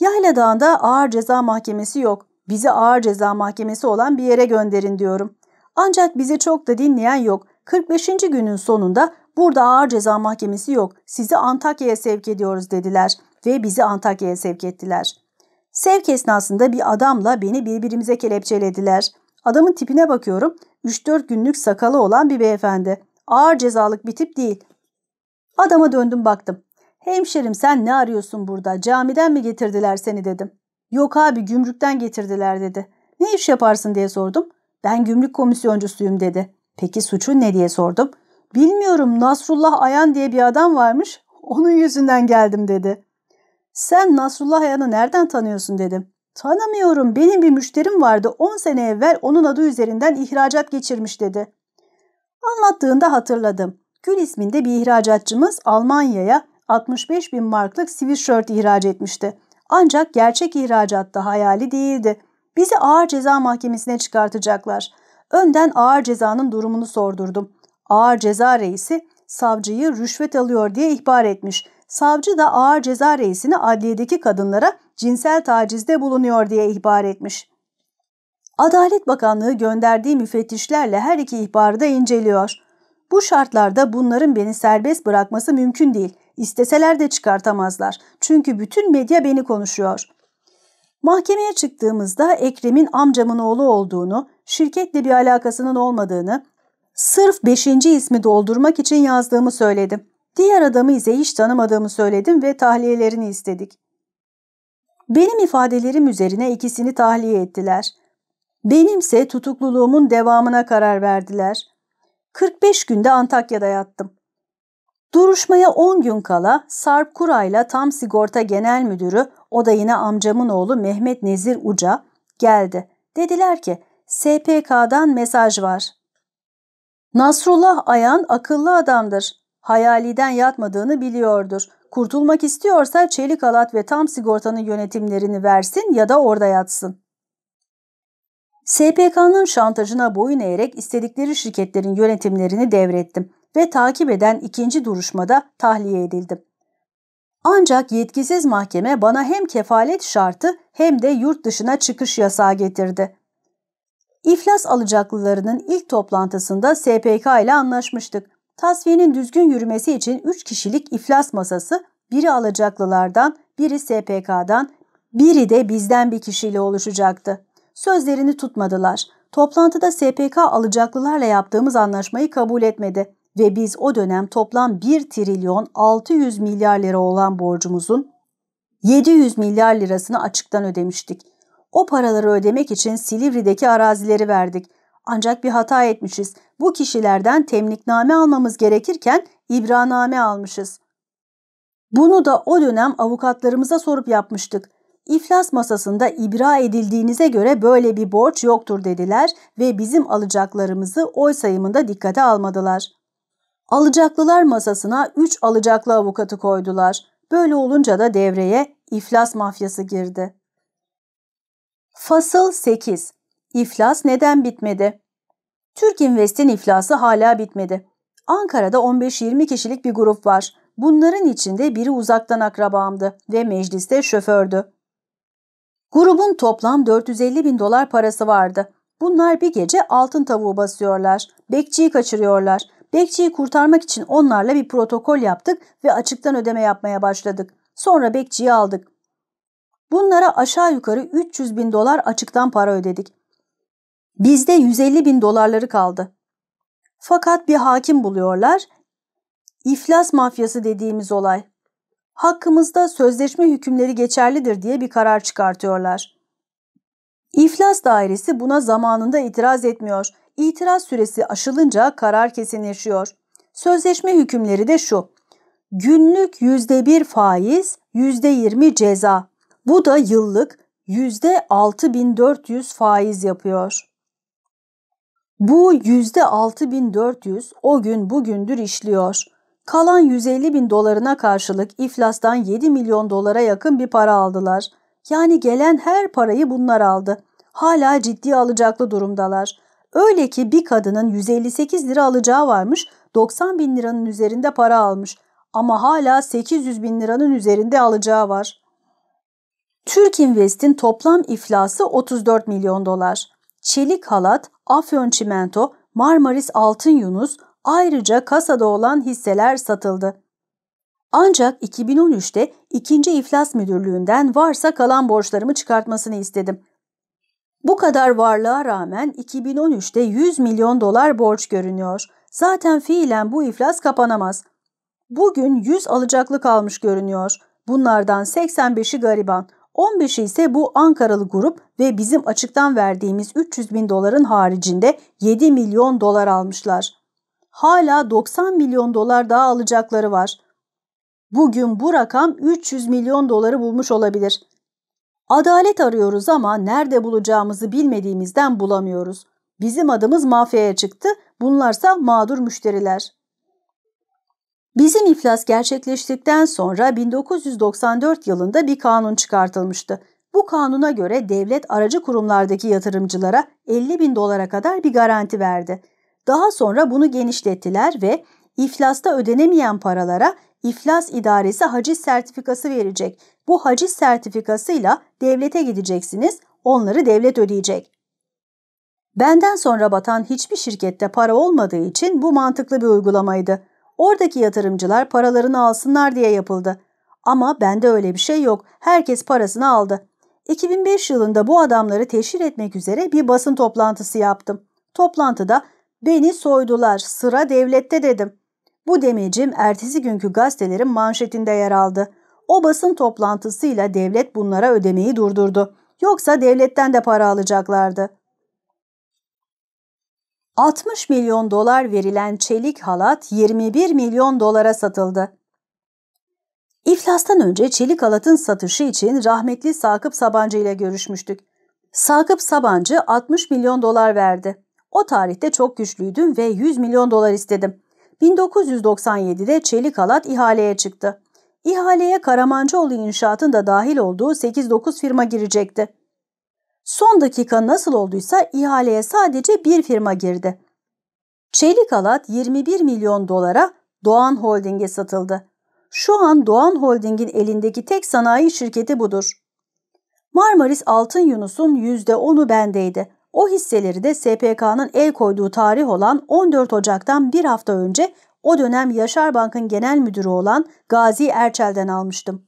Yayla Dağı'nda ağır ceza mahkemesi yok. Bizi ağır ceza mahkemesi olan bir yere gönderin diyorum. Ancak bizi çok da dinleyen yok. 45. günün sonunda burada ağır ceza mahkemesi yok. Sizi Antakya'ya sevk ediyoruz dediler ve bizi Antakya'ya sevk ettiler. Sevk esnasında bir adamla beni birbirimize kelepçelediler. Adamın tipine bakıyorum. 3-4 günlük sakalı olan bir beyefendi. Ağır cezalık bir tip değil. Adama döndüm baktım. Hemşerim sen ne arıyorsun burada? Camiden mi getirdiler seni dedim. Yok abi gümrükten getirdiler dedi. Ne iş yaparsın diye sordum. Ben gümrük komisyoncusuyum dedi. Peki suçun ne diye sordum. Bilmiyorum Nasrullah Ayan diye bir adam varmış. Onun yüzünden geldim dedi. Sen Nasrullah Ayan'ı nereden tanıyorsun dedim. Tanımıyorum benim bir müşterim vardı 10 sene evvel onun adı üzerinden ihracat geçirmiş dedi. Anlattığında hatırladım. Gül isminde bir ihracatçımız Almanya'ya 65 bin marklık sivil şört ihraç etmişti. Ancak gerçek ihracatta hayali değildi. Bizi ağır ceza mahkemesine çıkartacaklar. Önden ağır cezanın durumunu sordurdum. Ağır ceza reisi savcıyı rüşvet alıyor diye ihbar etmiş. Savcı da ağır ceza reisini adliyedeki kadınlara cinsel tacizde bulunuyor diye ihbar etmiş. Adalet Bakanlığı gönderdiği müfettişlerle her iki ihbarı da inceliyor. Bu şartlarda bunların beni serbest bırakması mümkün değil. İsteseler de çıkartamazlar. Çünkü bütün medya beni konuşuyor. Mahkemeye çıktığımızda Ekrem'in amcamın oğlu olduğunu, şirketle bir alakasının olmadığını, sırf beşinci ismi doldurmak için yazdığımı söyledim. Diğer adamı ise hiç tanımadığımı söyledim ve tahliyelerini istedik. Benim ifadelerim üzerine ikisini tahliye ettiler. Benimse tutukluluğumun devamına karar verdiler. 45 günde Antakya'da yattım. Duruşmaya 10 gün kala Sarp Kuray'la Tam Sigorta Genel Müdürü, o da yine amcamın oğlu Mehmet Nezir Uca geldi. Dediler ki SPK'dan mesaj var. Nasrullah Ayan akıllı adamdır. Hayaliden yatmadığını biliyordur. Kurtulmak istiyorsa Çelik Alat ve Tam Sigorta'nın yönetimlerini versin ya da orada yatsın. SPK'nın şantajına boyun eğerek istedikleri şirketlerin yönetimlerini devrettim ve takip eden ikinci duruşmada tahliye edildim. Ancak yetkisiz mahkeme bana hem kefalet şartı hem de yurt dışına çıkış yasağı getirdi. İflas alacaklılarının ilk toplantısında SPK ile anlaşmıştık. Tasfiyenin düzgün yürümesi için 3 kişilik iflas masası biri alacaklılardan, biri SPK'dan, biri de bizden bir kişiyle oluşacaktı. Sözlerini tutmadılar. Toplantıda SPK alacaklılarla yaptığımız anlaşmayı kabul etmedi ve biz o dönem toplam 1 trilyon 600 milyar lira olan borcumuzun 700 milyar lirasını açıktan ödemiştik. O paraları ödemek için Silivri'deki arazileri verdik. Ancak bir hata etmişiz. Bu kişilerden temlikname almamız gerekirken ibraname almışız. Bunu da o dönem avukatlarımıza sorup yapmıştık. İflas masasında ibra edildiğinize göre böyle bir borç yoktur dediler ve bizim alacaklarımızı oy sayımında dikkate almadılar. Alacaklılar masasına 3 alacaklı avukatı koydular. Böyle olunca da devreye iflas mafyası girdi. Fasıl 8. İflas neden bitmedi? Türk Invest'in iflası hala bitmedi. Ankara'da 15-20 kişilik bir grup var. Bunların içinde biri uzaktan akrabamdı ve mecliste şofördü. Grubun toplam 450 bin dolar parası vardı. Bunlar bir gece altın tavuğu basıyorlar, bekçiyi kaçırıyorlar, Bekçiyi kurtarmak için onlarla bir protokol yaptık ve açıktan ödeme yapmaya başladık. Sonra bekçiyi aldık. Bunlara aşağı yukarı 300 bin dolar açıktan para ödedik. Bizde 150 bin dolarları kaldı. Fakat bir hakim buluyorlar. İflas mafyası dediğimiz olay. Hakkımızda sözleşme hükümleri geçerlidir diye bir karar çıkartıyorlar. İflas dairesi buna zamanında itiraz etmiyor itiraz süresi aşılınca karar kesinleşiyor. Sözleşme hükümleri de şu. Günlük %1 faiz, %20 ceza. Bu da yıllık %6400 faiz yapıyor. Bu %6400 o gün bugündür işliyor. Kalan 150 bin dolarına karşılık iflastan 7 milyon dolara yakın bir para aldılar. Yani gelen her parayı bunlar aldı. Hala ciddi alacaklı durumdalar. Öyle ki bir kadının 158 lira alacağı varmış, 90 bin liranın üzerinde para almış ama hala 800 bin liranın üzerinde alacağı var. Türk Invest'in toplam iflası 34 milyon dolar. Çelik Halat, Afyon Çimento, Marmaris Altın Yunus ayrıca kasada olan hisseler satıldı. Ancak 2013'te ikinci iflas müdürlüğünden varsa kalan borçlarımı çıkartmasını istedim. Bu kadar varlığa rağmen 2013'te 100 milyon dolar borç görünüyor. Zaten fiilen bu iflas kapanamaz. Bugün 100 alacaklı kalmış görünüyor. Bunlardan 85'i gariban. 15'i ise bu Ankaralı grup ve bizim açıktan verdiğimiz 300 bin doların haricinde 7 milyon dolar almışlar. Hala 90 milyon dolar daha alacakları var. Bugün bu rakam 300 milyon doları bulmuş olabilir. Adalet arıyoruz ama nerede bulacağımızı bilmediğimizden bulamıyoruz. Bizim adımız mafyaya çıktı, bunlarsa mağdur müşteriler. Bizim iflas gerçekleştikten sonra 1994 yılında bir kanun çıkartılmıştı. Bu kanuna göre devlet aracı kurumlardaki yatırımcılara 50 bin dolara kadar bir garanti verdi. Daha sonra bunu genişlettiler ve iflasta ödenemeyen paralara iflas idaresi haciz sertifikası verecek bu haciz sertifikasıyla devlete gideceksiniz, onları devlet ödeyecek. Benden sonra batan hiçbir şirkette para olmadığı için bu mantıklı bir uygulamaydı. Oradaki yatırımcılar paralarını alsınlar diye yapıldı. Ama bende öyle bir şey yok. Herkes parasını aldı. 2005 yılında bu adamları teşhir etmek üzere bir basın toplantısı yaptım. Toplantıda beni soydular sıra devlette dedim. Bu demecim ertesi günkü gazetelerin manşetinde yer aldı. O basın toplantısıyla devlet bunlara ödemeyi durdurdu. Yoksa devletten de para alacaklardı. 60 milyon dolar verilen çelik halat 21 milyon dolara satıldı. İflastan önce çelik halatın satışı için rahmetli Sakıp Sabancı ile görüşmüştük. Sakıp Sabancı 60 milyon dolar verdi. O tarihte çok güçlüydüm ve 100 milyon dolar istedim. 1997'de çelik halat ihaleye çıktı. İhaleye Karamancıoğlu İnşaat'ın da dahil olduğu 8-9 firma girecekti. Son dakika nasıl olduysa ihaleye sadece bir firma girdi. Çelik Alat 21 milyon dolara Doğan Holding'e satıldı. Şu an Doğan Holding'in elindeki tek sanayi şirketi budur. Marmaris Altın Yunus'un %10'u bendeydi. O hisseleri de SPK'nın el koyduğu tarih olan 14 Ocak'tan bir hafta önce o dönem Yaşar Bank'ın genel müdürü olan Gazi Erçel'den almıştım.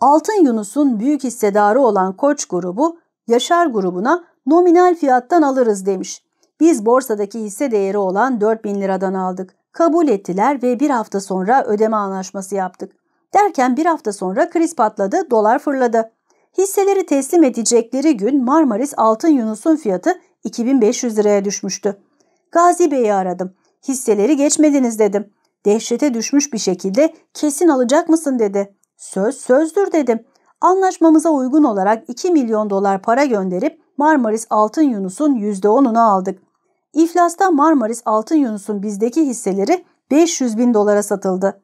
Altın Yunus'un büyük hissedarı olan Koç grubu Yaşar grubuna nominal fiyattan alırız demiş. Biz borsadaki hisse değeri olan 4000 liradan aldık. Kabul ettiler ve bir hafta sonra ödeme anlaşması yaptık. Derken bir hafta sonra kriz patladı, dolar fırladı. Hisseleri teslim edecekleri gün Marmaris Altın Yunus'un fiyatı 2500 liraya düşmüştü. Gazi Bey'i aradım hisseleri geçmediniz dedim. Dehşete düşmüş bir şekilde kesin alacak mısın dedi. Söz sözdür dedim. Anlaşmamıza uygun olarak 2 milyon dolar para gönderip Marmaris Altın Yunus'un %10'unu aldık. İflasta Marmaris Altın Yunus'un bizdeki hisseleri 500 bin dolara satıldı.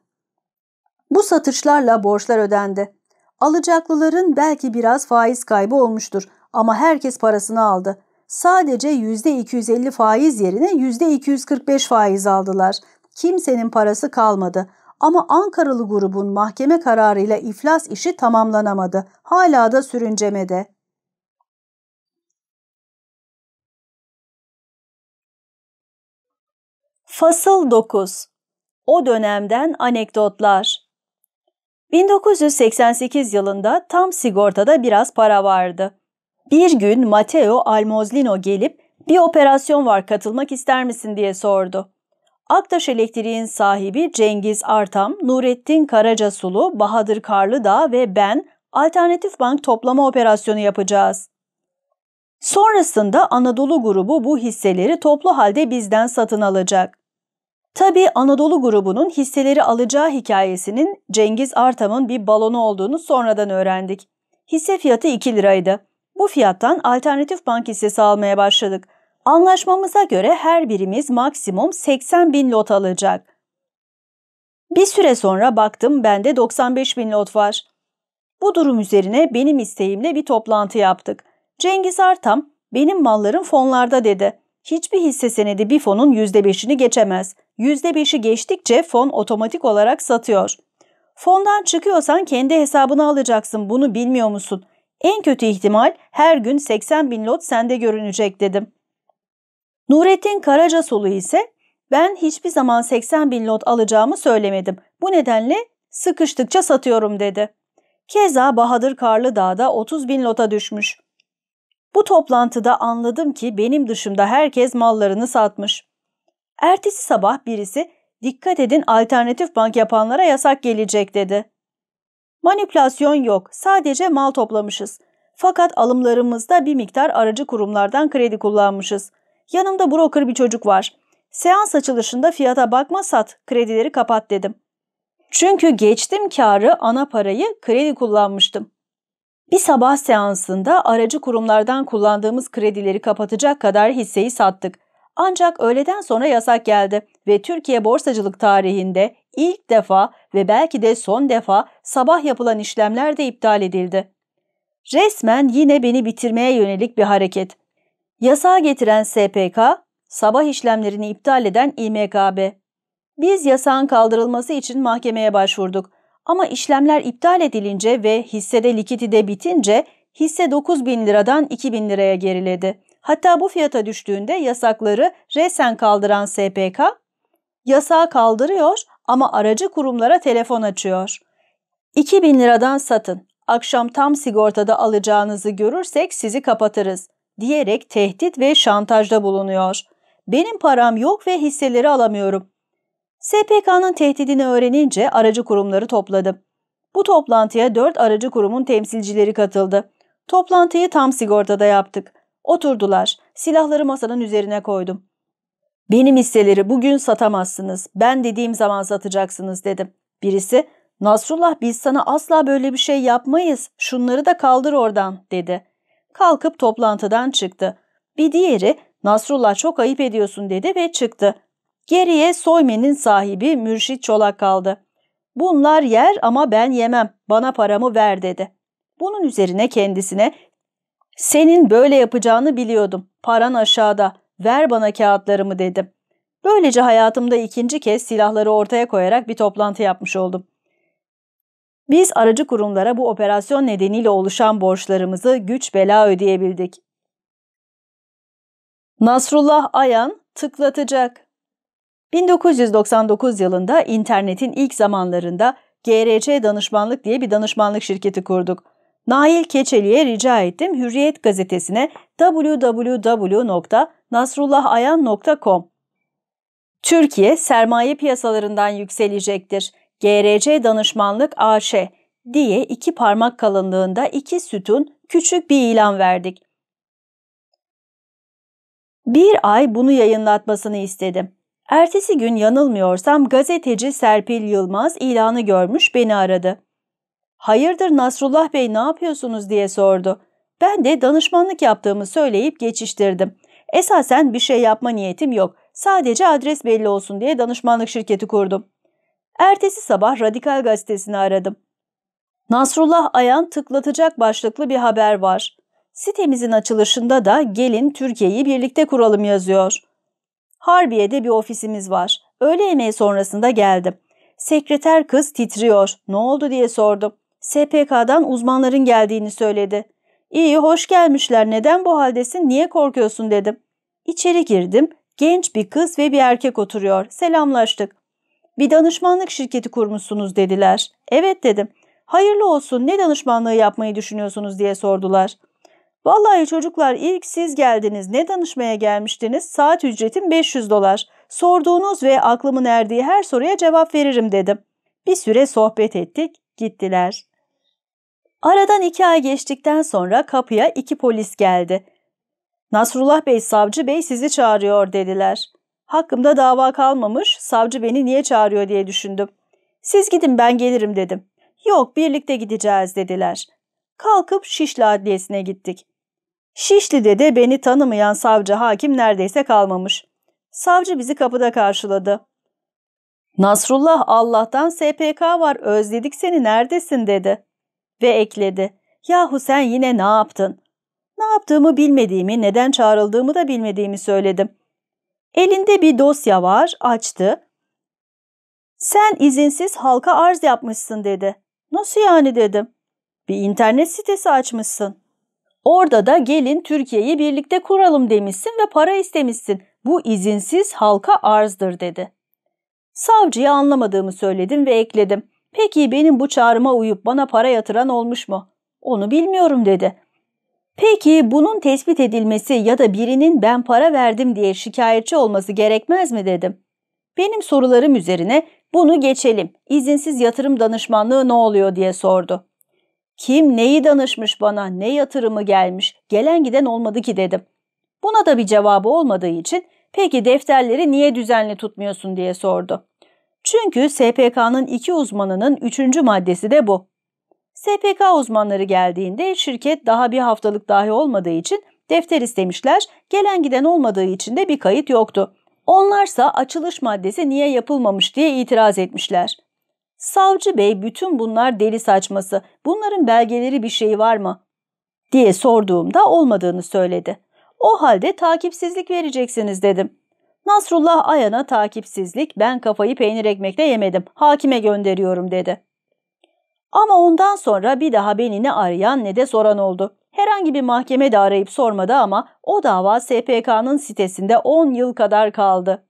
Bu satışlarla borçlar ödendi. Alacaklıların belki biraz faiz kaybı olmuştur ama herkes parasını aldı sadece %250 faiz yerine %245 faiz aldılar. Kimsenin parası kalmadı. Ama Ankaralı grubun mahkeme kararıyla iflas işi tamamlanamadı. Hala da sürüncemede. Fasıl 9 O dönemden anekdotlar 1988 yılında tam sigortada biraz para vardı. Bir gün Matteo Almozlino gelip bir operasyon var katılmak ister misin diye sordu. Aktaş Elektriğin sahibi Cengiz Artam, Nurettin Karacasulu, Bahadır Karlıdağ ve ben alternatif bank toplama operasyonu yapacağız. Sonrasında Anadolu grubu bu hisseleri toplu halde bizden satın alacak. Tabi Anadolu grubunun hisseleri alacağı hikayesinin Cengiz Artam'ın bir balonu olduğunu sonradan öğrendik. Hisse fiyatı 2 liraydı. Bu fiyattan alternatif bank hissesi almaya başladık. Anlaşmamıza göre her birimiz maksimum 80 bin lot alacak. Bir süre sonra baktım bende 95 bin lot var. Bu durum üzerine benim isteğimle bir toplantı yaptık. Cengiz Artam benim mallarım fonlarda dedi. Hiçbir hisse senedi bir fonun %5'ini geçemez. %5'i geçtikçe fon otomatik olarak satıyor. Fondan çıkıyorsan kendi hesabını alacaksın bunu bilmiyor musun? En kötü ihtimal her gün 80 bin lot sende görünecek dedim. Nurettin Karaca solu ise ben hiçbir zaman 80 bin lot alacağımı söylemedim. Bu nedenle sıkıştıkça satıyorum dedi. Keza Bahadır Karlı Karlıdağ'da 30 bin lota düşmüş. Bu toplantıda anladım ki benim dışımda herkes mallarını satmış. Ertesi sabah birisi dikkat edin alternatif bank yapanlara yasak gelecek dedi. Manipülasyon yok. Sadece mal toplamışız. Fakat alımlarımızda bir miktar aracı kurumlardan kredi kullanmışız. Yanımda broker bir çocuk var. Seans açılışında fiyata bakma sat, kredileri kapat dedim. Çünkü geçtim karı ana parayı kredi kullanmıştım. Bir sabah seansında aracı kurumlardan kullandığımız kredileri kapatacak kadar hisseyi sattık. Ancak öğleden sonra yasak geldi ve Türkiye borsacılık tarihinde ilk defa ve belki de son defa sabah yapılan işlemler de iptal edildi. Resmen yine beni bitirmeye yönelik bir hareket. Yasağı getiren SPK, sabah işlemlerini iptal eden İMKB. Biz yasağın kaldırılması için mahkemeye başvurduk. Ama işlemler iptal edilince ve hissede likidite bitince hisse 9 bin liradan 2 bin liraya geriledi. Hatta bu fiyata düştüğünde yasakları resen kaldıran SPK, yasağı kaldırıyor ama aracı kurumlara telefon açıyor. 2000 liradan satın. Akşam tam sigortada alacağınızı görürsek sizi kapatırız diyerek tehdit ve şantajda bulunuyor. Benim param yok ve hisseleri alamıyorum. SPK'nın tehdidini öğrenince aracı kurumları topladım. Bu toplantıya 4 aracı kurumun temsilcileri katıldı. Toplantıyı tam sigortada yaptık. Oturdular. Silahları masanın üzerine koydum. Benim hisseleri bugün satamazsınız. Ben dediğim zaman satacaksınız dedim. Birisi Nasrullah biz sana asla böyle bir şey yapmayız. Şunları da kaldır oradan dedi. Kalkıp toplantıdan çıktı. Bir diğeri Nasrullah çok ayıp ediyorsun dedi ve çıktı. Geriye Soymen'in sahibi Mürşit Çolak kaldı. Bunlar yer ama ben yemem. Bana paramı ver dedi. Bunun üzerine kendisine senin böyle yapacağını biliyordum. Paran aşağıda. Ver bana kağıtlarımı dedim. Böylece hayatımda ikinci kez silahları ortaya koyarak bir toplantı yapmış oldum. Biz aracı kurumlara bu operasyon nedeniyle oluşan borçlarımızı güç bela ödeyebildik. Nasrullah Ayan tıklatacak. 1999 yılında internetin ilk zamanlarında GRC Danışmanlık diye bir danışmanlık şirketi kurduk. Nail Keçeli'ye rica ettim Hürriyet gazetesine www nasrullahayan.com Türkiye sermaye piyasalarından yükselecektir. GRC Danışmanlık AŞ diye iki parmak kalınlığında iki sütun küçük bir ilan verdik. Bir ay bunu yayınlatmasını istedim. Ertesi gün yanılmıyorsam gazeteci Serpil Yılmaz ilanı görmüş beni aradı. Hayırdır Nasrullah Bey ne yapıyorsunuz diye sordu. Ben de danışmanlık yaptığımı söyleyip geçiştirdim. Esasen bir şey yapma niyetim yok. Sadece adres belli olsun diye danışmanlık şirketi kurdum. Ertesi sabah Radikal Gazetesi'ni aradım. Nasrullah Ayan tıklatacak başlıklı bir haber var. Sitemizin açılışında da gelin Türkiye'yi birlikte kuralım yazıyor. Harbiye'de bir ofisimiz var. Öğle yemeği sonrasında geldim. Sekreter kız titriyor. Ne oldu diye sordum. SPK'dan uzmanların geldiğini söyledi. İyi hoş gelmişler neden bu haldesin niye korkuyorsun dedim. İçeri girdim. Genç bir kız ve bir erkek oturuyor. Selamlaştık. Bir danışmanlık şirketi kurmuşsunuz dediler. Evet dedim. Hayırlı olsun ne danışmanlığı yapmayı düşünüyorsunuz diye sordular. Vallahi çocuklar ilk siz geldiniz ne danışmaya gelmiştiniz saat ücretim 500 dolar. Sorduğunuz ve aklımın erdiği her soruya cevap veririm dedim. Bir süre sohbet ettik gittiler. Aradan iki ay geçtikten sonra kapıya iki polis geldi. Nasrullah Bey, Savcı Bey sizi çağırıyor dediler. Hakkımda dava kalmamış, savcı beni niye çağırıyor diye düşündüm. Siz gidin ben gelirim dedim. Yok birlikte gideceğiz dediler. Kalkıp Şişli Adliyesi'ne gittik. Şişli'de de beni tanımayan savcı hakim neredeyse kalmamış. Savcı bizi kapıda karşıladı. Nasrullah Allah'tan SPK var özledik seni neredesin dedi. Ve ekledi. Yahu sen yine ne yaptın? Ne yaptığımı bilmediğimi, neden çağrıldığımı da bilmediğimi söyledim. Elinde bir dosya var, açtı. Sen izinsiz halka arz yapmışsın dedi. Nasıl yani dedim. Bir internet sitesi açmışsın. Orada da gelin Türkiye'yi birlikte kuralım demişsin ve para istemişsin. Bu izinsiz halka arzdır dedi. Savcıya anlamadığımı söyledim ve ekledim. Peki benim bu çağrıma uyup bana para yatıran olmuş mu? Onu bilmiyorum dedi. Peki bunun tespit edilmesi ya da birinin ben para verdim diye şikayetçi olması gerekmez mi dedim. Benim sorularım üzerine bunu geçelim. İzinsiz yatırım danışmanlığı ne oluyor diye sordu. Kim neyi danışmış bana, ne yatırımı gelmiş, gelen giden olmadı ki dedim. Buna da bir cevabı olmadığı için peki defterleri niye düzenli tutmuyorsun diye sordu. Çünkü SPK'nın iki uzmanının üçüncü maddesi de bu. SPK uzmanları geldiğinde şirket daha bir haftalık dahi olmadığı için defter istemişler, gelen giden olmadığı için de bir kayıt yoktu. Onlarsa açılış maddesi niye yapılmamış diye itiraz etmişler. Savcı bey bütün bunlar deli saçması, bunların belgeleri bir şey var mı? diye sorduğumda olmadığını söyledi. O halde takipsizlik vereceksiniz dedim. Nasrullah Ayan'a takipsizlik ben kafayı peynir ekmekle yemedim hakime gönderiyorum dedi. Ama ondan sonra bir daha beni ne arayan ne de soran oldu. Herhangi bir mahkeme de arayıp sormadı ama o dava SPK'nın sitesinde 10 yıl kadar kaldı.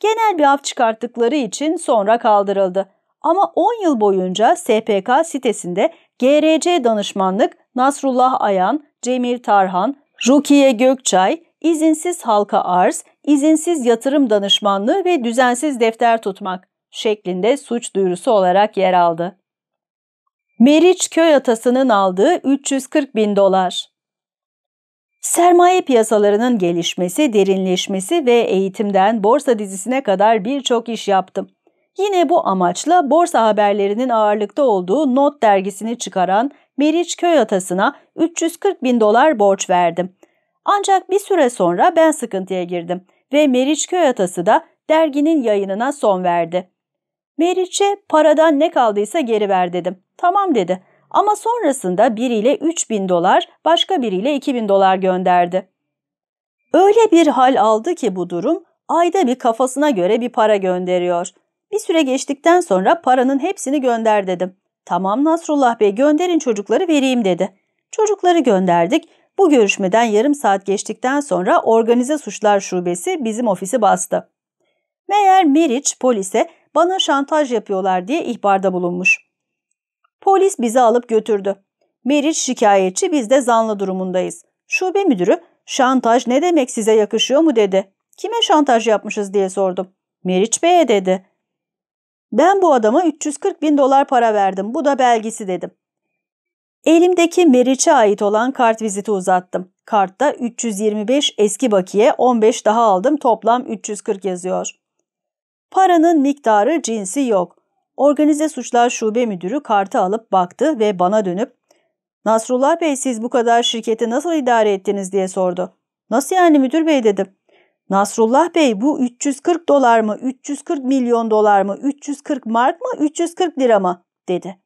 Genel bir af çıkarttıkları için sonra kaldırıldı. Ama 10 yıl boyunca SPK sitesinde GRC danışmanlık Nasrullah Ayan, Cemil Tarhan, Rukiye Gökçay, izinsiz halka arz, izinsiz yatırım danışmanlığı ve düzensiz defter tutmak şeklinde suç duyurusu olarak yer aldı. Meriç köy atasının aldığı 340 bin dolar. Sermaye piyasalarının gelişmesi, derinleşmesi ve eğitimden borsa dizisine kadar birçok iş yaptım. Yine bu amaçla borsa haberlerinin ağırlıkta olduğu Not dergisini çıkaran Meriç Köyatasına 340 bin dolar borç verdim. Ancak bir süre sonra ben sıkıntıya girdim ve Meriç Köy Atası da derginin yayınına son verdi. Meriç'e paradan ne kaldıysa geri ver dedim. Tamam dedi ama sonrasında biriyle 3000 dolar başka biriyle 2000 dolar gönderdi. Öyle bir hal aldı ki bu durum ayda bir kafasına göre bir para gönderiyor. Bir süre geçtikten sonra paranın hepsini gönder dedim. Tamam Nasrullah Bey gönderin çocukları vereyim dedi. Çocukları gönderdik bu görüşmeden yarım saat geçtikten sonra Organize Suçlar Şubesi bizim ofisi bastı. Meğer Meriç polise bana şantaj yapıyorlar diye ihbarda bulunmuş. Polis bizi alıp götürdü. Meriç şikayetçi biz de zanlı durumundayız. Şube müdürü şantaj ne demek size yakışıyor mu dedi. Kime şantaj yapmışız diye sordum. Meriç Bey'e dedi. Ben bu adama 340 bin dolar para verdim bu da belgesi dedim. Elimdeki Meriç'e ait olan kart viziti uzattım. Kartta 325 eski bakiye 15 daha aldım toplam 340 yazıyor. Paranın miktarı cinsi yok. Organize Suçlar Şube Müdürü kartı alıp baktı ve bana dönüp ''Nasrullah Bey siz bu kadar şirketi nasıl idare ettiniz?'' diye sordu. ''Nasıl yani müdür bey?'' dedim. ''Nasrullah Bey bu 340 dolar mı, 340 milyon dolar mı, 340 mark mı, 340 lira mı?'' dedi.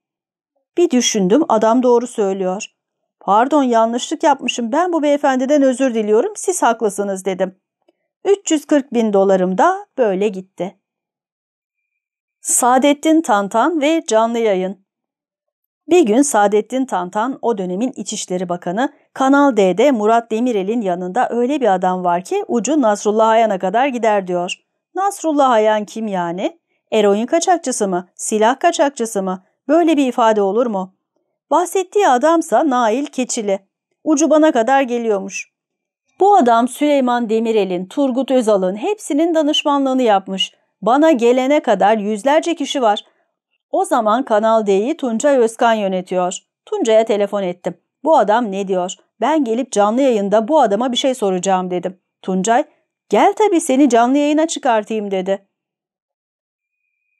Bir düşündüm adam doğru söylüyor. Pardon yanlışlık yapmışım ben bu beyefendiden özür diliyorum siz haklısınız dedim. 340 bin dolarım da böyle gitti. Saadettin Tantan ve Canlı Yayın Bir gün Saadettin Tantan o dönemin İçişleri Bakanı Kanal D'de Murat Demirel'in yanında öyle bir adam var ki ucu Nasrullah Ayan'a kadar gider diyor. Nasrullah Ayan kim yani? Eroin kaçakçısı mı? Silah kaçakçısı mı? Böyle bir ifade olur mu? Bahsettiği adamsa Nail Keçili. Ucu bana kadar geliyormuş. Bu adam Süleyman Demirel'in, Turgut Özal'ın hepsinin danışmanlığını yapmış. Bana gelene kadar yüzlerce kişi var. O zaman Kanal D'yi Tuncay Özkan yönetiyor. Tuncay'a telefon ettim. Bu adam ne diyor? Ben gelip canlı yayında bu adama bir şey soracağım dedim. Tuncay, gel tabii seni canlı yayına çıkartayım dedi.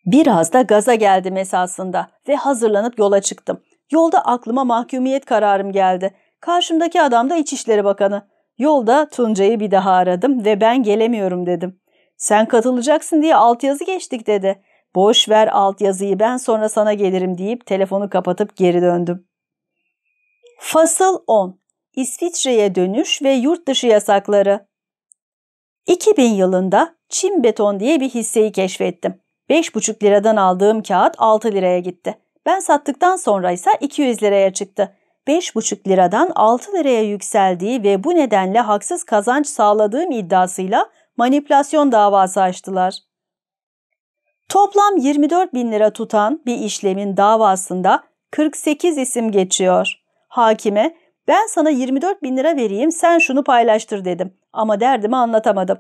Biraz da gaza geldim esasında ve hazırlanıp yola çıktım. Yolda aklıma mahkumiyet kararım geldi. Karşımdaki adam da İçişleri Bakanı. Yolda Tuncay'ı bir daha aradım ve ben gelemiyorum dedim. Sen katılacaksın diye altyazı geçtik dedi. Boş ver altyazıyı ben sonra sana gelirim deyip telefonu kapatıp geri döndüm. Fasıl 10 İsviçre'ye dönüş ve yurt dışı yasakları 2000 yılında Çin Beton diye bir hisseyi keşfettim. 5,5 liradan aldığım kağıt 6 liraya gitti. Ben sattıktan sonra ise 200 liraya çıktı. 5,5 liradan 6 liraya yükseldiği ve bu nedenle haksız kazanç sağladığım iddiasıyla manipülasyon davası açtılar. Toplam 24 bin lira tutan bir işlemin davasında 48 isim geçiyor. Hakime ben sana 24 bin lira vereyim sen şunu paylaştır dedim ama derdimi anlatamadım.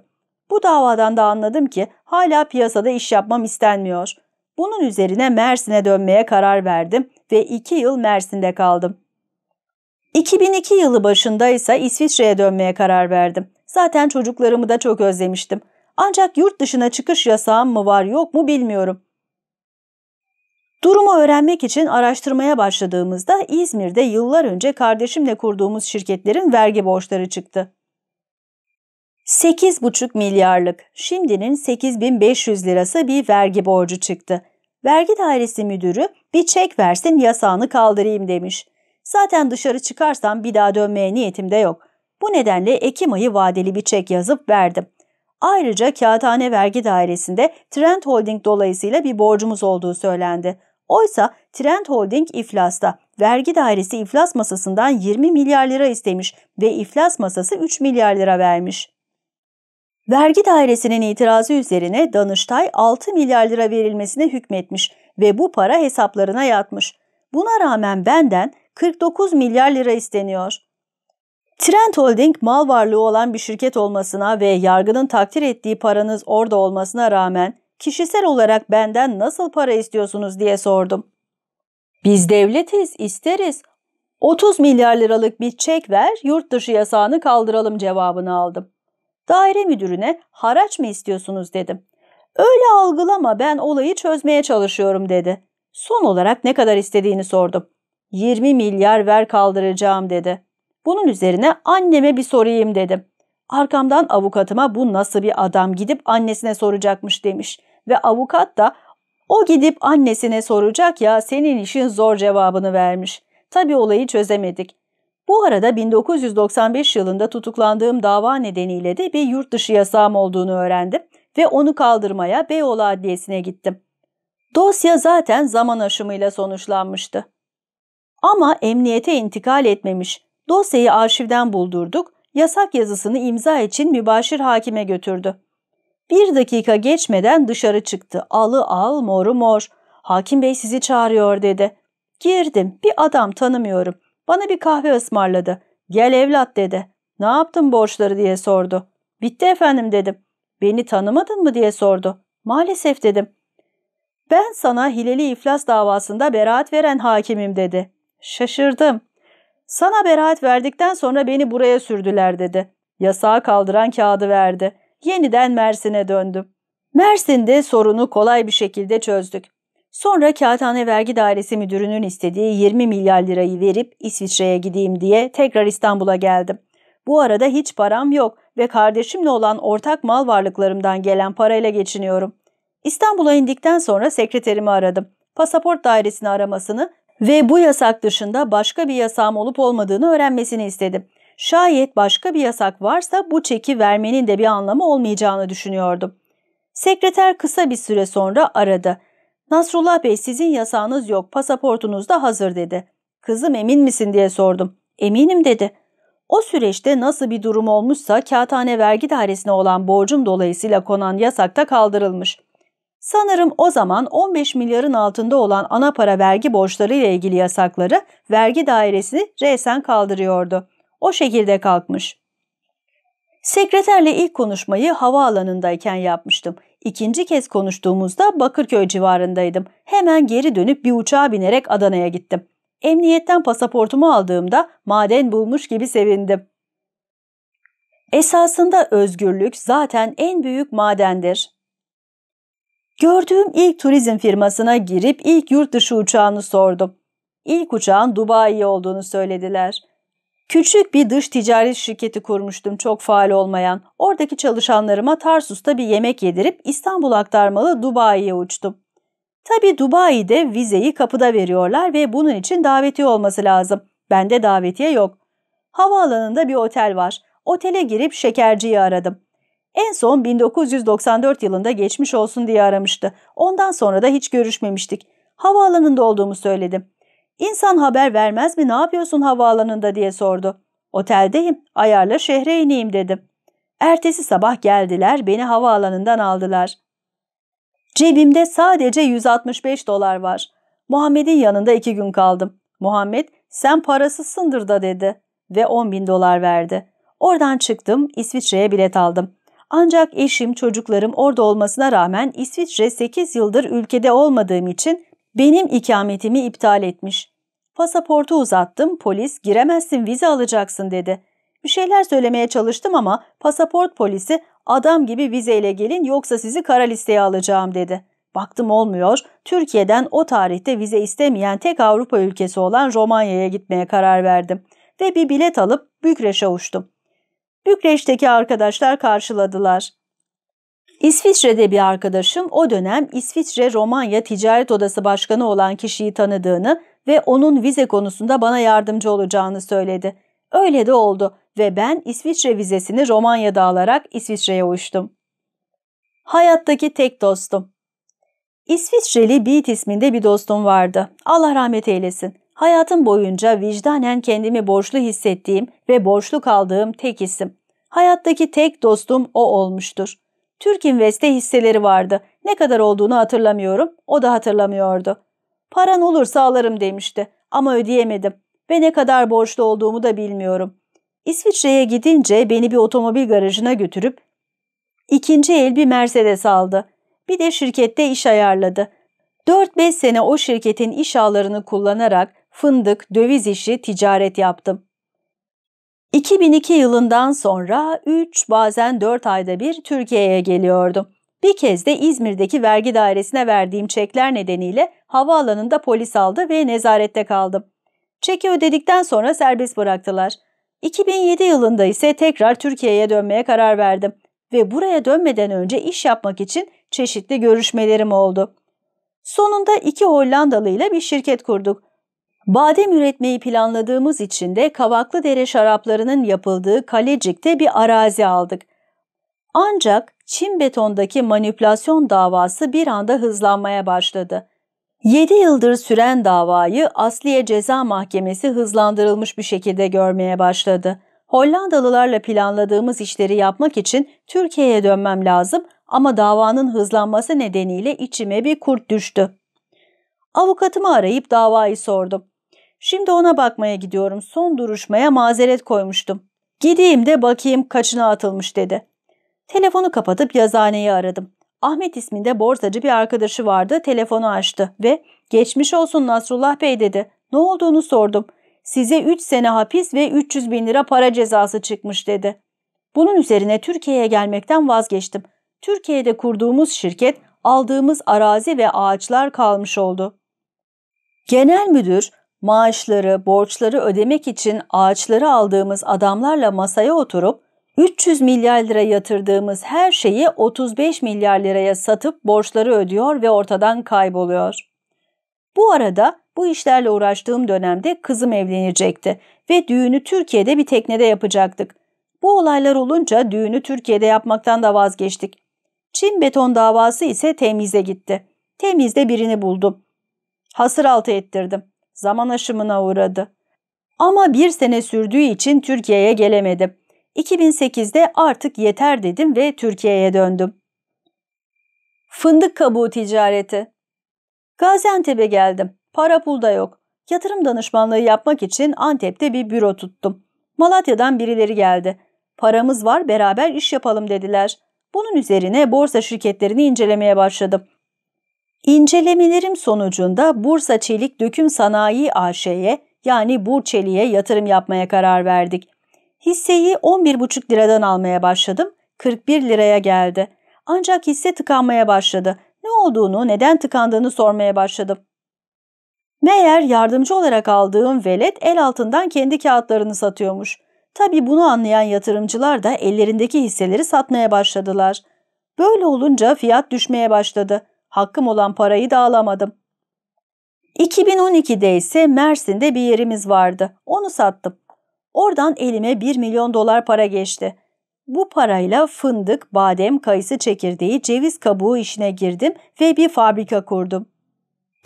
Bu davadan da anladım ki hala piyasada iş yapmam istenmiyor. Bunun üzerine Mersin'e dönmeye karar verdim ve iki yıl Mersin'de kaldım. 2002 yılı başında ise İsviçre'ye dönmeye karar verdim. Zaten çocuklarımı da çok özlemiştim. Ancak yurt dışına çıkış yasağım mı var yok mu bilmiyorum. Durumu öğrenmek için araştırmaya başladığımızda İzmir'de yıllar önce kardeşimle kurduğumuz şirketlerin vergi borçları çıktı. 8,5 milyarlık, şimdinin 8500 lirası bir vergi borcu çıktı. Vergi dairesi müdürü bir çek versin yasağını kaldırayım demiş. Zaten dışarı çıkarsam bir daha dönmeye niyetim de yok. Bu nedenle Ekim ayı vadeli bir çek yazıp verdim. Ayrıca Kağıthane Vergi Dairesi'nde Trend Holding dolayısıyla bir borcumuz olduğu söylendi. Oysa Trend Holding iflasta. Vergi dairesi iflas masasından 20 milyar lira istemiş ve iflas masası 3 milyar lira vermiş. Vergi dairesinin itirazı üzerine Danıştay 6 milyar lira verilmesine hükmetmiş ve bu para hesaplarına yatmış. Buna rağmen benden 49 milyar lira isteniyor. Trent Holding mal varlığı olan bir şirket olmasına ve yargının takdir ettiği paranız orada olmasına rağmen kişisel olarak benden nasıl para istiyorsunuz diye sordum. Biz devletiz, isteriz. 30 milyar liralık bir çek ver, yurt dışı yasağını kaldıralım cevabını aldım. Daire müdürüne haraç mı istiyorsunuz dedim. Öyle algılama ben olayı çözmeye çalışıyorum dedi. Son olarak ne kadar istediğini sordum. 20 milyar ver kaldıracağım dedi. Bunun üzerine anneme bir sorayım dedim. Arkamdan avukatıma bu nasıl bir adam gidip annesine soracakmış demiş. Ve avukat da o gidip annesine soracak ya senin işin zor cevabını vermiş. Tabi olayı çözemedik. Bu arada 1995 yılında tutuklandığım dava nedeniyle de bir yurt dışı yasağım olduğunu öğrendim ve onu kaldırmaya Beyoğlu Adliyesi'ne gittim. Dosya zaten zaman aşımıyla sonuçlanmıştı. Ama emniyete intikal etmemiş, dosyayı arşivden buldurduk, yasak yazısını imza için mübaşir hakime götürdü. Bir dakika geçmeden dışarı çıktı. Alı al, moru mor. Hakim bey sizi çağırıyor dedi. Girdim, bir adam tanımıyorum. Bana bir kahve ısmarladı. Gel evlat dedi. Ne yaptın borçları diye sordu. Bitti efendim dedim. Beni tanımadın mı diye sordu. Maalesef dedim. Ben sana Hileli iflas davasında beraat veren hakimim dedi. Şaşırdım. Sana beraat verdikten sonra beni buraya sürdüler dedi. Yasağı kaldıran kağıdı verdi. Yeniden Mersin'e döndüm. Mersin'de sorunu kolay bir şekilde çözdük. Sonra Kağıthane Vergi Dairesi Müdürü'nün istediği 20 milyar lirayı verip İsviçre'ye gideyim diye tekrar İstanbul'a geldim. Bu arada hiç param yok ve kardeşimle olan ortak mal varlıklarımdan gelen parayla geçiniyorum. İstanbul'a indikten sonra sekreterimi aradım. Pasaport dairesini aramasını ve bu yasak dışında başka bir yasam olup olmadığını öğrenmesini istedim. Şayet başka bir yasak varsa bu çeki vermenin de bir anlamı olmayacağını düşünüyordum. Sekreter kısa bir süre sonra aradı Nasrullah Bey sizin yasağınız yok pasaportunuz da hazır dedi. Kızım emin misin diye sordum. Eminim dedi. O süreçte nasıl bir durum olmuşsa kağıthane vergi dairesine olan borcum dolayısıyla konan yasakta kaldırılmış. Sanırım o zaman 15 milyarın altında olan ana para vergi borçları ile ilgili yasakları vergi dairesi resen kaldırıyordu. O şekilde kalkmış. Sekreterle ilk konuşmayı havaalanındayken yapmıştım. İkinci kez konuştuğumuzda Bakırköy civarındaydım. Hemen geri dönüp bir uçağa binerek Adana'ya gittim. Emniyetten pasaportumu aldığımda maden bulmuş gibi sevindim. Esasında özgürlük zaten en büyük madendir. Gördüğüm ilk turizm firmasına girip ilk yurt dışı uçağını sordum. İlk uçağın Dubai olduğunu söylediler. Küçük bir dış ticaret şirketi kurmuştum çok faal olmayan. Oradaki çalışanlarıma Tarsus'ta bir yemek yedirip İstanbul aktarmalı Dubai'ye uçtum. Tabi Dubai'de vizeyi kapıda veriyorlar ve bunun için davetiye olması lazım. Bende davetiye yok. Havaalanında bir otel var. Otele girip şekerciyi aradım. En son 1994 yılında geçmiş olsun diye aramıştı. Ondan sonra da hiç görüşmemiştik. Havaalanında olduğumu söyledim. İnsan haber vermez mi ne yapıyorsun havaalanında diye sordu. Oteldeyim ayarla şehre ineyim dedim. Ertesi sabah geldiler beni havaalanından aldılar. Cebimde sadece 165 dolar var. Muhammed'in yanında iki gün kaldım. Muhammed sen parasızsındır da dedi ve 10 bin dolar verdi. Oradan çıktım İsviçre'ye bilet aldım. Ancak eşim çocuklarım orada olmasına rağmen İsviçre 8 yıldır ülkede olmadığım için benim ikametimi iptal etmiş. Pasaportu uzattım, polis giremezsin vize alacaksın dedi. Bir şeyler söylemeye çalıştım ama pasaport polisi adam gibi vizeyle gelin yoksa sizi kara listeye alacağım dedi. Baktım olmuyor, Türkiye'den o tarihte vize istemeyen tek Avrupa ülkesi olan Romanya'ya gitmeye karar verdim. Ve bir bilet alıp Bükreş'e uçtum. Bükreş'teki arkadaşlar karşıladılar. İsviçre'de bir arkadaşım o dönem İsviçre-Romanya Ticaret Odası Başkanı olan kişiyi tanıdığını ve onun vize konusunda bana yardımcı olacağını söyledi. Öyle de oldu ve ben İsviçre vizesini Romanya'da alarak İsviçre'ye uçtum. Hayattaki tek dostum. İsviçreli Beat isminde bir dostum vardı. Allah rahmet eylesin. Hayatım boyunca vicdanen kendimi borçlu hissettiğim ve borçlu kaldığım tek isim. Hayattaki tek dostum o olmuştur. Türk Invest'te hisseleri vardı. Ne kadar olduğunu hatırlamıyorum. O da hatırlamıyordu. Paran olursa alırım demişti ama ödeyemedim ve ne kadar borçlu olduğumu da bilmiyorum. İsviçre'ye gidince beni bir otomobil garajına götürüp ikinci el bir Mercedes aldı. Bir de şirkette iş ayarladı. 4-5 sene o şirketin iş ağlarını kullanarak fındık, döviz işi, ticaret yaptım. 2002 yılından sonra 3 bazen 4 ayda bir Türkiye'ye geliyordum. Bir kez de İzmir'deki vergi dairesine verdiğim çekler nedeniyle havaalanında polis aldı ve nezarette kaldım. Çeki ödedikten sonra serbest bıraktılar. 2007 yılında ise tekrar Türkiye'ye dönmeye karar verdim ve buraya dönmeden önce iş yapmak için çeşitli görüşmelerim oldu. Sonunda iki Hollandalı ile bir şirket kurduk Badem üretmeyi planladığımız için de dere şaraplarının yapıldığı Kalecik'te bir arazi aldık. Ancak Çin betondaki manipülasyon davası bir anda hızlanmaya başladı. 7 yıldır süren davayı Asliye Ceza Mahkemesi hızlandırılmış bir şekilde görmeye başladı. Hollandalılarla planladığımız işleri yapmak için Türkiye'ye dönmem lazım ama davanın hızlanması nedeniyle içime bir kurt düştü. Avukatımı arayıp davayı sordum. Şimdi ona bakmaya gidiyorum. Son duruşmaya mazeret koymuştum. Gideyim de bakayım kaçına atılmış dedi. Telefonu kapatıp yazıhaneyi aradım. Ahmet isminde borsacı bir arkadaşı vardı. Telefonu açtı ve geçmiş olsun Nasrullah Bey dedi. Ne olduğunu sordum. Size 3 sene hapis ve 300 bin lira para cezası çıkmış dedi. Bunun üzerine Türkiye'ye gelmekten vazgeçtim. Türkiye'de kurduğumuz şirket aldığımız arazi ve ağaçlar kalmış oldu. Genel müdür maaşları, borçları ödemek için ağaçları aldığımız adamlarla masaya oturup 300 milyar lira yatırdığımız her şeyi 35 milyar liraya satıp borçları ödüyor ve ortadan kayboluyor. Bu arada bu işlerle uğraştığım dönemde kızım evlenecekti ve düğünü Türkiye'de bir teknede yapacaktık. Bu olaylar olunca düğünü Türkiye'de yapmaktan da vazgeçtik. Çin beton davası ise temize gitti. Temizde birini buldum. Hasır altı ettirdim zaman aşımına uğradı. Ama bir sene sürdüğü için Türkiye'ye gelemedim. 2008'de artık yeter dedim ve Türkiye'ye döndüm. Fındık kabuğu ticareti Gaziantep'e geldim. Para pul da yok. Yatırım danışmanlığı yapmak için Antep'te bir büro tuttum. Malatya'dan birileri geldi. Paramız var beraber iş yapalım dediler. Bunun üzerine borsa şirketlerini incelemeye başladım. İncelemelerim sonucunda Bursa Çelik Döküm Sanayi AŞ'ye yani Burçeli'ye yatırım yapmaya karar verdik. Hisseyi 11,5 liradan almaya başladım. 41 liraya geldi. Ancak hisse tıkanmaya başladı. Ne olduğunu, neden tıkandığını sormaya başladım. Meğer yardımcı olarak aldığım velet el altından kendi kağıtlarını satıyormuş. Tabii bunu anlayan yatırımcılar da ellerindeki hisseleri satmaya başladılar. Böyle olunca fiyat düşmeye başladı. Hakkım olan parayı da alamadım. 2012'de ise Mersin'de bir yerimiz vardı. Onu sattım. Oradan elime 1 milyon dolar para geçti. Bu parayla fındık, badem, kayısı çekirdeği, ceviz kabuğu işine girdim ve bir fabrika kurdum.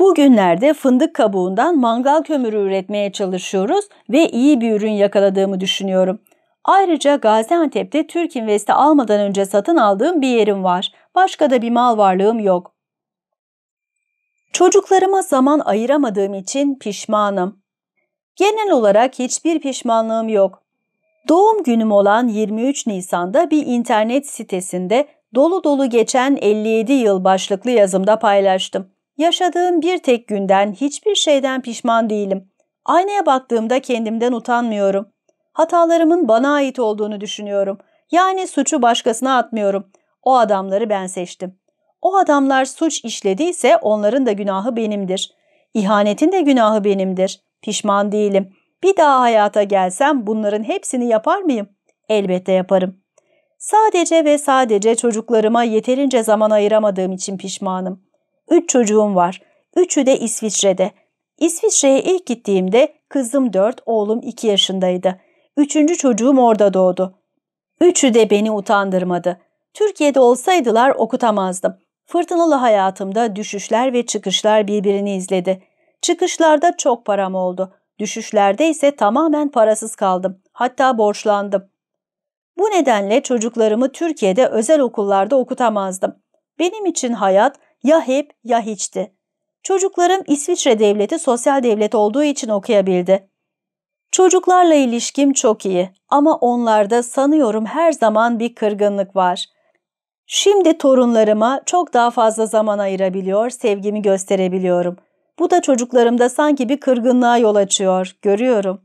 Bugünlerde fındık kabuğundan mangal kömürü üretmeye çalışıyoruz ve iyi bir ürün yakaladığımı düşünüyorum. Ayrıca Gaziantep'te Türk Invest'i almadan önce satın aldığım bir yerim var. Başka da bir mal varlığım yok. Çocuklarıma zaman ayıramadığım için pişmanım. Genel olarak hiçbir pişmanlığım yok. Doğum günüm olan 23 Nisan'da bir internet sitesinde dolu dolu geçen 57 yıl başlıklı yazımda paylaştım. Yaşadığım bir tek günden hiçbir şeyden pişman değilim. Aynaya baktığımda kendimden utanmıyorum. Hatalarımın bana ait olduğunu düşünüyorum. Yani suçu başkasına atmıyorum. O adamları ben seçtim. O adamlar suç işlediyse onların da günahı benimdir. İhanetin de günahı benimdir. Pişman değilim. Bir daha hayata gelsem bunların hepsini yapar mıyım? Elbette yaparım. Sadece ve sadece çocuklarıma yeterince zaman ayıramadığım için pişmanım. Üç çocuğum var. Üçü de İsviçre'de. İsviçre'ye ilk gittiğimde kızım dört, oğlum iki yaşındaydı. Üçüncü çocuğum orada doğdu. Üçü de beni utandırmadı. Türkiye'de olsaydılar okutamazdım. Fırtınalı hayatımda düşüşler ve çıkışlar birbirini izledi. Çıkışlarda çok param oldu. Düşüşlerde ise tamamen parasız kaldım. Hatta borçlandım. Bu nedenle çocuklarımı Türkiye'de özel okullarda okutamazdım. Benim için hayat ya hep ya hiçti. Çocuklarım İsviçre devleti sosyal devlet olduğu için okuyabildi. Çocuklarla ilişkim çok iyi ama onlarda sanıyorum her zaman bir kırgınlık var.'' Şimdi torunlarıma çok daha fazla zaman ayırabiliyor, sevgimi gösterebiliyorum. Bu da çocuklarımda sanki bir kırgınlığa yol açıyor, görüyorum.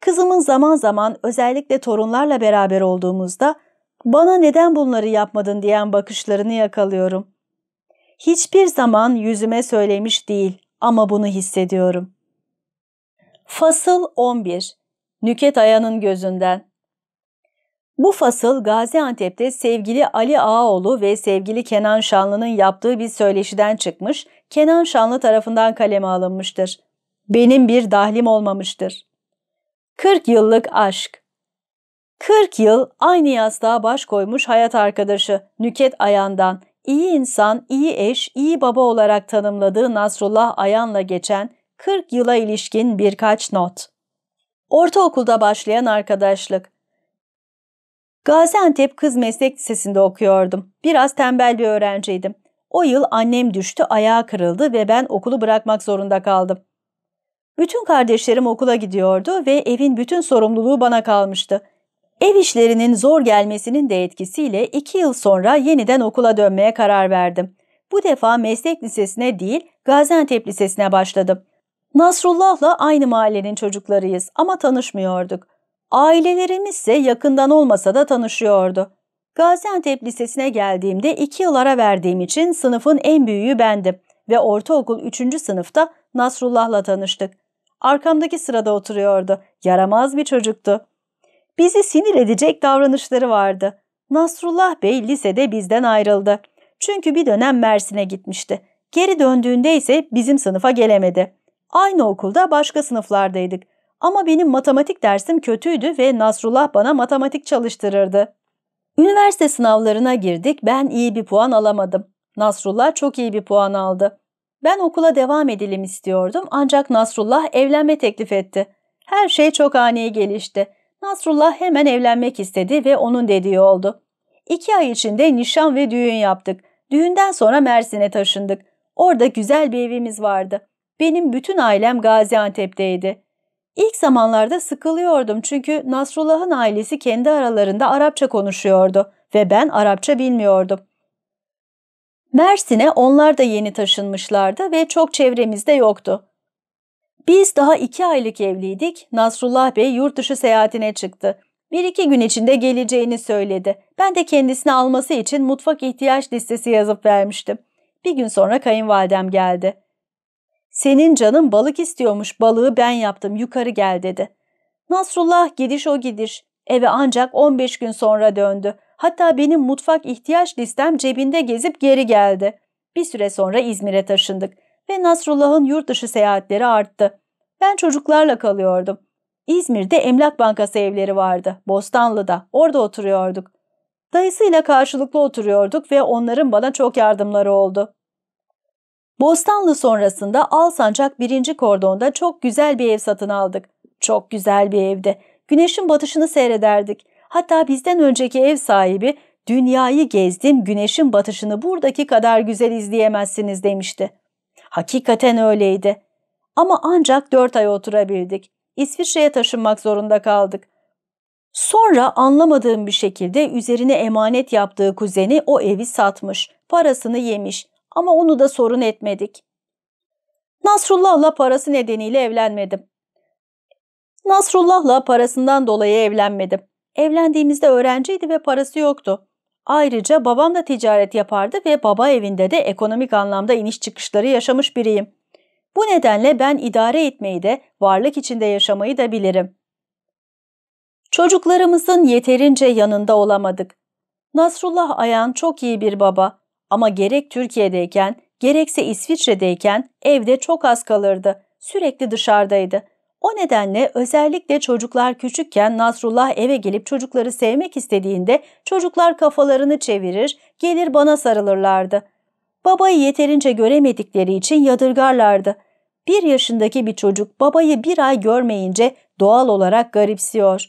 Kızımın zaman zaman özellikle torunlarla beraber olduğumuzda bana neden bunları yapmadın diyen bakışlarını yakalıyorum. Hiçbir zaman yüzüme söylemiş değil ama bunu hissediyorum. Fasıl 11 Nüket Aya'nın gözünden bu fasıl Gaziantep'te sevgili Ali Ağaoğlu ve sevgili Kenan Şanlı'nın yaptığı bir söyleşiden çıkmış, Kenan Şanlı tarafından kaleme alınmıştır. Benim bir dahlim olmamıştır. 40 yıllık aşk 40 yıl aynı yastığa baş koymuş hayat arkadaşı Nüket Ayan'dan, iyi insan, iyi eş, iyi baba olarak tanımladığı Nasrullah Ayan'la geçen 40 yıla ilişkin birkaç not. Ortaokulda başlayan arkadaşlık Gaziantep Kız Meslek Lisesi'nde okuyordum. Biraz tembel bir öğrenciydim. O yıl annem düştü, ayağı kırıldı ve ben okulu bırakmak zorunda kaldım. Bütün kardeşlerim okula gidiyordu ve evin bütün sorumluluğu bana kalmıştı. Ev işlerinin zor gelmesinin de etkisiyle iki yıl sonra yeniden okula dönmeye karar verdim. Bu defa meslek lisesine değil Gaziantep Lisesi'ne başladım. Nasrullah'la aynı mahallenin çocuklarıyız ama tanışmıyorduk. Ailelerimiz ise yakından olmasa da tanışıyordu. Gaziantep Lisesi'ne geldiğimde iki yıl ara verdiğim için sınıfın en büyüğü bendim ve ortaokul üçüncü sınıfta Nasrullah'la tanıştık. Arkamdaki sırada oturuyordu. Yaramaz bir çocuktu. Bizi sinir edecek davranışları vardı. Nasrullah Bey lisede bizden ayrıldı. Çünkü bir dönem Mersin'e gitmişti. Geri döndüğünde ise bizim sınıfa gelemedi. Aynı okulda başka sınıflardaydık. Ama benim matematik dersim kötüydü ve Nasrullah bana matematik çalıştırırdı. Üniversite sınavlarına girdik, ben iyi bir puan alamadım. Nasrullah çok iyi bir puan aldı. Ben okula devam edelim istiyordum ancak Nasrullah evlenme teklif etti. Her şey çok ani gelişti. Nasrullah hemen evlenmek istedi ve onun dediği oldu. İki ay içinde nişan ve düğün yaptık. Düğünden sonra Mersin'e taşındık. Orada güzel bir evimiz vardı. Benim bütün ailem Gaziantep'teydi. İlk zamanlarda sıkılıyordum çünkü Nasrullah'ın ailesi kendi aralarında Arapça konuşuyordu ve ben Arapça bilmiyordum. Mersin'e onlar da yeni taşınmışlardı ve çok çevremizde yoktu. Biz daha iki aylık evliydik. Nasrullah Bey yurt dışı seyahatine çıktı. Bir iki gün içinde geleceğini söyledi. Ben de kendisini alması için mutfak ihtiyaç listesi yazıp vermiştim. Bir gün sonra kayınvalidem geldi. Senin canın balık istiyormuş balığı ben yaptım yukarı gel dedi. Nasrullah gidiş o gidiş. Eve ancak 15 gün sonra döndü. Hatta benim mutfak ihtiyaç listem cebinde gezip geri geldi. Bir süre sonra İzmir'e taşındık ve Nasrullah'ın yurt dışı seyahatleri arttı. Ben çocuklarla kalıyordum. İzmir'de Emlak Bankası evleri vardı. Bostanlı'da. Orada oturuyorduk. Dayısıyla karşılıklı oturuyorduk ve onların bana çok yardımları oldu. Bostanlı sonrasında Alsancak 1. kordonda çok güzel bir ev satın aldık. Çok güzel bir evdi. Güneşin batışını seyrederdik. Hatta bizden önceki ev sahibi dünyayı gezdim güneşin batışını buradaki kadar güzel izleyemezsiniz demişti. Hakikaten öyleydi. Ama ancak 4 ay oturabildik. İsviçre'ye taşınmak zorunda kaldık. Sonra anlamadığım bir şekilde üzerine emanet yaptığı kuzeni o evi satmış. Parasını yemiş ama onu da sorun etmedik. Nasrullah'la parası nedeniyle evlenmedim. Nasrullah'la parasından dolayı evlenmedim. Evlendiğimizde öğrenciydi ve parası yoktu. Ayrıca babam da ticaret yapardı ve baba evinde de ekonomik anlamda iniş çıkışları yaşamış biriyim. Bu nedenle ben idare etmeyi de varlık içinde yaşamayı da bilirim. Çocuklarımızın yeterince yanında olamadık. Nasrullah Ayan çok iyi bir baba. Ama gerek Türkiye'deyken gerekse İsviçre'deyken evde çok az kalırdı. Sürekli dışarıdaydı. O nedenle özellikle çocuklar küçükken Nasrullah eve gelip çocukları sevmek istediğinde çocuklar kafalarını çevirir, gelir bana sarılırlardı. Babayı yeterince göremedikleri için yadırgarlardı. Bir yaşındaki bir çocuk babayı bir ay görmeyince doğal olarak garipsiyor.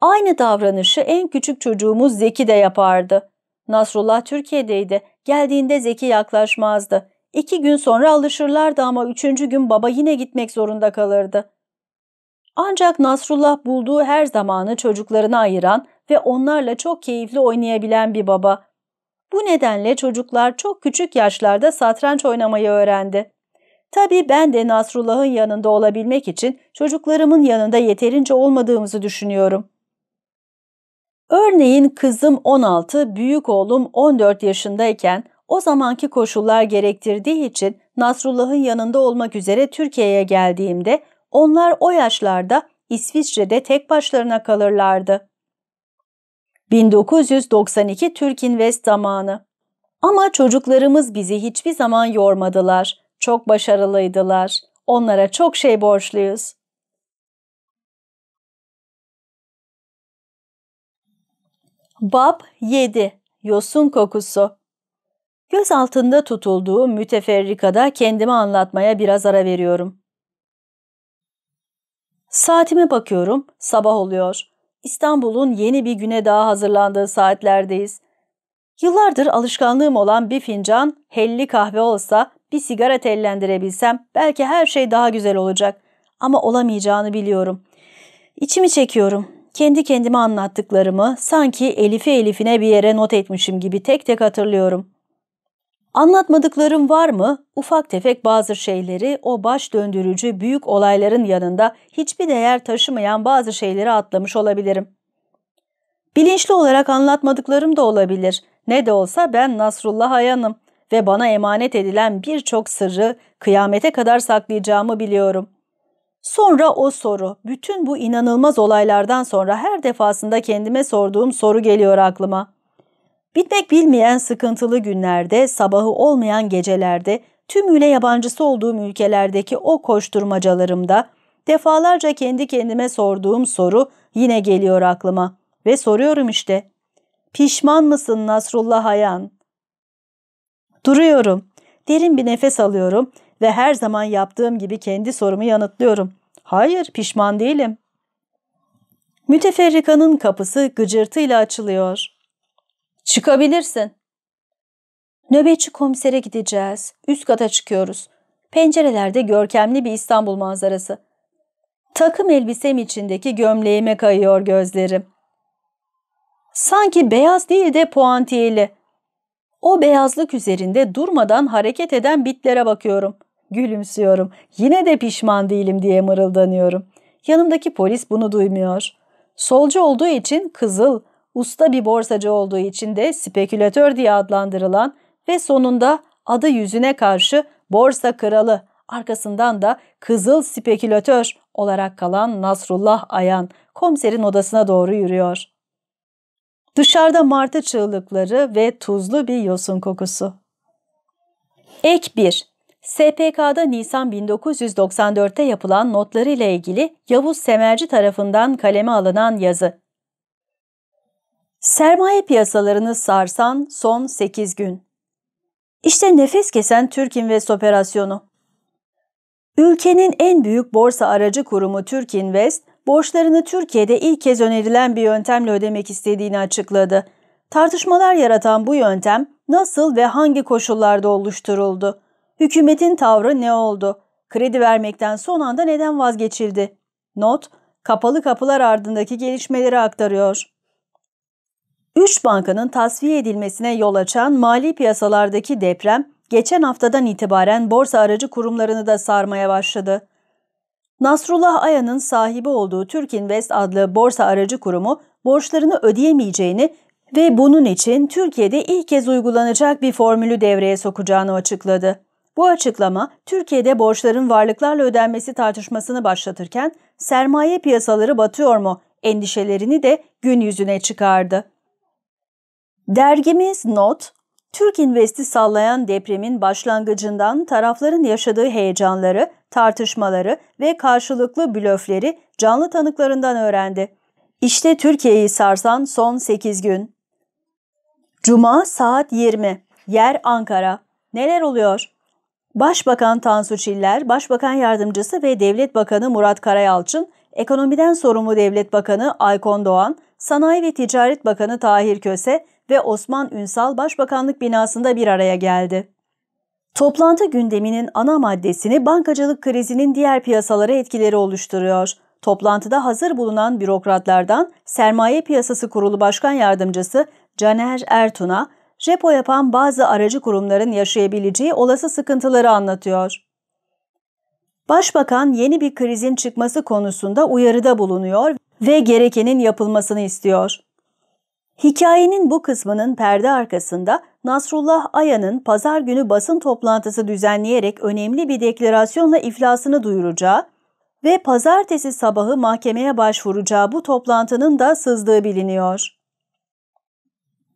Aynı davranışı en küçük çocuğumuz Zeki de yapardı. Nasrullah Türkiye'deydi. Geldiğinde Zeki yaklaşmazdı. İki gün sonra alışırlardı ama üçüncü gün baba yine gitmek zorunda kalırdı. Ancak Nasrullah bulduğu her zamanı çocuklarına ayıran ve onlarla çok keyifli oynayabilen bir baba. Bu nedenle çocuklar çok küçük yaşlarda satranç oynamayı öğrendi. Tabii ben de Nasrullah'ın yanında olabilmek için çocuklarımın yanında yeterince olmadığımızı düşünüyorum. Örneğin kızım 16, büyük oğlum 14 yaşındayken o zamanki koşullar gerektirdiği için Nasrullah'ın yanında olmak üzere Türkiye'ye geldiğimde onlar o yaşlarda İsviçre'de tek başlarına kalırlardı. 1992 Türk Invest zamanı. Ama çocuklarımız bizi hiçbir zaman yormadılar. Çok başarılıydılar. Onlara çok şey borçluyuz. Bab 7 Yosun Kokusu Göz altında tutulduğu müteferrikada kendimi anlatmaya biraz ara veriyorum. Saatime bakıyorum, sabah oluyor. İstanbul'un yeni bir güne daha hazırlandığı saatlerdeyiz. Yıllardır alışkanlığım olan bir fincan helli kahve olsa bir sigara tellendirebilsem belki her şey daha güzel olacak. Ama olamayacağını biliyorum. İçimi çekiyorum. Kendi kendime anlattıklarımı sanki elifi elifine bir yere not etmişim gibi tek tek hatırlıyorum. Anlatmadıklarım var mı? Ufak tefek bazı şeyleri o baş döndürücü büyük olayların yanında hiçbir değer taşımayan bazı şeyleri atlamış olabilirim. Bilinçli olarak anlatmadıklarım da olabilir. Ne de olsa ben Nasrullah Ayan'ım ve bana emanet edilen birçok sırrı kıyamete kadar saklayacağımı biliyorum.'' Sonra o soru, bütün bu inanılmaz olaylardan sonra her defasında kendime sorduğum soru geliyor aklıma. Bitmek bilmeyen sıkıntılı günlerde, sabahı olmayan gecelerde, tümüyle yabancısı olduğum ülkelerdeki o koşturmacalarımda defalarca kendi kendime sorduğum soru yine geliyor aklıma ve soruyorum işte. Pişman mısın Nasrullah Hayan? Duruyorum. Derin bir nefes alıyorum ve her zaman yaptığım gibi kendi sorumu yanıtlıyorum. Hayır, pişman değilim. Müteferrikanın kapısı gıcırtıyla açılıyor. Çıkabilirsin. Nöbetçi komisere gideceğiz. Üst kata çıkıyoruz. Pencerelerde görkemli bir İstanbul manzarası. Takım elbisem içindeki gömleğime kayıyor gözlerim. Sanki beyaz değil de puantiyeli. O beyazlık üzerinde durmadan hareket eden bitlere bakıyorum. Gülümsüyorum. Yine de pişman değilim diye mırıldanıyorum. Yanımdaki polis bunu duymuyor. Solcu olduğu için kızıl, usta bir borsacı olduğu için de spekülatör diye adlandırılan ve sonunda adı yüzüne karşı borsa kralı, arkasından da kızıl spekülatör olarak kalan Nasrullah Ayan komiserin odasına doğru yürüyor. Dışarıda martı çığlıkları ve tuzlu bir yosun kokusu. Ek 1 SPK'da Nisan 1994'te yapılan notları ile ilgili Yavuz Semerci tarafından kaleme alınan yazı. Sermaye piyasalarını sarsan son 8 gün. İşte nefes kesen Türk Invest operasyonu. Ülkenin en büyük borsa aracı kurumu Türk Invest, borçlarını Türkiye'de ilk kez önerilen bir yöntemle ödemek istediğini açıkladı. Tartışmalar yaratan bu yöntem nasıl ve hangi koşullarda oluşturuldu? Hükümetin tavrı ne oldu? Kredi vermekten son anda neden vazgeçildi? Not, kapalı kapılar ardındaki gelişmeleri aktarıyor. Üç bankanın tasfiye edilmesine yol açan mali piyasalardaki deprem, geçen haftadan itibaren borsa aracı kurumlarını da sarmaya başladı. Nasrullah Aya'nın sahibi olduğu Türk Invest adlı borsa aracı kurumu borçlarını ödeyemeyeceğini ve bunun için Türkiye'de ilk kez uygulanacak bir formülü devreye sokacağını açıkladı. Bu açıklama Türkiye'de borçların varlıklarla ödenmesi tartışmasını başlatırken sermaye piyasaları batıyor mu endişelerini de gün yüzüne çıkardı. Dergimiz Not, Türk Invest'i sallayan depremin başlangıcından tarafların yaşadığı heyecanları, tartışmaları ve karşılıklı blöfleri canlı tanıklarından öğrendi. İşte Türkiye'yi sarsan son 8 gün. Cuma saat 20. Yer Ankara. Neler oluyor? Başbakan Tansu Çiller, Başbakan Yardımcısı ve Devlet Bakanı Murat Karayalçın, Ekonomiden Sorumlu Devlet Bakanı Aykon Doğan, Sanayi ve Ticaret Bakanı Tahir Köse ve Osman Ünsal Başbakanlık binasında bir araya geldi. Toplantı gündeminin ana maddesini bankacılık krizinin diğer piyasalara etkileri oluşturuyor. Toplantıda hazır bulunan bürokratlardan Sermaye Piyasası Kurulu Başkan Yardımcısı Caner Ertun'a, repo yapan bazı aracı kurumların yaşayabileceği olası sıkıntıları anlatıyor. Başbakan yeni bir krizin çıkması konusunda uyarıda bulunuyor ve gerekenin yapılmasını istiyor. Hikayenin bu kısmının perde arkasında Nasrullah Aya'nın pazar günü basın toplantısı düzenleyerek önemli bir deklarasyonla iflasını duyuracağı ve pazartesi sabahı mahkemeye başvuracağı bu toplantının da sızdığı biliniyor.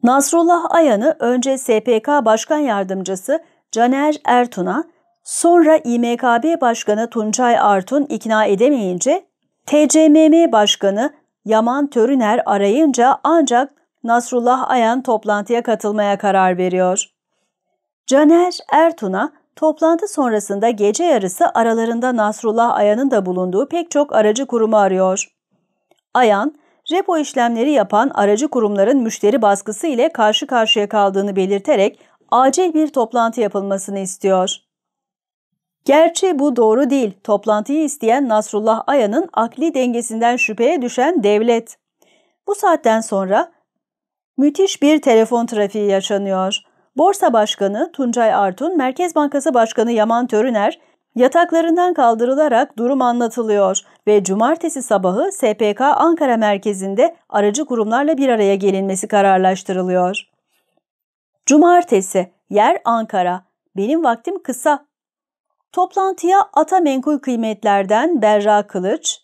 Nasrullah Ayan'ı önce SPK Başkan Yardımcısı Caner Ertun'a, sonra İMKB Başkanı Tunçay Artun ikna edemeyince TCMM Başkanı Yaman Törüner arayınca ancak Nasrullah Ayan toplantıya katılmaya karar veriyor. Caner Ertun'a toplantı sonrasında gece yarısı aralarında Nasrullah Ayan'ın da bulunduğu pek çok aracı kurumu arıyor. Ayan, repo işlemleri yapan aracı kurumların müşteri baskısı ile karşı karşıya kaldığını belirterek acil bir toplantı yapılmasını istiyor. Gerçi bu doğru değil. Toplantıyı isteyen Nasrullah Aya'nın akli dengesinden şüpheye düşen devlet. Bu saatten sonra müthiş bir telefon trafiği yaşanıyor. Borsa Başkanı Tuncay Artun, Merkez Bankası Başkanı Yaman Törüner, Yataklarından kaldırılarak durum anlatılıyor ve cumartesi sabahı SPK Ankara merkezinde aracı kurumlarla bir araya gelinmesi kararlaştırılıyor. Cumartesi, yer Ankara. Benim vaktim kısa. Toplantıya Atamenkul Kıymetler'den Berra Kılıç,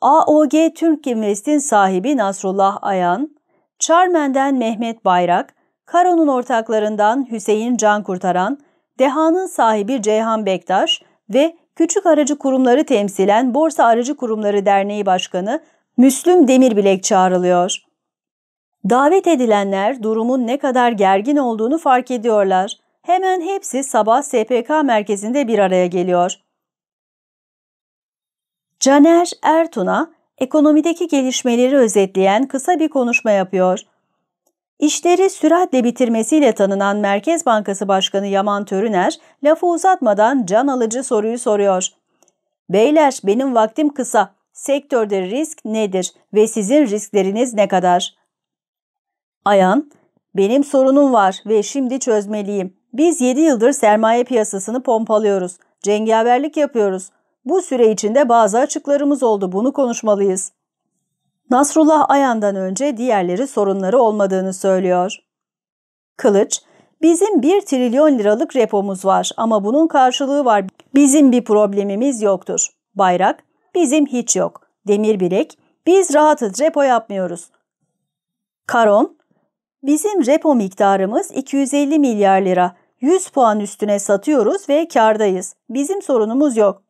AOG Türk Invest'in sahibi Nasrullah Ayan, Çarmen'den Mehmet Bayrak, Karo'nun ortaklarından Hüseyin Can Kurtaran, Deha'nın sahibi Ceyhan Bektaş, ve Küçük Aracı Kurumları temsilen Borsa Aracı Kurumları Derneği Başkanı Müslüm Demirbilek çağrılıyor. Davet edilenler durumun ne kadar gergin olduğunu fark ediyorlar. Hemen hepsi sabah SPK merkezinde bir araya geliyor. Caner Ertun'a ekonomideki gelişmeleri özetleyen kısa bir konuşma yapıyor. İşleri süratle bitirmesiyle tanınan Merkez Bankası Başkanı Yaman Törüner lafı uzatmadan can alıcı soruyu soruyor. Beyler benim vaktim kısa. Sektörde risk nedir ve sizin riskleriniz ne kadar? Ayan, benim sorunum var ve şimdi çözmeliyim. Biz 7 yıldır sermaye piyasasını pompalıyoruz. Cengaverlik yapıyoruz. Bu süre içinde bazı açıklarımız oldu. Bunu konuşmalıyız. Nasrullah Ayan'dan önce diğerleri sorunları olmadığını söylüyor. Kılıç, bizim 1 trilyon liralık repomuz var ama bunun karşılığı var. Bizim bir problemimiz yoktur. Bayrak, bizim hiç yok. Demir bilek, biz rahatız repo yapmıyoruz. Karon, bizim repo miktarımız 250 milyar lira. 100 puan üstüne satıyoruz ve kardayız. Bizim sorunumuz yok.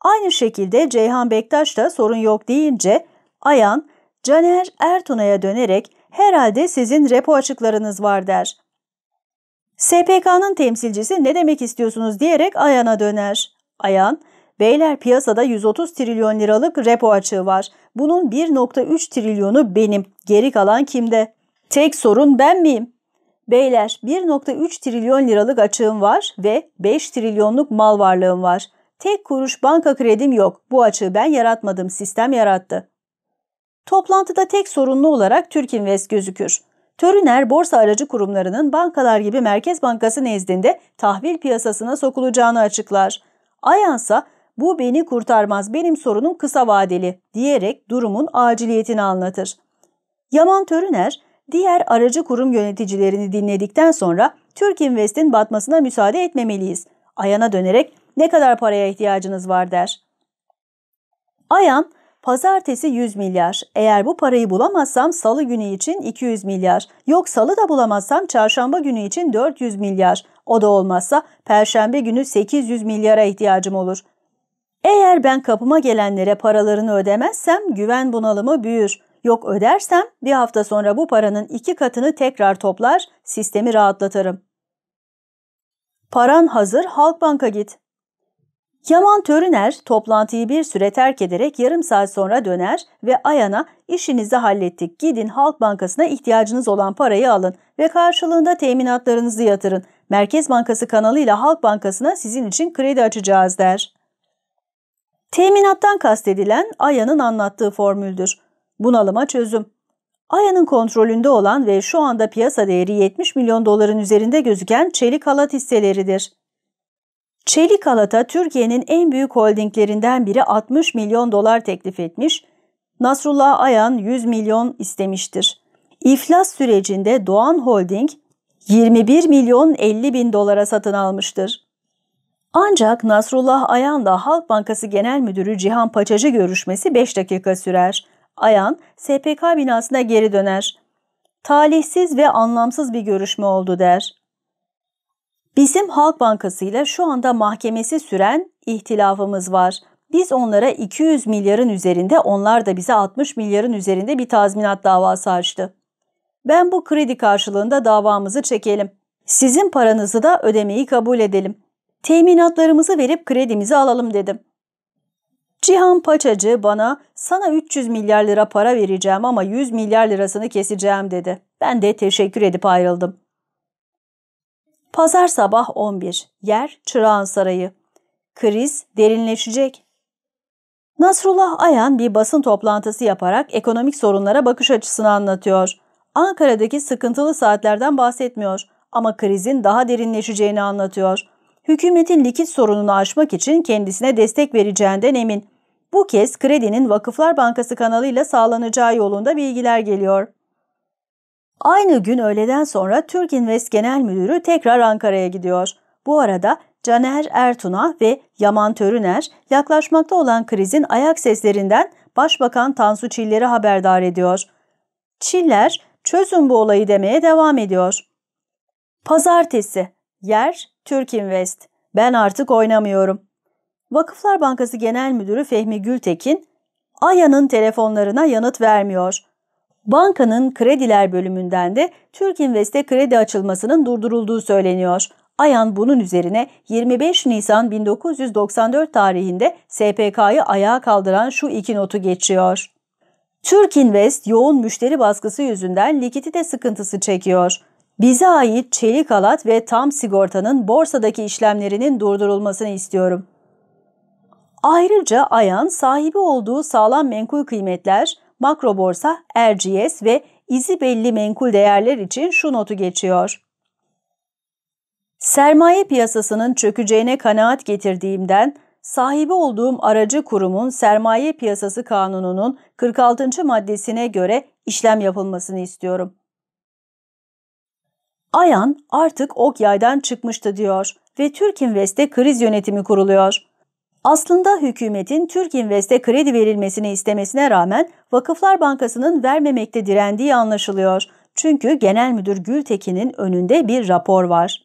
Aynı şekilde Ceyhan Bektaş da sorun yok deyince Ayan, Caner Ertuna'ya dönerek herhalde sizin repo açıklarınız var der. SPK'nın temsilcisi ne demek istiyorsunuz diyerek Ayan'a döner. Ayan, beyler piyasada 130 trilyon liralık repo açığı var. Bunun 1.3 trilyonu benim, geri kalan kimde? Tek sorun ben miyim? Beyler 1.3 trilyon liralık açığım var ve 5 trilyonluk mal varlığım var. Tek kuruş banka kredim yok. Bu açığı ben yaratmadım, sistem yarattı. Toplantıda tek sorunlu olarak Türk Invest gözükür. Törüner borsa aracı kurumlarının bankalar gibi Merkez Bankası nezdinde tahvil piyasasına sokulacağını açıklar. Ayansa bu beni kurtarmaz benim sorunum kısa vadeli diyerek durumun aciliyetini anlatır. Yaman Törüner diğer aracı kurum yöneticilerini dinledikten sonra Türk Invest'in batmasına müsaade etmemeliyiz. Ayan'a dönerek ne kadar paraya ihtiyacınız var der. Ayan Pazartesi 100 milyar. Eğer bu parayı bulamazsam salı günü için 200 milyar. Yok salı da bulamazsam çarşamba günü için 400 milyar. O da olmazsa perşembe günü 800 milyara ihtiyacım olur. Eğer ben kapıma gelenlere paralarını ödemezsem güven bunalımı büyür. Yok ödersem bir hafta sonra bu paranın iki katını tekrar toplar, sistemi rahatlatırım. Paran hazır, Halk Bank'a git. Yaman Törüner toplantıyı bir süre terk ederek yarım saat sonra döner ve Ayan'a işinizi hallettik gidin Halk Bankası'na ihtiyacınız olan parayı alın ve karşılığında teminatlarınızı yatırın. Merkez Bankası kanalıyla Halk Bankası'na sizin için kredi açacağız der. Teminattan kastedilen Ayan'ın anlattığı formüldür. Bunalıma çözüm. Aya'nın kontrolünde olan ve şu anda piyasa değeri 70 milyon doların üzerinde gözüken çelik halat hisseleridir. Çelik Alata Türkiye'nin en büyük holdinglerinden biri 60 milyon dolar teklif etmiş, Nasrullah Ayan 100 milyon istemiştir. İflas sürecinde Doğan Holding 21 milyon 50 bin dolara satın almıştır. Ancak Nasrullah Ayan'la Halk Bankası Genel Müdürü Cihan Paçacı görüşmesi 5 dakika sürer. Ayan, SPK binasına geri döner. Talihsiz ve anlamsız bir görüşme oldu der. Bizim Halk Bankası ile şu anda mahkemesi süren ihtilafımız var. Biz onlara 200 milyarın üzerinde, onlar da bize 60 milyarın üzerinde bir tazminat davası açtı. Ben bu kredi karşılığında davamızı çekelim. Sizin paranızı da ödemeyi kabul edelim. Teminatlarımızı verip kredimizi alalım dedim. Cihan Paçacı bana sana 300 milyar lira para vereceğim ama 100 milyar lirasını keseceğim dedi. Ben de teşekkür edip ayrıldım. Pazar sabah 11. Yer Çırağan Sarayı. Kriz derinleşecek. Nasrullah Ayan bir basın toplantısı yaparak ekonomik sorunlara bakış açısını anlatıyor. Ankara'daki sıkıntılı saatlerden bahsetmiyor ama krizin daha derinleşeceğini anlatıyor. Hükümetin likit sorununu aşmak için kendisine destek vereceğinden emin. Bu kez kredinin Vakıflar Bankası kanalıyla sağlanacağı yolunda bilgiler geliyor. Aynı gün öğleden sonra Türk Invest Genel Müdürü tekrar Ankara'ya gidiyor. Bu arada Caner Ertuna ve Yaman Törüner yaklaşmakta olan krizin ayak seslerinden Başbakan Tansu Çiller'i haberdar ediyor. Çiller çözün bu olayı demeye devam ediyor. Pazartesi yer Türk Invest. Ben artık oynamıyorum. Vakıflar Bankası Genel Müdürü Fehmi Gültekin, AYA'nın telefonlarına yanıt vermiyor. Bankanın krediler bölümünden de Türk Invest'e kredi açılmasının durdurulduğu söyleniyor. Ayan bunun üzerine 25 Nisan 1994 tarihinde SPK'yı ayağa kaldıran şu iki notu geçiyor. Türk Invest yoğun müşteri baskısı yüzünden likidite sıkıntısı çekiyor. Bize ait çelik alat ve tam sigortanın borsadaki işlemlerinin durdurulmasını istiyorum. Ayrıca Ayan sahibi olduğu sağlam menkul kıymetler, makro borsa RGS ve izi belli menkul değerler için şu notu geçiyor. Sermaye piyasasının çökeceğine kanaat getirdiğimden sahibi olduğum aracı kurumun sermaye piyasası kanununun 46. maddesine göre işlem yapılmasını istiyorum. Ayan artık ok yaydan çıkmıştı diyor ve Türk Invest'te kriz yönetimi kuruluyor. Aslında hükümetin Türk Invest'e kredi verilmesini istemesine rağmen Vakıflar Bankası'nın vermemekte direndiği anlaşılıyor. Çünkü Genel Müdür Gültekin'in önünde bir rapor var.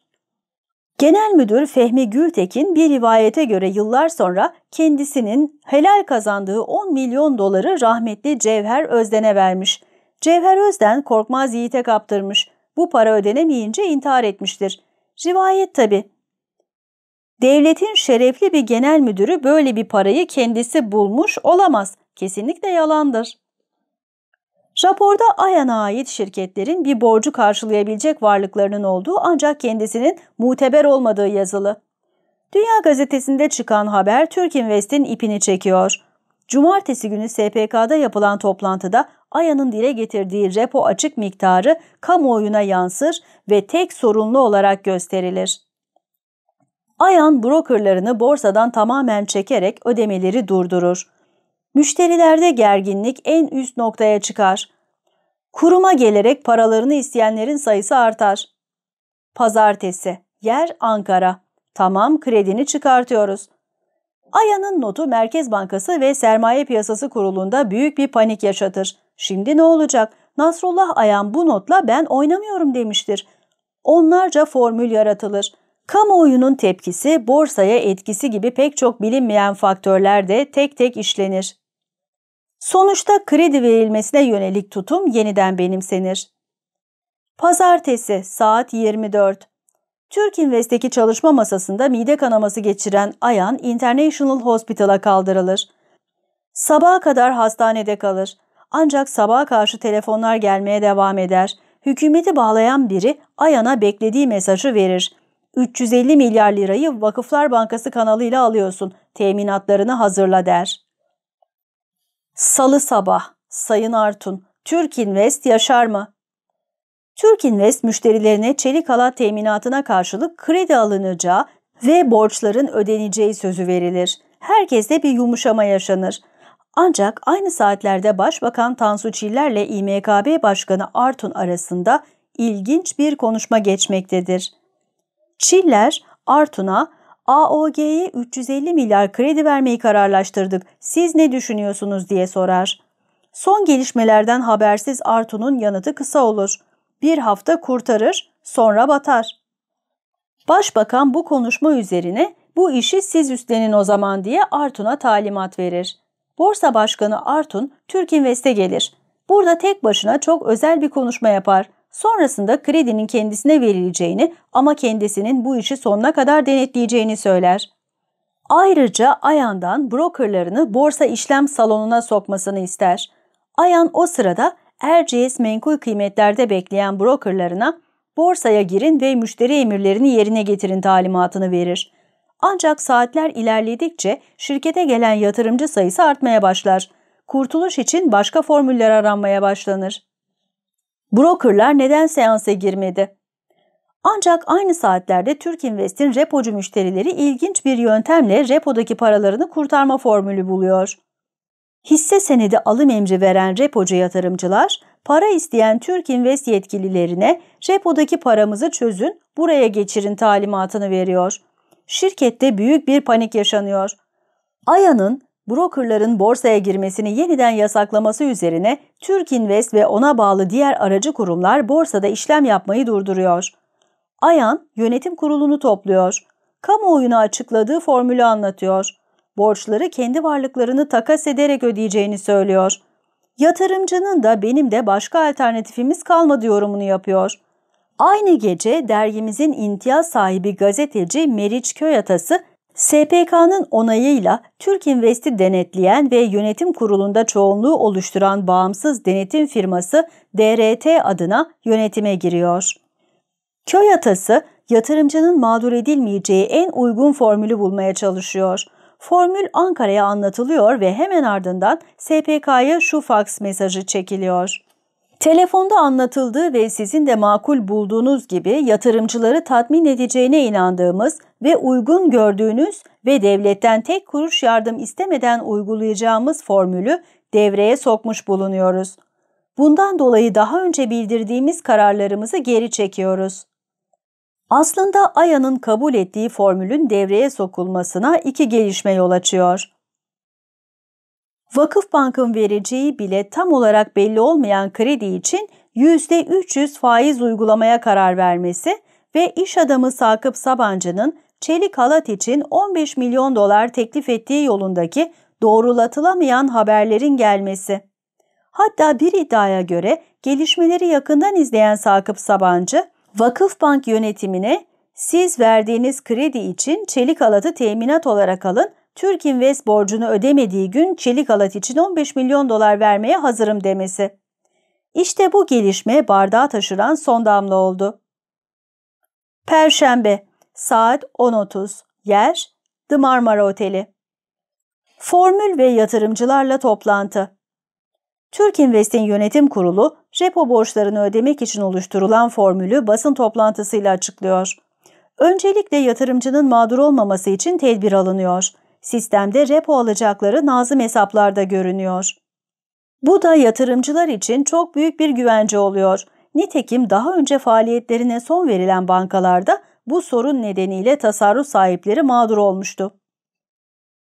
Genel Müdür Fehmi Gültekin bir rivayete göre yıllar sonra kendisinin helal kazandığı 10 milyon doları rahmetli Cevher Özden'e vermiş. Cevher Özden Korkmaz Yiğit'e kaptırmış. Bu para ödenemeyince intihar etmiştir. Rivayet tabi. Devletin şerefli bir genel müdürü böyle bir parayı kendisi bulmuş olamaz. Kesinlikle yalandır. Raporda Ayan'a ait şirketlerin bir borcu karşılayabilecek varlıklarının olduğu ancak kendisinin muteber olmadığı yazılı. Dünya gazetesinde çıkan haber Türk Invest'in ipini çekiyor. Cumartesi günü SPK'da yapılan toplantıda Aya'nın dile getirdiği repo açık miktarı kamuoyuna yansır ve tek sorunlu olarak gösterilir. Ayan brokerlarını borsadan tamamen çekerek ödemeleri durdurur. Müşterilerde gerginlik en üst noktaya çıkar. Kuruma gelerek paralarını isteyenlerin sayısı artar. Pazartesi, yer Ankara. Tamam kredini çıkartıyoruz. Aya'nın notu Merkez Bankası ve Sermaye Piyasası Kurulu'nda büyük bir panik yaşatır. Şimdi ne olacak? Nasrullah Ayan bu notla ben oynamıyorum demiştir. Onlarca formül yaratılır. Kamuoyunun tepkisi, borsaya etkisi gibi pek çok bilinmeyen faktörler de tek tek işlenir. Sonuçta kredi verilmesine yönelik tutum yeniden benimsenir. Pazartesi saat 24. Türk Invest'teki çalışma masasında mide kanaması geçiren Ayan International Hospital'a kaldırılır. Sabaha kadar hastanede kalır. Ancak sabaha karşı telefonlar gelmeye devam eder. Hükümeti bağlayan biri Ayan'a beklediği mesajı verir. 350 milyar lirayı Vakıflar Bankası kanalıyla alıyorsun. Teminatlarını hazırla der. Salı sabah Sayın Artun, Türk Invest yaşar mı? Türk Invest müşterilerine çelik halat teminatına karşılık kredi alınacağı ve borçların ödeneceği sözü verilir. Herkeste bir yumuşama yaşanır. Ancak aynı saatlerde Başbakan Tansu Çiller'le İMKB Başkanı Artun arasında ilginç bir konuşma geçmektedir. Çiller, Artun'a AOG'ye 350 milyar kredi vermeyi kararlaştırdık. Siz ne düşünüyorsunuz diye sorar. Son gelişmelerden habersiz Artun'un yanıtı kısa olur. Bir hafta kurtarır, sonra batar. Başbakan bu konuşma üzerine bu işi siz üstlenin o zaman diye Artun'a talimat verir. Borsa Başkanı Artun Türk Invest'e gelir. Burada tek başına çok özel bir konuşma yapar. Sonrasında kredinin kendisine verileceğini ama kendisinin bu işi sonuna kadar denetleyeceğini söyler. Ayrıca Ayan'dan brokerlarını borsa işlem salonuna sokmasını ister. Ayan o sırada RGS menkul kıymetlerde bekleyen brokerlarına borsaya girin ve müşteri emirlerini yerine getirin talimatını verir. Ancak saatler ilerledikçe şirkete gelen yatırımcı sayısı artmaya başlar. Kurtuluş için başka formüller aranmaya başlanır. Brokerler neden seansa girmedi? Ancak aynı saatlerde Türk Invest'in repocu müşterileri ilginç bir yöntemle repodaki paralarını kurtarma formülü buluyor. Hisse senedi alım emri veren repocu yatırımcılar, para isteyen Türk Invest yetkililerine repodaki paramızı çözün, buraya geçirin talimatını veriyor. Şirkette büyük bir panik yaşanıyor. Aya'nın brokerların borsaya girmesini yeniden yasaklaması üzerine Türk Invest ve ona bağlı diğer aracı kurumlar borsada işlem yapmayı durduruyor. Ayan yönetim kurulunu topluyor. Kamuoyuna açıkladığı formülü anlatıyor. Borçları kendi varlıklarını takas ederek ödeyeceğini söylüyor. Yatırımcının da benim de başka alternatifimiz kalmadı yorumunu yapıyor. Aynı gece dergimizin imtiyaz sahibi gazeteci Meriç Köyatası SPK'nın onayıyla Türk Invest'i denetleyen ve yönetim kurulunda çoğunluğu oluşturan bağımsız denetim firması DRT adına yönetime giriyor. Köy atası yatırımcının mağdur edilmeyeceği en uygun formülü bulmaya çalışıyor. Formül Ankara'ya anlatılıyor ve hemen ardından SPK'ya şu faks mesajı çekiliyor. Telefonda anlatıldığı ve sizin de makul bulduğunuz gibi yatırımcıları tatmin edeceğine inandığımız ve uygun gördüğünüz ve devletten tek kuruş yardım istemeden uygulayacağımız formülü devreye sokmuş bulunuyoruz. Bundan dolayı daha önce bildirdiğimiz kararlarımızı geri çekiyoruz. Aslında AYA'nın kabul ettiği formülün devreye sokulmasına iki gelişme yol açıyor. Vakıf Bank'ın vereceği bile tam olarak belli olmayan kredi için %300 faiz uygulamaya karar vermesi ve iş adamı Sakıp Sabancı'nın çelik halat için 15 milyon dolar teklif ettiği yolundaki doğrulatılamayan haberlerin gelmesi. Hatta bir iddiaya göre gelişmeleri yakından izleyen Sakıp Sabancı, Vakıf Bank yönetimine siz verdiğiniz kredi için çelik halatı teminat olarak alın, Türk Invest borcunu ödemediği gün çelik halat için 15 milyon dolar vermeye hazırım demesi. İşte bu gelişme bardağı taşıran son damla oldu. Perşembe saat 10.30, yer The Marmara Oteli. Formül ve yatırımcılarla toplantı. Türk Invest'in yönetim kurulu repo borçlarını ödemek için oluşturulan formülü basın toplantısıyla açıklıyor. Öncelikle yatırımcının mağdur olmaması için tedbir alınıyor. Sistemde repo alacakları nazım hesaplarda görünüyor. Bu da yatırımcılar için çok büyük bir güvence oluyor. Nitekim daha önce faaliyetlerine son verilen bankalarda bu sorun nedeniyle tasarruf sahipleri mağdur olmuştu.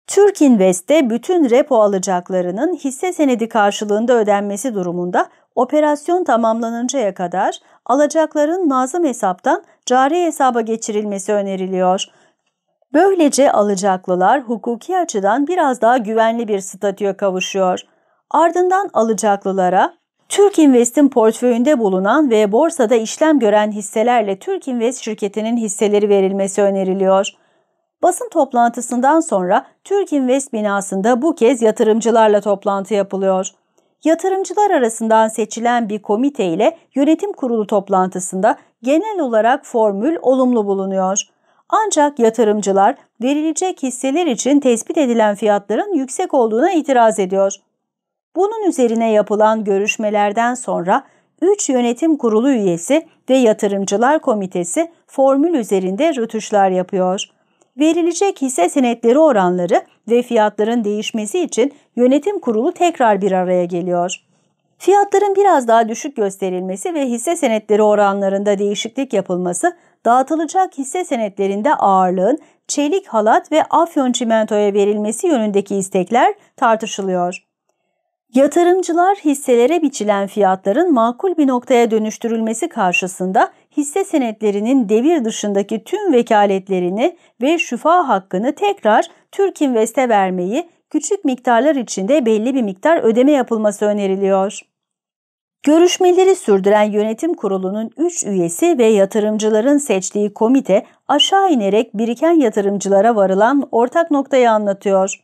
Türk Invest'te bütün repo alacaklarının hisse senedi karşılığında ödenmesi durumunda operasyon tamamlanıncaya kadar alacakların nazım hesaptan cari hesaba geçirilmesi öneriliyor. Böylece alacaklılar hukuki açıdan biraz daha güvenli bir statüye kavuşuyor. Ardından alacaklılara Türk Invest'in portföyünde bulunan ve borsada işlem gören hisselerle Türk Invest şirketinin hisseleri verilmesi öneriliyor. Basın toplantısından sonra Türk Invest binasında bu kez yatırımcılarla toplantı yapılıyor. Yatırımcılar arasından seçilen bir komite ile yönetim kurulu toplantısında genel olarak formül olumlu bulunuyor. Ancak yatırımcılar verilecek hisseler için tespit edilen fiyatların yüksek olduğuna itiraz ediyor. Bunun üzerine yapılan görüşmelerden sonra 3 yönetim kurulu üyesi ve yatırımcılar komitesi formül üzerinde rötuşlar yapıyor. Verilecek hisse senetleri oranları ve fiyatların değişmesi için yönetim kurulu tekrar bir araya geliyor. Fiyatların biraz daha düşük gösterilmesi ve hisse senetleri oranlarında değişiklik yapılması, dağıtılacak hisse senetlerinde ağırlığın çelik halat ve afyon çimentoya verilmesi yönündeki istekler tartışılıyor. Yatırımcılar hisselere biçilen fiyatların makul bir noktaya dönüştürülmesi karşısında hisse senetlerinin devir dışındaki tüm vekaletlerini ve şüfa hakkını tekrar Türk Invest'e vermeyi küçük miktarlar içinde belli bir miktar ödeme yapılması öneriliyor. Görüşmeleri sürdüren yönetim kurulunun 3 üyesi ve yatırımcıların seçtiği komite aşağı inerek biriken yatırımcılara varılan ortak noktayı anlatıyor.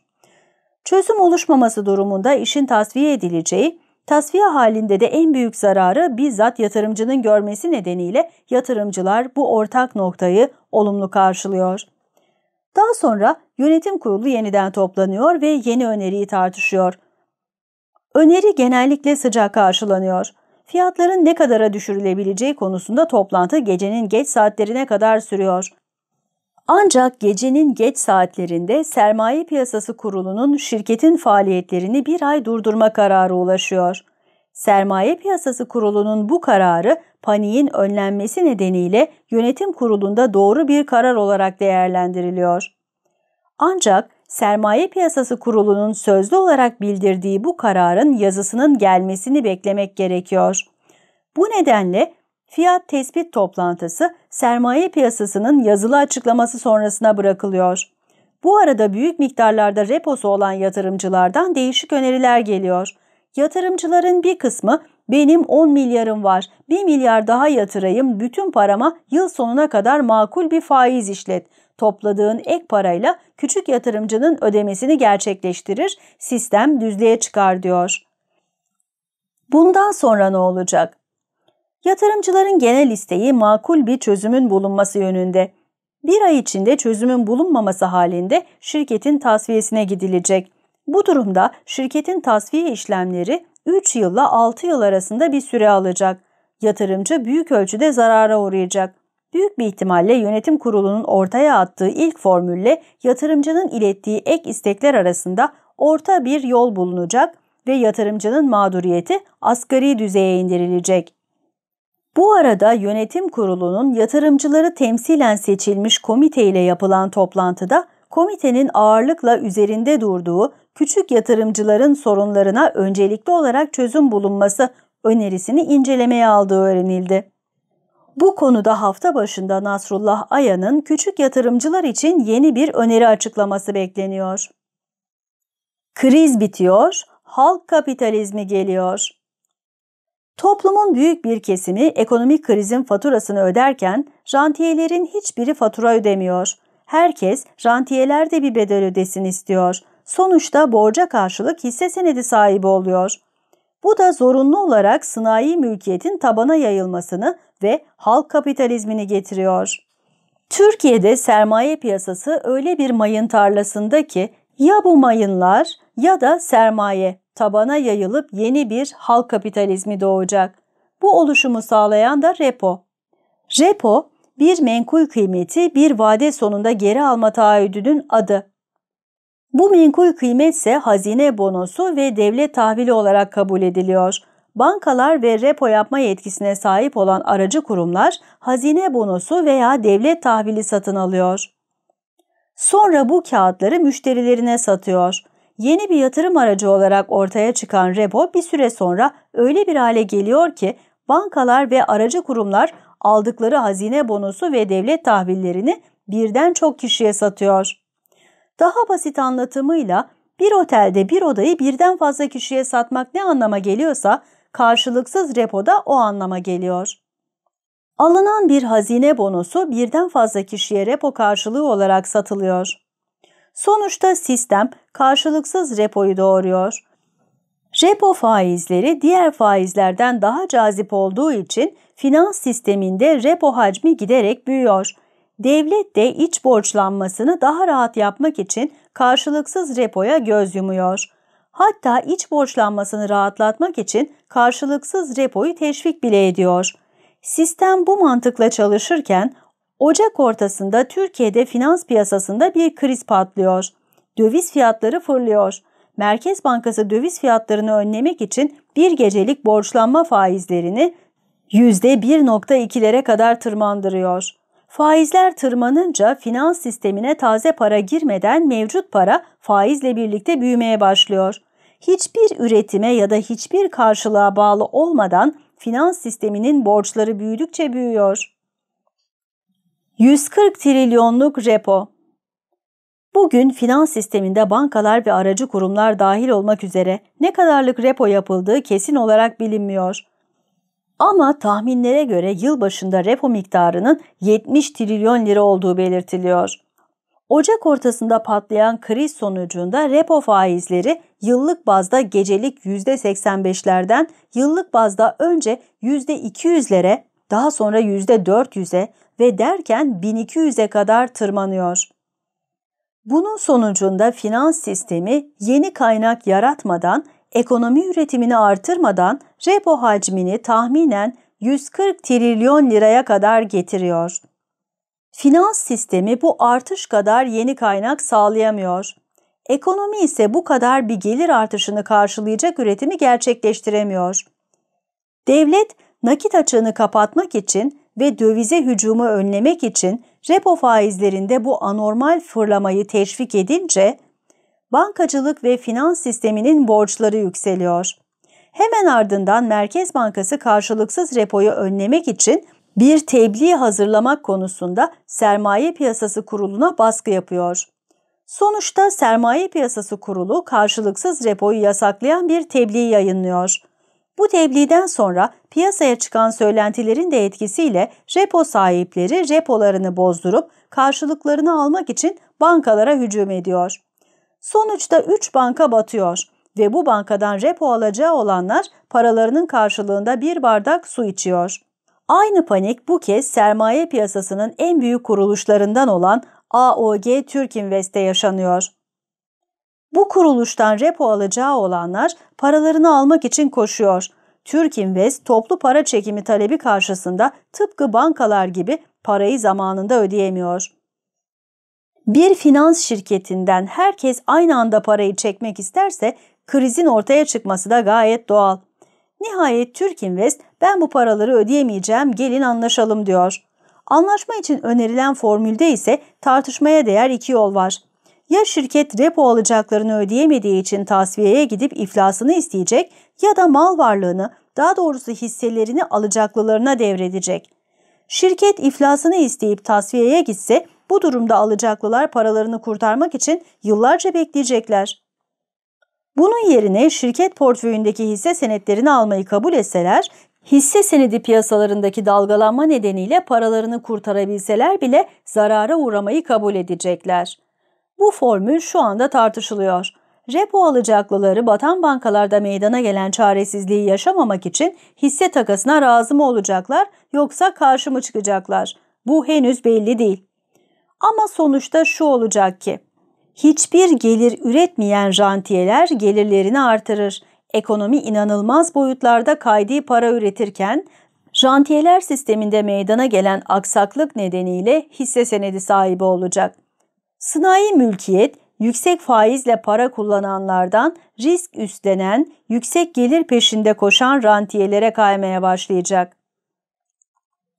Çözüm oluşmaması durumunda işin tasfiye edileceği, tasfiye halinde de en büyük zararı bizzat yatırımcının görmesi nedeniyle yatırımcılar bu ortak noktayı olumlu karşılıyor. Daha sonra yönetim kurulu yeniden toplanıyor ve yeni öneriyi tartışıyor. Öneri genellikle sıcak karşılanıyor. Fiyatların ne kadara düşürülebileceği konusunda toplantı gecenin geç saatlerine kadar sürüyor. Ancak gecenin geç saatlerinde Sermaye Piyasası Kurulu'nun şirketin faaliyetlerini bir ay durdurma kararı ulaşıyor. Sermaye Piyasası Kurulu'nun bu kararı paniğin önlenmesi nedeniyle yönetim kurulunda doğru bir karar olarak değerlendiriliyor. Ancak Sermaye Piyasası Kurulu'nun sözlü olarak bildirdiği bu kararın yazısının gelmesini beklemek gerekiyor. Bu nedenle fiyat tespit toplantısı sermaye piyasasının yazılı açıklaması sonrasına bırakılıyor. Bu arada büyük miktarlarda reposu olan yatırımcılardan değişik öneriler geliyor. Yatırımcıların bir kısmı benim 10 milyarım var, 1 milyar daha yatırayım, bütün parama yıl sonuna kadar makul bir faiz işlet. Topladığın ek parayla küçük yatırımcının ödemesini gerçekleştirir, sistem düzlüğe çıkar diyor. Bundan sonra ne olacak? Yatırımcıların genel isteği makul bir çözümün bulunması yönünde. Bir ay içinde çözümün bulunmaması halinde şirketin tasfiyesine gidilecek. Bu durumda şirketin tasfiye işlemleri 3 yılla 6 yıl arasında bir süre alacak. Yatırımcı büyük ölçüde zarara uğrayacak. Büyük bir ihtimalle yönetim kurulunun ortaya attığı ilk formülle yatırımcının ilettiği ek istekler arasında orta bir yol bulunacak ve yatırımcının mağduriyeti asgari düzeye indirilecek. Bu arada yönetim kurulunun yatırımcıları temsilen seçilmiş komite ile yapılan toplantıda komitenin ağırlıkla üzerinde durduğu küçük yatırımcıların sorunlarına öncelikli olarak çözüm bulunması önerisini incelemeye aldığı öğrenildi. Bu konuda hafta başında Nasrullah Aya'nın küçük yatırımcılar için yeni bir öneri açıklaması bekleniyor. Kriz bitiyor, halk kapitalizmi geliyor. Toplumun büyük bir kesimi ekonomik krizin faturasını öderken rantiyelerin hiçbiri fatura ödemiyor. Herkes rantiyelerde bir bedel ödesin istiyor. Sonuçta borca karşılık hisse senedi sahibi oluyor. Bu da zorunlu olarak sınai mülkiyetin tabana yayılmasını ve halk kapitalizmini getiriyor. Türkiye'de sermaye piyasası öyle bir mayın tarlasında ki ya bu mayınlar ya da sermaye tabana yayılıp yeni bir halk kapitalizmi doğacak. Bu oluşumu sağlayan da repo. Repo, bir menkul kıymeti bir vade sonunda geri alma taahhüdünün adı. Bu menkul kıymet ise hazine bonosu ve devlet tahvili olarak kabul ediliyor. Bankalar ve repo yapma yetkisine sahip olan aracı kurumlar hazine bonosu veya devlet tahvili satın alıyor. Sonra bu kağıtları müşterilerine satıyor yeni bir yatırım aracı olarak ortaya çıkan repo bir süre sonra öyle bir hale geliyor ki bankalar ve aracı kurumlar aldıkları hazine bonosu ve devlet tahvillerini birden çok kişiye satıyor. Daha basit anlatımıyla bir otelde bir odayı birden fazla kişiye satmak ne anlama geliyorsa karşılıksız repoda o anlama geliyor. Alınan bir hazine bonosu birden fazla kişiye repo karşılığı olarak satılıyor. Sonuçta sistem karşılıksız repoyu doğuruyor. Repo faizleri diğer faizlerden daha cazip olduğu için finans sisteminde repo hacmi giderek büyüyor. Devlet de iç borçlanmasını daha rahat yapmak için karşılıksız repoya göz yumuyor. Hatta iç borçlanmasını rahatlatmak için karşılıksız repoyu teşvik bile ediyor. Sistem bu mantıkla çalışırken Ocak ortasında Türkiye'de finans piyasasında bir kriz patlıyor. Döviz fiyatları fırlıyor. Merkez Bankası döviz fiyatlarını önlemek için bir gecelik borçlanma faizlerini %1.2'lere kadar tırmandırıyor. Faizler tırmanınca finans sistemine taze para girmeden mevcut para faizle birlikte büyümeye başlıyor. Hiçbir üretime ya da hiçbir karşılığa bağlı olmadan finans sisteminin borçları büyüdükçe büyüyor. 140 trilyonluk repo. Bugün finans sisteminde bankalar ve aracı kurumlar dahil olmak üzere ne kadarlık repo yapıldığı kesin olarak bilinmiyor. Ama tahminlere göre yılbaşında repo miktarının 70 trilyon lira olduğu belirtiliyor. Ocak ortasında patlayan kriz sonucunda repo faizleri yıllık bazda gecelik %85'lerden yıllık bazda önce %200'lere daha sonra %400'e ve derken 1200'e kadar tırmanıyor. Bunun sonucunda finans sistemi yeni kaynak yaratmadan, ekonomi üretimini artırmadan repo hacmini tahminen 140 trilyon liraya kadar getiriyor. Finans sistemi bu artış kadar yeni kaynak sağlayamıyor. Ekonomi ise bu kadar bir gelir artışını karşılayacak üretimi gerçekleştiremiyor. Devlet nakit açığını kapatmak için ve dövize hücumu önlemek için repo faizlerinde bu anormal fırlamayı teşvik edince bankacılık ve finans sisteminin borçları yükseliyor. Hemen ardından Merkez Bankası karşılıksız repoyu önlemek için bir tebliğ hazırlamak konusunda Sermaye Piyasası Kurulu'na baskı yapıyor. Sonuçta Sermaye Piyasası Kurulu karşılıksız repoyu yasaklayan bir tebliğ yayınlıyor. Bu tebliğden sonra piyasaya çıkan söylentilerin de etkisiyle repo sahipleri repolarını bozdurup karşılıklarını almak için bankalara hücum ediyor. Sonuçta 3 banka batıyor ve bu bankadan repo alacağı olanlar paralarının karşılığında bir bardak su içiyor. Aynı panik bu kez sermaye piyasasının en büyük kuruluşlarından olan AOG Türk Invest'te yaşanıyor. Bu kuruluştan repo alacağı olanlar paralarını almak için koşuyor. Türk Invest toplu para çekimi talebi karşısında tıpkı bankalar gibi parayı zamanında ödeyemiyor. Bir finans şirketinden herkes aynı anda parayı çekmek isterse krizin ortaya çıkması da gayet doğal. Nihayet Türk Invest ben bu paraları ödeyemeyeceğim gelin anlaşalım diyor. Anlaşma için önerilen formülde ise tartışmaya değer iki yol var ya şirket repo alacaklarını ödeyemediği için tasfiyeye gidip iflasını isteyecek ya da mal varlığını daha doğrusu hisselerini alacaklılarına devredecek. Şirket iflasını isteyip tasfiyeye gitse bu durumda alacaklılar paralarını kurtarmak için yıllarca bekleyecekler. Bunun yerine şirket portföyündeki hisse senetlerini almayı kabul etseler, hisse senedi piyasalarındaki dalgalanma nedeniyle paralarını kurtarabilseler bile zarara uğramayı kabul edecekler. Bu formül şu anda tartışılıyor. Repo alacaklıları batan bankalarda meydana gelen çaresizliği yaşamamak için hisse takasına razı mı olacaklar yoksa karşı mı çıkacaklar? Bu henüz belli değil. Ama sonuçta şu olacak ki hiçbir gelir üretmeyen rantiyeler gelirlerini artırır. Ekonomi inanılmaz boyutlarda kaydi para üretirken rantiyeler sisteminde meydana gelen aksaklık nedeniyle hisse senedi sahibi olacak. Sınai mülkiyet, yüksek faizle para kullananlardan risk üstlenen, yüksek gelir peşinde koşan rantiyelere kaymaya başlayacak.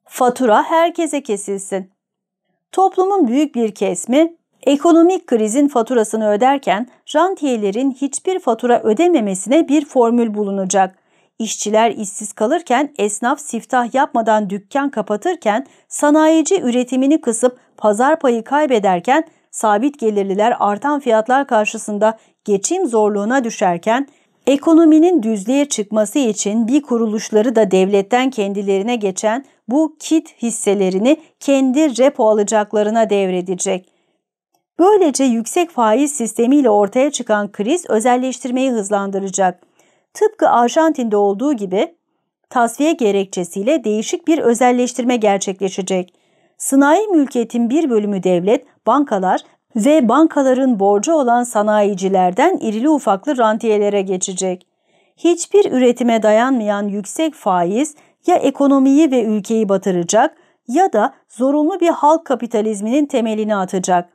Fatura herkese kesilsin. Toplumun büyük bir kesmi ekonomik krizin faturasını öderken rantiyelerin hiçbir fatura ödememesine bir formül bulunacak. İşçiler işsiz kalırken, esnaf siftah yapmadan dükkan kapatırken, sanayici üretimini kısıp pazar payı kaybederken sabit gelirliler artan fiyatlar karşısında geçim zorluğuna düşerken ekonominin düzlüğe çıkması için bir kuruluşları da devletten kendilerine geçen bu kit hisselerini kendi repo alacaklarına devredecek. Böylece yüksek faiz sistemiyle ortaya çıkan kriz özelleştirmeyi hızlandıracak. Tıpkı Arjantin'de olduğu gibi tasfiye gerekçesiyle değişik bir özelleştirme gerçekleşecek. Sınai mülkiyetin bir bölümü devlet, bankalar ve bankaların borcu olan sanayicilerden irili ufaklı rantiyelere geçecek. Hiçbir üretime dayanmayan yüksek faiz ya ekonomiyi ve ülkeyi batıracak ya da zorunlu bir halk kapitalizminin temelini atacak.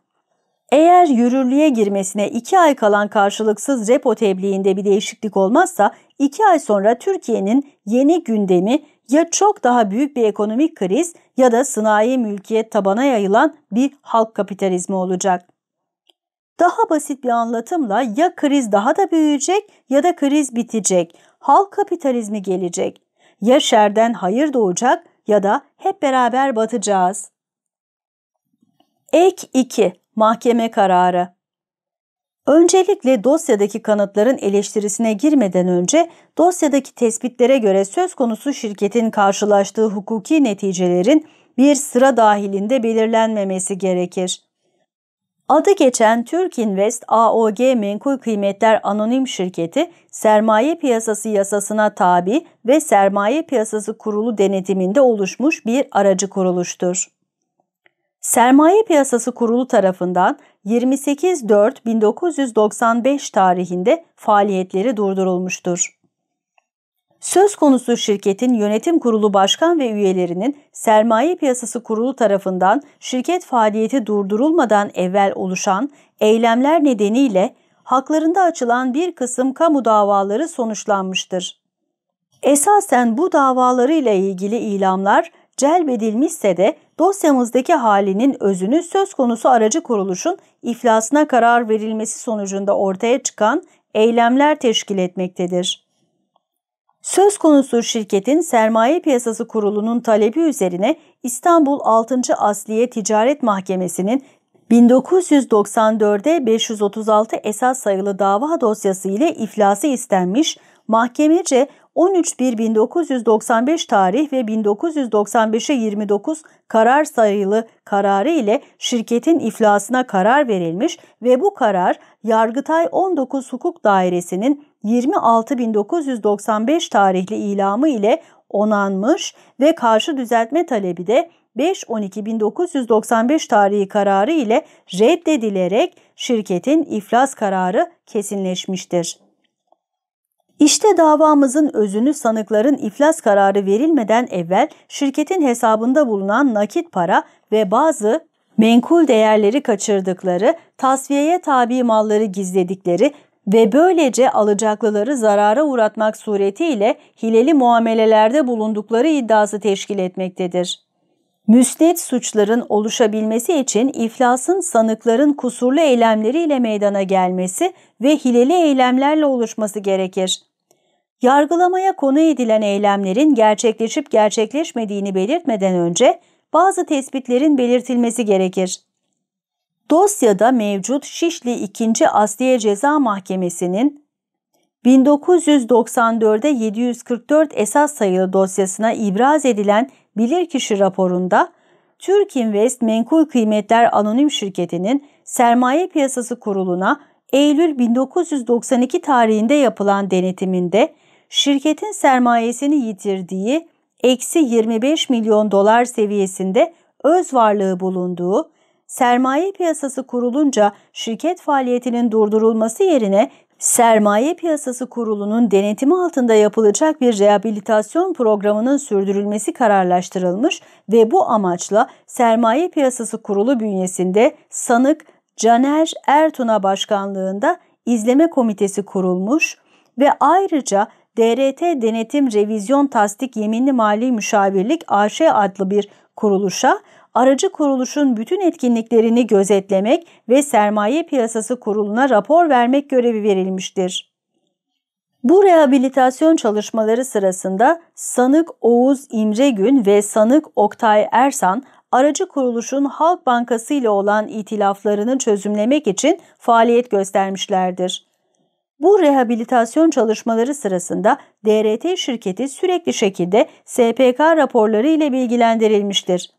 Eğer yürürlüğe girmesine 2 ay kalan karşılıksız repo tebliğinde bir değişiklik olmazsa 2 ay sonra Türkiye'nin yeni gündemi ya çok daha büyük bir ekonomik kriz ya da sınai mülkiyet tabana yayılan bir halk kapitalizmi olacak. Daha basit bir anlatımla ya kriz daha da büyüyecek ya da kriz bitecek. Halk kapitalizmi gelecek. Ya şerden hayır doğacak ya da hep beraber batacağız. Ek 2. Mahkeme kararı Öncelikle dosyadaki kanıtların eleştirisine girmeden önce dosyadaki tespitlere göre söz konusu şirketin karşılaştığı hukuki neticelerin bir sıra dahilinde belirlenmemesi gerekir. Adı geçen Türk Invest AOG Menkul Kıymetler Anonim Şirketi, sermaye piyasası yasasına tabi ve sermaye piyasası kurulu denetiminde oluşmuş bir aracı kuruluştur. Sermaye Piyasası Kurulu tarafından 28.4.1995 tarihinde faaliyetleri durdurulmuştur. Söz konusu şirketin yönetim kurulu başkan ve üyelerinin sermaye piyasası kurulu tarafından şirket faaliyeti durdurulmadan evvel oluşan eylemler nedeniyle haklarında açılan bir kısım kamu davaları sonuçlanmıştır. Esasen bu davalarıyla ilgili ilamlar celbedilmişse de dosyamızdaki halinin özünü söz konusu aracı kuruluşun iflasına karar verilmesi sonucunda ortaya çıkan eylemler teşkil etmektedir. Söz konusu şirketin Sermaye Piyasası Kurulu'nun talebi üzerine İstanbul 6. Asliye Ticaret Mahkemesi'nin 1994'e 536 esas sayılı dava dosyası ile iflası istenmiş, mahkemece 13.1.1995 tarih ve 1995'e 29 karar sayılı kararı ile şirketin iflasına karar verilmiş ve bu karar Yargıtay 19 Hukuk Dairesi'nin 26.995 tarihli ilamı ile onanmış ve karşı düzeltme talebi de 5.12.1995 tarihi kararı ile reddedilerek şirketin iflas kararı kesinleşmiştir. İşte davamızın özünü sanıkların iflas kararı verilmeden evvel şirketin hesabında bulunan nakit para ve bazı menkul değerleri kaçırdıkları, tasfiyeye tabi malları gizledikleri ve böylece alacaklıları zarara uğratmak suretiyle hileli muamelelerde bulundukları iddiası teşkil etmektedir. Müsnet suçların oluşabilmesi için iflasın sanıkların kusurlu eylemleriyle meydana gelmesi ve hileli eylemlerle oluşması gerekir yargılamaya konu edilen eylemlerin gerçekleşip gerçekleşmediğini belirtmeden önce bazı tespitlerin belirtilmesi gerekir. Dosyada mevcut Şişli 2. Asliye Ceza Mahkemesi'nin 1994'de 744 esas sayılı dosyasına ibraz edilen bilirkişi raporunda Türk Invest Menkul Kıymetler Anonim Şirketi'nin Sermaye Piyasası Kurulu'na Eylül 1992 tarihinde yapılan denetiminde şirketin sermayesini yitirdiği eksi 25 milyon dolar seviyesinde öz varlığı bulunduğu, sermaye piyasası kurulunca şirket faaliyetinin durdurulması yerine sermaye piyasası kurulunun denetimi altında yapılacak bir rehabilitasyon programının sürdürülmesi kararlaştırılmış ve bu amaçla sermaye piyasası kurulu bünyesinde sanık Caner Ertun'a başkanlığında izleme komitesi kurulmuş ve ayrıca DRT Denetim Revizyon Tasdik Yeminli Mali Müşavirlik AŞ adlı bir kuruluşa aracı kuruluşun bütün etkinliklerini gözetlemek ve sermaye piyasası kuruluna rapor vermek görevi verilmiştir. Bu rehabilitasyon çalışmaları sırasında sanık Oğuz İmregün ve sanık Oktay Ersan aracı kuruluşun Halk Bankası ile olan itilaflarını çözümlemek için faaliyet göstermişlerdir. Bu rehabilitasyon çalışmaları sırasında DRT şirketi sürekli şekilde SPK raporları ile bilgilendirilmiştir.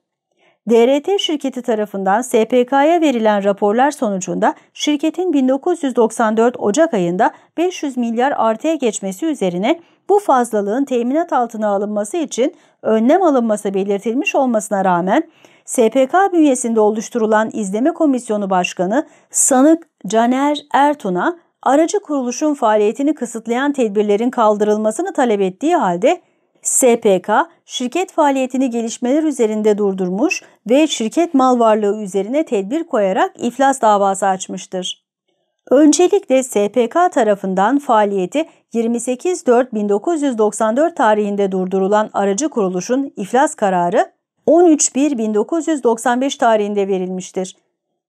DRT şirketi tarafından SPK'ya verilen raporlar sonucunda şirketin 1994 Ocak ayında 500 milyar artıya geçmesi üzerine bu fazlalığın teminat altına alınması için önlem alınması belirtilmiş olmasına rağmen SPK bünyesinde oluşturulan izleme komisyonu başkanı sanık Caner Ertun'a aracı kuruluşun faaliyetini kısıtlayan tedbirlerin kaldırılmasını talep ettiği halde SPK şirket faaliyetini gelişmeler üzerinde durdurmuş ve şirket mal varlığı üzerine tedbir koyarak iflas davası açmıştır. Öncelikle SPK tarafından faaliyeti 28.4.1994 tarihinde durdurulan aracı kuruluşun iflas kararı 13.1.1995 tarihinde verilmiştir.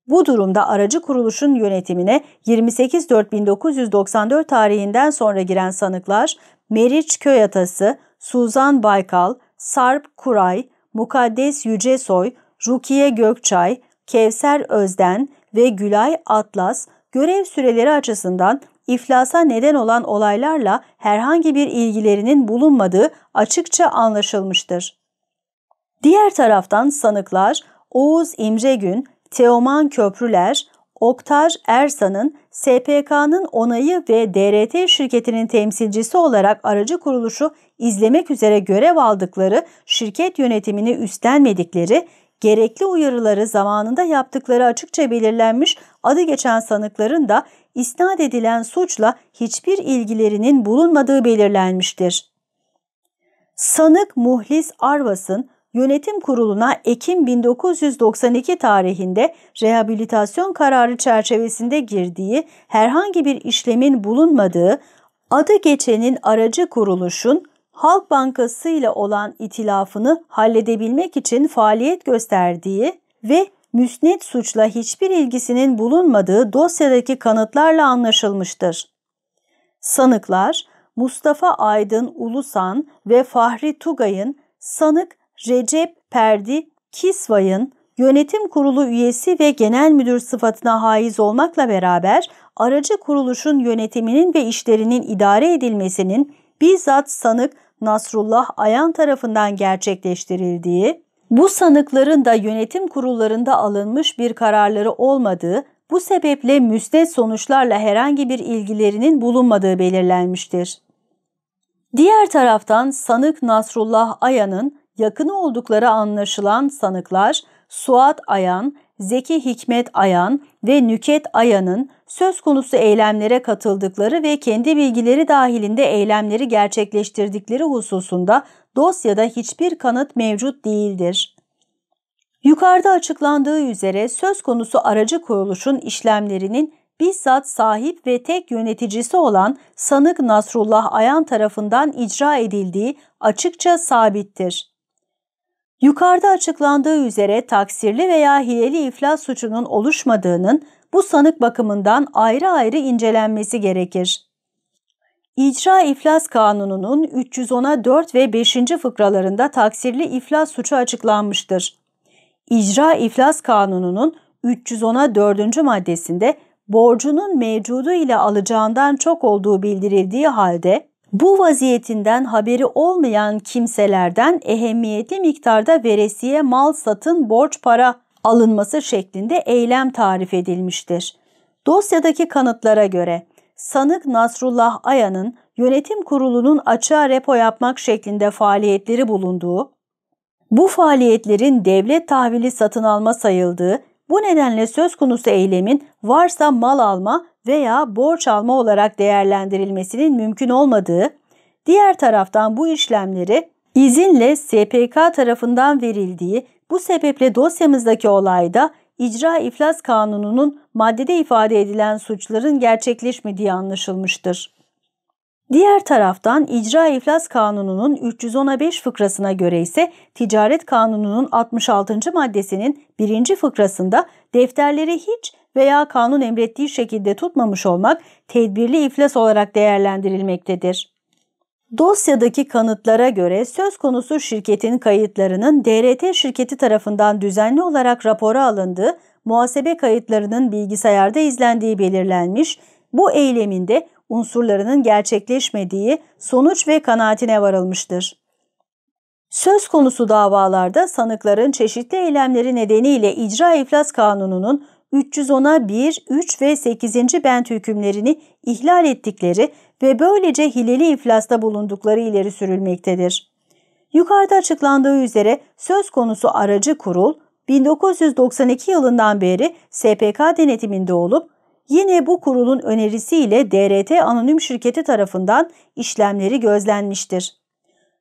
Bu durumda aracı kuruluşun yönetimine 28.4.994 tarihinden sonra giren sanıklar Meriç Köyatası, Suzan Baykal, Sarp Kuray, Mukaddes Yücesoy, Rukiye Gökçay, Kevser Özden ve Gülay Atlas görev süreleri açısından iflasa neden olan olaylarla herhangi bir ilgilerinin bulunmadığı açıkça anlaşılmıştır. Diğer taraftan sanıklar Oğuz İmregün, Teoman Köprüler, Oktar Ersan'ın SPK'nın onayı ve DRT şirketinin temsilcisi olarak aracı kuruluşu izlemek üzere görev aldıkları şirket yönetimini üstlenmedikleri, gerekli uyarıları zamanında yaptıkları açıkça belirlenmiş adı geçen sanıkların da isnat edilen suçla hiçbir ilgilerinin bulunmadığı belirlenmiştir. Sanık Muhlis Arvas'ın Yönetim Kurulu'na Ekim 1992 tarihinde rehabilitasyon kararı çerçevesinde girdiği herhangi bir işlemin bulunmadığı adı geçenin aracı kuruluşun Halk Bankası ile olan itilafını halledebilmek için faaliyet gösterdiği ve müsnet suçla hiçbir ilgisinin bulunmadığı dosyadaki kanıtlarla anlaşılmıştır. Sanıklar Mustafa Aydın Ulusan ve Fahri Tugay'ın sanık Recep Perdi Kisvay'ın yönetim kurulu üyesi ve genel müdür sıfatına haiz olmakla beraber aracı kuruluşun yönetiminin ve işlerinin idare edilmesinin bizzat sanık Nasrullah Ayan tarafından gerçekleştirildiği, bu sanıkların da yönetim kurullarında alınmış bir kararları olmadığı, bu sebeple müsnet sonuçlarla herhangi bir ilgilerinin bulunmadığı belirlenmiştir. Diğer taraftan sanık Nasrullah Aya'nın yakını oldukları anlaşılan sanıklar Suat Ayan, Zeki Hikmet Ayan ve Nüket Ayan'ın söz konusu eylemlere katıldıkları ve kendi bilgileri dahilinde eylemleri gerçekleştirdikleri hususunda dosyada hiçbir kanıt mevcut değildir. Yukarıda açıklandığı üzere söz konusu aracı kuruluşun işlemlerinin bizzat sahip ve tek yöneticisi olan sanık Nasrullah Ayan tarafından icra edildiği açıkça sabittir. Yukarıda açıklandığı üzere taksirli veya hileli iflas suçunun oluşmadığının bu sanık bakımından ayrı ayrı incelenmesi gerekir. İcra İflas Kanunu'nun 310'a 4 ve 5. fıkralarında taksirli iflas suçu açıklanmıştır. İcra İflas Kanunu'nun 310'a 4. maddesinde borcunun mevcudu ile alacağından çok olduğu bildirildiği halde bu vaziyetinden haberi olmayan kimselerden ehemmiyetli miktarda veresiye, mal, satın, borç, para alınması şeklinde eylem tarif edilmiştir. Dosyadaki kanıtlara göre sanık Nasrullah Aya'nın yönetim kurulunun açığa repo yapmak şeklinde faaliyetleri bulunduğu, bu faaliyetlerin devlet tahvili satın alma sayıldığı bu nedenle söz konusu eylemin varsa mal alma veya borç alma olarak değerlendirilmesinin mümkün olmadığı, diğer taraftan bu işlemleri izinle SPK tarafından verildiği bu sebeple dosyamızdaki olayda icra iflas kanununun maddede ifade edilen suçların gerçekleşmediği anlaşılmıştır. Diğer taraftan icra iflas kanununun 315 fıkrasına göre ise ticaret kanununun 66. maddesinin 1. fıkrasında defterleri hiç veya kanun emrettiği şekilde tutmamış olmak tedbirli iflas olarak değerlendirilmektedir. Dosyadaki kanıtlara göre söz konusu şirketin kayıtlarının DRT şirketi tarafından düzenli olarak rapora alındığı, muhasebe kayıtlarının bilgisayarda izlendiği belirlenmiş, bu eyleminde unsurlarının gerçekleşmediği sonuç ve kanaatine varılmıştır. Söz konusu davalarda sanıkların çeşitli eylemleri nedeniyle icra iflas kanununun 310'a 1, 3 ve 8. bent hükümlerini ihlal ettikleri ve böylece hileli iflasta bulundukları ileri sürülmektedir. Yukarıda açıklandığı üzere söz konusu aracı kurul 1992 yılından beri SPK denetiminde olup Yine bu kurulun önerisiyle DRT Anonim Şirketi tarafından işlemleri gözlenmiştir.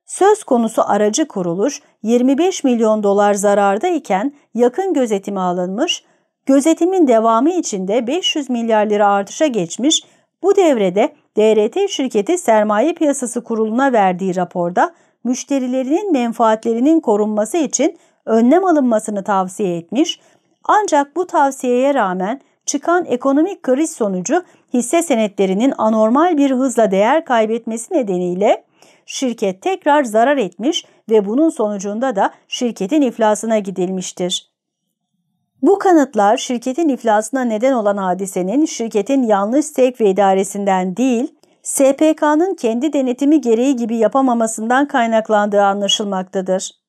Söz konusu aracı kuruluş 25 milyon dolar zararda iken yakın gözetimi alınmış, gözetimin devamı içinde 500 milyar lira artışa geçmiş, bu devrede DRT şirketi sermaye piyasası kuruluna verdiği raporda müşterilerinin menfaatlerinin korunması için önlem alınmasını tavsiye etmiş, ancak bu tavsiyeye rağmen çıkan ekonomik kriz sonucu hisse senetlerinin anormal bir hızla değer kaybetmesi nedeniyle şirket tekrar zarar etmiş ve bunun sonucunda da şirketin iflasına gidilmiştir. Bu kanıtlar şirketin iflasına neden olan hadisenin şirketin yanlış sevk ve idaresinden değil, SPK'nın kendi denetimi gereği gibi yapamamasından kaynaklandığı anlaşılmaktadır.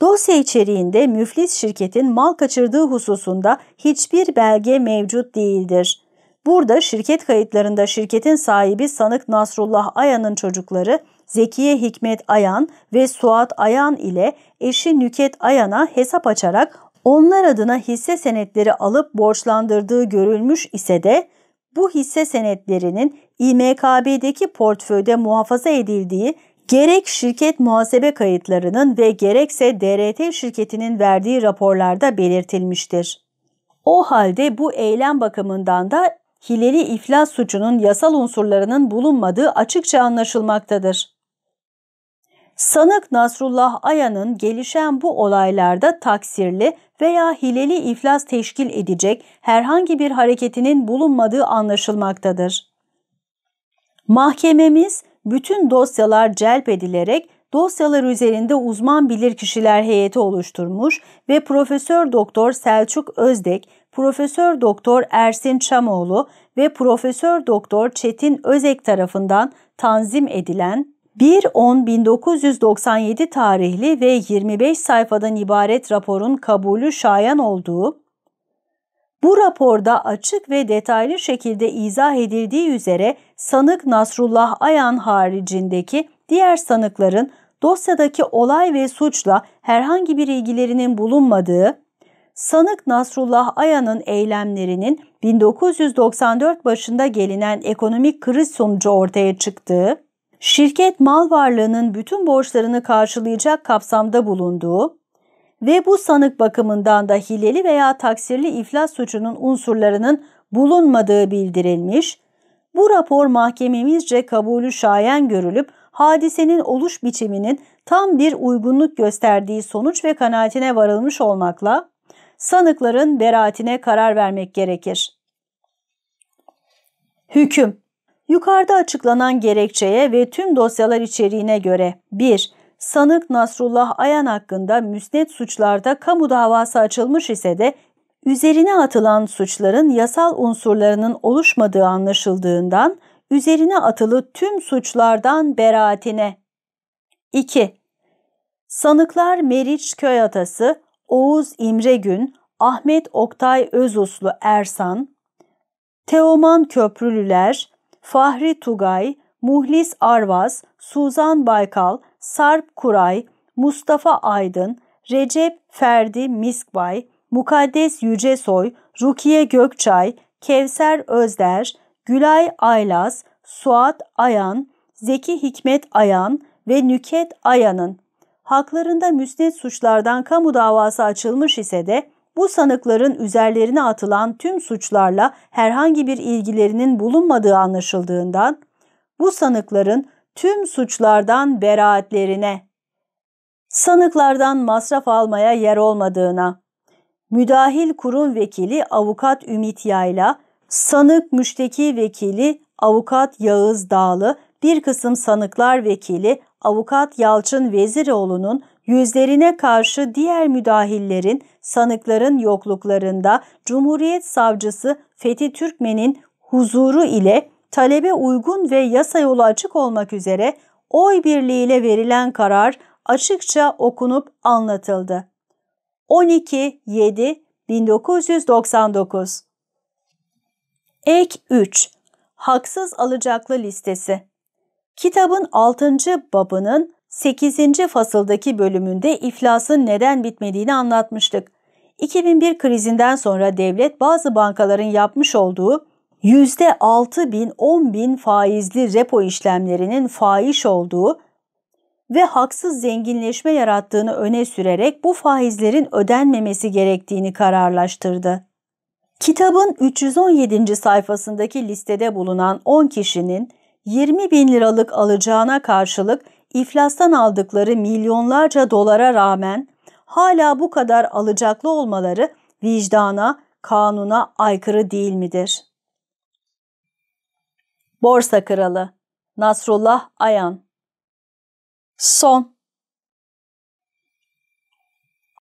Dosya içeriğinde müflis şirketin mal kaçırdığı hususunda hiçbir belge mevcut değildir. Burada şirket kayıtlarında şirketin sahibi sanık Nasrullah Ayan'ın çocukları Zekiye Hikmet Ayan ve Suat Ayan ile eşi Nüket Ayan'a hesap açarak onlar adına hisse senetleri alıp borçlandırdığı görülmüş ise de bu hisse senetlerinin İMKB'deki portföyde muhafaza edildiği gerek şirket muhasebe kayıtlarının ve gerekse DRT şirketinin verdiği raporlarda belirtilmiştir. O halde bu eylem bakımından da hileli iflas suçunun yasal unsurlarının bulunmadığı açıkça anlaşılmaktadır. Sanık Nasrullah Aya'nın gelişen bu olaylarda taksirli veya hileli iflas teşkil edecek herhangi bir hareketinin bulunmadığı anlaşılmaktadır. Mahkememiz bütün dosyalar celp edilerek dosyalar üzerinde uzman bilir kişiler heyeti oluşturmuş ve Profesör Doktor Selçuk Özdek, Profesör Doktor Ersin Çamoğlu ve Profesör Doktor Çetin Özek tarafından tanzim edilen 1 tarihli ve 25 sayfadan ibaret raporun kabulü şayan olduğu bu raporda açık ve detaylı şekilde izah edildiği üzere sanık Nasrullah Ayan haricindeki diğer sanıkların dosyadaki olay ve suçla herhangi bir ilgilerinin bulunmadığı, sanık Nasrullah Ayan'ın eylemlerinin 1994 başında gelinen ekonomik kriz sonucu ortaya çıktığı, şirket mal varlığının bütün borçlarını karşılayacak kapsamda bulunduğu, ve bu sanık bakımından da hileli veya taksirli iflas suçunun unsurlarının bulunmadığı bildirilmiş, bu rapor mahkememizce kabulü şayan görülüp hadisenin oluş biçiminin tam bir uygunluk gösterdiği sonuç ve kanaatine varılmış olmakla sanıkların beraatine karar vermek gerekir. Hüküm Yukarıda açıklanan gerekçeye ve tüm dosyalar içeriğine göre 1 sanık Nasrullah Ayan hakkında müsnet suçlarda kamu davası açılmış ise de üzerine atılan suçların yasal unsurlarının oluşmadığı anlaşıldığından üzerine atılı tüm suçlardan beraatine. 2. Sanıklar Meriç Köy Atası, Oğuz İmregün, Ahmet Oktay Özuslu Ersan, Teoman Köprülüler, Fahri Tugay, Muhlis Arvaz, Suzan Baykal, Sarp Kuray, Mustafa Aydın, Recep Ferdi Miskbay, Mukaddes Yücesoy, Rukiye Gökçay, Kevser Özder, Gülay Aylaz, Suat Ayan, Zeki Hikmet Ayan ve Nüket Ayan'ın haklarında müsnet suçlardan kamu davası açılmış ise de bu sanıkların üzerlerine atılan tüm suçlarla herhangi bir ilgilerinin bulunmadığı anlaşıldığından bu sanıkların tüm suçlardan beraatlerine, sanıklardan masraf almaya yer olmadığına, müdahil kurum vekili avukat Ümit Yayla, sanık müşteki vekili avukat Yağız Dağlı, bir kısım sanıklar vekili avukat Yalçın Veziroğlu'nun yüzlerine karşı diğer müdahillerin sanıkların yokluklarında Cumhuriyet Savcısı Fethi Türkmen'in huzuru ile talebe uygun ve yasa yolu açık olmak üzere oy birliğiyle verilen karar açıkça okunup anlatıldı. 12.7.1999 Ek 3 Haksız Alacaklı Listesi Kitabın 6. babının 8. fasıldaki bölümünde iflasın neden bitmediğini anlatmıştık. 2001 krizinden sonra devlet bazı bankaların yapmış olduğu %6 bin 10 bin faizli repo işlemlerinin fahiş olduğu ve haksız zenginleşme yarattığını öne sürerek bu faizlerin ödenmemesi gerektiğini kararlaştırdı. Kitabın 317. sayfasındaki listede bulunan 10 kişinin 20 bin liralık alacağına karşılık iflastan aldıkları milyonlarca dolara rağmen hala bu kadar alacaklı olmaları vicdana, kanuna aykırı değil midir? Borsa Kralı Nasrullah Ayan Son